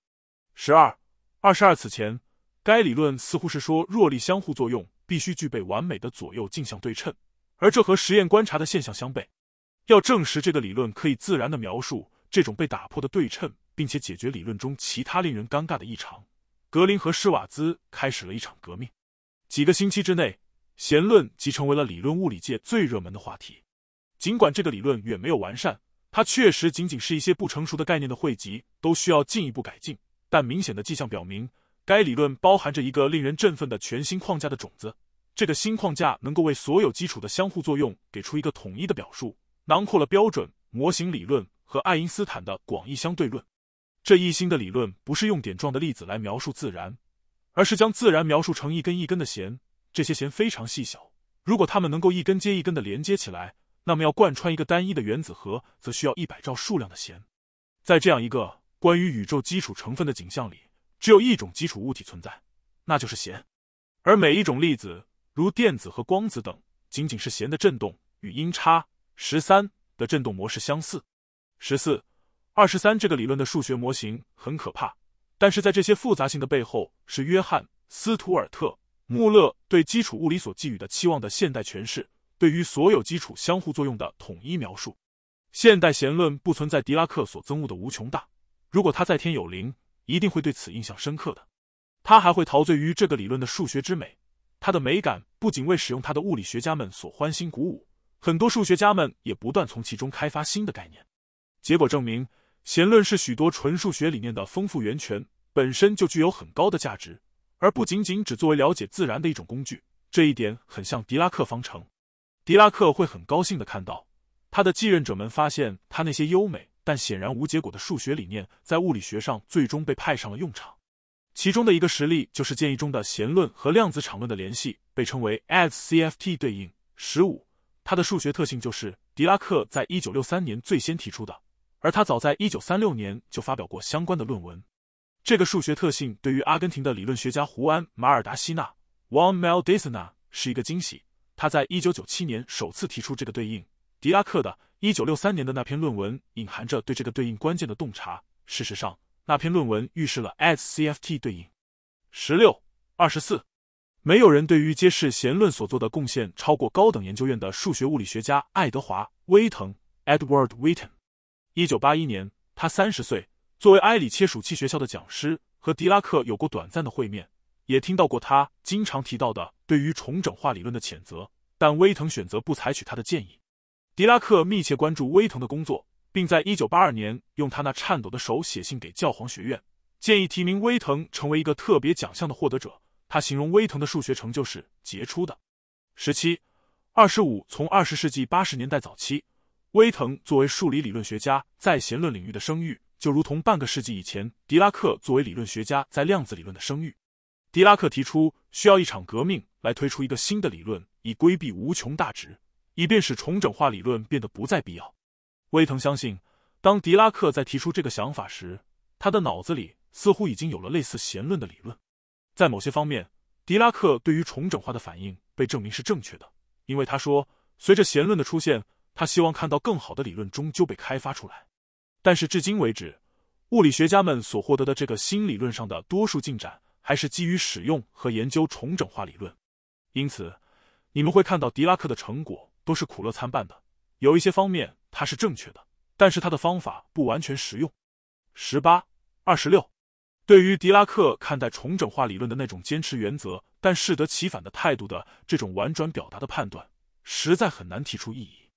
S1: 十二二十二此前，该理论似乎是说弱力相互作用必须具备完美的左右镜像对称，而这和实验观察的现象相悖。要证实这个理论可以自然的描述这种被打破的对称，并且解决理论中其他令人尴尬的异常，格林和施瓦兹开始了一场革命。几个星期之内，弦论即成为了理论物理界最热门的话题。尽管这个理论远没有完善，它确实仅仅是一些不成熟的概念的汇集，都需要进一步改进。但明显的迹象表明，该理论包含着一个令人振奋的全新框架的种子。这个新框架能够为所有基础的相互作用给出一个统一的表述，囊括了标准模型理论和爱因斯坦的广义相对论。这一新的理论不是用点状的粒子来描述自然。而是将自然描述成一根一根的弦，这些弦非常细小。如果它们能够一根接一根的连接起来，那么要贯穿一个单一的原子核，则需要一百兆数量的弦。在这样一个关于宇宙基础成分的景象里，只有一种基础物体存在，那就是弦。而每一种粒子，如电子和光子等，仅仅是弦的振动与音叉十三的振动模式相似。十四、二十三这个理论的数学模型很可怕。但是在这些复杂性的背后，是约翰·斯图尔特·穆勒对基础物理所寄予的期望的现代诠释，对于所有基础相互作用的统一描述。现代弦论不存在狄拉克所憎恶的无穷大，如果他在天有灵，一定会对此印象深刻的。他还会陶醉于这个理论的数学之美。它的美感不仅为使用它的物理学家们所欢欣鼓舞，很多数学家们也不断从其中开发新的概念。结果证明，弦论是许多纯数学理念的丰富源泉。本身就具有很高的价值，而不仅仅只作为了解自然的一种工具。这一点很像狄拉克方程，狄拉克会很高兴的看到他的继任者们发现他那些优美但显然无结果的数学理念在物理学上最终被派上了用场。其中的一个实例就是建议中的弦论和量子场论的联系，被称为 AdS CFT 对应。十五，它的数学特性就是狄拉克在一九六三年最先提出的，而他早在一九三六年就发表过相关的论文。这个数学特性对于阿根廷的理论学家胡安·马尔达西纳 （Juan Mel Dizna） 是一个惊喜。他在一九九七年首次提出这个对应。狄拉克的一九六三年的那篇论文隐含着对这个对应关键的洞察。事实上，那篇论文预示了 SCFT 对应。十六二十四，没有人对于揭示弦论所做的贡献超过高等研究院的数学物理学家爱德华·威腾 （Edward Witten）。一九八一年，他三十岁。作为埃里切暑期学校的讲师，和狄拉克有过短暂的会面，也听到过他经常提到的对于重整化理论的谴责。但威腾选择不采取他的建议。狄拉克密切关注威腾的工作，并在一九八二年用他那颤抖的手写信给教皇学院，建议提名威腾成为一个特别奖项的获得者。他形容威腾的数学成就是杰出的。十七、二十五，从二十世纪八十年代早期，威腾作为数理理论学家在弦论领域的声誉。就如同半个世纪以前，狄拉克作为理论学家在量子理论的声誉，狄拉克提出需要一场革命来推出一个新的理论，以规避无穷大值，以便使重整化理论变得不再必要。威腾相信，当狄拉克在提出这个想法时，他的脑子里似乎已经有了类似弦论的理论。在某些方面，狄拉克对于重整化的反应被证明是正确的，因为他说，随着弦论的出现，他希望看到更好的理论终究被开发出来。但是，至今为止，物理学家们所获得的这个新理论上的多数进展，还是基于使用和研究重整化理论。因此，你们会看到狄拉克的成果都是苦乐参半的。有一些方面，它是正确的，但是他的方法不完全实用。十八二十六，对于狄拉克看待重整化理论的那种坚持原则但适得其反的态度的这种婉转表达的判断，实在很难提出异议。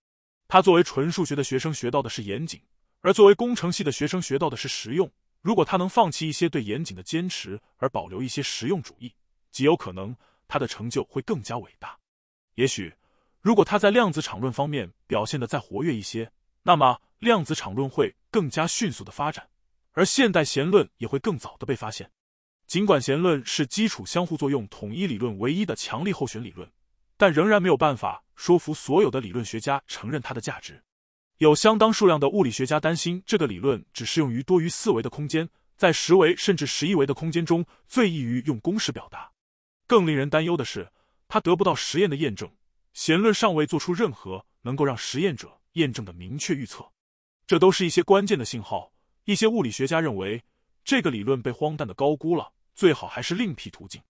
S1: 他作为纯数学的学生学到的是严谨。而作为工程系的学生，学到的是实用。如果他能放弃一些对严谨的坚持，而保留一些实用主义，极有可能他的成就会更加伟大。也许，如果他在量子场论方面表现的再活跃一些，那么量子场论会更加迅速的发展，而现代弦论也会更早的被发现。尽管弦论是基础相互作用统一理论唯一的强力候选理论，但仍然没有办法说服所有的理论学家承认它的价值。有相当数量的物理学家担心，这个理论只适用于多于四维的空间，在十维甚至十一维的空间中最易于用公式表达。更令人担忧的是，他得不到实验的验证，弦论尚未做出任何能够让实验者验证的明确预测。这都是一些关键的信号。一些物理学家认为，这个理论被荒诞的高估了，最好还是另辟途径。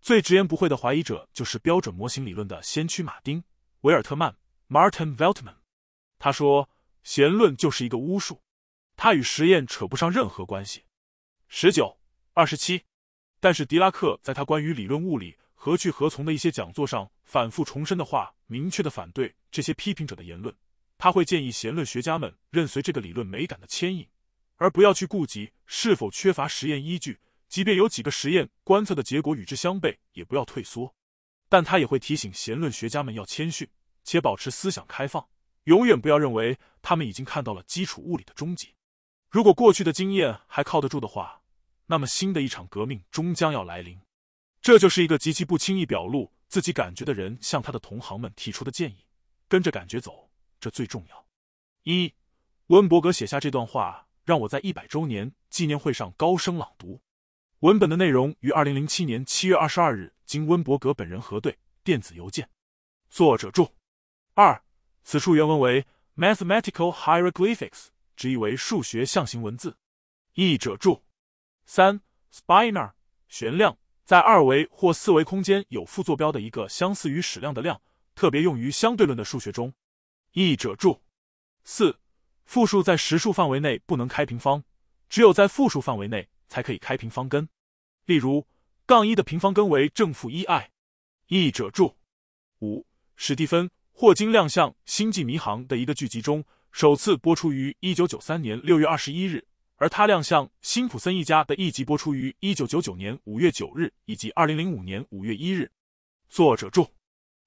S1: 最直言不讳的怀疑者就是标准模型理论的先驱马丁·维尔特曼 （Martin Veltman）。他说：“弦论就是一个巫术，它与实验扯不上任何关系。十九、二十七，但是狄拉克在他关于理论物理何去何从的一些讲座上反复重申的话，明确的反对这些批评者的言论。他会建议弦论学家们任随这个理论美感的牵引，而不要去顾及是否缺乏实验依据。即便有几个实验观测的结果与之相悖，也不要退缩。但他也会提醒弦论学家们要谦逊且保持思想开放。”永远不要认为他们已经看到了基础物理的终极。如果过去的经验还靠得住的话，那么新的一场革命终将要来临。这就是一个极其不轻易表露自己感觉的人向他的同行们提出的建议：跟着感觉走，这最重要。一，温伯格写下这段话，让我在一百周年纪念会上高声朗读。文本的内容于二零零七年七月二十二日经温伯格本人核对。电子邮件，作者注。二此处原文为 mathematical hieroglyphics，直译为数学象形文字。译者注：三，spinor，旋量，在二维或四维空间有副坐标的一个相似于矢量的量，特别用于相对论的数学中。译者注：四，复数在实数范围内不能开平方，只有在负数范围内才可以开平方根。例如，杠一的平方根为正负一 i。译者注：五，史蒂芬。霍金亮相《星际迷航》的一个剧集中，首次播出于一九九三年六月二十一日，而他亮相《辛普森一家》的一集播出于一九九九年五月九日以及二零零五年五月一日。作者注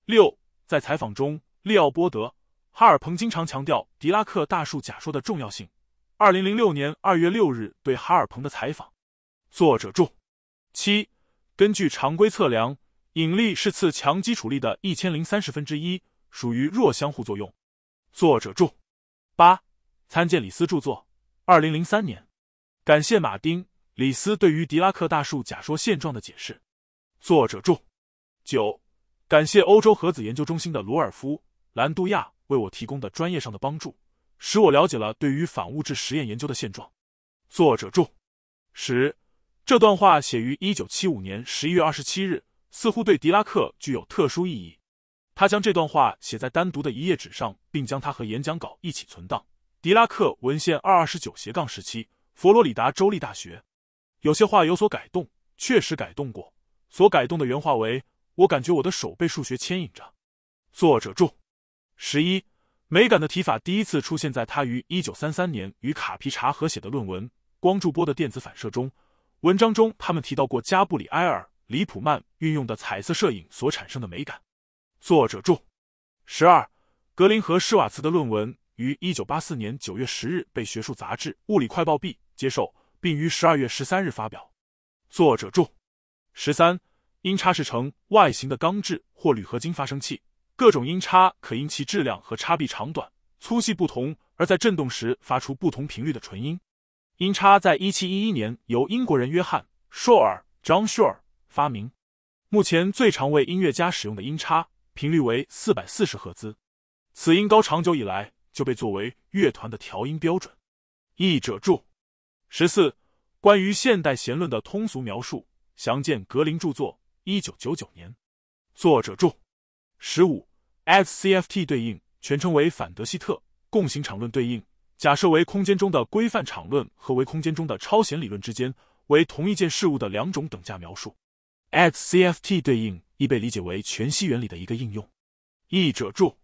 S1: 六，在采访中，利奥波德·哈尔彭经常强调狄拉克大数假说的重要性。二零零六年二月六日对哈尔彭的采访。作者注七，根据常规测量，引力是次强基础力的一千零三十分之一。属于弱相互作用。作者注：八，参见李斯著作，二零零三年。感谢马丁·李斯对于狄拉克大数假说现状的解释。作者注：九，感谢欧洲核子研究中心的罗尔夫·兰杜亚为我提供的专业上的帮助，使我了解了对于反物质实验研究的现状。作者注：十，这段话写于一九七五年十一月二十七日，似乎对狄拉克具有特殊意义。他将这段话写在单独的一页纸上，并将它和演讲稿一起存档。狄拉克文献二二十九斜杠时期，佛罗里达州立大学。有些话有所改动，确实改动过。所改动的原话为：“我感觉我的手被数学牵引着。”作者注：十一，美感的提法第一次出现在他于一九三三年与卡皮查合写的论文《光柱波的电子反射》中。文章中，他们提到过加布里埃尔·里普曼运用的彩色摄影所产生的美感。作者注：十二，格林和施瓦茨的论文于一九八四年九月十日被学术杂志《物理快报 B》接受，并于十二月十三日发表。作者注：十三，音叉是呈外形的钢制或铝合金发声器，各种音叉可因其质量和叉臂长短、粗细不同，而在振动时发出不同频率的纯音。音叉在一七一一年由英国人约翰·硕尔 （John Shore） 发明。目前最常为音乐家使用的音叉。频率为四百四十赫兹，此音高长久以来就被作为乐团的调音标准。译者注：十四，关于现代弦论的通俗描述，详见格林著作（一九九九年）。作者注：十五，x cft 对应全称为反德西特共形场论对应，假设为空间中的规范场论和为空间中的超弦理论之间为同一件事物的两种等价描述。x cft 对应。亦被理解为全息原理的一个应用。译者注：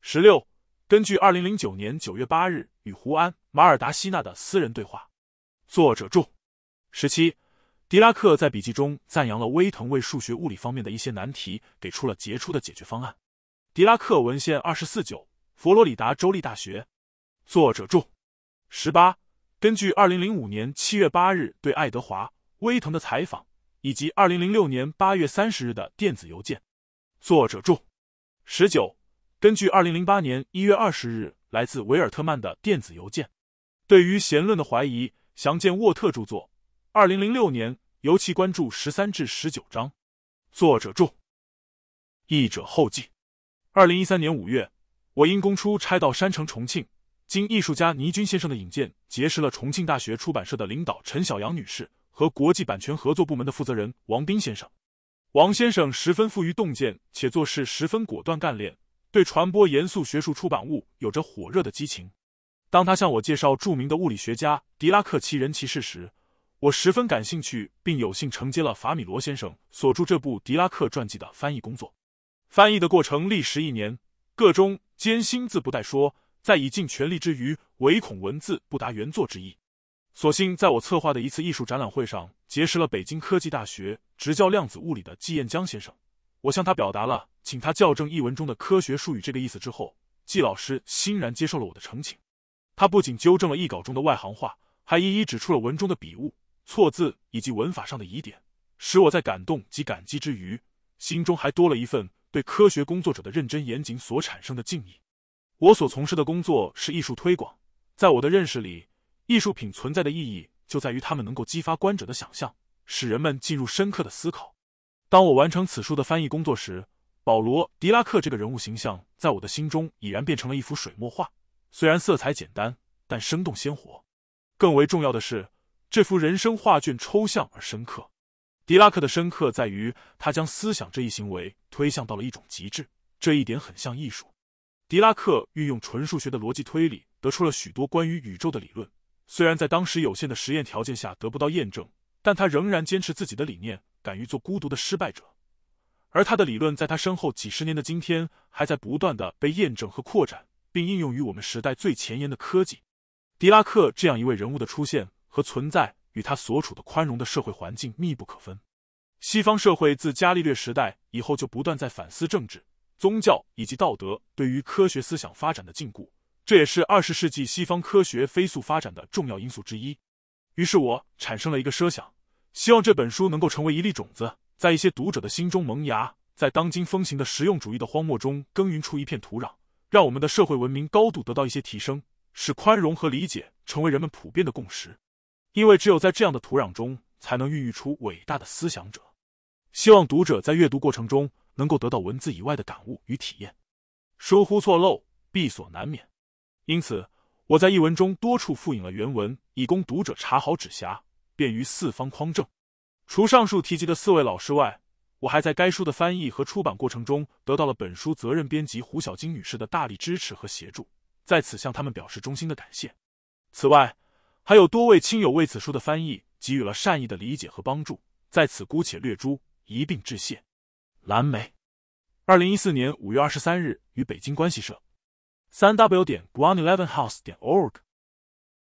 S1: 十六，根据二零零九年九月八日与胡安·马尔达西纳的私人对话。作者注：十七，狄拉克在笔记中赞扬了威腾为数学物理方面的一些难题给出了杰出的解决方案。狄拉克文献二十四九，佛罗里达州立大学。作者注：十八，根据二零零五年七月八日对爱德华·威腾的采访。以及二零零六年八月三十日的电子邮件，作者注。十九，根据二零零八年一月二十日来自维尔特曼的电子邮件，对于闲论的怀疑，详见沃特著作二零零六年，尤其关注十三至十九章，作者注。译者后记：二零一三年五月，我因公出差到山城重庆，经艺术家倪军先生的引荐，结识了重庆大学出版社的领导陈小阳女士。和国际版权合作部门的负责人王斌先生，王先生十分富于洞见，且做事十分果断干练，对传播严肃学术出版物有着火热的激情。当他向我介绍著名的物理学家狄拉克其人其事时，我十分感兴趣，并有幸承接了法米罗先生所著这部狄拉克传记的翻译工作。翻译的过程历时一年，各中艰辛自不待说，在已尽全力之余，唯恐文字不达原作之意。所幸，在我策划的一次艺术展览会上，结识了北京科技大学执教量子物理的季彦江先生。我向他表达了请他校正译文中的科学术语这个意思之后，季老师欣然接受了我的诚请。他不仅纠正了译稿中的外行话，还一一指出了文中的笔误、错字以及文法上的疑点，使我在感动及感激之余，心中还多了一份对科学工作者的认真严谨所产生的敬意。我所从事的工作是艺术推广，在我的认识里。艺术品存在的意义就在于它们能够激发观者的想象，使人们进入深刻的思考。当我完成此书的翻译工作时，保罗·狄拉克这个人物形象在我的心中已然变成了一幅水墨画，虽然色彩简单，但生动鲜活。更为重要的是，这幅人生画卷抽象而深刻。狄拉克的深刻在于他将思想这一行为推向到了一种极致，这一点很像艺术。狄拉克运用纯数学的逻辑推理，得出了许多关于宇宙的理论。虽然在当时有限的实验条件下得不到验证，但他仍然坚持自己的理念，敢于做孤独的失败者。而他的理论在他身后几十年的今天，还在不断的被验证和扩展，并应用于我们时代最前沿的科技。狄拉克这样一位人物的出现和存在，与他所处的宽容的社会环境密不可分。西方社会自伽利略时代以后，就不断在反思政治、宗教以及道德对于科学思想发展的禁锢。这也是二十世纪西方科学飞速发展的重要因素之一。于是我产生了一个设想，希望这本书能够成为一粒种子，在一些读者的心中萌芽，在当今风行的实用主义的荒漠中耕耘出一片土壤，让我们的社会文明高度得到一些提升，使宽容和理解成为人们普遍的共识。因为只有在这样的土壤中，才能孕育出伟大的思想者。希望读者在阅读过程中能够得到文字以外的感悟与体验。疏忽错漏，必所难免。因此，我在译文中多处附引了原文，以供读者查好指瑕，便于四方匡正。除上述提及的四位老师外，我还在该书的翻译和出版过程中得到了本书责任编辑胡小晶女士的大力支持和协助，在此向他们表示衷心的感谢。此外，还有多位亲友为此书的翻译给予了善意的理解和帮助，在此姑且略诸一并致谢。蓝莓，二零一四年五月二十三日，与北京关系社。三 w 点 g r o n e e l e v e n h o u s e 点 org。